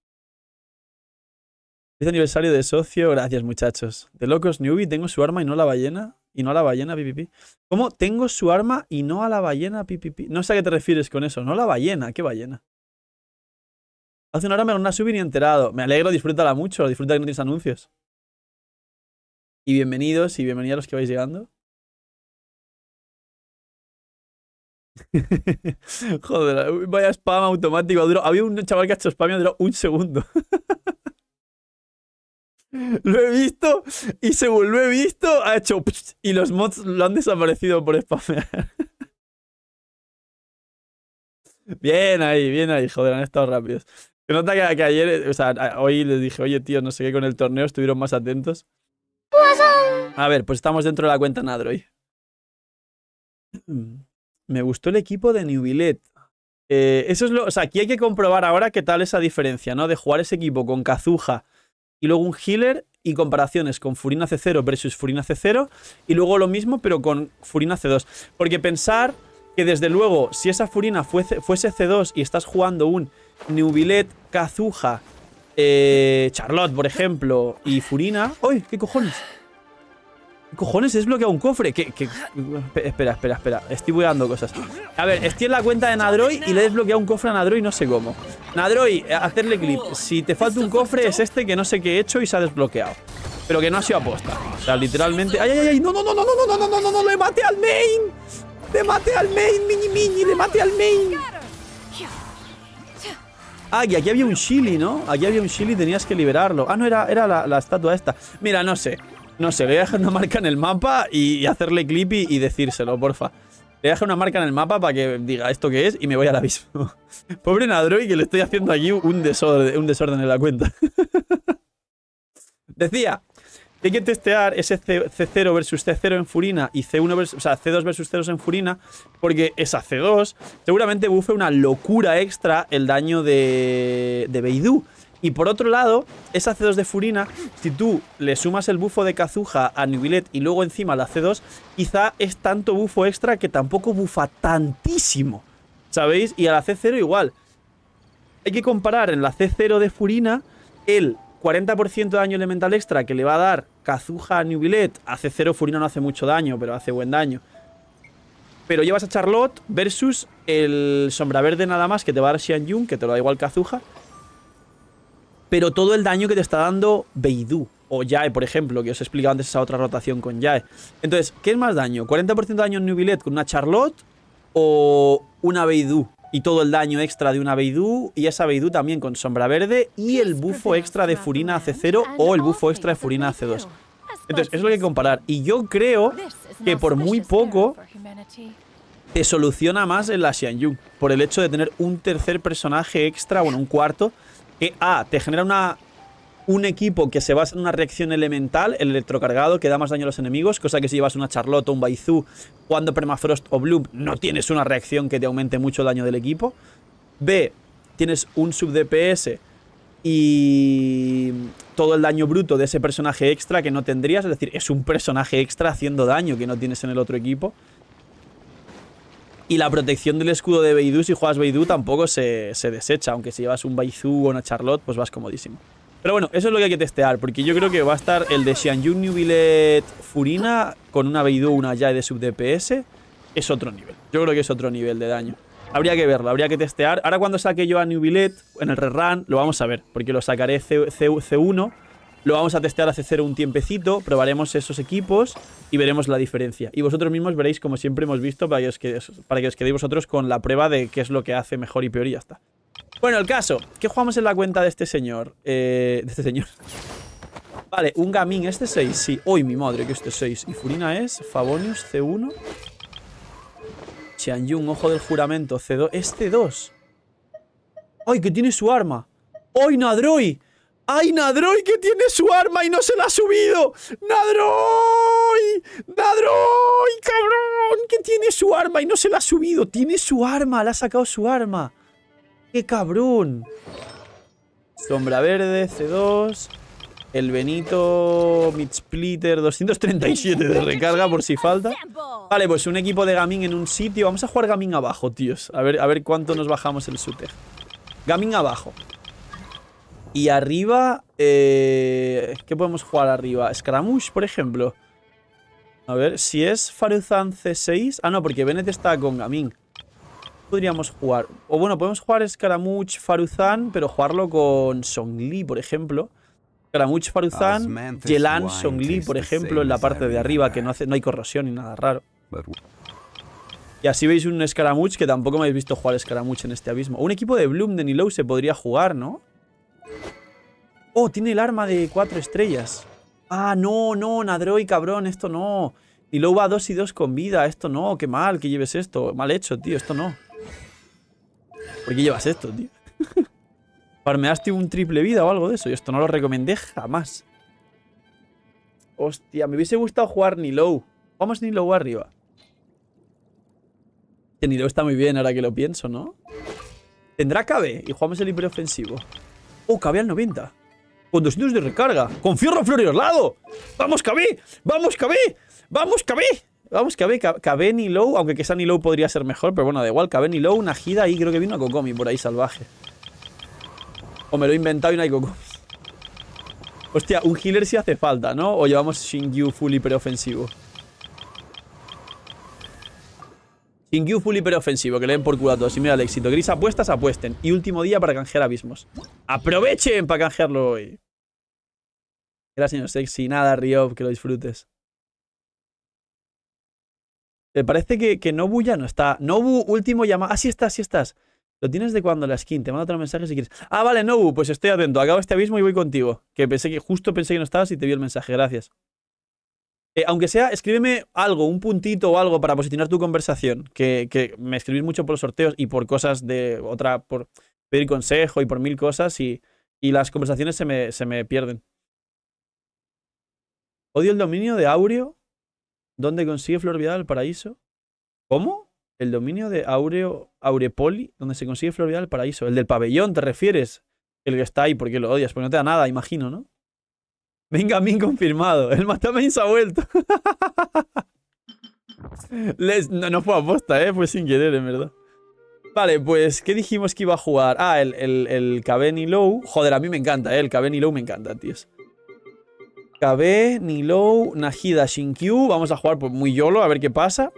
10 aniversario de socio. Gracias, muchachos. De locos, newbie. Tengo su arma y no la ballena. Y no a la ballena, pipipi. ¿Cómo? Tengo su arma y no a la ballena, pipipi. No sé a qué te refieres con eso. No a la ballena. ¿Qué ballena? Hace una hora me una sub y ni enterado. Me alegro, disfrútala mucho. Disfruta que no tienes anuncios. Y bienvenidos y A los que vais llegando. Joder, vaya spam automático. duro. Había un chaval que ha hecho spam y ha un segundo. Lo he visto y se he visto, ha hecho y los mods lo han desaparecido por spam. bien ahí, bien ahí, joder, han estado rápidos. Se nota que, ayer, o sea, hoy les dije, oye tío, no sé qué con el torneo, estuvieron más atentos. A ver, pues estamos dentro de la cuenta Nadroid. Me gustó el equipo de Nubilet. Eh, eso es lo. O sea, aquí hay que comprobar ahora qué tal esa diferencia, ¿no? De jugar ese equipo con Kazuja y luego un healer y comparaciones con Furina C0 versus Furina C0 y luego lo mismo pero con Furina C2. Porque pensar que desde luego si esa Furina fuese, fuese C2 y estás jugando un Nubilet, Kazuha, eh, Charlotte por ejemplo y Furina... ¡Uy! ¿Qué cojones? ¿Qué cojones? He desbloqueado un cofre. Que, Espera, espera, espera. Estoy bugueando cosas. A ver, estoy en la cuenta de Nadroy y le he desbloqueado un cofre a Nadroy, no sé cómo. Nadroi, eh, hacerle clip. Si te falta un cofre es este que no sé qué he hecho y se ha desbloqueado. Pero que no ha sido aposta. O sea, literalmente... ¡Ay, ay, ay! ¡No, no, no, no, no, no, no, no, no, no! ¡Le maté al main! ¡Le maté al main, mini, mini! ¡Le maté al main! Ah, y aquí había un chili, ¿no? Aquí había un chili, tenías que liberarlo. Ah, no, era, era la, la estatua esta. Mira, no sé. No sé, le voy a dejar una marca en el mapa y, hacerle clip y, decírselo, porfa. Le voy a dejar una marca en el mapa para que diga esto que es y me voy al abismo. Pobre Nadroid que le estoy haciendo allí un desorden, un desorden en la cuenta. Decía que hay que testear ese C0 versus C0 en Furina y C1 versus, o sea, C2 versus C2 en Furina porque esa C2 seguramente bufe una locura extra el daño de, de Beidou. Y por otro lado, esa C2 de Furina, si tú le sumas el bufo de Kazuja a Nubilet y luego encima la C2, quizá es tanto bufo extra que tampoco bufa tantísimo. ¿Sabéis? Y a la C0 igual. Hay que comparar en la C0 de Furina el 40% de daño elemental extra que le va a dar Kazuja a Nubilet. A C0 Furina no hace mucho daño, pero hace buen daño. Pero llevas a Charlotte versus el Sombra Verde nada más que te va a dar Xian que te lo da igual Cazuja pero todo el daño que te está dando Beidou o Yae, por ejemplo, que os he explicado antes esa otra rotación con Yae. Entonces, ¿qué es más daño? ¿40% de daño en Nubilet con una Charlotte o una Beidou? Y todo el daño extra de una Beidou y esa Beidou también con Sombra Verde y el bufo extra de Furina AC0 o el bufo extra de Furina hace 2 Entonces, es lo que hay que comparar. Y yo creo que por muy poco te soluciona más en la Yun por el hecho de tener un tercer personaje extra, bueno, un cuarto a, te genera un equipo que se basa en una reacción elemental, el electrocargado, que da más daño a los enemigos, cosa que si llevas una charlota, un Baizú cuando Permafrost o Bloom, no tienes una reacción que te aumente mucho el daño del equipo. B, tienes un sub DPS y todo el daño bruto de ese personaje extra que no tendrías, es decir, es un personaje extra haciendo daño que no tienes en el otro equipo. Y la protección del escudo de Beidou, si juegas Beidou, tampoco se, desecha. Aunque si llevas un Baizu o una Charlotte, pues vas comodísimo. Pero bueno, eso es lo que hay que testear, porque yo creo que va a estar el de Xianyun Nubilet Furina con una Beidou, una ya de sub DPS. Es otro nivel. Yo creo que es otro nivel de daño. Habría que verlo, habría que testear. Ahora cuando saque yo a Nubilet en el rerun, lo vamos a ver, porque lo sacaré C1 lo vamos a testear hace cero un tiempecito, probaremos esos equipos y veremos la diferencia. Y vosotros mismos veréis, como siempre hemos visto, para que os quedéis, vosotros con la prueba de qué es lo que hace mejor y peor y ya está. Bueno, el caso, ¿qué jugamos en la cuenta de este señor? Eh, de este señor. Vale, un gamín, este 6, sí. Uy, mi madre, que este 6. Y Furina es Fabonius C1. Xianyun, ojo del juramento, C2. Este 2. ¡Ay, que tiene su arma! ¡Ay, Nadroi! ¡Ay, Nadroy que tiene su arma y no se la ha subido! ¡Nadroy! ¡Nadroy, cabrón! Que tiene su arma y no se la ha subido. Tiene su arma, la ha sacado su arma. ¡Qué cabrón! Sombra verde, C2. El Benito Splitter, 237 de recarga por si falta. Vale, pues un equipo de gaming en un sitio. Vamos a jugar gaming abajo, tíos. A ver, a ver cuánto nos bajamos el shooter. Gaming abajo. Y arriba, eh, ¿qué podemos jugar arriba? Scaramouche, por ejemplo. A ver, si es Faruzan C6... Ah, no, porque Bennett está con Gamin. Podríamos jugar... O bueno, podemos jugar Scaramouche, Faruzan, pero jugarlo con Songli, por ejemplo. Scaramouche, Faruzan, Yelan, Songli, por ejemplo, en la parte de arriba, que no, hace, no hay corrosión ni nada raro. Y así veis un Scaramouche que tampoco me habéis visto jugar Scaramouche en este abismo. Un equipo de Bloom de Nilo, se podría jugar, ¿no? Oh, tiene el arma de cuatro estrellas. Ah, no, no, y cabrón, esto no. Y va dos y dos con vida, esto no, qué mal que lleves esto. Mal hecho, tío, esto no. ¿Por qué llevas esto, tío? Farmeaste un triple vida o algo de eso. Y esto no lo recomendé jamás. Hostia, me hubiese gustado jugar Nilo. Vamos Nilo arriba. Que está muy bien ahora que lo pienso, ¿no? Tendrá cabe y jugamos el hiperofensivo ofensivo. Oh, cabé al 90. Con 200 de recarga. Con fierro lado ¡Vamos, cabé! ¡Vamos, cabé! ¡Vamos, cabé! Vamos, cabé, cabé ni low. Aunque que ni low podría ser mejor, pero bueno, da igual. Cabé ni low, una gira y creo que vino a Kokomi por ahí salvaje. O me lo he inventado y no hay Kokomi. Hostia, un healer si hace falta, ¿no? O llevamos Shingyu fully preofensivo Q, pero ofensivo, que le den por culo a todos. Y mira el éxito. Gris apuestas, apuesten. Y último día para canjear abismos. ¡Aprovechen para canjearlo hoy! Gracias, señor Sexy. Nada, Riov, que lo disfrutes. Me parece que, que Nobu ya no está. Nobu, último llamado. Ah, sí estás, sí estás. Lo tienes de cuando la skin. Te mando otro mensaje si quieres. Ah, vale, Nobu, pues estoy atento. Acabo este abismo y voy contigo. Que pensé que justo pensé que no estabas y te vi el mensaje. Gracias. Eh, aunque sea, escríbeme algo, un puntito o algo para posicionar tu conversación, que, me escribís mucho por los sorteos y por cosas de otra, por pedir consejo y por mil cosas y, las conversaciones se me, pierden. Odio el dominio de Aureo. ¿Dónde consigue Flor Vidal el paraíso? ¿Cómo? El dominio de Aureo, Aurepoli, donde se consigue Flor Vidal paraíso. El del pabellón, ¿te refieres? El que está ahí, porque lo odias, porque no te da nada, imagino, ¿no? Venga, Min confirmado. El Matamain se ha vuelto. No, fue aposta, ¿eh? Fue sin querer, en verdad. Vale, pues, ¿qué dijimos que iba a jugar? Ah, el, el, el Low. Joder, a mí me encanta, ¿eh? El KB Low me encanta, tíos. KB, Low, Najida, shinqiu Vamos a jugar por muy YOLO, a ver qué pasa.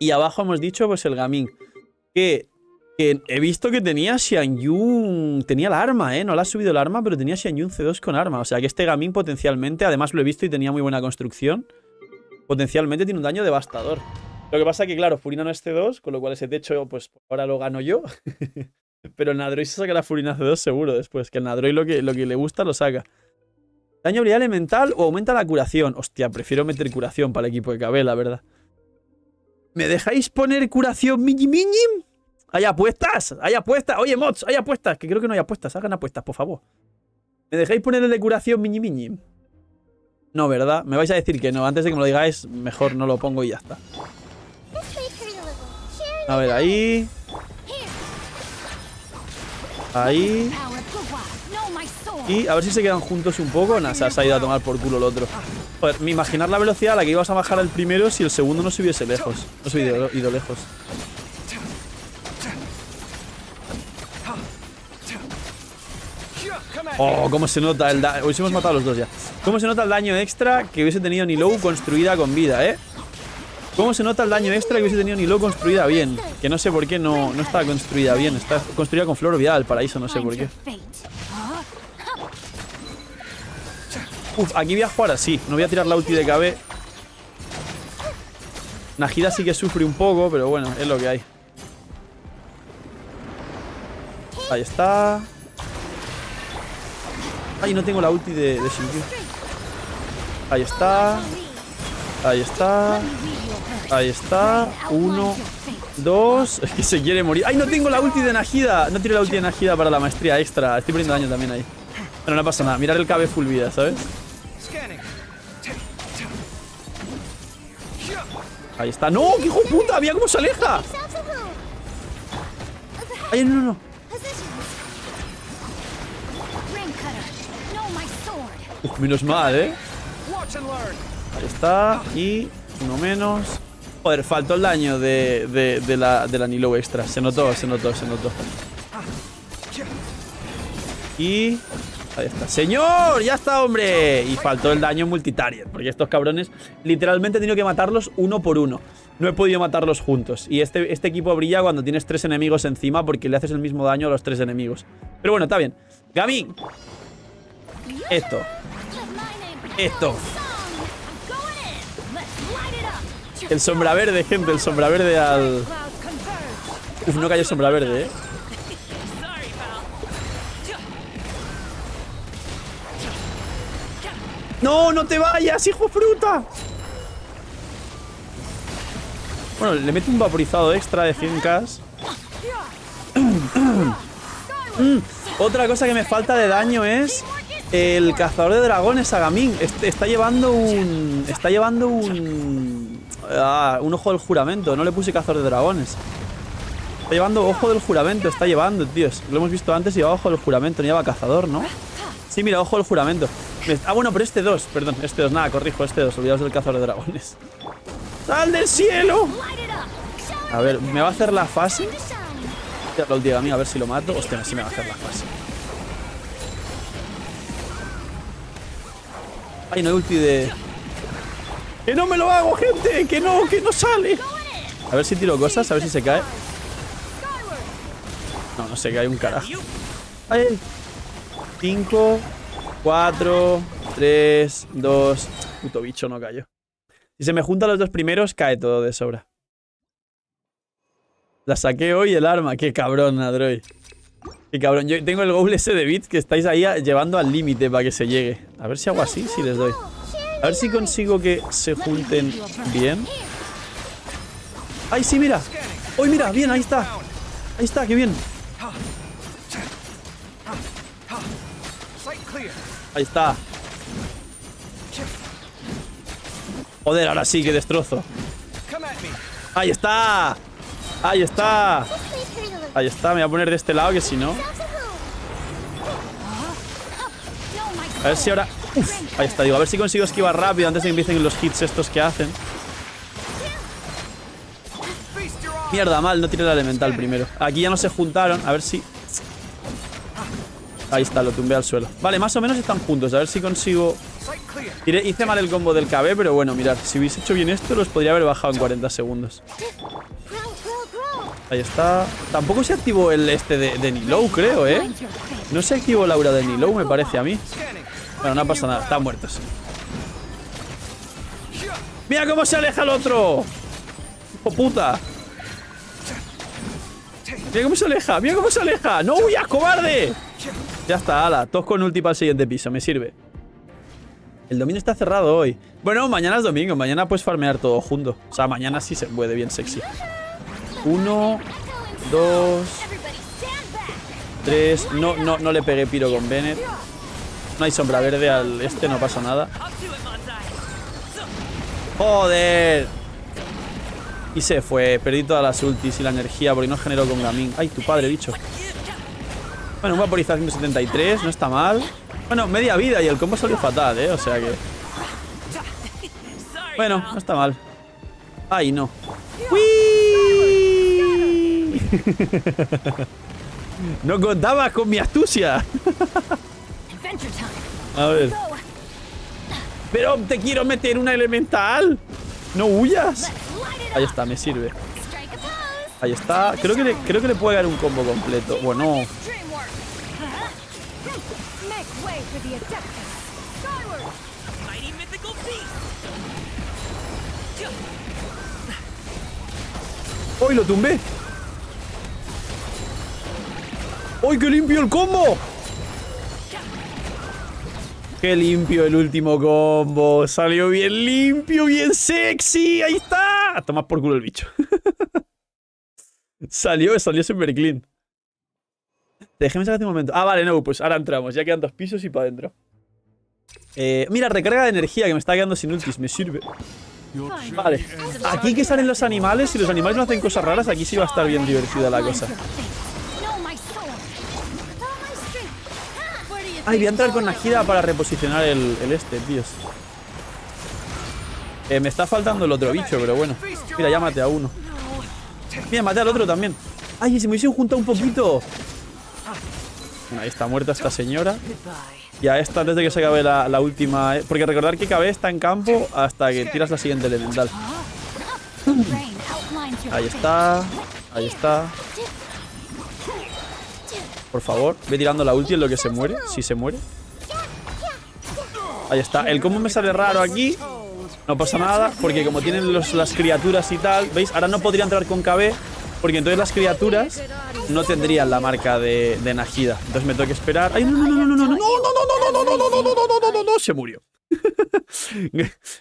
Y abajo hemos dicho, pues, el Gamin. Que que he visto que tenía Yun Tenía la arma, ¿eh? No la ha subido el arma, pero tenía Xianyun C2 con arma. O sea, que este Gamin potencialmente... Además lo he visto y tenía muy buena construcción. Potencialmente tiene un daño devastador. Lo que pasa que, claro, Furina no es C2, con lo cual ese techo, pues ahora lo gano yo. pero el Nadroid se saca la Furina C2 seguro después. Que el Nadroid lo que, lo que le gusta lo saca. Daño habilidad elemental o aumenta la curación. Hostia, prefiero meter curación para el equipo de Cabela, la verdad. ¿Me dejáis poner curación mini mini? Hay apuestas, hay apuestas. Oye, mods, hay apuestas. Que creo que no hay apuestas. Hagan apuestas, por favor. ¿Me dejáis poner el de curación mini mini? No, ¿verdad? Me vais a decir que no. Antes de que me lo digáis, mejor no lo pongo y ya está. A ver, ahí. Ahí. Y a ver si se quedan juntos un poco. Nada, se ha ido a tomar por culo el otro. Joder, me imaginar la velocidad a la que ibas a bajar el primero si el segundo no se hubiese lejos. No se hubiese ido lejos. Oh, cómo se nota el daño. Hubiésemos matado a los dos ya. Cómo se nota el daño extra que hubiese tenido Nilo construida con vida, ¿eh? Cómo se nota el daño extra que hubiese tenido Nilo construida bien. Que no sé por qué no, no está construida bien. Está construida con flor vial, paraíso, no sé por qué. Uf, aquí voy a jugar así. No voy a tirar la ulti de KB. Najida sí que sufre un poco, pero bueno, es lo que hay. Ahí está. Ay, no tengo la ulti de, de Ahí está. Ahí está. Ahí está. Uno. Dos. Es que se quiere morir. ¡Ay, no tengo la ulti de Najida! No tiene la ulti de Najida para la maestría extra. Estoy poniendo daño también ahí. Pero no pasa nada. Mirar el KB full vida, ¿sabes? Ahí está. ¡No! ¡Qué hijo de puta! ¡Mira cómo se aleja! ¡Ay, no, no, no! menos mal, ¿eh? Ahí está. Y uno menos. Joder, faltó el daño de, de, la, de la Nilo extra. Se notó, se notó, se notó. Y... Ahí está. ¡Señor! ¡Ya está, hombre! Y faltó el daño multitarea Porque estos cabrones literalmente he tenido que matarlos uno por uno. No he podido matarlos juntos. Y este, este equipo brilla cuando tienes tres enemigos encima porque le haces el mismo daño a los tres enemigos. Pero bueno, está bien. ¡Gamín! Esto. Esto. El sombra verde, gente. El sombra verde al... Uf, no cayó sombra verde, eh. ¡No, no te vayas, hijo fruta! Bueno, le meto un vaporizado extra de 100 Otra cosa que me falta de daño es el cazador de dragones, Agamín está llevando un... Está llevando un... Ah, un ojo del juramento. No le puse cazador de dragones. Está llevando ojo del juramento. Está llevando, dios, Lo hemos visto antes, llevaba ojo del juramento. No lleva cazador, ¿no? Sí, mira, ojo del juramento. Ah, bueno, pero este 2. Perdón, este 2. Nada, corrijo, este 2. Olvídate del cazador de dragones. ¡Sal del cielo! A ver, ¿me va a hacer la fase? Ya lo a mí, a ver si lo mato. Hostia, sí me va a hacer la fase. Ay, no hay ulti de... ¡Que no me lo hago, gente! ¡Que no, que no sale! A ver si tiro cosas, a ver si se cae. No, no se cae un carajo. ¡Ay! 5, 4, 3, 2... Puto bicho, no cayó. Si se me juntan los dos primeros, cae todo de sobra. La saqué hoy el arma. ¡Qué cabrón, android y cabrón. Yo tengo el goal ese de bits que estáis ahí llevando al límite para que se llegue. A ver si hago así, si les doy. A ver si consigo que se junten bien. ¡Ay, sí, mira! ¡Uy, mira! ¡Bien, ahí está! Ahí está, qué bien. Ahí está. Joder, ahora sí, que destrozo. ¡Ahí está! ¡Ahí está! Ahí está, me voy a poner de este lado que si no... A ver si ahora... ahí está, digo, a ver si consigo esquivar rápido antes de que empiecen los hits estos que hacen. Mierda, mal, no tiene la elemental primero. Aquí ya no se juntaron, a ver si... Ahí está, lo tumbé al suelo. Vale, más o menos están juntos, a ver si consigo... Hice mal el combo del KB, pero bueno, mirad, si hubiese hecho bien esto, los podría haber bajado en 40 segundos. Ahí está. Tampoco se activó el este de, de creo, ¿eh? No se activó la aura de Nilo, me parece a mí. Bueno, no ha pasa nada, están muertos. ¡Mira cómo se aleja el otro! ¡Hijo puta! ¡Mira cómo se aleja! ¡Mira cómo se aleja! ¡No huyas, cobarde! Ya está, ala. Toco en ulti para siguiente piso, me sirve. El dominio está cerrado hoy. Bueno, mañana es domingo. Mañana puedes farmear todo junto. O sea, mañana sí se puede bien sexy. Uno, dos, tres. No, no, no le pegué piro con Bennett. No hay sombra verde al este, no pasa nada. ¡Joder! Y se fue. Perdí todas las ultis y la energía porque no generó con gaming ¡Ay, tu padre, bicho! Bueno, un vaporizado 173, no está mal. Bueno, media vida y el combo salió fatal, ¿eh? O sea que... Bueno, no está mal. ¡Ay, no! ¡Wii! no contabas con mi astucia. A ver. Pero te quiero meter una elemental. No huyas. Ahí está, me sirve. Ahí está. Creo que le, creo que le puede dar un combo completo. Bueno. Hoy lo tumbé. ¡Uy, qué limpio el combo! ¡Qué limpio el último combo! Salió bien limpio, bien sexy. ¡Ahí está! Toma por culo el bicho. salió, salió super clean. Déjeme sacar un este momento. Ah, vale, no, pues ahora entramos. Ya quedan dos pisos y para adentro. Eh, mira, recarga de energía que me está quedando sin ultis. Me sirve. Vale. Aquí que salen los animales. y los animales no hacen cosas raras, aquí sí va a estar bien divertida la cosa. Ay, voy a entrar con la gira para reposicionar el, este, tíos eh, me está faltando el otro bicho, pero bueno. Mira, ya a uno. Mira, mate al otro también. Ay, se me hicieron juntado un poquito. Bueno, ahí está muerta esta señora. Y a esta antes de que se acabe la, última... Eh. porque recordar que cabe está en campo hasta que tiras la siguiente elemental. Ahí está. Ahí está por favor. Ve tirando la ulti en lo que se muere, si se muere. Ahí está. El combo me sale raro aquí. No pasa nada, porque como tienen las criaturas y tal, ¿veis? Ahora no podría entrar con KB, porque entonces las criaturas no tendrían la marca de, de Najida. Entonces me tengo que esperar. ¡Ay, no, no, no, no, no, no, no, no, no, no, no, no, no, no, no, Se murió.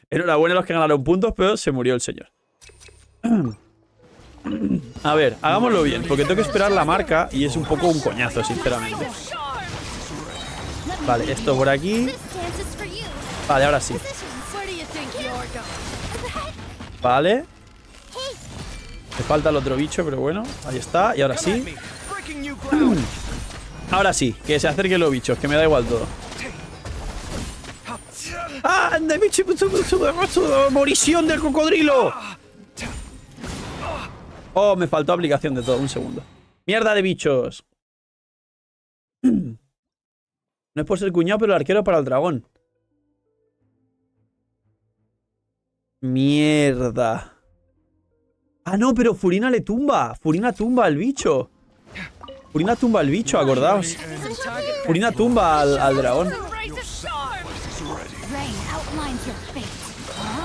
Enhorabuena a los que ganaron puntos, pero se murió el señor. A ver, hagámoslo bien, porque tengo que esperar la marca y es un poco un coñazo, sinceramente. Vale, esto por aquí. Vale, ahora sí. Vale. Me falta el otro bicho, pero bueno, ahí está. Y ahora sí. Ahora sí, que se acerquen los bichos, que me da igual todo. ¡Ah! ¡Morición del cocodrilo! Oh, me faltó aplicación de todo. Un segundo. Mierda de bichos. No es por ser cuñado, pero el arquero para el dragón. Mierda. Ah, no, pero Furina le tumba. Furina tumba al bicho. Furina tumba al bicho, acordaos. Furina tumba al, al dragón.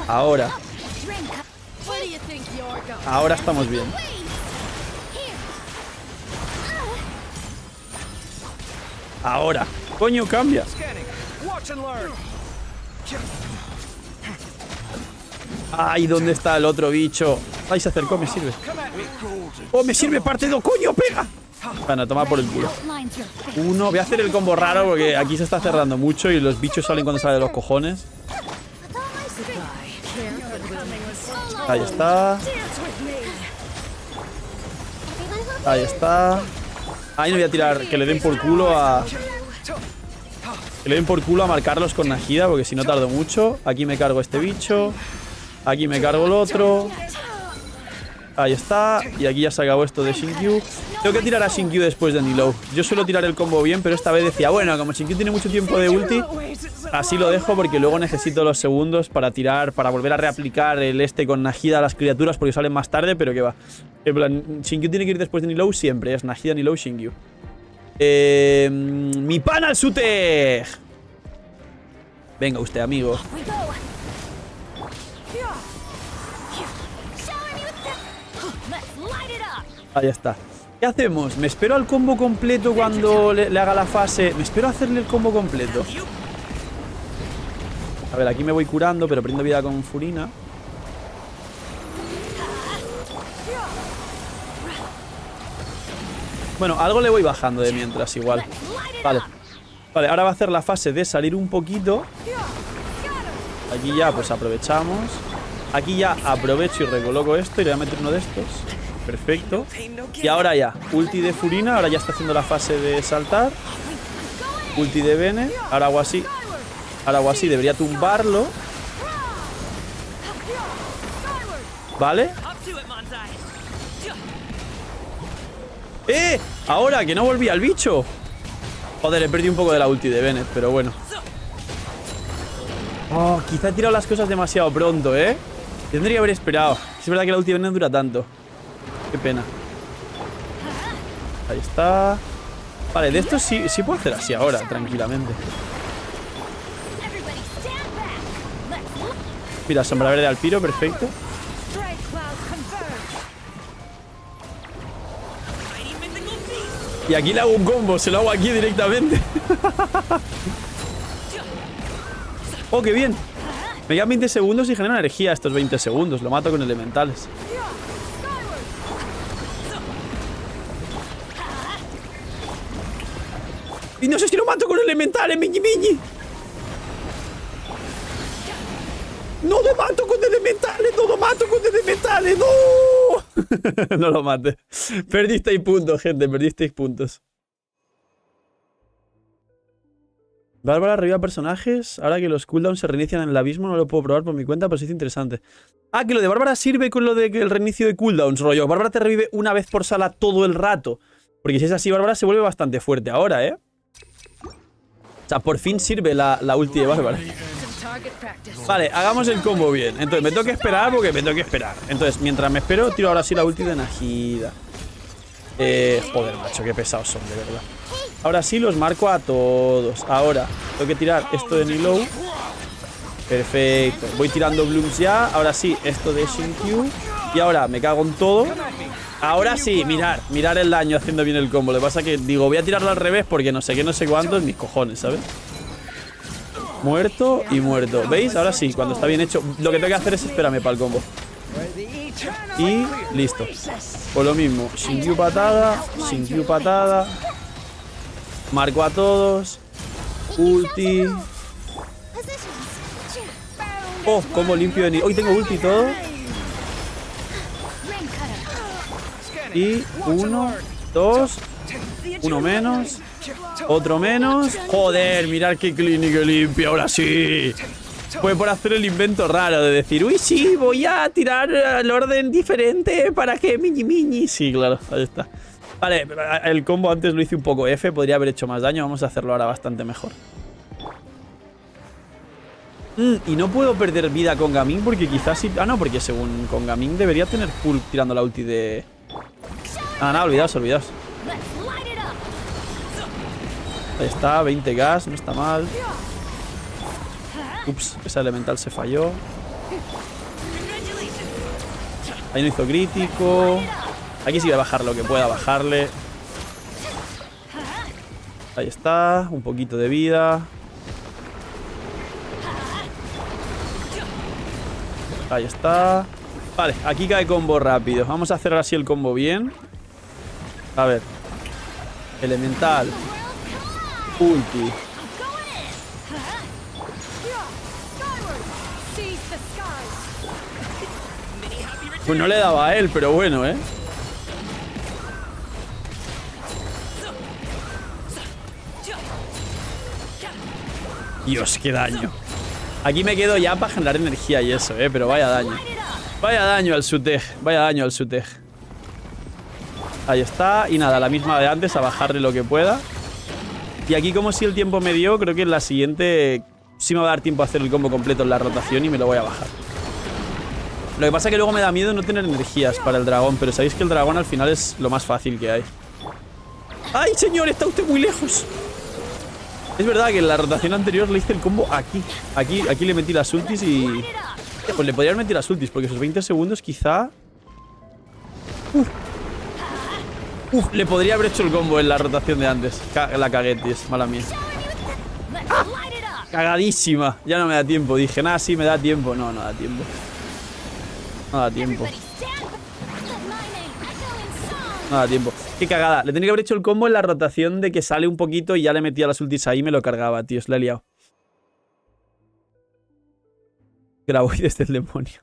Ahora. Ahora estamos bien. Ahora. Coño, cambia. Ay, ¿dónde está el otro bicho? Ay, se acercó, me sirve. ¡Oh, me sirve parte de... ¡Coño, pega! Bueno, toma por el culo. Uno, voy a hacer el combo raro porque aquí se está cerrando mucho y los bichos salen cuando salen de los cojones. Ahí está. Ahí está. Ahí no voy a tirar. Que le den por culo a... Que le den por culo a marcarlos con Najida, porque si no tardo mucho. Aquí me cargo este bicho. Aquí me cargo el otro. Ahí está. Y aquí ya se acabó esto de Shinkyu. Tengo que tirar a Shinkyu después de Nilou Yo suelo tirar el combo bien, pero esta vez decía, bueno, como Shinkyu tiene mucho tiempo de ulti, así lo dejo porque luego necesito los segundos para tirar, para volver a reaplicar el este con Najida a las criaturas porque salen más tarde, pero que va. En plan, Shinkyu tiene que ir después de Nilou siempre. Es Najida, Nilou, low em, ¡Mi pan al sute Venga usted, amigo. Ahí está. ¿Qué hacemos? ¿Me espero al combo completo cuando le, haga la fase? Me espero hacerle el combo completo. A ver, aquí me voy curando, pero prendo vida con Furina. Bueno, algo le voy bajando de mientras igual. Vale. Vale, ahora va a hacer la fase de salir un poquito. Aquí ya pues aprovechamos. Aquí ya aprovecho y recoloco esto y le voy a meter uno de estos. Perfecto. Y ahora ya, ulti de Furina, ahora ya está haciendo la fase de saltar. Ulti de Bene, ahora así Ahora así debería tumbarlo. ¿Vale? ¡Eh! Ahora, que no volví al bicho. Joder, he perdido un poco de la ulti de Vene, pero bueno. Oh, quizá he tirado las cosas demasiado pronto, ¿eh? Tendría que haber esperado. Es verdad que la ulti de Vene dura tanto. Qué pena. Ahí está. Vale, de esto sí, puedo hacer así ahora, tranquilamente. Mira, sombra verde al piro, perfecto. Y aquí le hago un combo, se lo hago aquí directamente. oh, qué bien. Me quedan 20 segundos y generan energía estos 20 segundos. Lo mato con elementales. Y no sé si lo mato con elementales, miñi miñi. No lo mato con elementales, no lo mato con elementales, no. no lo mate. Perdisteis puntos, gente, perdisteis puntos. Bárbara reviva personajes. Ahora que los cooldowns se reinician en el abismo, no lo puedo probar por mi cuenta, pero sí es interesante. Ah, que lo de Bárbara sirve con lo de reinicio de cooldowns, rollo. Bárbara te revive una vez por sala todo el rato. Porque si es así, Bárbara se vuelve bastante fuerte ahora, ¿eh? sea, por fin sirve la, la ulti de Bárbara. Vale, hagamos el combo bien. Entonces, me tengo que esperar porque me tengo que esperar. Entonces, mientras me espero, tiro ahora sí la ulti de Najida. Eh, joder, macho, qué pesados son, de verdad. Ahora sí los marco a todos. Ahora, tengo que tirar esto de Nilo. Perfecto. Voy tirando blooms ya. Ahora sí, esto de Shinkyu. Y ahora me cago en todo. Ahora sí, mirar, mirar el daño haciendo bien el combo. Lo que pasa que digo, voy a tirarlo al revés porque no sé qué, no sé cuánto en mis cojones, ¿sabes? Muerto y muerto. ¿Veis? Ahora sí, cuando está bien hecho. Lo que tengo que hacer es espérame para el combo. Y listo. Por pues lo mismo. Sin patada, sin patada. Marco a todos. Ulti. Oh, como limpio de ni. Hoy tengo ulti todo. Y uno, dos, uno menos. Otro menos. Joder, mirar qué clínica limpia, ahora sí. Fue por hacer el invento raro de decir, uy, sí, voy a tirar al orden diferente para que mini mini. Sí, claro, ahí está. Vale, el combo antes lo hice un poco F, podría haber hecho más daño, vamos a hacerlo ahora bastante mejor. Mm, y no puedo perder vida con Gamin porque quizás sí Ah, no, porque según con Gamin debería tener full tirando la ulti de... Ah, nada, olvidaos, olvidaos. Ahí está, 20 gas, no está mal. Ups, esa elemental se falló. Ahí no hizo crítico. Aquí sí voy a bajar lo que pueda bajarle. Ahí está, un poquito de vida. Ahí está. Vale, aquí cae combo rápido. Vamos a hacer así el combo bien. A ver. Elemental. Ulti. Pues no le daba a él, pero bueno, ¿eh? Dios, qué daño. Aquí me quedo ya para generar energía y eso, ¿eh? Pero vaya daño. Vaya daño al Sutej, vaya daño al Sutej. Ahí está, y nada, la misma de antes, a bajarle lo que pueda. Y aquí como si el tiempo me dio, creo que en la siguiente sí me va a dar tiempo a hacer el combo completo en la rotación y me lo voy a bajar. Lo que pasa es que luego me da miedo no tener energías para el dragón, pero sabéis que el dragón al final es lo más fácil que hay. ¡Ay, señor! Está usted muy lejos. Es verdad que en la rotación anterior le hice el combo aquí. Aquí, aquí le metí las ultis y... Pues le podrían meter las ultis, porque esos 20 segundos quizá... Uf. le podría haber hecho el combo en la rotación de antes. la cagué, tío, mala mía. Cagadísima. Ya no me da tiempo. Dije, nada, sí, me da tiempo. No, no da tiempo. No da tiempo. No da tiempo. Qué cagada. Le tenía que haber hecho el combo en la rotación de que sale un poquito y ya le metía las ultis ahí y me lo cargaba, tío. Le la he liado. Graboides del demonio.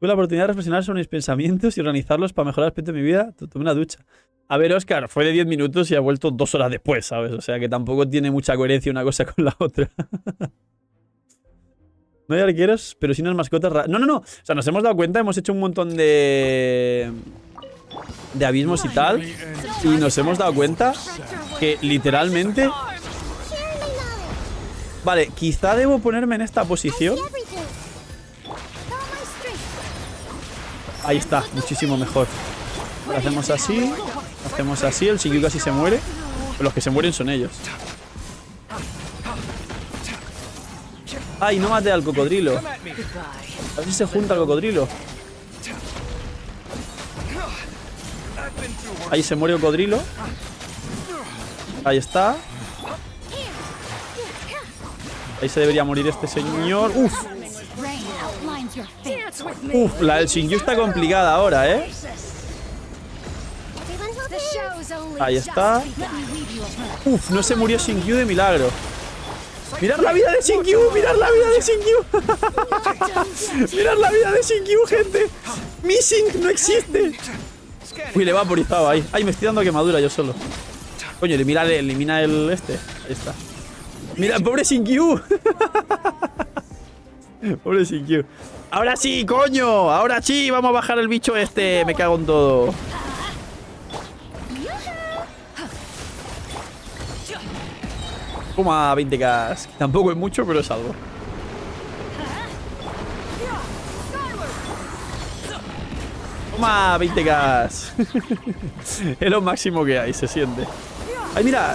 Tuve la oportunidad de reflexionar sobre mis pensamientos y organizarlos para mejorar el aspecto de mi vida. Tomé una ducha. A ver, Oscar, fue de 10 minutos y ha vuelto dos horas después, ¿sabes? O sea que tampoco tiene mucha coherencia una cosa con la otra. no hay arqueros, pero si unas mascotas raras. No, no, no. O sea, nos hemos dado cuenta, hemos hecho un montón de... De abismos y tal. Y nos hemos dado cuenta que literalmente Vale, quizá debo ponerme en esta posición. Ahí está, muchísimo mejor. Lo hacemos así. hacemos así. El Shikyu casi se muere. los que se mueren son ellos. ¡Ay, no mate al cocodrilo! A ver si se junta al cocodrilo. Ahí se muere el cocodrilo. Ahí está. Ahí se debería morir este señor. ¡Uf! Uf, la del está complicada ahora, ¿eh? Ahí está. Uf, no se murió Shingyu de milagro. ¡Mirad la vida de Shingyu! ¡Mirad la vida de Shingyu! ¡Mirad la vida de Shingyu, gente! missing no existe! Uy, le va vaporizado ahí. Ay, me estoy dando quemadura yo solo. Coño, elimina, elimina el este. Ahí está. Mira, pobre sin pobre sin Ahora sí, coño. Ahora sí, vamos a bajar el bicho este. Me cago en todo. Toma 20k. Tampoco es mucho, pero es algo. Toma 20k. es lo máximo que hay, se siente. Ay, mira,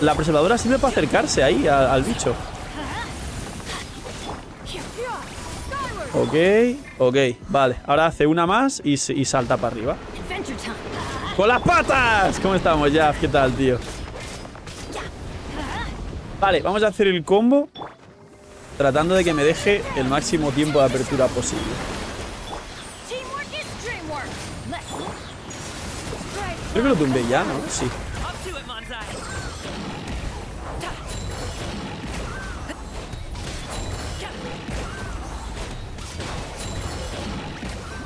la preservadora sirve para acercarse ahí al, bicho. Ok, ok, vale. Ahora hace una más y, salta para arriba. ¡Con las patas! ¿Cómo estamos, ya? ¿Qué tal, tío? Vale, vamos a hacer el combo tratando de que me deje el máximo tiempo de apertura posible. Creo que lo tumbé ya, ¿no? Sí.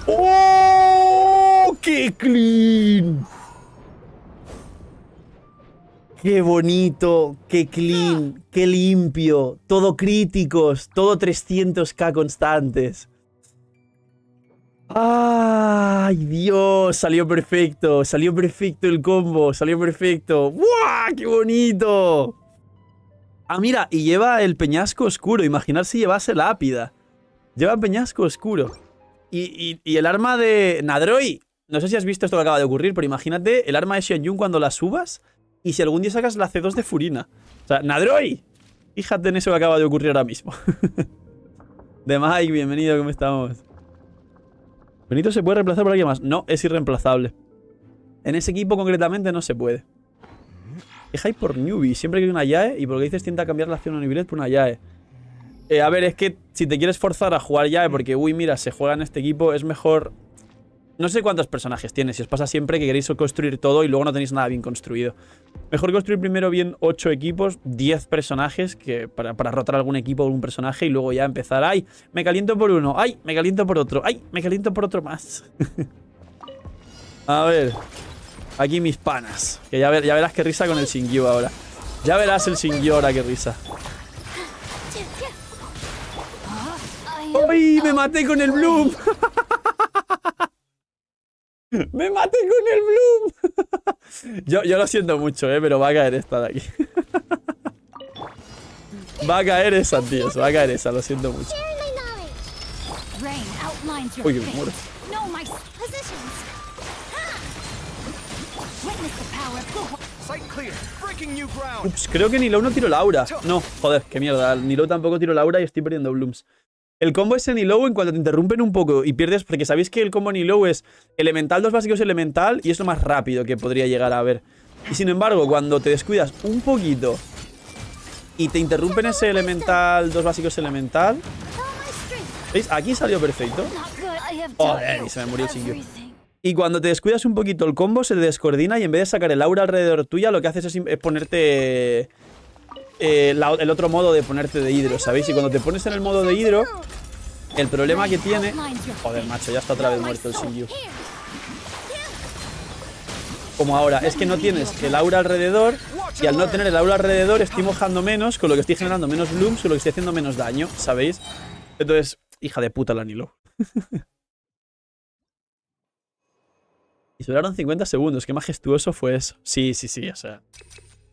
¡Oh! ¡Qué clean! Qué bonito, qué clean, qué limpio, todo críticos, todo 300k constantes. ¡Ay, Dios! Salió perfecto, salió perfecto el combo, salió perfecto. ¡Buah! ¡Qué bonito! Ah, mira, y lleva el peñasco oscuro, imaginar si llevase lápida. Lleva peñasco oscuro. Y, el arma de Nadroi. No sé si has visto esto que acaba de ocurrir, pero imagínate el arma de Xianyun cuando la subas y si algún día sacas la C2 de Furina. O sea, Nadroi. Fíjate en eso que acaba de ocurrir ahora mismo. de Mike, bienvenido, ¿cómo estamos? Benito se puede reemplazar por alguien más. No, es irreemplazable. En ese equipo concretamente no se puede. Es hype por newbie. Siempre que hay una YAE y por porque dices tienta a cambiar la acción a nivel por una YAE. Eh, a ver, es que si te quieres forzar a jugar ya, eh, porque, uy, mira, se juega en este equipo, es mejor... No sé cuántos personajes tienes, si os pasa siempre que queréis construir todo y luego no tenéis nada bien construido. Mejor construir primero bien 8 equipos, 10 personajes, que para, para rotar algún equipo o algún personaje y luego ya empezar, ay, me caliento por uno, ay, me caliento por otro, ay, me caliento por otro más. a ver, aquí mis panas, que ya, verás qué risa con el Singyu ahora. Ya verás el Singyu ahora qué risa. ¡Ay! ¡Me maté con el Bloom! ¡Me maté con el Bloom! yo, lo siento mucho, ¿eh? Pero va a caer esta de aquí. va a caer esa, tíos. Va a caer esa, lo siento mucho. Uy, me muero. Ah. Ups, creo que ni lo no tiro Laura. No, joder, qué mierda. Ni tampoco tiro aura y estoy perdiendo Blooms. El combo es en low en cuanto te interrumpen un poco y pierdes, porque sabéis que el combo en low es elemental, dos básicos elemental y es lo más rápido que podría llegar a haber. Y sin embargo, cuando te descuidas un poquito y te interrumpen ese elemental, dos básicos elemental... ¿Veis? Aquí salió perfecto. ¡Oh, y se me murió Y cuando te descuidas un poquito el combo, se te descoordina y en vez de sacar el aura alrededor tuya, lo que haces es ponerte eh, el otro modo de ponerte de hidro, ¿sabéis? Y cuando te pones en el modo de hidro, el problema que tiene... Joder, macho, ya está otra vez muerto el Shinju. Como ahora, es que no tienes el aura alrededor y al no tener el aura alrededor estoy mojando menos, con lo que estoy generando menos blooms, con lo que estoy haciendo menos daño, ¿sabéis? Entonces, hija de puta la Nilo. y duraron 50 segundos, qué majestuoso fue eso. Sí, sí, sí, o sea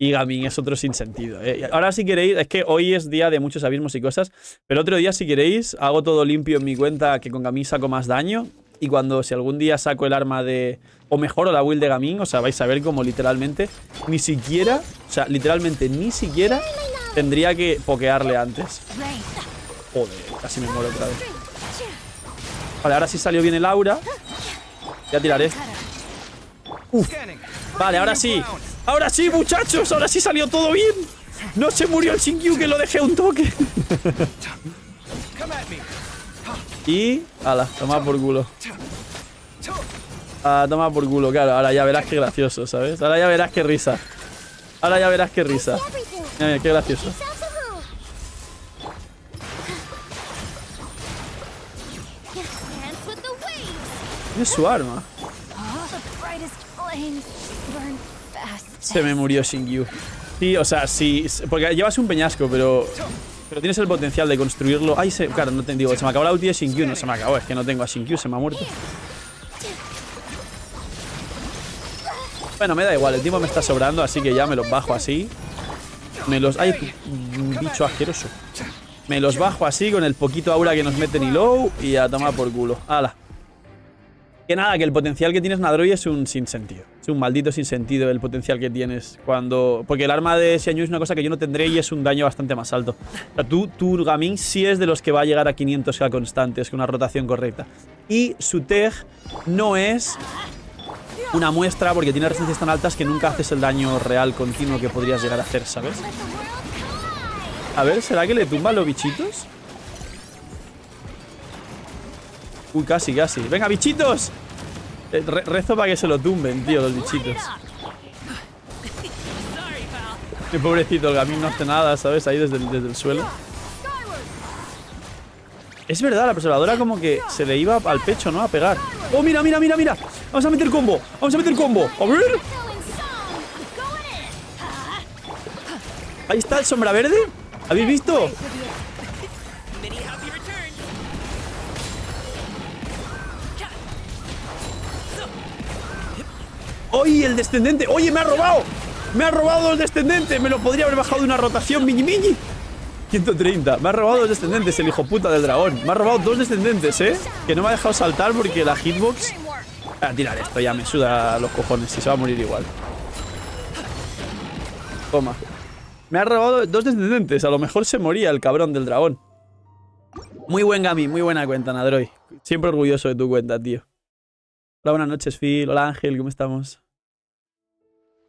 y Gamin es otro sinsentido. ¿eh? Ahora si queréis, es que hoy es día de muchos abismos y cosas, pero otro día si queréis hago todo limpio en mi cuenta que con Gamin saco más daño y cuando si algún día saco el arma de... o mejoro la will de Gamin, o sea, vais a ver como literalmente ni siquiera, o sea, literalmente ni siquiera tendría que pokearle antes. Joder, casi me muero otra vez. Vale, ahora sí salió bien el aura. Ya tiraré. Uf. Vale, ahora sí. Ahora sí, muchachos. Ahora sí salió todo bien. No se murió el Shingyu que lo dejé un toque. y... Ala, toma por culo. Ah, toma por culo, claro. Ahora ya verás qué gracioso, ¿sabes? Ahora ya verás qué risa. Ahora ya verás qué risa. Mira, eh, mira, qué gracioso. Es su arma. Ah, se me murió Shingyu. Sí, o sea, sí. Porque llevas un peñasco, pero. Pero tienes el potencial de construirlo. Ay, se, claro, no te digo. Se me acabó la ulti de Shingyu. No se me acabó. Es que no tengo a Shingyu. Se me ha muerto. Bueno, me da igual. El tiempo me está sobrando, así que ya me los bajo así. Me los... ¡Ay, bicho asqueroso! Me los bajo así con el poquito aura que nos mete low y a tomar por culo. ¡Hala! Que nada, que el potencial que tienes Nadroy es un sinsentido. Es un maldito sinsentido el potencial que tienes cuando... Porque el arma de Xianyu es una cosa que yo no tendré y es un daño bastante más alto. O sea, tú, tu sí es de los que va a llegar a 500k constantes con una rotación correcta. Y su tech no es una muestra porque tiene resistencias tan altas que nunca haces el daño real continuo que podrías llegar a hacer, ¿sabes? A ver, ¿será que le tumba los bichitos? Uy, casi, casi. ¡Venga, bichitos! Eh, rezo para que se lo tumben, tío, los bichitos. Qué pobrecito, el Gamín no hace nada, ¿sabes? Ahí desde el, suelo. Es verdad, la preservadora como que se le iba al pecho, ¿no? A pegar. ¡Oh, mira, mira, mira, mira! ¡Vamos a meter combo! ¡Vamos a meter combo! ¡A ver! Ahí está el sombra verde. ¿Habéis visto? ¡Oye, el descendente! ¡Oye, me ha robado! ¡Me ha robado el descendente! Me lo podría haber bajado de una rotación, mini mini. 130. Me ha robado dos descendentes, el hijo puta del dragón. Me ha robado dos descendentes, ¿eh? Que no me ha dejado saltar porque la hitbox... a tirar esto, ya me suda los cojones y se va a morir igual. Toma. Me ha robado dos descendentes. A lo mejor se moría el cabrón del dragón. Muy buen Gami, muy buena cuenta, Nadroy. Siempre orgulloso de tu cuenta, tío. Hola, buenas noches, Phil. Hola, Ángel, ¿cómo estamos?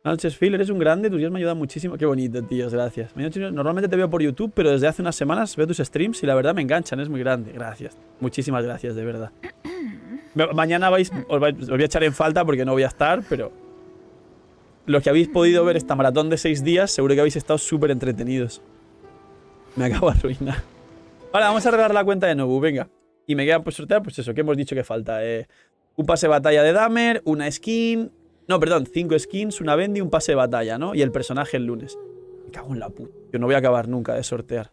Buenas noches, Phil. Eres un grande, tus días me ayudan muchísimo. Qué bonito, tíos, gracias. Normalmente te veo por YouTube, pero desde hace unas semanas veo tus streams y la verdad me enganchan, es muy grande. Gracias. Muchísimas gracias, de verdad. Mañana vais, os, voy a echar en falta porque no voy a estar, pero... Los que habéis podido ver esta maratón de seis días, seguro que habéis estado súper entretenidos. Me acabo de arruinar. Vale, vamos a arreglar la cuenta de Nobu, venga. Y me queda por sortear, pues eso, que hemos dicho que falta. Eh, un pase batalla de Damer, una skin... No, perdón, cinco skins, una bendy, un pase de batalla, ¿no? Y el personaje el lunes. Me cago en la puta. Yo no voy a acabar nunca de sortear.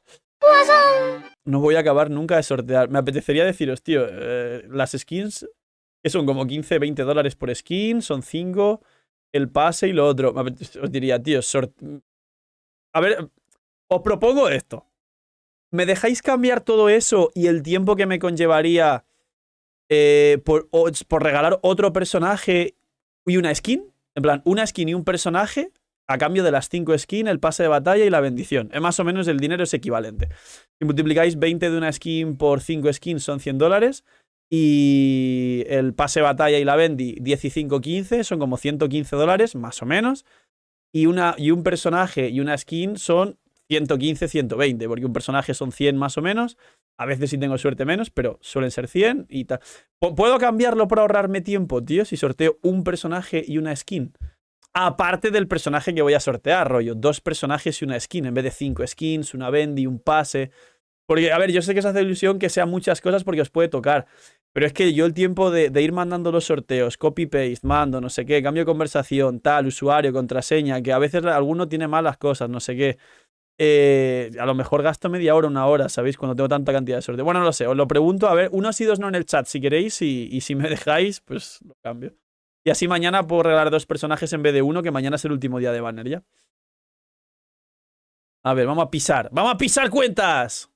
No voy a acabar nunca de sortear. Me apetecería deciros, tío, eh, las skins que son como 15, 20 dólares por skin, son cinco. el pase y lo otro. Os diría, tío, sort... A ver, os propongo esto. ¿Me dejáis cambiar todo eso y el tiempo que me conllevaría eh, por, por regalar otro personaje y una skin. En plan, una skin y un personaje a cambio de las 5 skins, el pase de batalla y la bendición. Es más o menos el dinero es equivalente. Si multiplicáis 20 de una skin por 5 skins son 100 dólares. Y el pase de batalla y la bendy 15 15 son como 115 dólares, más o menos. Y, una, y un personaje y una skin son 115, 120, porque un personaje son 100 más o menos. A veces sí tengo suerte menos, pero suelen ser 100 y tal. ¿Puedo cambiarlo por ahorrarme tiempo, tío? Si sorteo un personaje y una skin. Aparte del personaje que voy a sortear, rollo. Dos personajes y una skin, en vez de cinco skins, una bendy, un pase. Porque, a ver, yo sé que se hace ilusión que sean muchas cosas porque os puede tocar. Pero es que yo el tiempo de, ir mandando los sorteos, copy-paste, mando, no sé qué, cambio conversación, tal, usuario, contraseña, que a veces alguno tiene malas cosas, no sé qué. Eh, a lo mejor gasto media hora, una hora, ¿sabéis? Cuando tengo tanta cantidad de suerte Bueno, no lo sé, os lo pregunto. A ver, uno y dos no en el chat si queréis y, si me dejáis, pues lo cambio. Y así mañana puedo regalar dos personajes en vez de uno, que mañana es el último día de banner ya. A ver, vamos a pisar. ¡Vamos a pisar cuentas!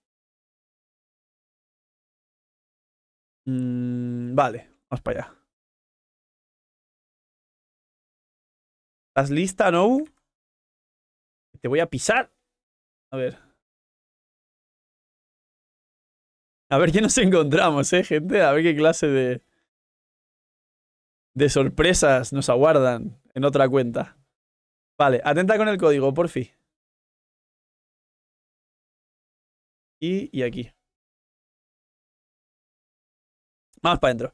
Mm, vale, vamos para allá. ¿Estás lista, No? Te voy a pisar. A ver. A ver qué nos encontramos, ¿eh, gente? A ver qué clase de... De sorpresas nos aguardan en otra cuenta. Vale, atenta con el código, por fin. Y, aquí. Vamos para adentro.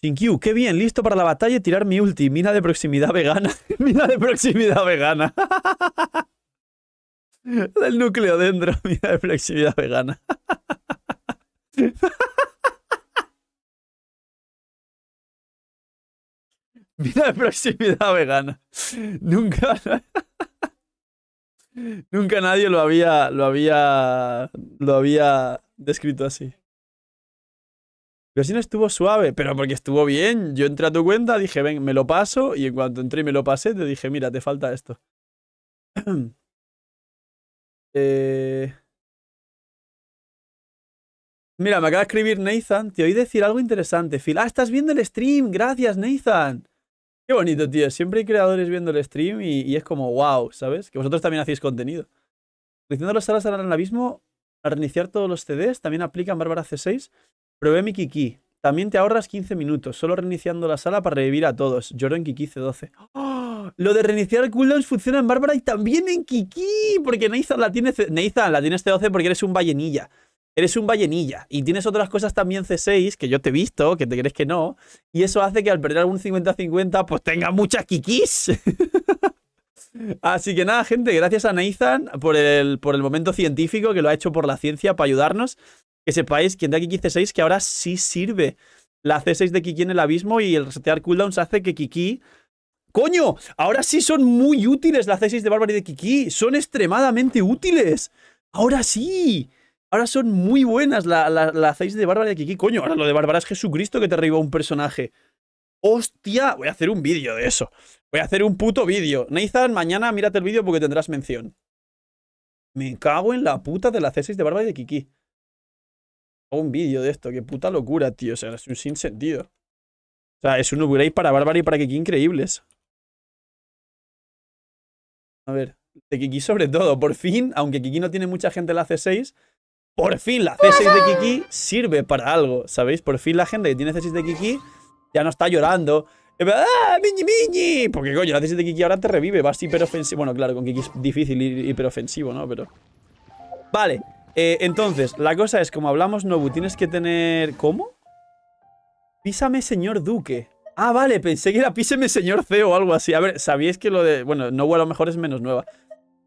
Q. qué bien, listo para la batalla y tirar mi ulti. Mina de proximidad vegana. Mina de proximidad vegana. del núcleo dentro, mira, de flexibilidad vegana. Vida de proximidad vegana. Nunca. Nunca nadie lo había. Lo había. Lo había descrito así. Pero si no estuvo suave. Pero porque estuvo bien. Yo entré a tu cuenta, dije, ven, me lo paso. Y en cuanto entré y me lo pasé, te dije, mira, te falta esto. Eh, mira, me acaba de escribir Nathan. Te oí decir algo interesante, Ah, estás viendo el stream. Gracias, Nathan. Qué bonito, tío. Siempre hay creadores viendo el stream y, es como, wow, ¿sabes? Que vosotros también hacéis contenido. Reiniciando las salas al abismo, al reiniciar todos los CDs, también aplican Bárbara C6. Probé mi Kiki. También te ahorras 15 minutos, solo reiniciando la sala para revivir a todos. Lloro en Kiki C12. Lo de reiniciar cooldowns funciona en Bárbara y también en Kiki. Porque Nathan la tiene, la tienes este C12 porque eres un ballenilla, Eres un ballenilla Y tienes otras cosas también C6, que yo te he visto, que te crees que no. Y eso hace que al perder algún 50-50, pues tenga muchas Kikis. Así que nada, gente, gracias a Nathan por el, por el momento científico que lo ha hecho por la ciencia para ayudarnos. Que sepáis, quien da Kiki C6, que ahora sí sirve la C6 de Kiki en el abismo y el resetear cooldowns hace que Kiki Coño, ahora sí son muy útiles las C6 de Bárbara y de Kiki. Son extremadamente útiles. Ahora sí. Ahora son muy buenas las la, la de Bárbara y de Kiki. Coño, ahora lo de Bárbara es Jesucristo que te arriba un personaje. Hostia, voy a hacer un vídeo de eso. Voy a hacer un puto vídeo. Nathan, mañana mírate el vídeo porque tendrás mención. Me cago en la puta de la 6 de Bárbara y de Kiki. Hago un vídeo de esto. Qué puta locura, tío. O sea, es un sentido. O sea, es un upgrade para Bárbara y para Kiki increíbles. A ver, de Kiki sobre todo. Por fin, aunque Kiki no tiene mucha gente en la C6, por fin la C6 de Kiki sirve para algo, ¿sabéis? Por fin la gente que tiene C6 de Kiki ya no está llorando. ¡Ah, miñi, miñi! Porque coño, la C6 de Kiki ahora te revive, vas hiperofensivo. Bueno, claro, con Kiki es difícil ir hiperofensivo, ¿no? Pero... Vale, eh, entonces, la cosa es, como hablamos, Nobu, tienes que tener... ¿Cómo? Písame, señor Duque. Ah, vale, pensé que era píseme señor CEO o algo así. A ver, ¿sabíais que lo de... Bueno, Nobu a lo mejor es menos nueva.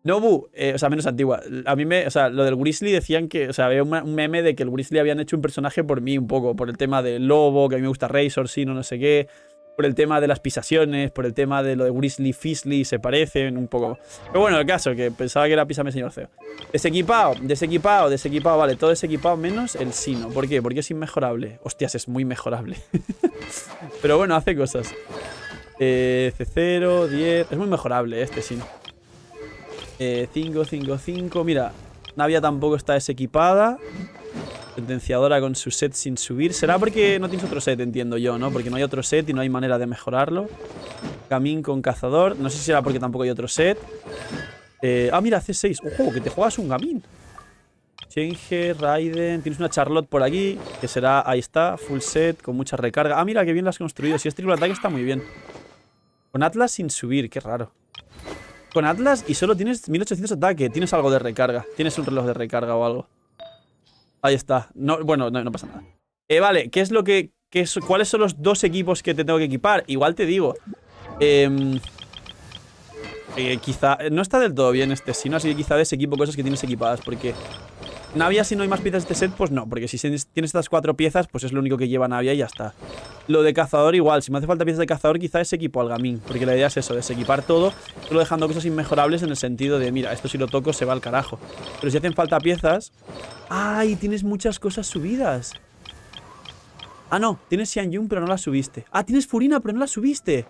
Nobu, eh, o sea, menos antigua. A mí me... O sea, lo del Grizzly decían que... O sea, había un meme de que el Grizzly habían hecho un personaje por mí un poco. Por el tema del lobo, que a mí me gusta Razor, sí, no sé qué por el tema de las pisaciones, por el tema de lo de Grizzly Fizzly, se parecen un poco. Pero bueno, el caso, que pensaba que era písame señor CEO. Desequipado, desequipado, desequipado, vale, todo desequipado menos el sino. ¿Por qué? Porque es inmejorable. Hostias, es muy mejorable. Pero bueno, hace cosas. Eh, C0, 10... Es muy mejorable este sino. 5, 5, 5... Mira, Navia tampoco está desequipada. Sentenciadora con su set sin subir. Será porque no tienes otro set, entiendo yo, ¿no? Porque no hay otro set y no hay manera de mejorarlo. Camín con cazador. No sé si será porque tampoco hay otro set. Eh, ah, mira, C6. Ojo, que te juegas un gamin. Change, Raiden. Tienes una Charlotte por aquí. Que será, ahí está, full set, con mucha recarga. Ah, mira, qué bien las has construido. Si es triple ataque está muy bien. Con Atlas sin subir, qué raro. Con Atlas y solo tienes 1800 ataque. Tienes algo de recarga. Tienes un reloj de recarga o algo. Ahí está. No, bueno, no, pasa nada. Eh, vale, ¿qué es lo que, qué es, ¿Cuáles son los dos equipos que te tengo que equipar? Igual te digo. Em, eh, quizá... No está del todo bien este sino, así que quizá equipo cosas que tienes equipadas, porque Navia, si no hay más piezas de este set, pues no. Porque si tienes estas cuatro piezas, pues es lo único que lleva Navia y ya está. Lo de cazador igual. Si me hace falta piezas de cazador, quizá es equipo al gamín. Porque la idea es eso, desequipar todo. Solo dejando cosas inmejorables en el sentido de, mira, esto si lo toco se va al carajo. Pero si hacen falta piezas... ¡Ay! Tienes muchas cosas subidas. Ah, no. Tienes Xianyun, pero no la subiste. Ah, tienes Furina, pero no la subiste.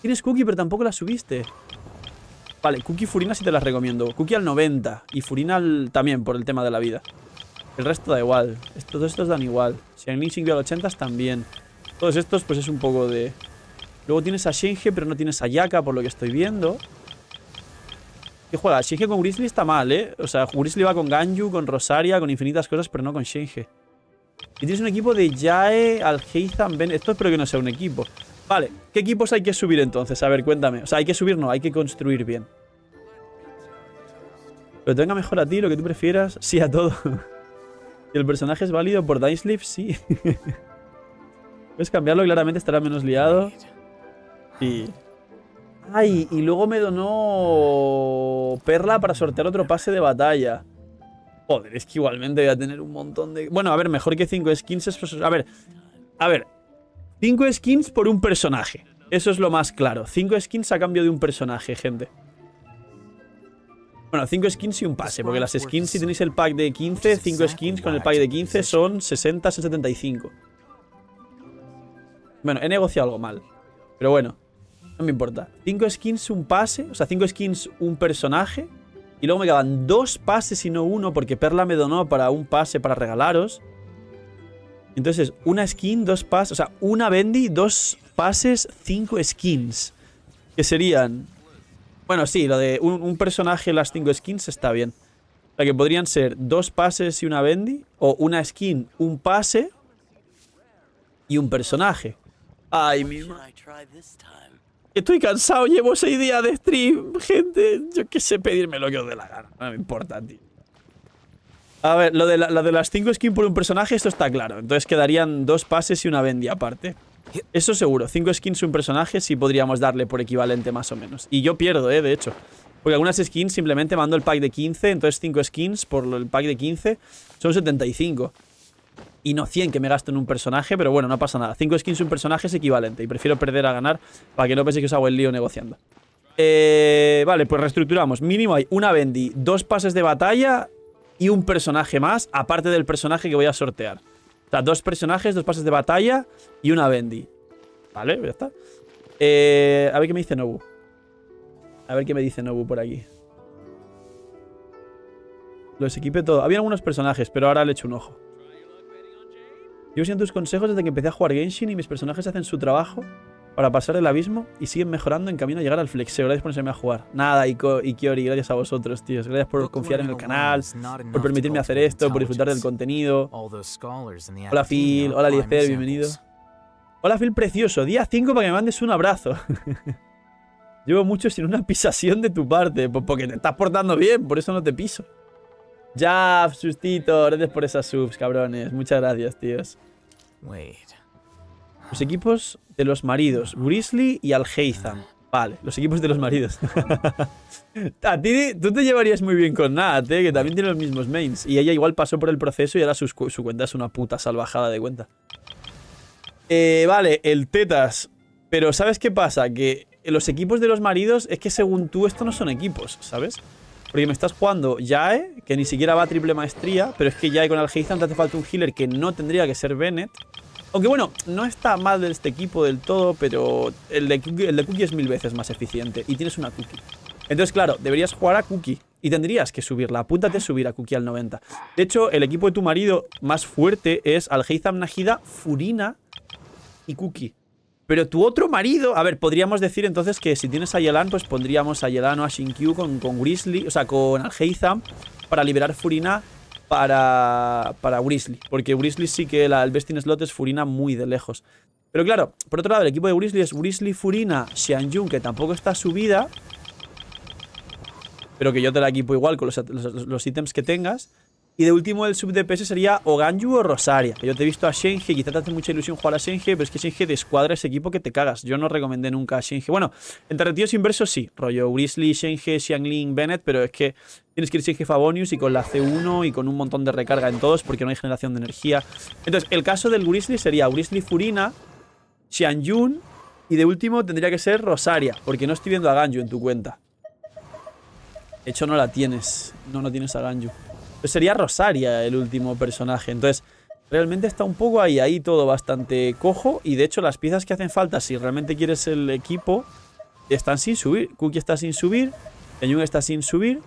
Tienes Cookie, pero tampoco la subiste. Vale, Cookie y Furina sí te las recomiendo. Cookie al 90 y Furina también por el tema de la vida. El resto da igual. Todos estos dan igual. Si hay al 80 también. Todos estos pues es un poco de... Luego tienes a Shenhe pero no tienes a Yaka por lo que estoy viendo. ¿Qué juega? Shenhe con Grizzly está mal, ¿eh? O sea, Grizzly va con Ganju, con Rosaria, con infinitas cosas, pero no con Shenhe Y tienes un equipo de Jae, Alheizan, Ben... Esto espero que no sea un equipo. Vale, ¿qué equipos hay que subir entonces? A ver, cuéntame. O sea, hay que subir, no, hay que construir bien. Lo tenga mejor a ti, lo que tú prefieras. Sí, a todo. Si el personaje es válido por Leaf, sí. Puedes cambiarlo, claramente estará menos liado. Y... Ay, y luego me donó Perla para sortear otro pase de batalla. Joder, es que igualmente voy a tener un montón de... Bueno, a ver, mejor que 5 skins es... A ver, a ver, 5 skins por un personaje. Eso es lo más claro. 5 skins a cambio de un personaje, gente. Bueno, 5 skins y un pase, porque las skins, si tenéis el pack de 15, 5 skins con el pack de 15 son 60, 75. Bueno, he negociado algo mal, pero bueno, no me importa. 5 skins, un pase, o sea, 5 skins, un personaje, y luego me quedaban dos pases y no uno, porque Perla me donó para un pase para regalaros. Entonces, una skin, dos pases, o sea, una Bendy, dos pases, cinco skins. Que serían... Bueno, sí, lo de un, personaje, las cinco skins está bien. O sea, que podrían ser dos pases y una Bendy, o una skin, un pase y un personaje. Ay, mi Estoy cansado, llevo seis días de stream, gente. Yo qué sé pedirme lo que os dé la gana. No me importa, tío. A ver, lo de, las 5 skins por un personaje, esto está claro. Entonces quedarían dos pases y una bendy aparte. Eso seguro, 5 skins un personaje sí podríamos darle por equivalente más o menos. Y yo pierdo, eh, de hecho. Porque algunas skins simplemente mando el pack de 15, entonces 5 skins por el pack de 15 son 75. Y no 100 que me gasto en un personaje, pero bueno, no pasa nada. 5 skins un personaje es equivalente y prefiero perder a ganar para que no penséis que os hago el lío negociando. Eh, vale, pues reestructuramos. Mínimo hay una bendy, dos pases de batalla y un personaje más, aparte del personaje que voy a sortear. O sea, dos personajes, dos pases de batalla y una Bendy. Vale, ya está. Eh, a ver qué me dice Nobu. A ver qué me dice Nobu por aquí. Los equipé todo. Había algunos personajes, pero ahora le echo un ojo. Yo siento tus consejos desde que empecé a jugar Genshin y mis personajes hacen su trabajo para pasar el abismo y siguen mejorando en camino a llegar al flexeo. Gracias por enseñarme a jugar. Nada, Ikiori y gracias a vosotros, tíos. Gracias por confiar en el canal, por permitirme hacer esto, por disfrutar del contenido. Hola Phil, hola Liecer, bienvenido. Hola Phil precioso, día 5 para que me mandes un abrazo. Llevo mucho sin una pisación de tu parte, pues, porque te estás portando bien, por eso no te piso. Ya, sustito, gracias por esas subs, cabrones. Muchas gracias, tíos. Los equipos de los maridos, Grizzly y Algeizan Vale, los equipos de los maridos. a ti tú te llevarías muy bien con Nat, eh, que también tiene los mismos mains. Y ella igual pasó por el proceso y ahora su, cuenta es una puta salvajada de cuenta. Eh, vale, el tetas. Pero ¿sabes qué pasa? Que los equipos de los maridos es que según tú esto no son equipos, ¿sabes? Porque me estás jugando Yae, que ni siquiera va a triple maestría, pero es que Yae con Algeizan te hace falta un healer que no tendría que ser Bennett. Aunque bueno, no está mal este equipo del todo, pero el de, cookie, es mil veces más eficiente y tienes una Cookie. Entonces, claro, deberías jugar a Cookie y tendrías que subirla. Apúntate a subir a Cookie al 90. De hecho, el equipo de tu marido más fuerte es al Najida, Furina y Cookie. Pero tu otro marido, a ver, podríamos decir entonces que si tienes a Yelan, pues pondríamos a Yelan o a Shinkyu con, con Grizzly, o sea, con Algeizam para liberar Furina para, para Grizzly. Porque Grizzly sí que la, el in slot es Furina muy de lejos. Pero claro, por otro lado, el equipo de Grizzly es Grizzly, Furina, Xianjun, que tampoco está subida. Pero que yo te la equipo igual con los, los ítems que tengas. Y de último, el sub de sería o o Rosaria. Yo te he visto a Shenhe, quizá te hace mucha ilusión jugar a Shenhe, pero es que Shenhe descuadra ese equipo que te cagas. Yo no recomendé nunca a Shenhe. Bueno, entre retiros inversos sí, rollo Grizzly, Shenhe, Xiangling, Bennett, pero es que tienes que ir Shenhe Fabonius y con la C1 y con un montón de recarga en todos porque no hay generación de energía. Entonces, el caso del Grizzly sería Grizzly Furina, Xiangyun y de último tendría que ser Rosaria, porque no estoy viendo a Ganju en tu cuenta. De hecho, no la tienes. No, no tienes a Ganju sería Rosaria el último personaje. Entonces, realmente está un poco ahí, ahí todo bastante cojo. Y de hecho, las piezas que hacen falta, si realmente quieres el equipo, están sin subir. Cookie está sin subir. Yun está sin subir.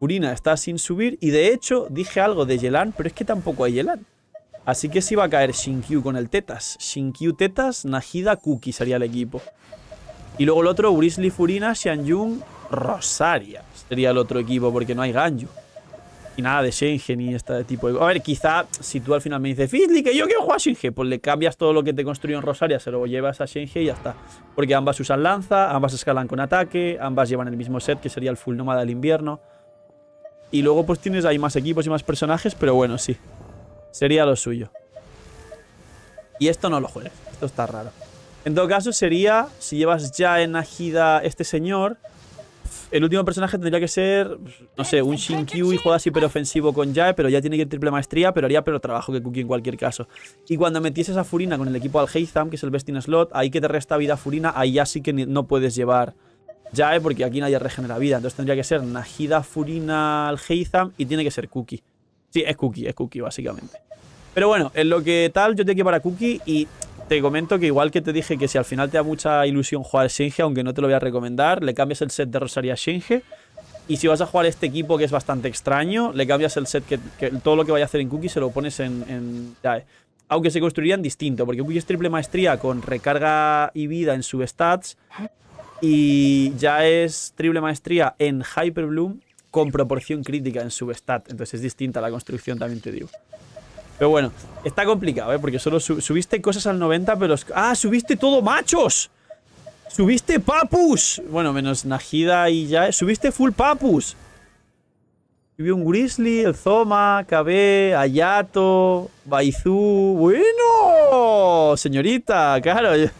Urina está sin subir. Y de hecho, dije algo de Yelan, pero es que tampoco hay Yelan. Así que si va a caer Shinkyu con el Tetas. Shinkyu, Tetas, Najida, Cookie sería el equipo. Y luego el otro, Grizzly, Furina, Xianyun, Rosaria. Sería el otro equipo porque no hay ganju. Y nada de Schengen y este tipo de... A ver, quizá si tú al final me dices, Fizzly, que yo quiero jugar a Schengen, pues le cambias todo lo que te construyó en Rosaria, se lo llevas a Schengen y ya está. Porque ambas usan lanza, ambas escalan con ataque, ambas llevan el mismo set, que sería el full nómada del invierno. Y luego pues tienes ahí más equipos y más personajes, pero bueno, sí. Sería lo suyo. Y esto no lo juegues, esto está raro. En todo caso sería, si llevas ya en Agida este señor el último personaje tendría que ser, pues, no sé, un Shinkyu y juegas ofensivo con Jae, pero ya tiene que ir triple maestría, pero haría peor trabajo que Cookie en cualquier caso. Y cuando metieses a Furina con el equipo al Heizam, que es el in Slot, ahí que te resta vida Furina, ahí ya sí que no puedes llevar Jae, porque aquí nadie regenera vida. Entonces tendría que ser Najida, Furina al Heizam y tiene que ser Cookie. Sí, es Cookie, es Cookie, básicamente. Pero bueno, en lo que tal, yo te que para Cookie y te comento que igual que te dije que si al final te da mucha ilusión jugar Shinge, aunque no te lo voy a recomendar, le cambias el set de Rosaria a Y si vas a jugar este equipo que es bastante extraño, le cambias el set que, todo lo que vaya a hacer en Cookie se lo pones en, eh, Aunque se construirían distinto, porque Cookie es triple maestría con recarga y vida en substats Y ya es triple maestría en Hyper Bloom con proporción crítica en su Entonces es distinta la construcción, también te digo. Pero bueno, está complicado, ¿eh? Porque solo subiste cosas al 90, pero... ¡Ah, subiste todo machos! ¡Subiste papus! Bueno, menos Najida y ya... ¿eh? ¡Subiste full papus! Subió un Grizzly, el Zoma, KB, Ayato, Baizú... ¡Bueno! Señorita, claro.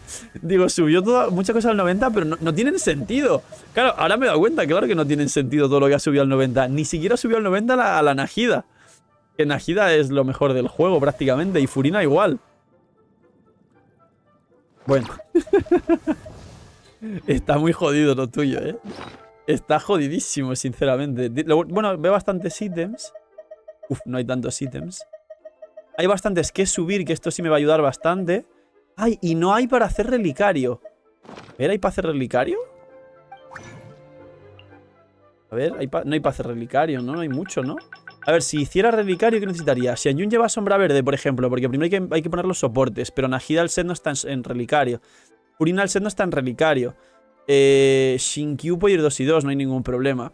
digo, subió muchas cosas al 90, pero no, tienen sentido. Claro, ahora me he dado cuenta, claro que no tienen sentido todo lo que ha subido al 90. Ni siquiera subió al 90 a la Najida. Nagida es lo mejor del juego prácticamente. Y Furina igual. Bueno. Está muy jodido lo tuyo, ¿eh? Está jodidísimo, sinceramente. Bueno, ve bastantes ítems. Uf, no hay tantos ítems. Hay bastantes que subir, que esto sí me va a ayudar bastante. Ay, y no hay para hacer relicario. ver, hay para hacer relicario? A ver, no hay para hacer relicario, ¿no? No hay mucho, ¿no? A ver, si hiciera relicario, ¿qué necesitaría? Si Anjun lleva sombra verde, por ejemplo, porque primero hay que, hay que poner los soportes, pero Najida al set no está en, relicario. Furina al set no está en relicario. Eh, Shinkyu puede ir 2 y 2, no hay ningún problema.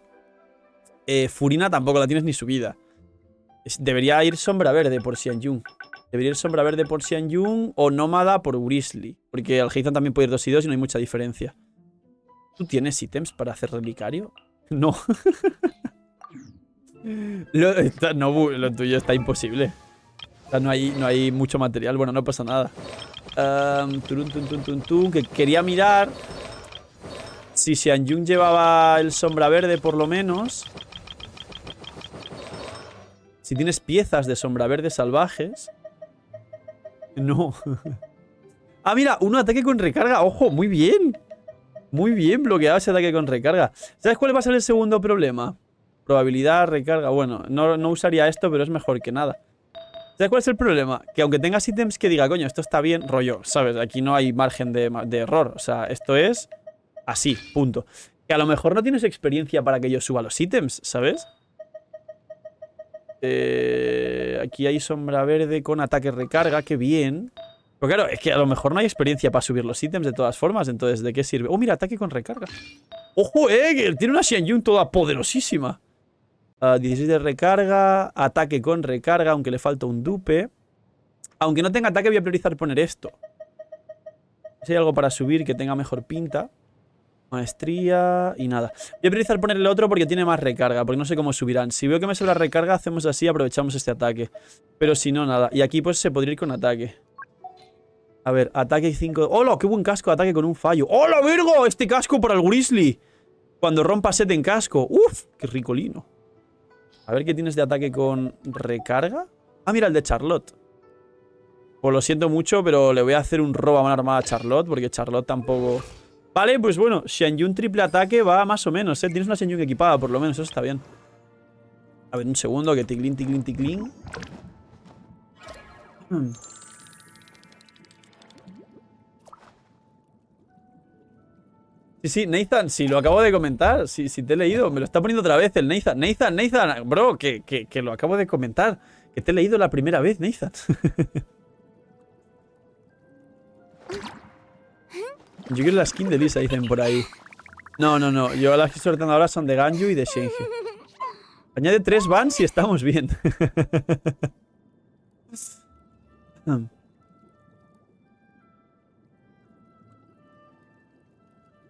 Eh, Furina tampoco la tienes ni subida. Debería ir sombra verde por Xianyun. Debería ir sombra verde por Xianyun o nómada por Grizzly. Porque al Heizan también puede ir 2 y 2 y no hay mucha diferencia. ¿Tú tienes ítems para hacer relicario? No. Lo, no, tuyo está imposible. no hay, mucho material. Bueno, no pasa nada. que quería mirar si Xianjun llevaba el sombra verde por lo menos. Si tienes piezas de sombra verde salvajes. No. ah, mira, un ataque con recarga. Ojo, muy bien. Muy bien bloqueado ese ataque con recarga. ¿Sabes cuál va a ser el segundo problema? Probabilidad, recarga. Bueno, no, usaría esto, pero es mejor que nada. ¿Sabes cuál es el problema? Que aunque tengas ítems que diga, coño, esto está bien, rollo, ¿sabes? Aquí no hay margen de, error. O sea, esto es así, punto. Que a lo mejor no tienes experiencia para que yo suba los ítems, ¿sabes? Eh, aquí hay sombra verde con ataque recarga, qué bien. Pero claro, es que a lo mejor no hay experiencia para subir los ítems de todas formas, entonces ¿de qué sirve? Oh, mira, ataque con recarga. ¡Ojo, eh! Tiene una Xianyun toda poderosísima. 16 ah, de recarga, ataque con recarga, aunque le falta un dupe. Aunque no tenga ataque, voy a priorizar poner esto. Si hay algo para subir que tenga mejor pinta. Maestría y nada. Voy a priorizar ponerle otro porque tiene más recarga, porque no sé cómo subirán. Si veo que me sobra recarga, hacemos así aprovechamos este ataque. Pero si no, nada. Y aquí pues se podría ir con ataque. A ver, ataque y 5... ¡Hola! ¡Qué buen casco! Ataque con un fallo. ¡Hola, Virgo! Este casco para el Grizzly. Cuando rompa set en casco. ¡Uf! ¡Qué ricolino! A ver qué tienes de ataque con recarga. Ah, mira, el de Charlotte. Pues lo siento mucho, pero le voy a hacer un robo a mano armada a Charlotte, porque Charlotte tampoco... Vale, pues bueno, Shenyun triple ataque va más o menos, ¿eh? Tienes una Shenyun equipada, por lo menos, eso está bien. A ver, un segundo, que ticlin, ticlin, ticlin. Hmm. Sí, sí, Nathan, si lo acabo de comentar, si, te he leído, me lo está poniendo otra vez el Nathan. Nathan, Nathan, bro, que, lo acabo de comentar, que te he leído la primera vez, Nathan. yo quiero la skin de Lisa, dicen por ahí. No, no, no, yo las que estoy ahora son de Ganju y de Shenji. Añade tres bans y estamos bien. Hmm.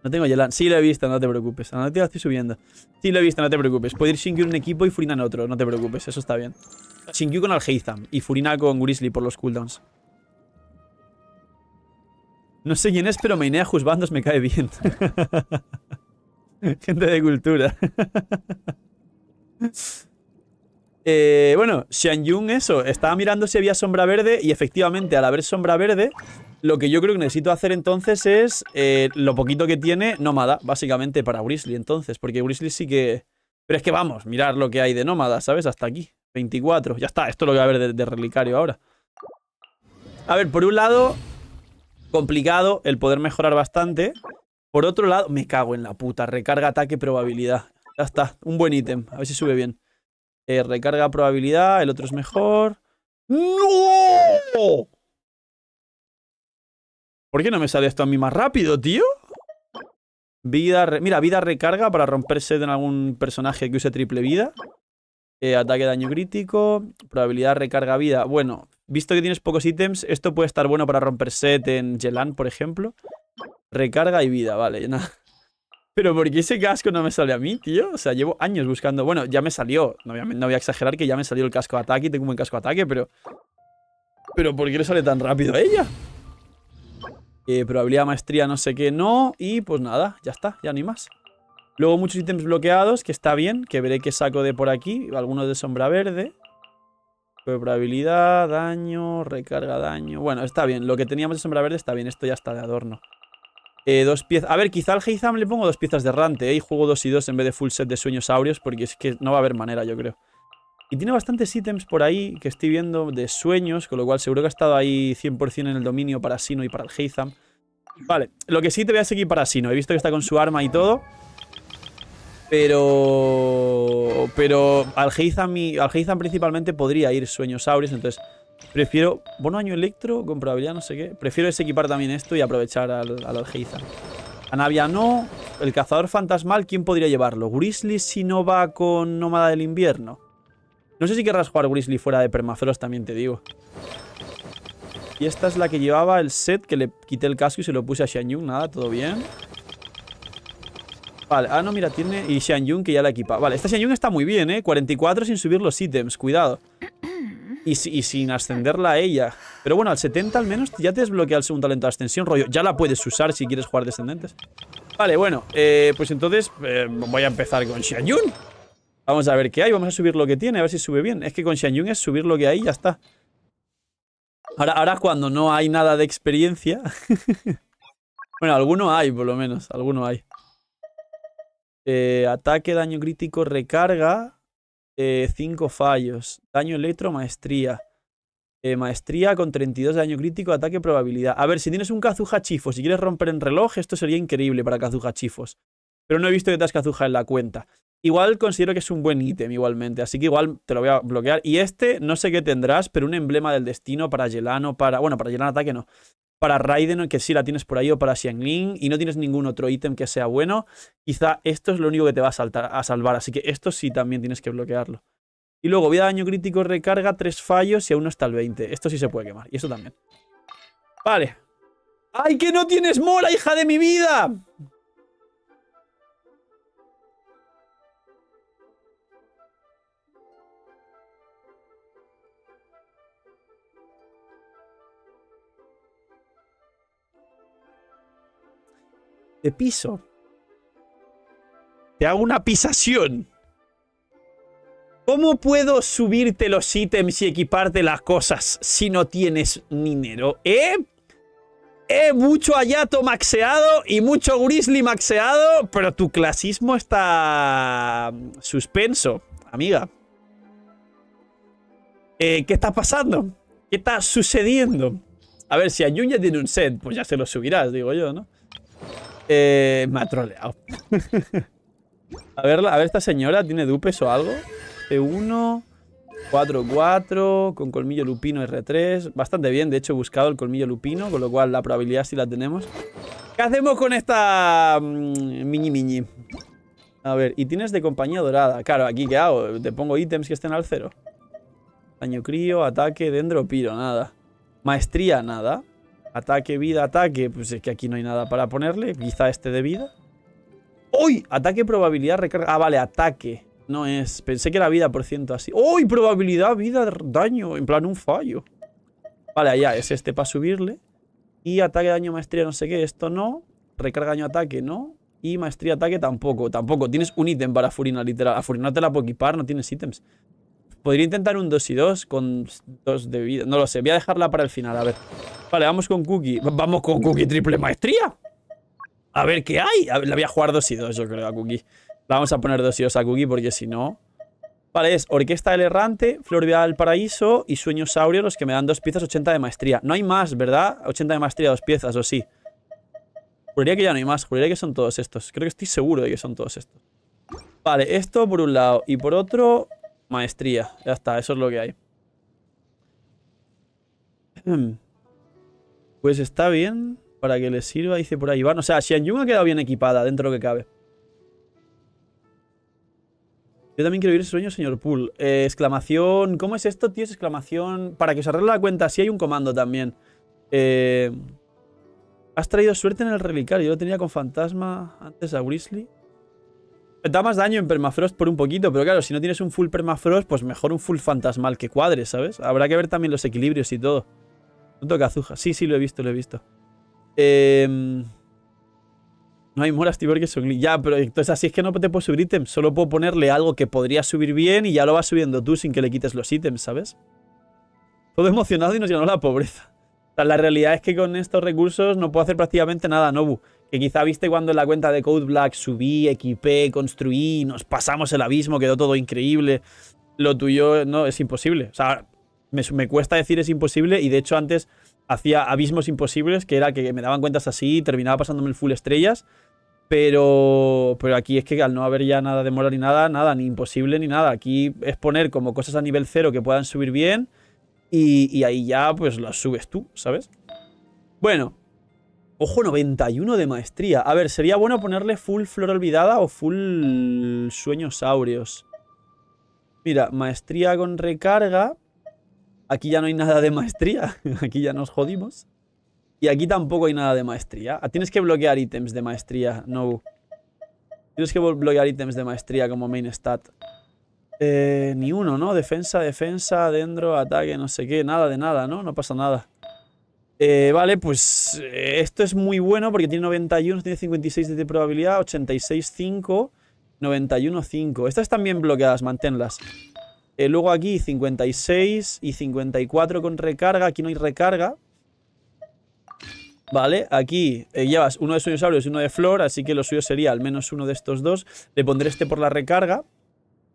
No tengo Yelan. Sí lo he visto, no te preocupes. No te la estoy subiendo. Sí lo he visto, no te preocupes. puedo ir Shingyu en un equipo y Furina en otro. No te preocupes, eso está bien. Shingyu con Alheizam y Furina con Grizzly por los cooldowns. No sé quién es, pero Meinea bandos, me cae bien. Gente de cultura. Eh, bueno, Xiang Yun eso, estaba mirando si había sombra verde y efectivamente al haber sombra verde, lo que yo creo que necesito hacer entonces es eh, lo poquito que tiene nómada, básicamente para Grizzly entonces, porque Grizzly sí que... Pero es que vamos, mirar lo que hay de nómada, ¿sabes? Hasta aquí, 24, ya está, esto lo voy a ver de, de relicario ahora. A ver, por un lado, complicado el poder mejorar bastante. Por otro lado, me cago en la puta, recarga, ataque, probabilidad. Ya está, un buen ítem, a ver si sube bien. Eh, recarga probabilidad, el otro es mejor. ¡No! ¿Por qué no me sale esto a mí más rápido, tío? Vida... Mira, vida recarga para romperse en algún personaje que use triple vida. Eh, ataque, daño crítico. Probabilidad, recarga, vida. Bueno, visto que tienes pocos ítems, esto puede estar bueno para romper set en Yelan, por ejemplo. Recarga y vida, vale. Nada. Pero ¿por qué ese casco no me sale a mí, tío? O sea, llevo años buscando. Bueno, ya me salió. No, voy a exagerar que ya me salió el casco de ataque y tengo un buen casco de ataque, pero. Pero ¿por qué le sale tan rápido a ella? Eh, probabilidad, maestría, no sé qué, no. Y pues nada, ya está, ya ni más. Luego muchos ítems bloqueados, que está bien, que veré qué saco de por aquí. Algunos de sombra verde. Probabilidad, daño, recarga, daño. Bueno, está bien. Lo que teníamos de sombra verde está bien. Esto ya está de adorno. Eh, dos piezas. A ver, quizá al Heizam le pongo dos piezas de rante eh, Y juego dos y dos en vez de full set de sueños aurios. porque es que no va a haber manera, yo creo. Y tiene bastantes ítems por ahí que estoy viendo de sueños, con lo cual seguro que ha estado ahí 100% en el dominio para Sino y para el Heizam. Vale, lo que sí te voy a seguir para Sino. He visto que está con su arma y todo. Pero... Pero al Heizam, al principalmente podría ir sueños aureos, entonces... Prefiero... Bono año electro, con no sé qué. Prefiero desequipar también esto y aprovechar al, al algeiza. navia no. El cazador fantasmal, ¿quién podría llevarlo? Grizzly si no va con Nómada del Invierno. No sé si querrás jugar Grizzly fuera de permaceros, también te digo. Y esta es la que llevaba el set, que le quité el casco y se lo puse a Xianyun. Nada, todo bien. Vale, ah, no, mira, tiene... Y Xianyun que ya la equipa. Vale, esta Xianyun está muy bien, ¿eh? 44 sin subir los ítems, cuidado y, sin ascenderla a ella. Pero bueno, al 70 al menos ya te desbloquea el segundo talento de ascensión, rollo. Ya la puedes usar si quieres jugar descendentes. Vale, bueno, eh, pues entonces eh, voy a empezar con Xianyun. Vamos a ver qué hay, vamos a subir lo que tiene, a ver si sube bien. Es que con Xianyun es subir lo que hay y ya está. Ahora, ahora cuando no hay nada de experiencia... bueno, alguno hay, por lo menos, alguno hay. Eh, ataque, daño crítico, recarga eh, 5 fallos. Daño electro, maestría. Eh, maestría con 32 de daño crítico, ataque, probabilidad. A ver, si tienes un Kazuha Chifos si quieres romper en reloj, esto sería increíble para Kazuha Chifos. Pero no he visto que has Kazuha en la cuenta. Igual considero que es un buen ítem igualmente, así que igual te lo voy a bloquear. Y este, no sé qué tendrás, pero un emblema del destino para yelano, para... Bueno, para yelano ataque no para Raiden, que sí la tienes por ahí, o para Xiangling, y no tienes ningún otro ítem que sea bueno, quizá esto es lo único que te va a, salvar, así que esto sí también tienes que bloquearlo. Y luego, vida daño crítico, recarga, tres fallos y aún está el 20. Esto sí se puede quemar, y esto también. Vale. ¡Ay, que no tienes mola, hija de mi vida! De piso. Te hago una pisación. ¿Cómo puedo subirte los ítems y equiparte las cosas si no tienes dinero? ¿Eh? ¿Eh? Mucho Ayato maxeado y mucho Grizzly maxeado, pero tu clasismo está mm, suspenso, amiga. Eh, ¿Qué está pasando? ¿Qué está sucediendo? A ver, si Ayun tiene un set, pues ya se lo subirás, digo yo, ¿no? Eh, me ha troleado. a, ver, a ver, esta señora, ¿tiene dupes o algo? e 1 4-4, con colmillo lupino R3. Bastante bien, de hecho he buscado el colmillo lupino, con lo cual la probabilidad sí la tenemos. ¿Qué hacemos con esta mm, mini mini? A ver, y tienes de compañía dorada. Claro, aquí ¿qué hago? Te pongo ítems que estén al cero. Daño crío, ataque, dendro, piro, nada. Maestría, nada. Ataque, vida, ataque. Pues es que aquí no hay nada para ponerle. Quizá este de vida. ¡Uy! Ataque, probabilidad, recarga. Ah, vale, ataque. No es. Pensé que era vida por ciento así. ¡Uy! Probabilidad, vida, daño. En plan, un fallo. Vale, allá es este para subirle. Y ataque, daño, maestría, no sé qué. Esto no. Recarga, daño, ataque, no. Y maestría, ataque, tampoco. Tampoco. Tienes un ítem para Furina, literal. A Furina te la puedo equipar, no tienes ítems. Podría intentar un 2 y 2 con 2 de vida. No lo sé. Voy a dejarla para el final, a ver. Vale, vamos con Cookie. Vamos con Cookie triple maestría. A ver qué hay. Le la voy a jugar dos y dos, yo creo, a Cookie. vamos a poner dos y dos a Cookie porque si no... Vale, es Orquesta del Errante, Flor del Paraíso y sueños Saurio, los que me dan dos piezas, 80 de maestría. No hay más, ¿verdad? 80 de maestría, dos piezas, o sí. Juraría que ya no hay más, juraría que son todos estos. Creo que estoy seguro de que son todos estos. Vale, esto por un lado y por otro, maestría. Ya está, eso es lo que hay. Em. Pues está bien para que le sirva, dice por ahí Iván. O sea, Xianyu ha quedado bien equipada dentro de lo que cabe. Yo también quiero ir sueño, señor Pool. Eh, exclamación... ¿Cómo es esto, tío? exclamación... Para que se arregle la cuenta, sí hay un comando también. Eh, has traído suerte en el relicario. Yo lo tenía con fantasma antes a Grizzly. Da más daño en permafrost por un poquito, pero claro, si no tienes un full permafrost, pues mejor un full fantasmal que cuadre, ¿sabes? Habrá que ver también los equilibrios y todo toca azuja. Sí, sí, lo he visto, lo he visto. Em, no hay moras, Tibor, que son... Ya, pero entonces así es que no te puedo subir ítems. Solo puedo ponerle algo que podría subir bien y ya lo vas subiendo tú sin que le quites los ítems, ¿sabes? Todo emocionado y nos ganó la pobreza. O sea, la realidad es que con estos recursos no puedo hacer prácticamente nada, Nobu. Que quizá viste cuando en la cuenta de Code Black subí, equipé, construí, nos pasamos el abismo, quedó todo increíble. Lo tuyo no es imposible. O sea, me, cuesta decir es imposible y de hecho antes hacía abismos imposibles, que era que me daban cuentas así y terminaba pasándome el full estrellas. Pero, pero aquí es que al no haber ya nada de moral ni nada, nada, ni imposible ni nada. Aquí es poner como cosas a nivel cero que puedan subir bien y, ahí ya pues las subes tú, ¿sabes? Bueno, Ojo, 91 de maestría. A ver, sería bueno ponerle full flor olvidada o full sueños áureos. Mira, maestría con recarga. Aquí ya no hay nada de maestría, aquí ya nos jodimos. Y aquí tampoco hay nada de maestría. Ah, tienes que bloquear ítems de maestría, no. Tienes que bloquear ítems de maestría como main stat. Eh, ni uno, ¿no? Defensa, defensa, adentro, ataque, no sé qué. Nada de nada, ¿no? No pasa nada. Eh, vale, pues eh, esto es muy bueno porque tiene 91, tiene 56 de probabilidad, 86, 5, 91, 5. Estas están bien bloqueadas, manténlas. Eh, luego aquí 56 y 54 con recarga. Aquí no hay recarga. Vale, aquí eh, llevas uno de abrios y uno de flor, así que lo suyo sería al menos uno de estos dos. Le pondré este por la recarga.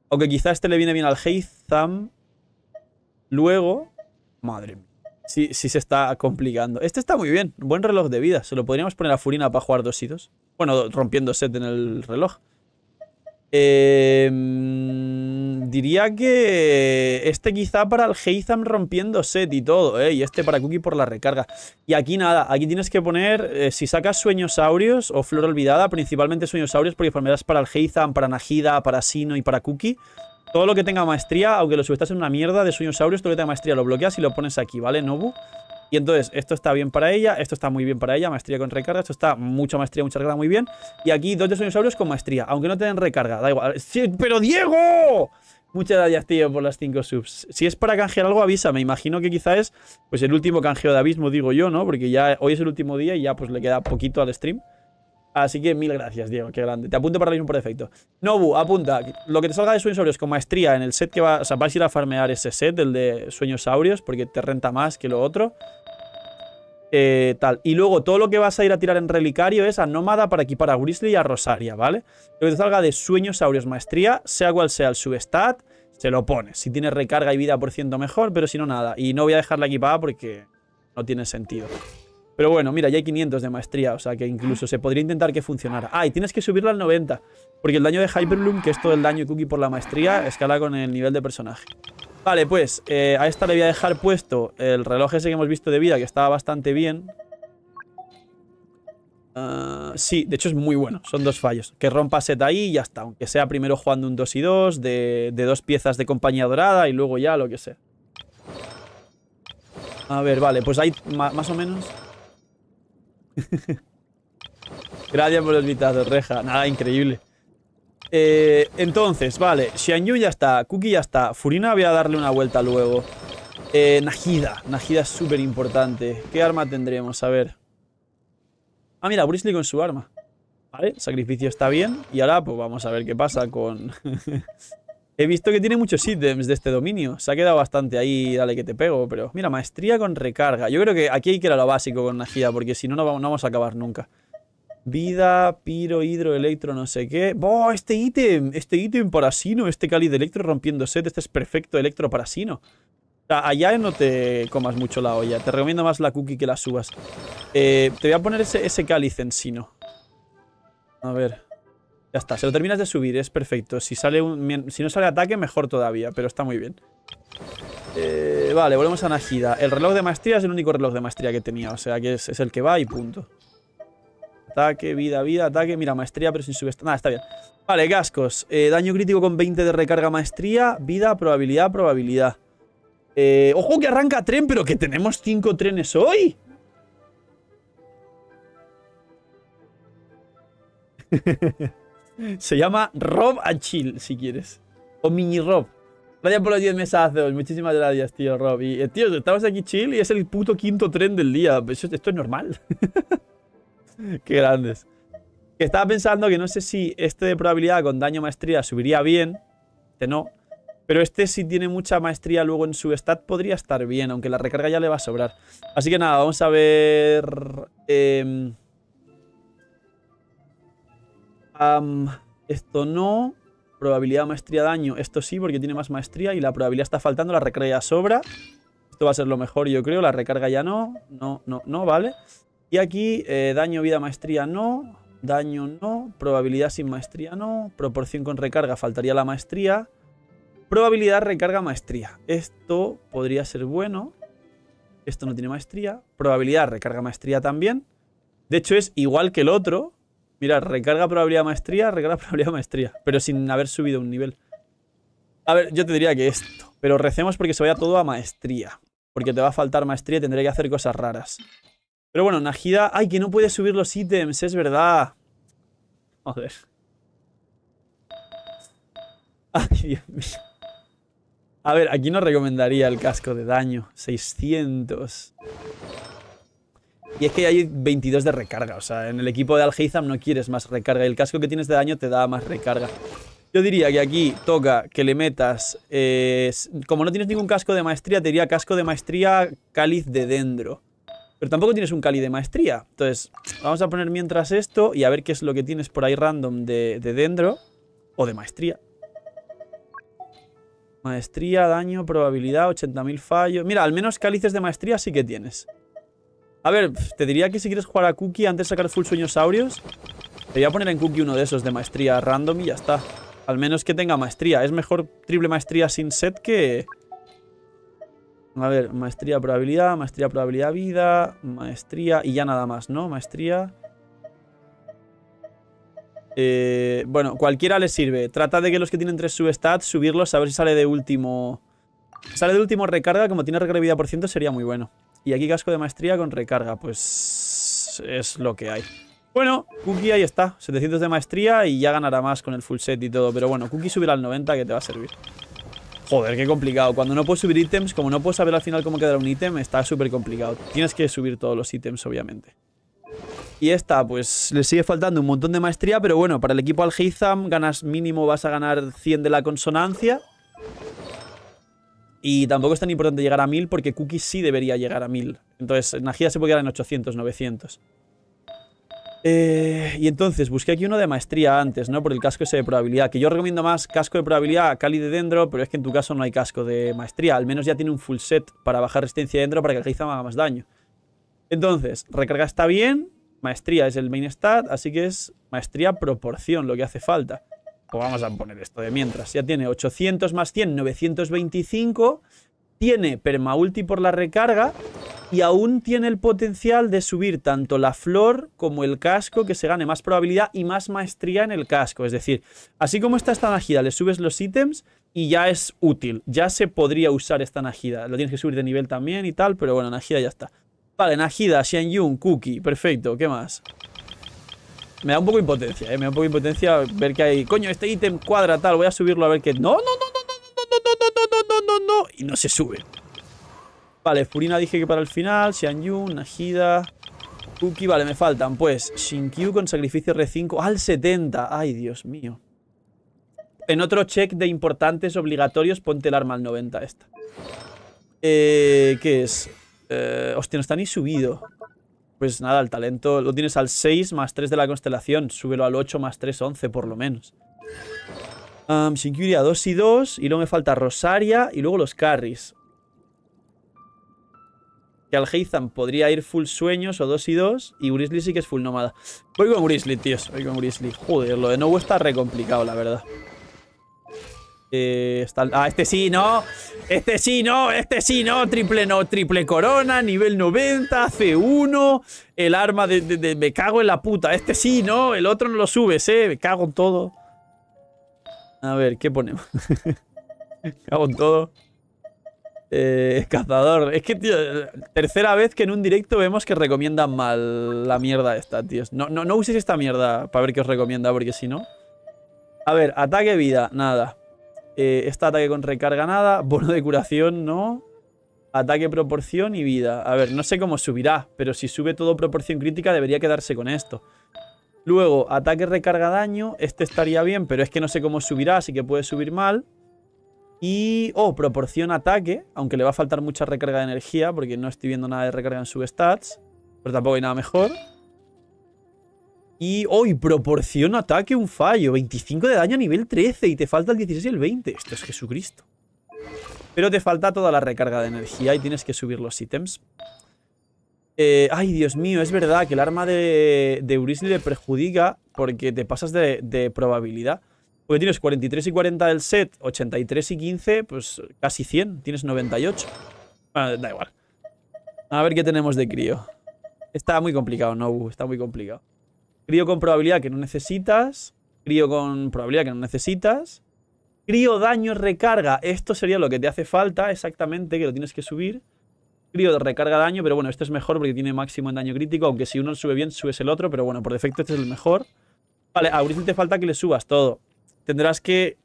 Aunque quizás este le viene bien al Heizam. Luego... Madre mía. Sí, sí se está complicando. Este está muy bien. Buen reloj de vida. Se lo podríamos poner a Furina para jugar dos y Bueno, rompiendo set en el reloj. Em, diría que este quizá para el Heizam rompiendo set y todo, ¿eh? Y este para Cookie por la recarga. Y aquí nada, aquí tienes que poner, eh, si sacas Sueños Aureos o Flor Olvidada, principalmente Sueños Aureos porque formarás para el Heizam, para Najida, para Sino y para Cookie. Todo lo que tenga maestría, aunque lo subestas en una mierda de Sueños Aureos, todo lo que tenga maestría lo bloqueas y lo pones aquí, ¿vale, Nobu? Y entonces, esto está bien para ella, esto está muy bien para ella, maestría con recarga, esto está mucha maestría, mucha recarga, muy bien. Y aquí dos de dinosaurios con maestría, aunque no te den recarga, da igual. ¡Pero Diego! Muchas gracias, tío, por las cinco subs. Si es para canjear algo, avisa. Me imagino que quizá es pues, el último canjeo de abismo, digo yo, ¿no? Porque ya hoy es el último día y ya pues le queda poquito al stream. Así que mil gracias, Diego, qué grande. Te apunto para el mismo por defecto. Nobu, apunta. Lo que te salga de sueños saurios con maestría en el set que va, o sea, vas a ir a farmear ese set, del de sueños saurios, porque te renta más que lo otro. Eh, tal. Y luego todo lo que vas a ir a tirar en relicario es a Nómada para equipar a Grizzly y a Rosaria, ¿vale? Lo que te salga de Sueños, Saurios, Maestría, sea cual sea el substat, se lo pones. Si tiene recarga y vida por ciento mejor, pero si no, nada. Y no voy a dejarla equipada porque no tiene sentido. Pero bueno, mira, ya hay 500 de maestría, o sea que incluso se podría intentar que funcionara. Ah, y tienes que subirla al 90, porque el daño de Hyperloom, que es todo el daño cookie por la maestría, escala con el nivel de personaje. Vale, pues eh, a esta le voy a dejar puesto el reloj ese que hemos visto de vida, que estaba bastante bien. Ah, sí, de hecho es muy bueno, son dos fallos. Que rompa set ahí y ya está, aunque sea primero jugando un 2 y 2, de, dos piezas de compañía dorada y luego ya lo que sea. A ver, vale, pues hay más o menos... Gracias por el de Reja. Nada, increíble. Eh, entonces, vale. Xianyu ya está. Cookie ya está. Furina voy a darle una vuelta luego. Eh, Najida. Najida es súper importante. ¿Qué arma tendremos? A ver. Ah, mira, Brisley con su arma. Vale, sacrificio está bien. Y ahora, pues vamos a ver qué pasa con... He visto que tiene muchos ítems de este dominio. Se ha quedado bastante ahí, dale que te pego, pero... Mira, maestría con recarga. Yo creo que aquí hay que ir a lo básico con gira, porque si no, no vamos a acabar nunca. Vida, piro, hidro, electro, no sé qué. ¡Boh! este ítem! Este ítem para sino, este cáliz de electro rompiendo set. Este es perfecto electro para sino. O sea, allá no te comas mucho la olla. Te recomiendo más la cookie que la subas. Eh, te voy a poner ese, ese cáliz en sino. A ver... Ya está, se lo terminas de subir, es perfecto. Si, sale si no sale ataque, mejor todavía, pero está muy bien. Eh, vale, volvemos a Najida. El reloj de maestría es el único reloj de maestría que tenía, o sea que es, el que va y punto. Ataque, vida, vida, ataque. Mira, maestría, pero sin subestar Nada, está bien. Vale, cascos. Eh, daño crítico con 20 de recarga maestría. Vida, probabilidad, probabilidad. Eh, ojo que arranca tren, pero que tenemos 5 trenes hoy. Se llama Rob and Chill, si quieres. O Mini Rob. Gracias por los 10 mesazos. Muchísimas gracias, tío Rob. Y eh, tío, estamos aquí chill y es el puto quinto tren del día. esto es normal. Qué grandes. estaba pensando que no sé si este de probabilidad con daño maestría subiría bien. Este no. Pero este si tiene mucha maestría luego en su stat podría estar bien, aunque la recarga ya le va a sobrar. Así que nada, vamos a ver... Eh, esto no. Probabilidad, maestría, daño. Esto sí, porque tiene más maestría y la probabilidad está faltando. La recrea sobra. Esto va a ser lo mejor, yo creo. La recarga ya no. No, no, no, vale. Y aquí, eh, daño, vida, maestría, no. Daño, no. Probabilidad sin maestría, no. Proporción con recarga, faltaría la maestría. Probabilidad, recarga, maestría. Esto podría ser bueno. Esto no tiene maestría. Probabilidad, recarga, maestría también. De hecho, es igual que el otro. Mira, recarga probabilidad maestría, recarga probabilidad maestría. Pero sin haber subido un nivel. A ver, yo te diría que esto. Pero recemos porque se vaya todo a maestría. Porque te va a faltar maestría y tendré que hacer cosas raras. Pero bueno, Najida... ¡Ay, que no puedes subir los ítems! ¡Es verdad! Joder. ¡Ay, Dios mío! A ver, aquí no recomendaría el casco de daño. 600. Y es que hay 22 de recarga, o sea, en el equipo de Algeizam no quieres más recarga. Y el casco que tienes de daño te da más recarga. Yo diría que aquí toca que le metas... Eh, como no tienes ningún casco de maestría, te diría casco de maestría cáliz de dendro. Pero tampoco tienes un cáliz de maestría. Entonces, vamos a poner mientras esto y a ver qué es lo que tienes por ahí random de, de dendro o de maestría. Maestría, daño, probabilidad, 80.000 fallos. Mira, al menos cálices de maestría sí que tienes. A ver, te diría que si quieres jugar a Cookie antes de sacar full saurios, te voy a poner en Cookie uno de esos de maestría random y ya está. Al menos que tenga maestría. Es mejor triple maestría sin set que... A ver, maestría, probabilidad, maestría, probabilidad, vida, maestría y ya nada más, ¿no? Maestría... Eh, bueno, cualquiera le sirve. Trata de que los que tienen tres substats, subirlos a ver si sale de último... sale de último recarga, como tiene recarga de vida por ciento, sería muy bueno. Y aquí casco de maestría con recarga, pues es lo que hay. Bueno, Cookie ahí está, 700 de maestría y ya ganará más con el full set y todo. Pero bueno, Cookie subirá al 90 que te va a servir. Joder, qué complicado. Cuando no puedes subir ítems, como no puedes saber al final cómo quedará un ítem, está súper complicado. Tienes que subir todos los ítems, obviamente. Y esta, pues le sigue faltando un montón de maestría, pero bueno, para el equipo Algeizam ganas mínimo, vas a ganar 100 de la consonancia. Y tampoco es tan importante llegar a 1000 porque Cookie sí debería llegar a 1000. Entonces, Najida se puede quedar en 800, 900. Eh, y entonces, busqué aquí uno de maestría antes, ¿no? Por el casco ese de probabilidad. Que yo recomiendo más casco de probabilidad a Cali de Dendro, pero es que en tu caso no hay casco de maestría. Al menos ya tiene un full set para bajar resistencia de Dendro para que el haga más daño. Entonces, recarga está bien. Maestría es el main stat, así que es maestría proporción lo que hace falta. Pues vamos a poner esto de mientras. Ya tiene 800 más 100, 925. Tiene permaulti por la recarga. Y aún tiene el potencial de subir tanto la flor como el casco, que se gane más probabilidad y más maestría en el casco. Es decir, así como está esta Najida, le subes los ítems y ya es útil. Ya se podría usar esta Najida. Lo tienes que subir de nivel también y tal, pero bueno, Najida ya está. Vale, Najida, Yun, Cookie, perfecto, ¿qué más? Me da un poco de impotencia, ¿eh? Me da un poco de impotencia ver que hay... Coño, este ítem cuadra tal, voy a subirlo a ver que... No, no, no, no, no, no, no, no, no, no, no, no, Y no se sube. Vale, Furina dije que para el final. Yun Najida... Uki, vale, me faltan, pues. Shinkyu con sacrificio R5 al 70. Ay, Dios mío. En otro check de importantes obligatorios, ponte el arma al 90 esta. Eh, ¿Qué es? Eh, hostia, no está ni subido pues nada, el talento lo tienes al 6 más 3 de la constelación. Súbelo al 8 más 3, 11 por lo menos. Um, sin 2 y 2. Y luego me falta Rosaria y luego los carries. Que al Heizan podría ir full sueños o 2 y 2. Y Grizzly sí que es full nómada. Voy con Grizzly, tíos. Voy con Grizzly. Joder, lo de nuevo está re complicado, la verdad. Eh, ah, este sí, no. Este sí, no. Este sí, no. Triple no. Triple corona. Nivel 90. C1. El arma de, Me cago en la puta. Este sí, no. El otro no lo subes, eh. Me cago en todo. A ver, ¿qué ponemos? me cago en todo. Eh, cazador. Es que, tío, tercera vez que en un directo vemos que recomiendan mal la mierda esta, Tío, No, no, no uséis esta mierda para ver qué os recomienda, porque si no... A ver, ataque vida, nada. Eh, esta ataque con recarga nada, bono de curación no, ataque proporción y vida. A ver, no sé cómo subirá, pero si sube todo proporción crítica debería quedarse con esto. Luego, ataque recarga daño, este estaría bien, pero es que no sé cómo subirá, así que puede subir mal. Y, oh, proporción ataque, aunque le va a faltar mucha recarga de energía, porque no estoy viendo nada de recarga en sus stats, pero tampoco hay nada mejor. Y hoy proporciona ataque un fallo. 25 de daño a nivel 13 y te falta el 16 y el 20. Esto es Jesucristo. Pero te falta toda la recarga de energía y tienes que subir los ítems. Eh, ay, Dios mío, es verdad que el arma de, de le perjudica porque te pasas de, de probabilidad. Porque tienes 43 y 40 del set, 83 y 15, pues casi 100. Tienes 98. Bueno, ah, da igual. A ver qué tenemos de crío. Está muy complicado, Nobu. Está muy complicado. Crio con probabilidad que no necesitas. Crio con probabilidad que no necesitas. Crio, daño recarga. Esto sería lo que te hace falta exactamente, que lo tienes que subir. Crio, de recarga daño, pero bueno, este es mejor porque tiene máximo en daño crítico. Aunque si uno sube bien, subes el otro. Pero bueno, por defecto este es el mejor. Vale, a te falta que le subas todo. Tendrás que...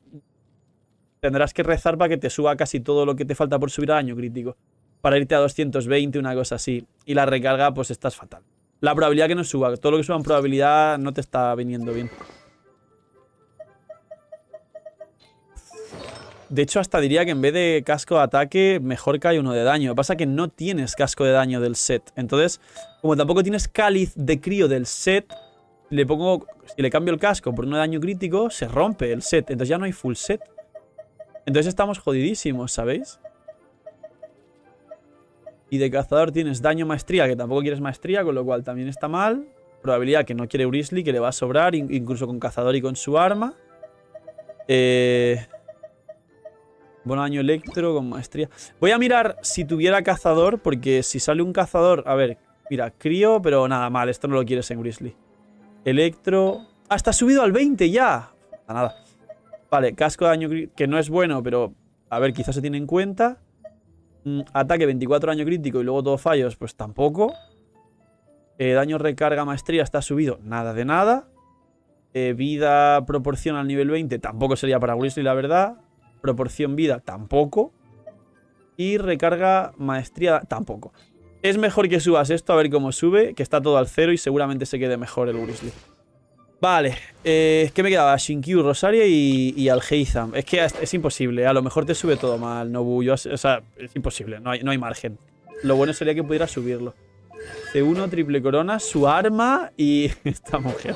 Tendrás que rezar para que te suba casi todo lo que te falta por subir a daño crítico. Para irte a 220, una cosa así. Y la recarga, pues estás fatal. La probabilidad que no suba. Todo lo que suba en probabilidad no te está viniendo bien. De hecho, hasta diría que en vez de casco de ataque, mejor cae uno de daño. pasa que no tienes casco de daño del set. Entonces, como tampoco tienes cáliz de crío del set, le pongo, si le cambio el casco por uno de daño crítico, se rompe el set. Entonces ya no hay full set. Entonces estamos jodidísimos, ¿sabéis? Y de cazador tienes daño maestría, que tampoco quieres maestría, con lo cual también está mal. Probabilidad que no quiere grizzly, que le va a sobrar, incluso con cazador y con su arma. Eh... Bueno, daño electro con maestría. Voy a mirar si tuviera cazador, porque si sale un cazador... A ver, mira, crío, pero nada mal, esto no lo quieres en Grizzly. Electro... ¡Ah, está subido al 20 ya! A nada. Vale, casco de daño que no es bueno, pero... A ver, quizás se tiene en cuenta ataque 24 daño crítico y luego todos fallos, pues tampoco. Eh, daño recarga maestría está subido, nada de nada. Eh, vida proporción al nivel 20 tampoco sería para Grizzly, la verdad. Proporción vida tampoco. Y recarga maestría tampoco. Es mejor que subas esto a ver cómo sube, que está todo al cero y seguramente se quede mejor el Grizzly. Vale, eh, es que me quedaba Shinkyu, Rosario y, y Algeizam. Es que es, imposible, a lo mejor te sube todo mal, no o sea, es imposible, no hay, no hay margen. Lo bueno sería que pudiera subirlo. C1, triple corona, su arma y esta mujer.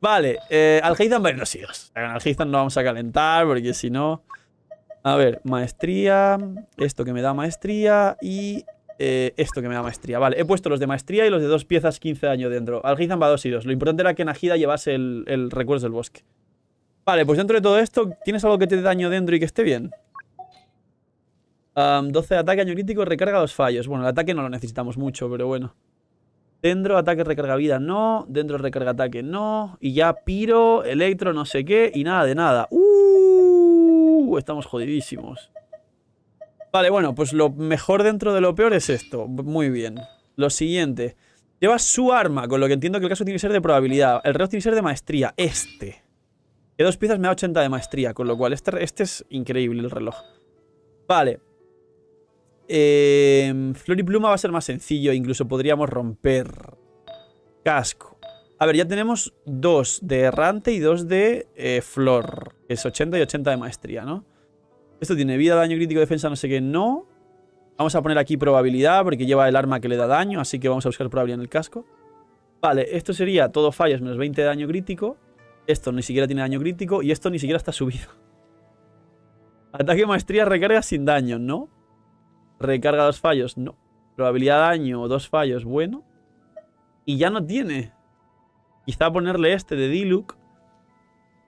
Vale, eh, Algeizam, bueno, Al Algeizam no vamos a calentar porque si no... A ver, maestría, esto que me da maestría y eh, esto que me da maestría. Vale, he puesto los de maestría y los de dos piezas 15 de dentro. Algizan va dos y Lo importante era que Najida llevase el, recuerdo del bosque. Vale, pues dentro de todo esto, ¿tienes algo que te dé daño dentro y que esté bien? 12 de ataque, año crítico, recarga dos fallos. Bueno, el ataque no lo necesitamos mucho, pero bueno. dentro, ataque, recarga vida, no. Dendro, recarga ataque, no. Y ya piro, electro, no sé qué, y nada de nada. ¡Uh! Estamos jodidísimos. Vale, bueno, pues lo mejor dentro de lo peor es esto. Muy bien. Lo siguiente. Lleva su arma, con lo que entiendo que el caso tiene que ser de probabilidad. El reloj tiene que ser de maestría. Este. Que dos piezas me da 80 de maestría, con lo cual este, este es increíble el reloj. Vale. Em, flor y pluma va a ser más sencillo. Incluso podríamos romper. Casco. A ver, ya tenemos dos de errante y dos de eh, flor. es 80 y 80 de maestría, ¿no? Esto tiene vida, daño crítico, defensa, no sé qué, no. Vamos a poner aquí probabilidad, porque lleva el arma que le da daño, así que vamos a buscar probabilidad en el casco. Vale, esto sería todo fallos menos 20 de daño crítico. Esto ni siquiera tiene daño crítico y esto ni siquiera está subido. Ataque maestría, recarga sin daño, ¿no? Recarga dos fallos, no. Probabilidad de daño, dos fallos, bueno. Y ya no tiene. Quizá ponerle este de Diluc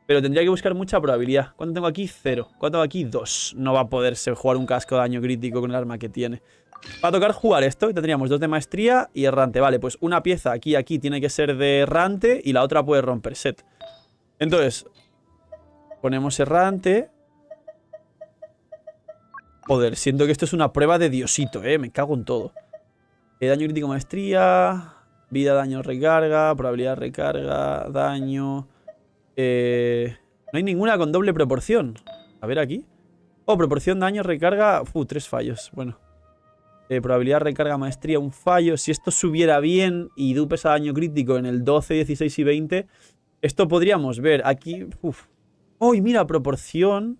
pero tendría que buscar mucha probabilidad. ¿Cuánto tengo aquí? Cero. ¿Cuánto tengo aquí? Dos. No va a poderse jugar un casco de daño crítico con el arma que tiene. Va a tocar jugar esto. y Tendríamos dos de maestría y errante. Vale, pues una pieza aquí aquí tiene que ser de errante y la otra puede romper set. Entonces, ponemos errante. Joder, siento que esto es una prueba de diosito, eh. Me cago en todo. Eh, daño crítico, maestría. Vida, daño, recarga. Probabilidad, recarga. Daño... Eh, no hay ninguna con doble proporción. A ver aquí. Oh, proporción daño, recarga... Uf, uh, tres fallos. Bueno. Eh, probabilidad, recarga, maestría, un fallo. Si esto subiera bien y dupes a daño crítico en el 12, 16 y 20, esto podríamos ver. Aquí... Uf. Oh, y mira, proporción...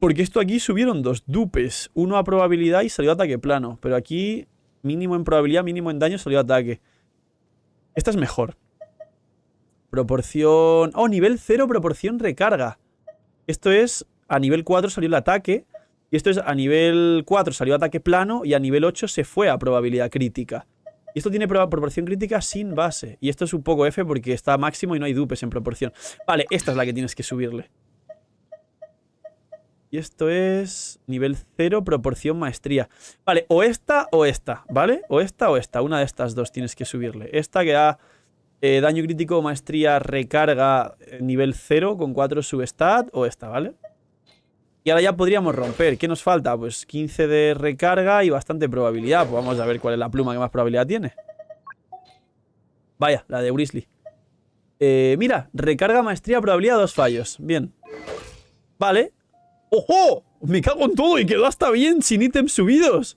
Porque esto aquí subieron dos dupes. Uno a probabilidad y salió ataque plano. Pero aquí, mínimo en probabilidad, mínimo en daño, salió ataque. Esta es mejor. Proporción... Oh, nivel 0, proporción recarga. Esto es... A nivel 4 salió el ataque. Y esto es a nivel 4 salió ataque plano y a nivel 8 se fue a probabilidad crítica. Y esto tiene proporción crítica sin base. Y esto es un poco F porque está máximo y no hay dupes en proporción. Vale, esta es la que tienes que subirle. Y esto es nivel 0, proporción maestría. Vale, o esta o esta, ¿vale? O esta o esta. Una de estas dos tienes que subirle. Esta que da eh, daño crítico, maestría, recarga, eh, nivel 0 con 4 substat o esta, ¿vale? Y ahora ya podríamos romper. ¿Qué nos falta? Pues 15 de recarga y bastante probabilidad. Pues vamos a ver cuál es la pluma que más probabilidad tiene. Vaya, la de Grizzly. Eh, mira, recarga, maestría, probabilidad, dos fallos. Bien. Vale. ¡Ojo! Me cago en todo y quedó hasta bien sin ítems subidos.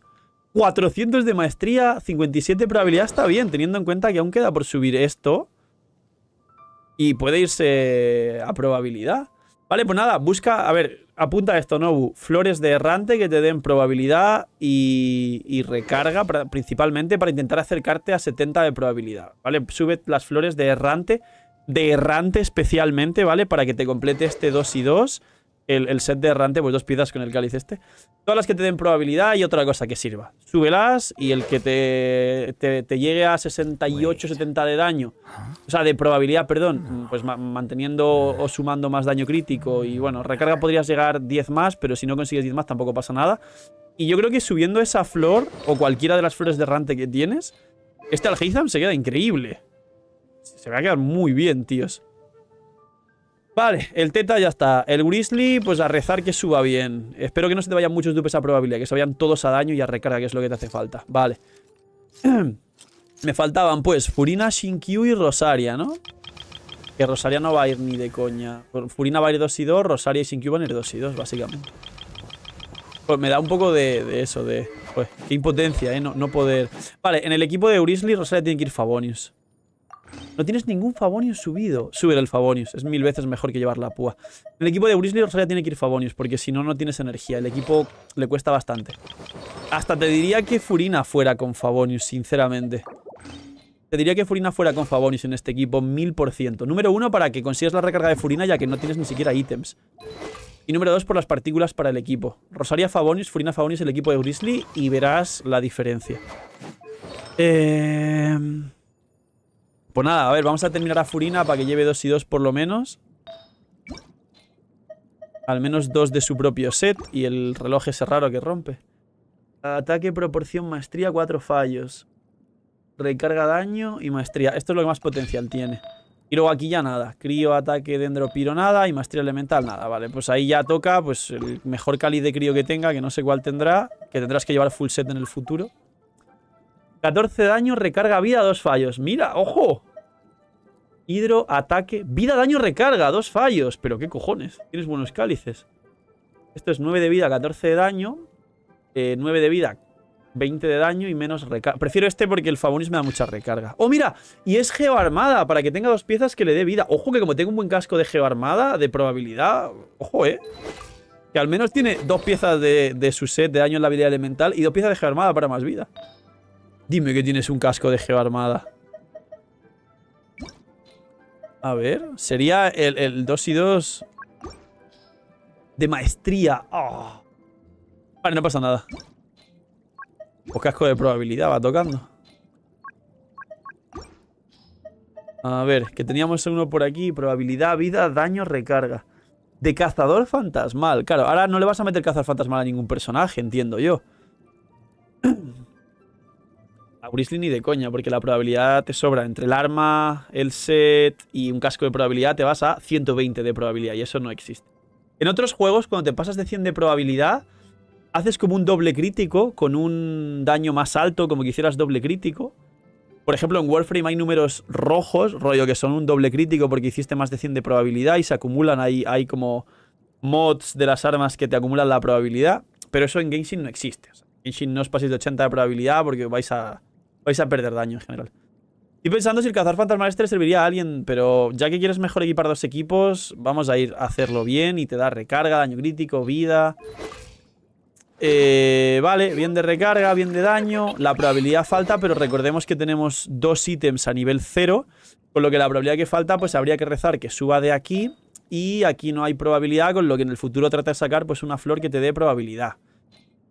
400 de maestría, 57 de probabilidad, está bien, teniendo en cuenta que aún queda por subir esto. Y puede irse a probabilidad. Vale, pues nada, busca, a ver, apunta esto, Nobu. Flores de errante que te den probabilidad y, recarga principalmente para intentar acercarte a 70 de probabilidad. Vale, sube las flores de errante, de errante especialmente, ¿vale? Para que te complete este 2 y 2 el, set de errante, pues dos piezas con el cáliz este. Todas las que te den probabilidad y otra cosa que sirva. Súbelas y el que te, te, llegue a 68, 70 de daño, o sea, de probabilidad, perdón, pues manteniendo o sumando más daño crítico. Y bueno, recarga podrías llegar 10 más, pero si no consigues 10 más tampoco pasa nada. Y yo creo que subiendo esa flor, o cualquiera de las flores de errante que tienes, este Algeizam se queda increíble. Se va a quedar muy bien, tíos. Vale, el Teta ya está. El Grizzly, pues a rezar que suba bien. Espero que no se te vayan muchos dupes a probabilidad, que se vayan todos a daño y a recarga, que es lo que te hace falta. Vale. Me faltaban, pues, Furina, Shinkyu y Rosaria, ¿no? Que Rosaria no va a ir ni de coña. Furina va a ir 2 y 2, Rosaria y Shinkyu van a ir 2 y 2, básicamente. Pues me da un poco de, eso, de... Pues, qué impotencia, ¿eh? No, no, poder... Vale, en el equipo de Grizzly, Rosaria tiene que ir Fabonius. No tienes ningún Favonius subido. subir el Favonius. Es mil veces mejor que llevar la púa. el equipo de Grizzly Rosaria tiene que ir Favonius, porque si no, no tienes energía. El equipo le cuesta bastante. Hasta te diría que Furina fuera con Favonius, sinceramente. Te diría que Furina fuera con Favonius en este equipo, mil por ciento. Número uno, para que consigas la recarga de Furina, ya que no tienes ni siquiera ítems. Y número dos, por las partículas para el equipo. Rosaria Favonius, Furina Favonius, el equipo de Grizzly, y verás la diferencia. Eh... Pues nada, a ver, vamos a terminar a Furina para que lleve dos y dos por lo menos. Al menos dos de su propio set y el reloj ese raro que rompe. Ataque, proporción, maestría, cuatro fallos. Recarga daño y maestría. Esto es lo que más potencial tiene. Y luego aquí ya nada. Crío, ataque, dendropiro, nada. Y maestría elemental, nada. Vale, pues ahí ya toca pues el mejor cali de crío que tenga, que no sé cuál tendrá. Que tendrás que llevar full set en el futuro. 14 daño, recarga vida, dos fallos. Mira, ojo. Hidro, ataque, vida, daño, recarga, dos fallos. Pero qué cojones, tienes buenos cálices. Esto es 9 de vida, 14 de daño. 9 eh, de vida, 20 de daño y menos recarga. Prefiero este porque el Fabonis me da mucha recarga. ¡Oh, mira! Y es geoarmada para que tenga dos piezas que le dé vida. Ojo, que como tengo un buen casco de geoarmada, de probabilidad... Ojo, ¿eh? Que al menos tiene dos piezas de, su set de daño en la habilidad elemental y dos piezas de geoarmada para más vida. Dime que tienes un casco de geoarmada. armada. A ver, sería el, 2 y 2 de maestría. Ah. Vale, no pasa nada. O casco de probabilidad va tocando. A ver, que teníamos uno por aquí. Probabilidad, vida, daño, recarga. De cazador fantasmal. Claro, ahora no le vas a meter cazador fantasmal a ningún personaje, entiendo yo. Grizzly ni de coña, porque la probabilidad te sobra. Entre el arma, el set y un casco de probabilidad te vas a 120 de probabilidad y eso no existe. En otros juegos, cuando te pasas de 100 de probabilidad, haces como un doble crítico con un daño más alto, como que hicieras doble crítico. Por ejemplo, en Warframe hay números rojos, rollo que son un doble crítico porque hiciste más de 100 de probabilidad y se acumulan, ahí hay como mods de las armas que te acumulan la probabilidad, pero eso en Genshin no existe. en Genshin no os paséis de 80 de probabilidad porque vais a Vais a perder daño en general. Estoy pensando si el cazar fantasmas este serviría a alguien, pero ya que quieres mejor equipar dos equipos, vamos a ir a hacerlo bien y te da recarga, daño crítico, vida. Eh, vale, bien de recarga, bien de daño. La probabilidad falta, pero recordemos que tenemos dos ítems a nivel 0, con lo que la probabilidad que falta, pues habría que rezar que suba de aquí. Y aquí no hay probabilidad, con lo que en el futuro trata de sacar pues una flor que te dé probabilidad.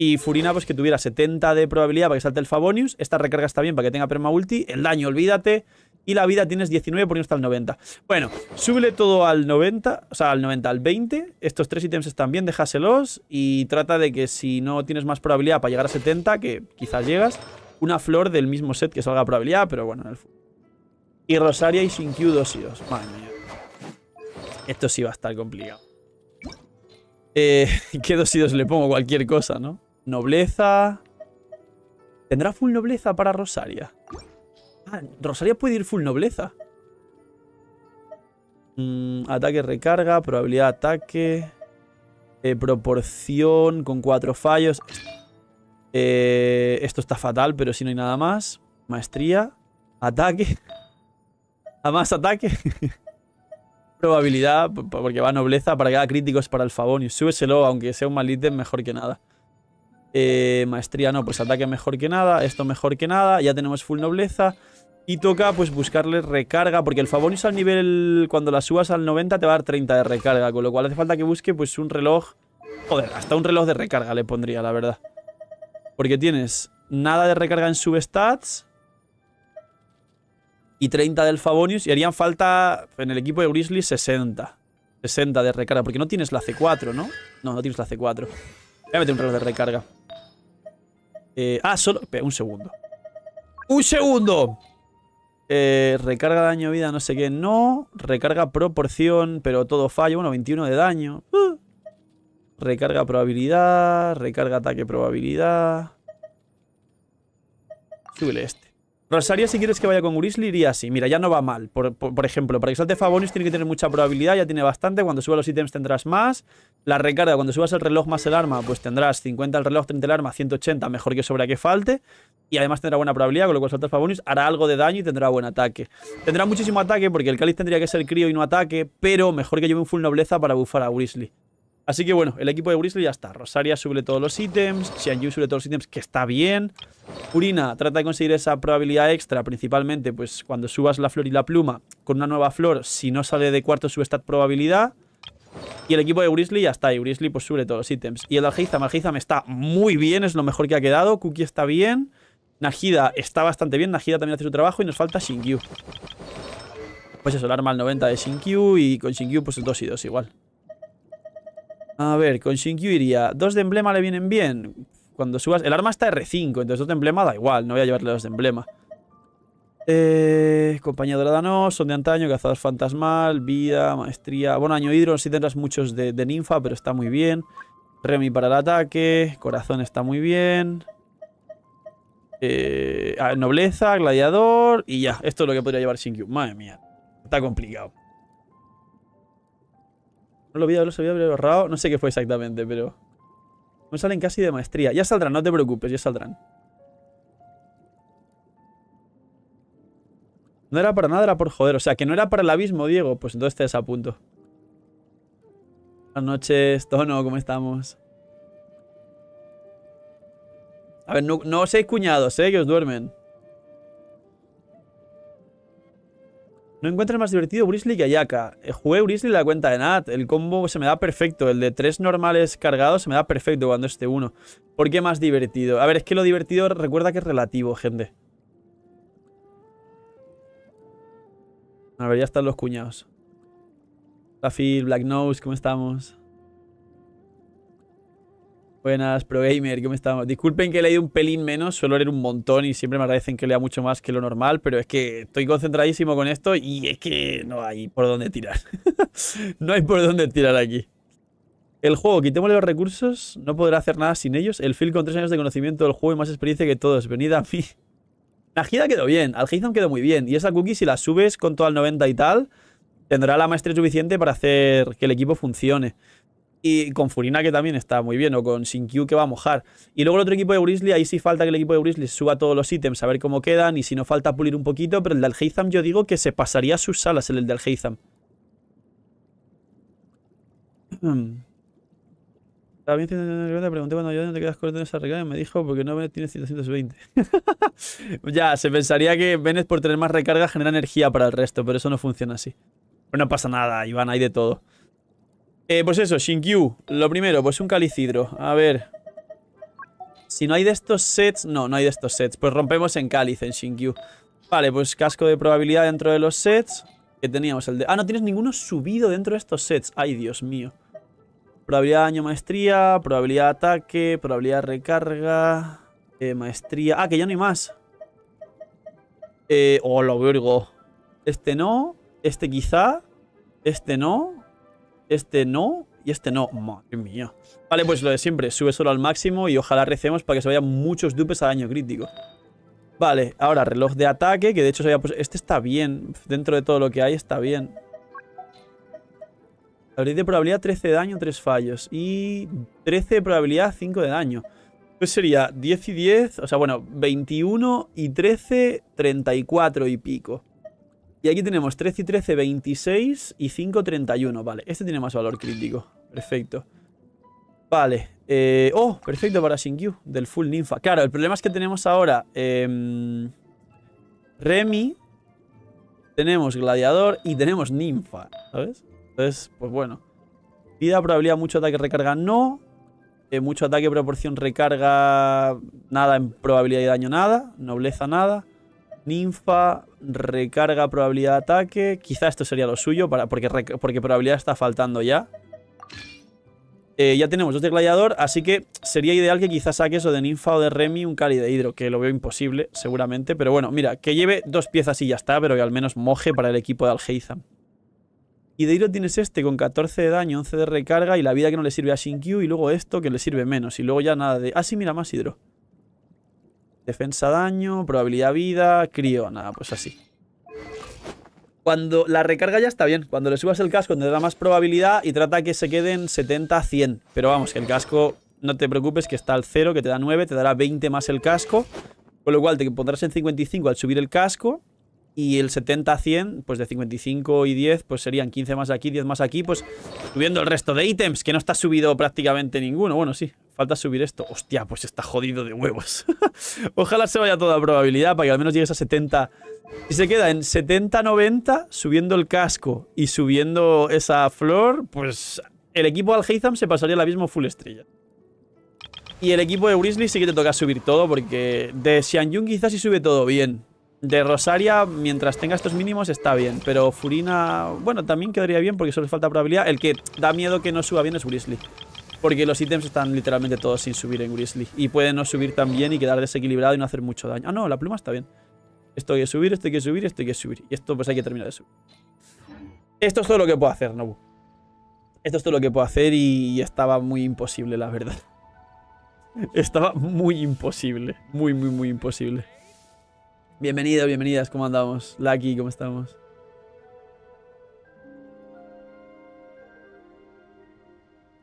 Y Furina, pues que tuviera 70 de probabilidad para que salte el Fabonius. Esta recarga está bien para que tenga perma ulti. El daño, olvídate. Y la vida tienes 19 poniendo hasta el 90. Bueno, súbele todo al 90, o sea, al 90, al 20. Estos tres ítems están bien, déjaselos. Y trata de que si no tienes más probabilidad para llegar a 70, que quizás llegas, una flor del mismo set que salga a probabilidad, pero bueno, en el Y Rosaria y sin Q Madre mía. Esto sí va a estar complicado. Eh, ¿Qué dos le pongo? Cualquier cosa, ¿no? Nobleza. ¿Tendrá full nobleza para Rosaria? Ah, Rosaria puede ir full nobleza. Mm, ataque, recarga, probabilidad ataque. Eh, proporción con cuatro fallos. Eh, esto está fatal, pero si no hay nada más. Maestría. Ataque. A más ataque. probabilidad, porque va nobleza, para que haga críticos para el favor. Y súbeselo, aunque sea un mal ítem, mejor que nada. Eh, maestría no, pues ataque mejor que nada. Esto mejor que nada. Ya tenemos full nobleza. Y toca pues buscarle recarga, porque el Fabonius al nivel, cuando la subas al 90 te va a dar 30 de recarga, con lo cual hace falta que busque pues un reloj, joder, hasta un reloj de recarga le pondría, la verdad. Porque tienes nada de recarga en substats y 30 del Fabonius y harían falta en el equipo de Grizzly 60. 60 de recarga, porque no tienes la C4, ¿no? No, no tienes la C4. Voy a meter un reloj de recarga. Eh, ah, solo... Un segundo. ¡Un segundo! Eh, recarga daño, vida, no sé qué. No. Recarga proporción, pero todo falla. Bueno, 21 de daño. Uh. Recarga probabilidad. Recarga ataque probabilidad. Súbele este. Rosaria si quieres que vaya con Grizzly, iría así. Mira, ya no va mal. Por, ejemplo, para que salte Fabonis tiene que tener mucha probabilidad, ya tiene bastante. Cuando subas los ítems tendrás más. La recarga, cuando subas el reloj más el arma, pues tendrás 50 el reloj, 30 el arma, 180, mejor que sobra que falte. Y además tendrá buena probabilidad, con lo cual saltas Fabonis hará algo de daño y tendrá buen ataque. Tendrá muchísimo ataque porque el Cáliz tendría que ser crío y no ataque, pero mejor que lleve un full nobleza para bufar a Grizzly. Así que bueno, el equipo de Grizzly ya está. Rosaria sube todos los ítems. Xianyu sube todos los ítems, que está bien. Urina trata de conseguir esa probabilidad extra, principalmente pues cuando subas la flor y la pluma con una nueva flor, si no sale de cuarto sube esta probabilidad. Y el equipo de Grizzly ya está, y Grizzly pues sube todos los ítems. Y el Algeizam, me está muy bien, es lo mejor que ha quedado. Cookie está bien. Najida está bastante bien, Najida también hace su trabajo y nos falta Shinkyu. Pues eso, el arma al 90 de Shinkyu y con Shinkyu pues el 2 y 2 igual. A ver, con iría. Dos de emblema le vienen bien. Cuando subas... El arma está R5, entonces dos de emblema da igual. No voy a llevarle dos de emblema. Eh, compañía dorada no, son de antaño, cazadas fantasmal, vida, maestría... Bueno, año hidro sí tendrás muchos de, ninfa, pero está muy bien. Remy para el ataque, corazón está muy bien. Eh, ah, nobleza, gladiador y ya. Esto es lo que podría llevar Shinkyu. Madre mía, está complicado. No lo había, lo borrado. No sé qué fue exactamente, pero... No salen casi de maestría. Ya saldrán, no te preocupes, ya saldrán. No era para nada, era por joder. O sea, que no era para el abismo, Diego. Pues entonces te desapunto. Buenas noches, Tono, ¿cómo estamos? A ver, no, no cuñados, ¿eh? Que os duermen. No encuentro más divertido Brisley que Ayaka. Eh, jugué Brisley la cuenta de Nat. El combo se me da perfecto. El de tres normales cargados se me da perfecto cuando este uno. ¿Por qué más divertido? A ver, es que lo divertido recuerda que es relativo, gente. A ver, ya están los cuñados. Safir Black Nose, ¿cómo estamos? Buenas, ProGamer, ¿cómo estamos? Disculpen que he leído un pelín menos, suelo leer un montón y siempre me agradecen que lea mucho más que lo normal, pero es que estoy concentradísimo con esto y es que no hay por dónde tirar. no hay por dónde tirar aquí. El juego, quitémosle los recursos, no podrá hacer nada sin ellos. El Phil con tres años de conocimiento del juego y más experiencia que todos. Venid a mí. gira quedó bien, al Heizan quedó muy bien. Y esa cookie, si la subes con todo al 90 y tal, tendrá la maestría suficiente para hacer que el equipo funcione y con Furina que también está muy bien, o con Shinkyu que va a mojar. Y luego el otro equipo de Grizzly, ahí sí falta que el equipo de Grizzly suba todos los ítems, a ver cómo quedan, y si no falta pulir un poquito, pero el del yo digo que se pasaría sus salas el del Heizam. también bien pregunté cuando yo no te quedas con esa recarga y me dijo porque no tiene 720. ya, se pensaría que Venez por tener más recarga genera energía para el resto, pero eso no funciona así. Pero no pasa nada, Iván, hay de todo. Eh, pues eso, Shinkyu. Lo primero, pues un calicidro. A ver. Si no hay de estos sets... No, no hay de estos sets. Pues rompemos en cáliz, en Shinkyu. Vale, pues casco de probabilidad dentro de los sets. Que teníamos el de... Ah, no tienes ninguno subido dentro de estos sets. Ay, Dios mío. Probabilidad de daño, maestría. Probabilidad de ataque. Probabilidad de recarga. Eh, maestría. Ah, que ya no hay más. Eh, oh, lo vergo. Este no. Este quizá. Este no. Este no y este no. Madre mía. Vale, pues lo de siempre. Sube solo al máximo y ojalá recemos para que se vayan muchos dupes a daño crítico. Vale, ahora reloj de ataque, que de hecho se había puesto... Este está bien. Dentro de todo lo que hay está bien. Abrir de probabilidad 13 de daño, 3 fallos. Y 13 de probabilidad, 5 de daño. Pues sería 10 y 10, o sea, bueno, 21 y 13, 34 y pico. Y aquí tenemos 13 y 13, 26 y 5, 31. Vale, este tiene más valor crítico. Perfecto. Vale. Eh, oh, perfecto para Shingyu, del full ninfa. Claro, el problema es que tenemos ahora eh, Remy, tenemos gladiador y tenemos ninfa, ¿sabes? Entonces, pues bueno. Vida, probabilidad, mucho ataque, recarga, no. Eh, mucho ataque, proporción, recarga, nada en probabilidad de daño, nada. Nobleza, nada. Ninfa, recarga probabilidad de ataque. Quizá esto sería lo suyo, porque, porque probabilidad está faltando ya. Eh, ya tenemos de gladiador, así que sería ideal que quizás saque eso de ninfa o de Remy un cali de hidro, que lo veo imposible, seguramente. Pero bueno, mira, que lleve dos piezas y ya está, pero que al menos moje para el equipo de Algeizam. Y de hidro tienes este con 14 de daño, 11 de recarga y la vida que no le sirve a Shinkyu y luego esto que le sirve menos. Y luego ya nada de... Ah, sí, mira, más hidro. Defensa daño, probabilidad vida, crío, nada, pues así. Cuando la recarga ya está bien, cuando le subas el casco te da más probabilidad y trata que se queden 70 100. Pero vamos, que el casco no te preocupes que está al 0, que te da 9, te dará 20 más el casco. Con lo cual te pondrás en 55 al subir el casco y el 70 100, pues de 55 y 10, pues serían 15 más aquí, 10 más aquí, pues subiendo el resto de ítems, que no está subido prácticamente ninguno. Bueno, sí, Falta subir esto. Hostia, pues está jodido de huevos. Ojalá se vaya toda probabilidad para que al menos llegues a 70. Si se queda en 70, 90, subiendo el casco y subiendo esa flor, pues el equipo al Heizam se pasaría al abismo full estrella. Y el equipo de Grizzly sí que te toca subir todo, porque de Xianyun quizás sí sube todo bien. De Rosaria, mientras tenga estos mínimos, está bien. Pero Furina, bueno, también quedaría bien porque solo le falta probabilidad. El que da miedo que no suba bien es Grizzly. Porque los ítems están literalmente todos sin subir en Grizzly. Y pueden no subir también y quedar desequilibrado y no hacer mucho daño. Ah, no, la pluma está bien. Esto hay que subir, esto hay que subir, esto hay que subir. Y esto pues hay que terminar de subir. Esto es todo lo que puedo hacer, Nobu. Esto es todo lo que puedo hacer y estaba muy imposible, la verdad. Estaba muy imposible. Muy, muy, muy imposible. Bienvenido, bienvenidas, ¿cómo andamos? Lucky, ¿cómo estamos?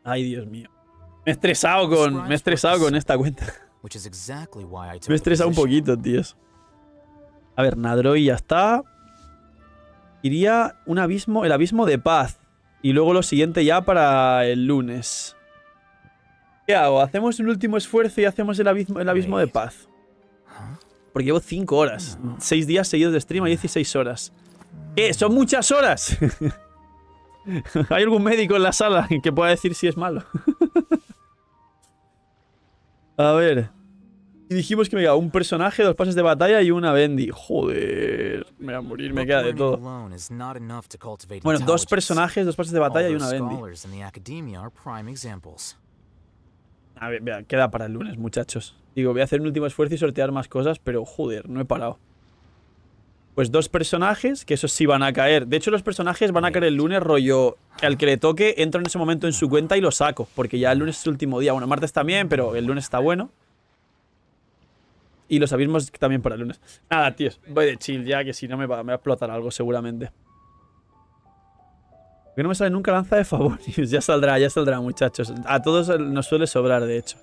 Ay, Dios mío. Me he estresado con, me estresado con esta cuenta. Me he estresado un poquito, tíos. A ver, y ya está. Iría un abismo, el abismo de paz. Y luego lo siguiente ya para el lunes. ¿Qué hago? Hacemos un último esfuerzo y hacemos el abismo, el abismo de paz. Porque llevo 5 horas. 6 días seguidos de stream a 16 horas. ¿Qué? ¡Son muchas horas! ¿Hay algún médico en la sala que pueda decir si es malo? A ver. Y dijimos que me queda un personaje, dos pases de batalla y una Bendy. Joder, me voy a morir, me queda de todo. Bueno, dos personajes, dos pases de batalla y una Bendy. A ver, queda para el lunes, muchachos. Digo, voy a hacer un último esfuerzo y sortear más cosas, pero joder, no he parado pues dos personajes, que esos sí van a caer. De hecho, los personajes van a caer el lunes, rollo. Al que le toque, entro en ese momento en su cuenta y lo saco. Porque ya el lunes es el último día. Bueno, martes también, pero el lunes está bueno. Y los abismos también para el lunes. Nada, tíos. Voy de chill ya, que si no me va, a explotar algo seguramente. Que no me sale nunca lanza de favor? ya saldrá, ya saldrá, muchachos. A todos nos suele sobrar, de hecho.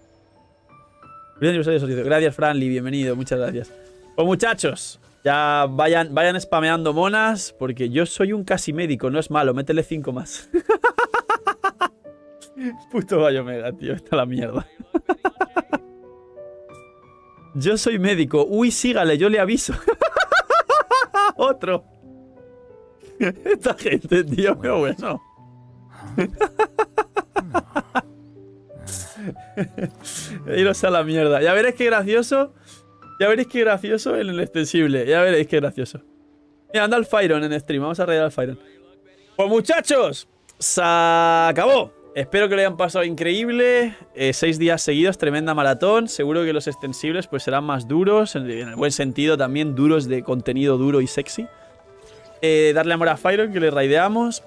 Gracias, Franly. Bienvenido. Muchas gracias. Pues, muchachos. Ya vayan, vayan spameando monas, porque yo soy un casi médico, no es malo, métele 5 más. Puto mega tío, está la mierda. yo soy médico. Uy, sígale, yo le aviso. Otro. Esta gente, tío, qué bueno. Iros a la mierda. Ya veréis qué gracioso ya veréis qué gracioso el extensible. Ya veréis qué gracioso. Mira, anda al Phyron en stream. Vamos a raidear al Phyron. Pues muchachos, se acabó. Espero que lo hayan pasado increíble. Eh, seis días seguidos, tremenda maratón. Seguro que los extensibles pues serán más duros, en el buen sentido también, duros de contenido duro y sexy. Eh, darle amor a Phyron, que le raideamos.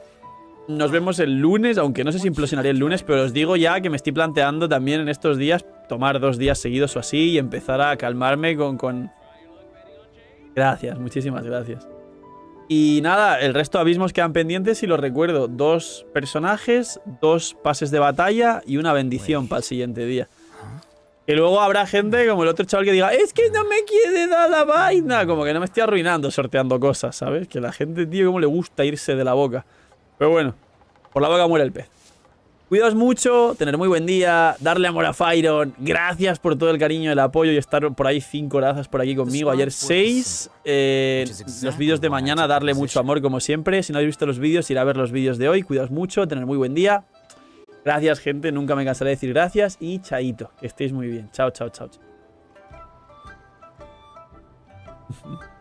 Nos vemos el lunes, aunque no sé si implosionaré el lunes, pero os digo ya que me estoy planteando también en estos días tomar dos días seguidos o así y empezar a calmarme con... con... Gracias, muchísimas gracias. Y nada, el resto de abismos quedan pendientes y lo recuerdo. Dos personajes, dos pases de batalla y una bendición pues. para el siguiente día. Que luego habrá gente como el otro chaval que diga, es que no me quiere dar la vaina. Como que no me estoy arruinando sorteando cosas, ¿sabes? Que la gente, tío, cómo le gusta irse de la boca. Pero bueno, por la boca muere el pez. Cuidaos mucho, tener muy buen día, darle amor a Fyron. Gracias por todo el cariño, el apoyo y estar por ahí cinco horas por aquí conmigo. Ayer seis. Eh, los vídeos de mañana, darle mucho amor como siempre. Si no habéis visto los vídeos, ir a ver los vídeos de hoy. Cuidaos mucho, tener muy buen día. Gracias, gente. Nunca me cansaré de decir gracias. Y chaito, que estéis muy bien. Chao, chao, chao. chao.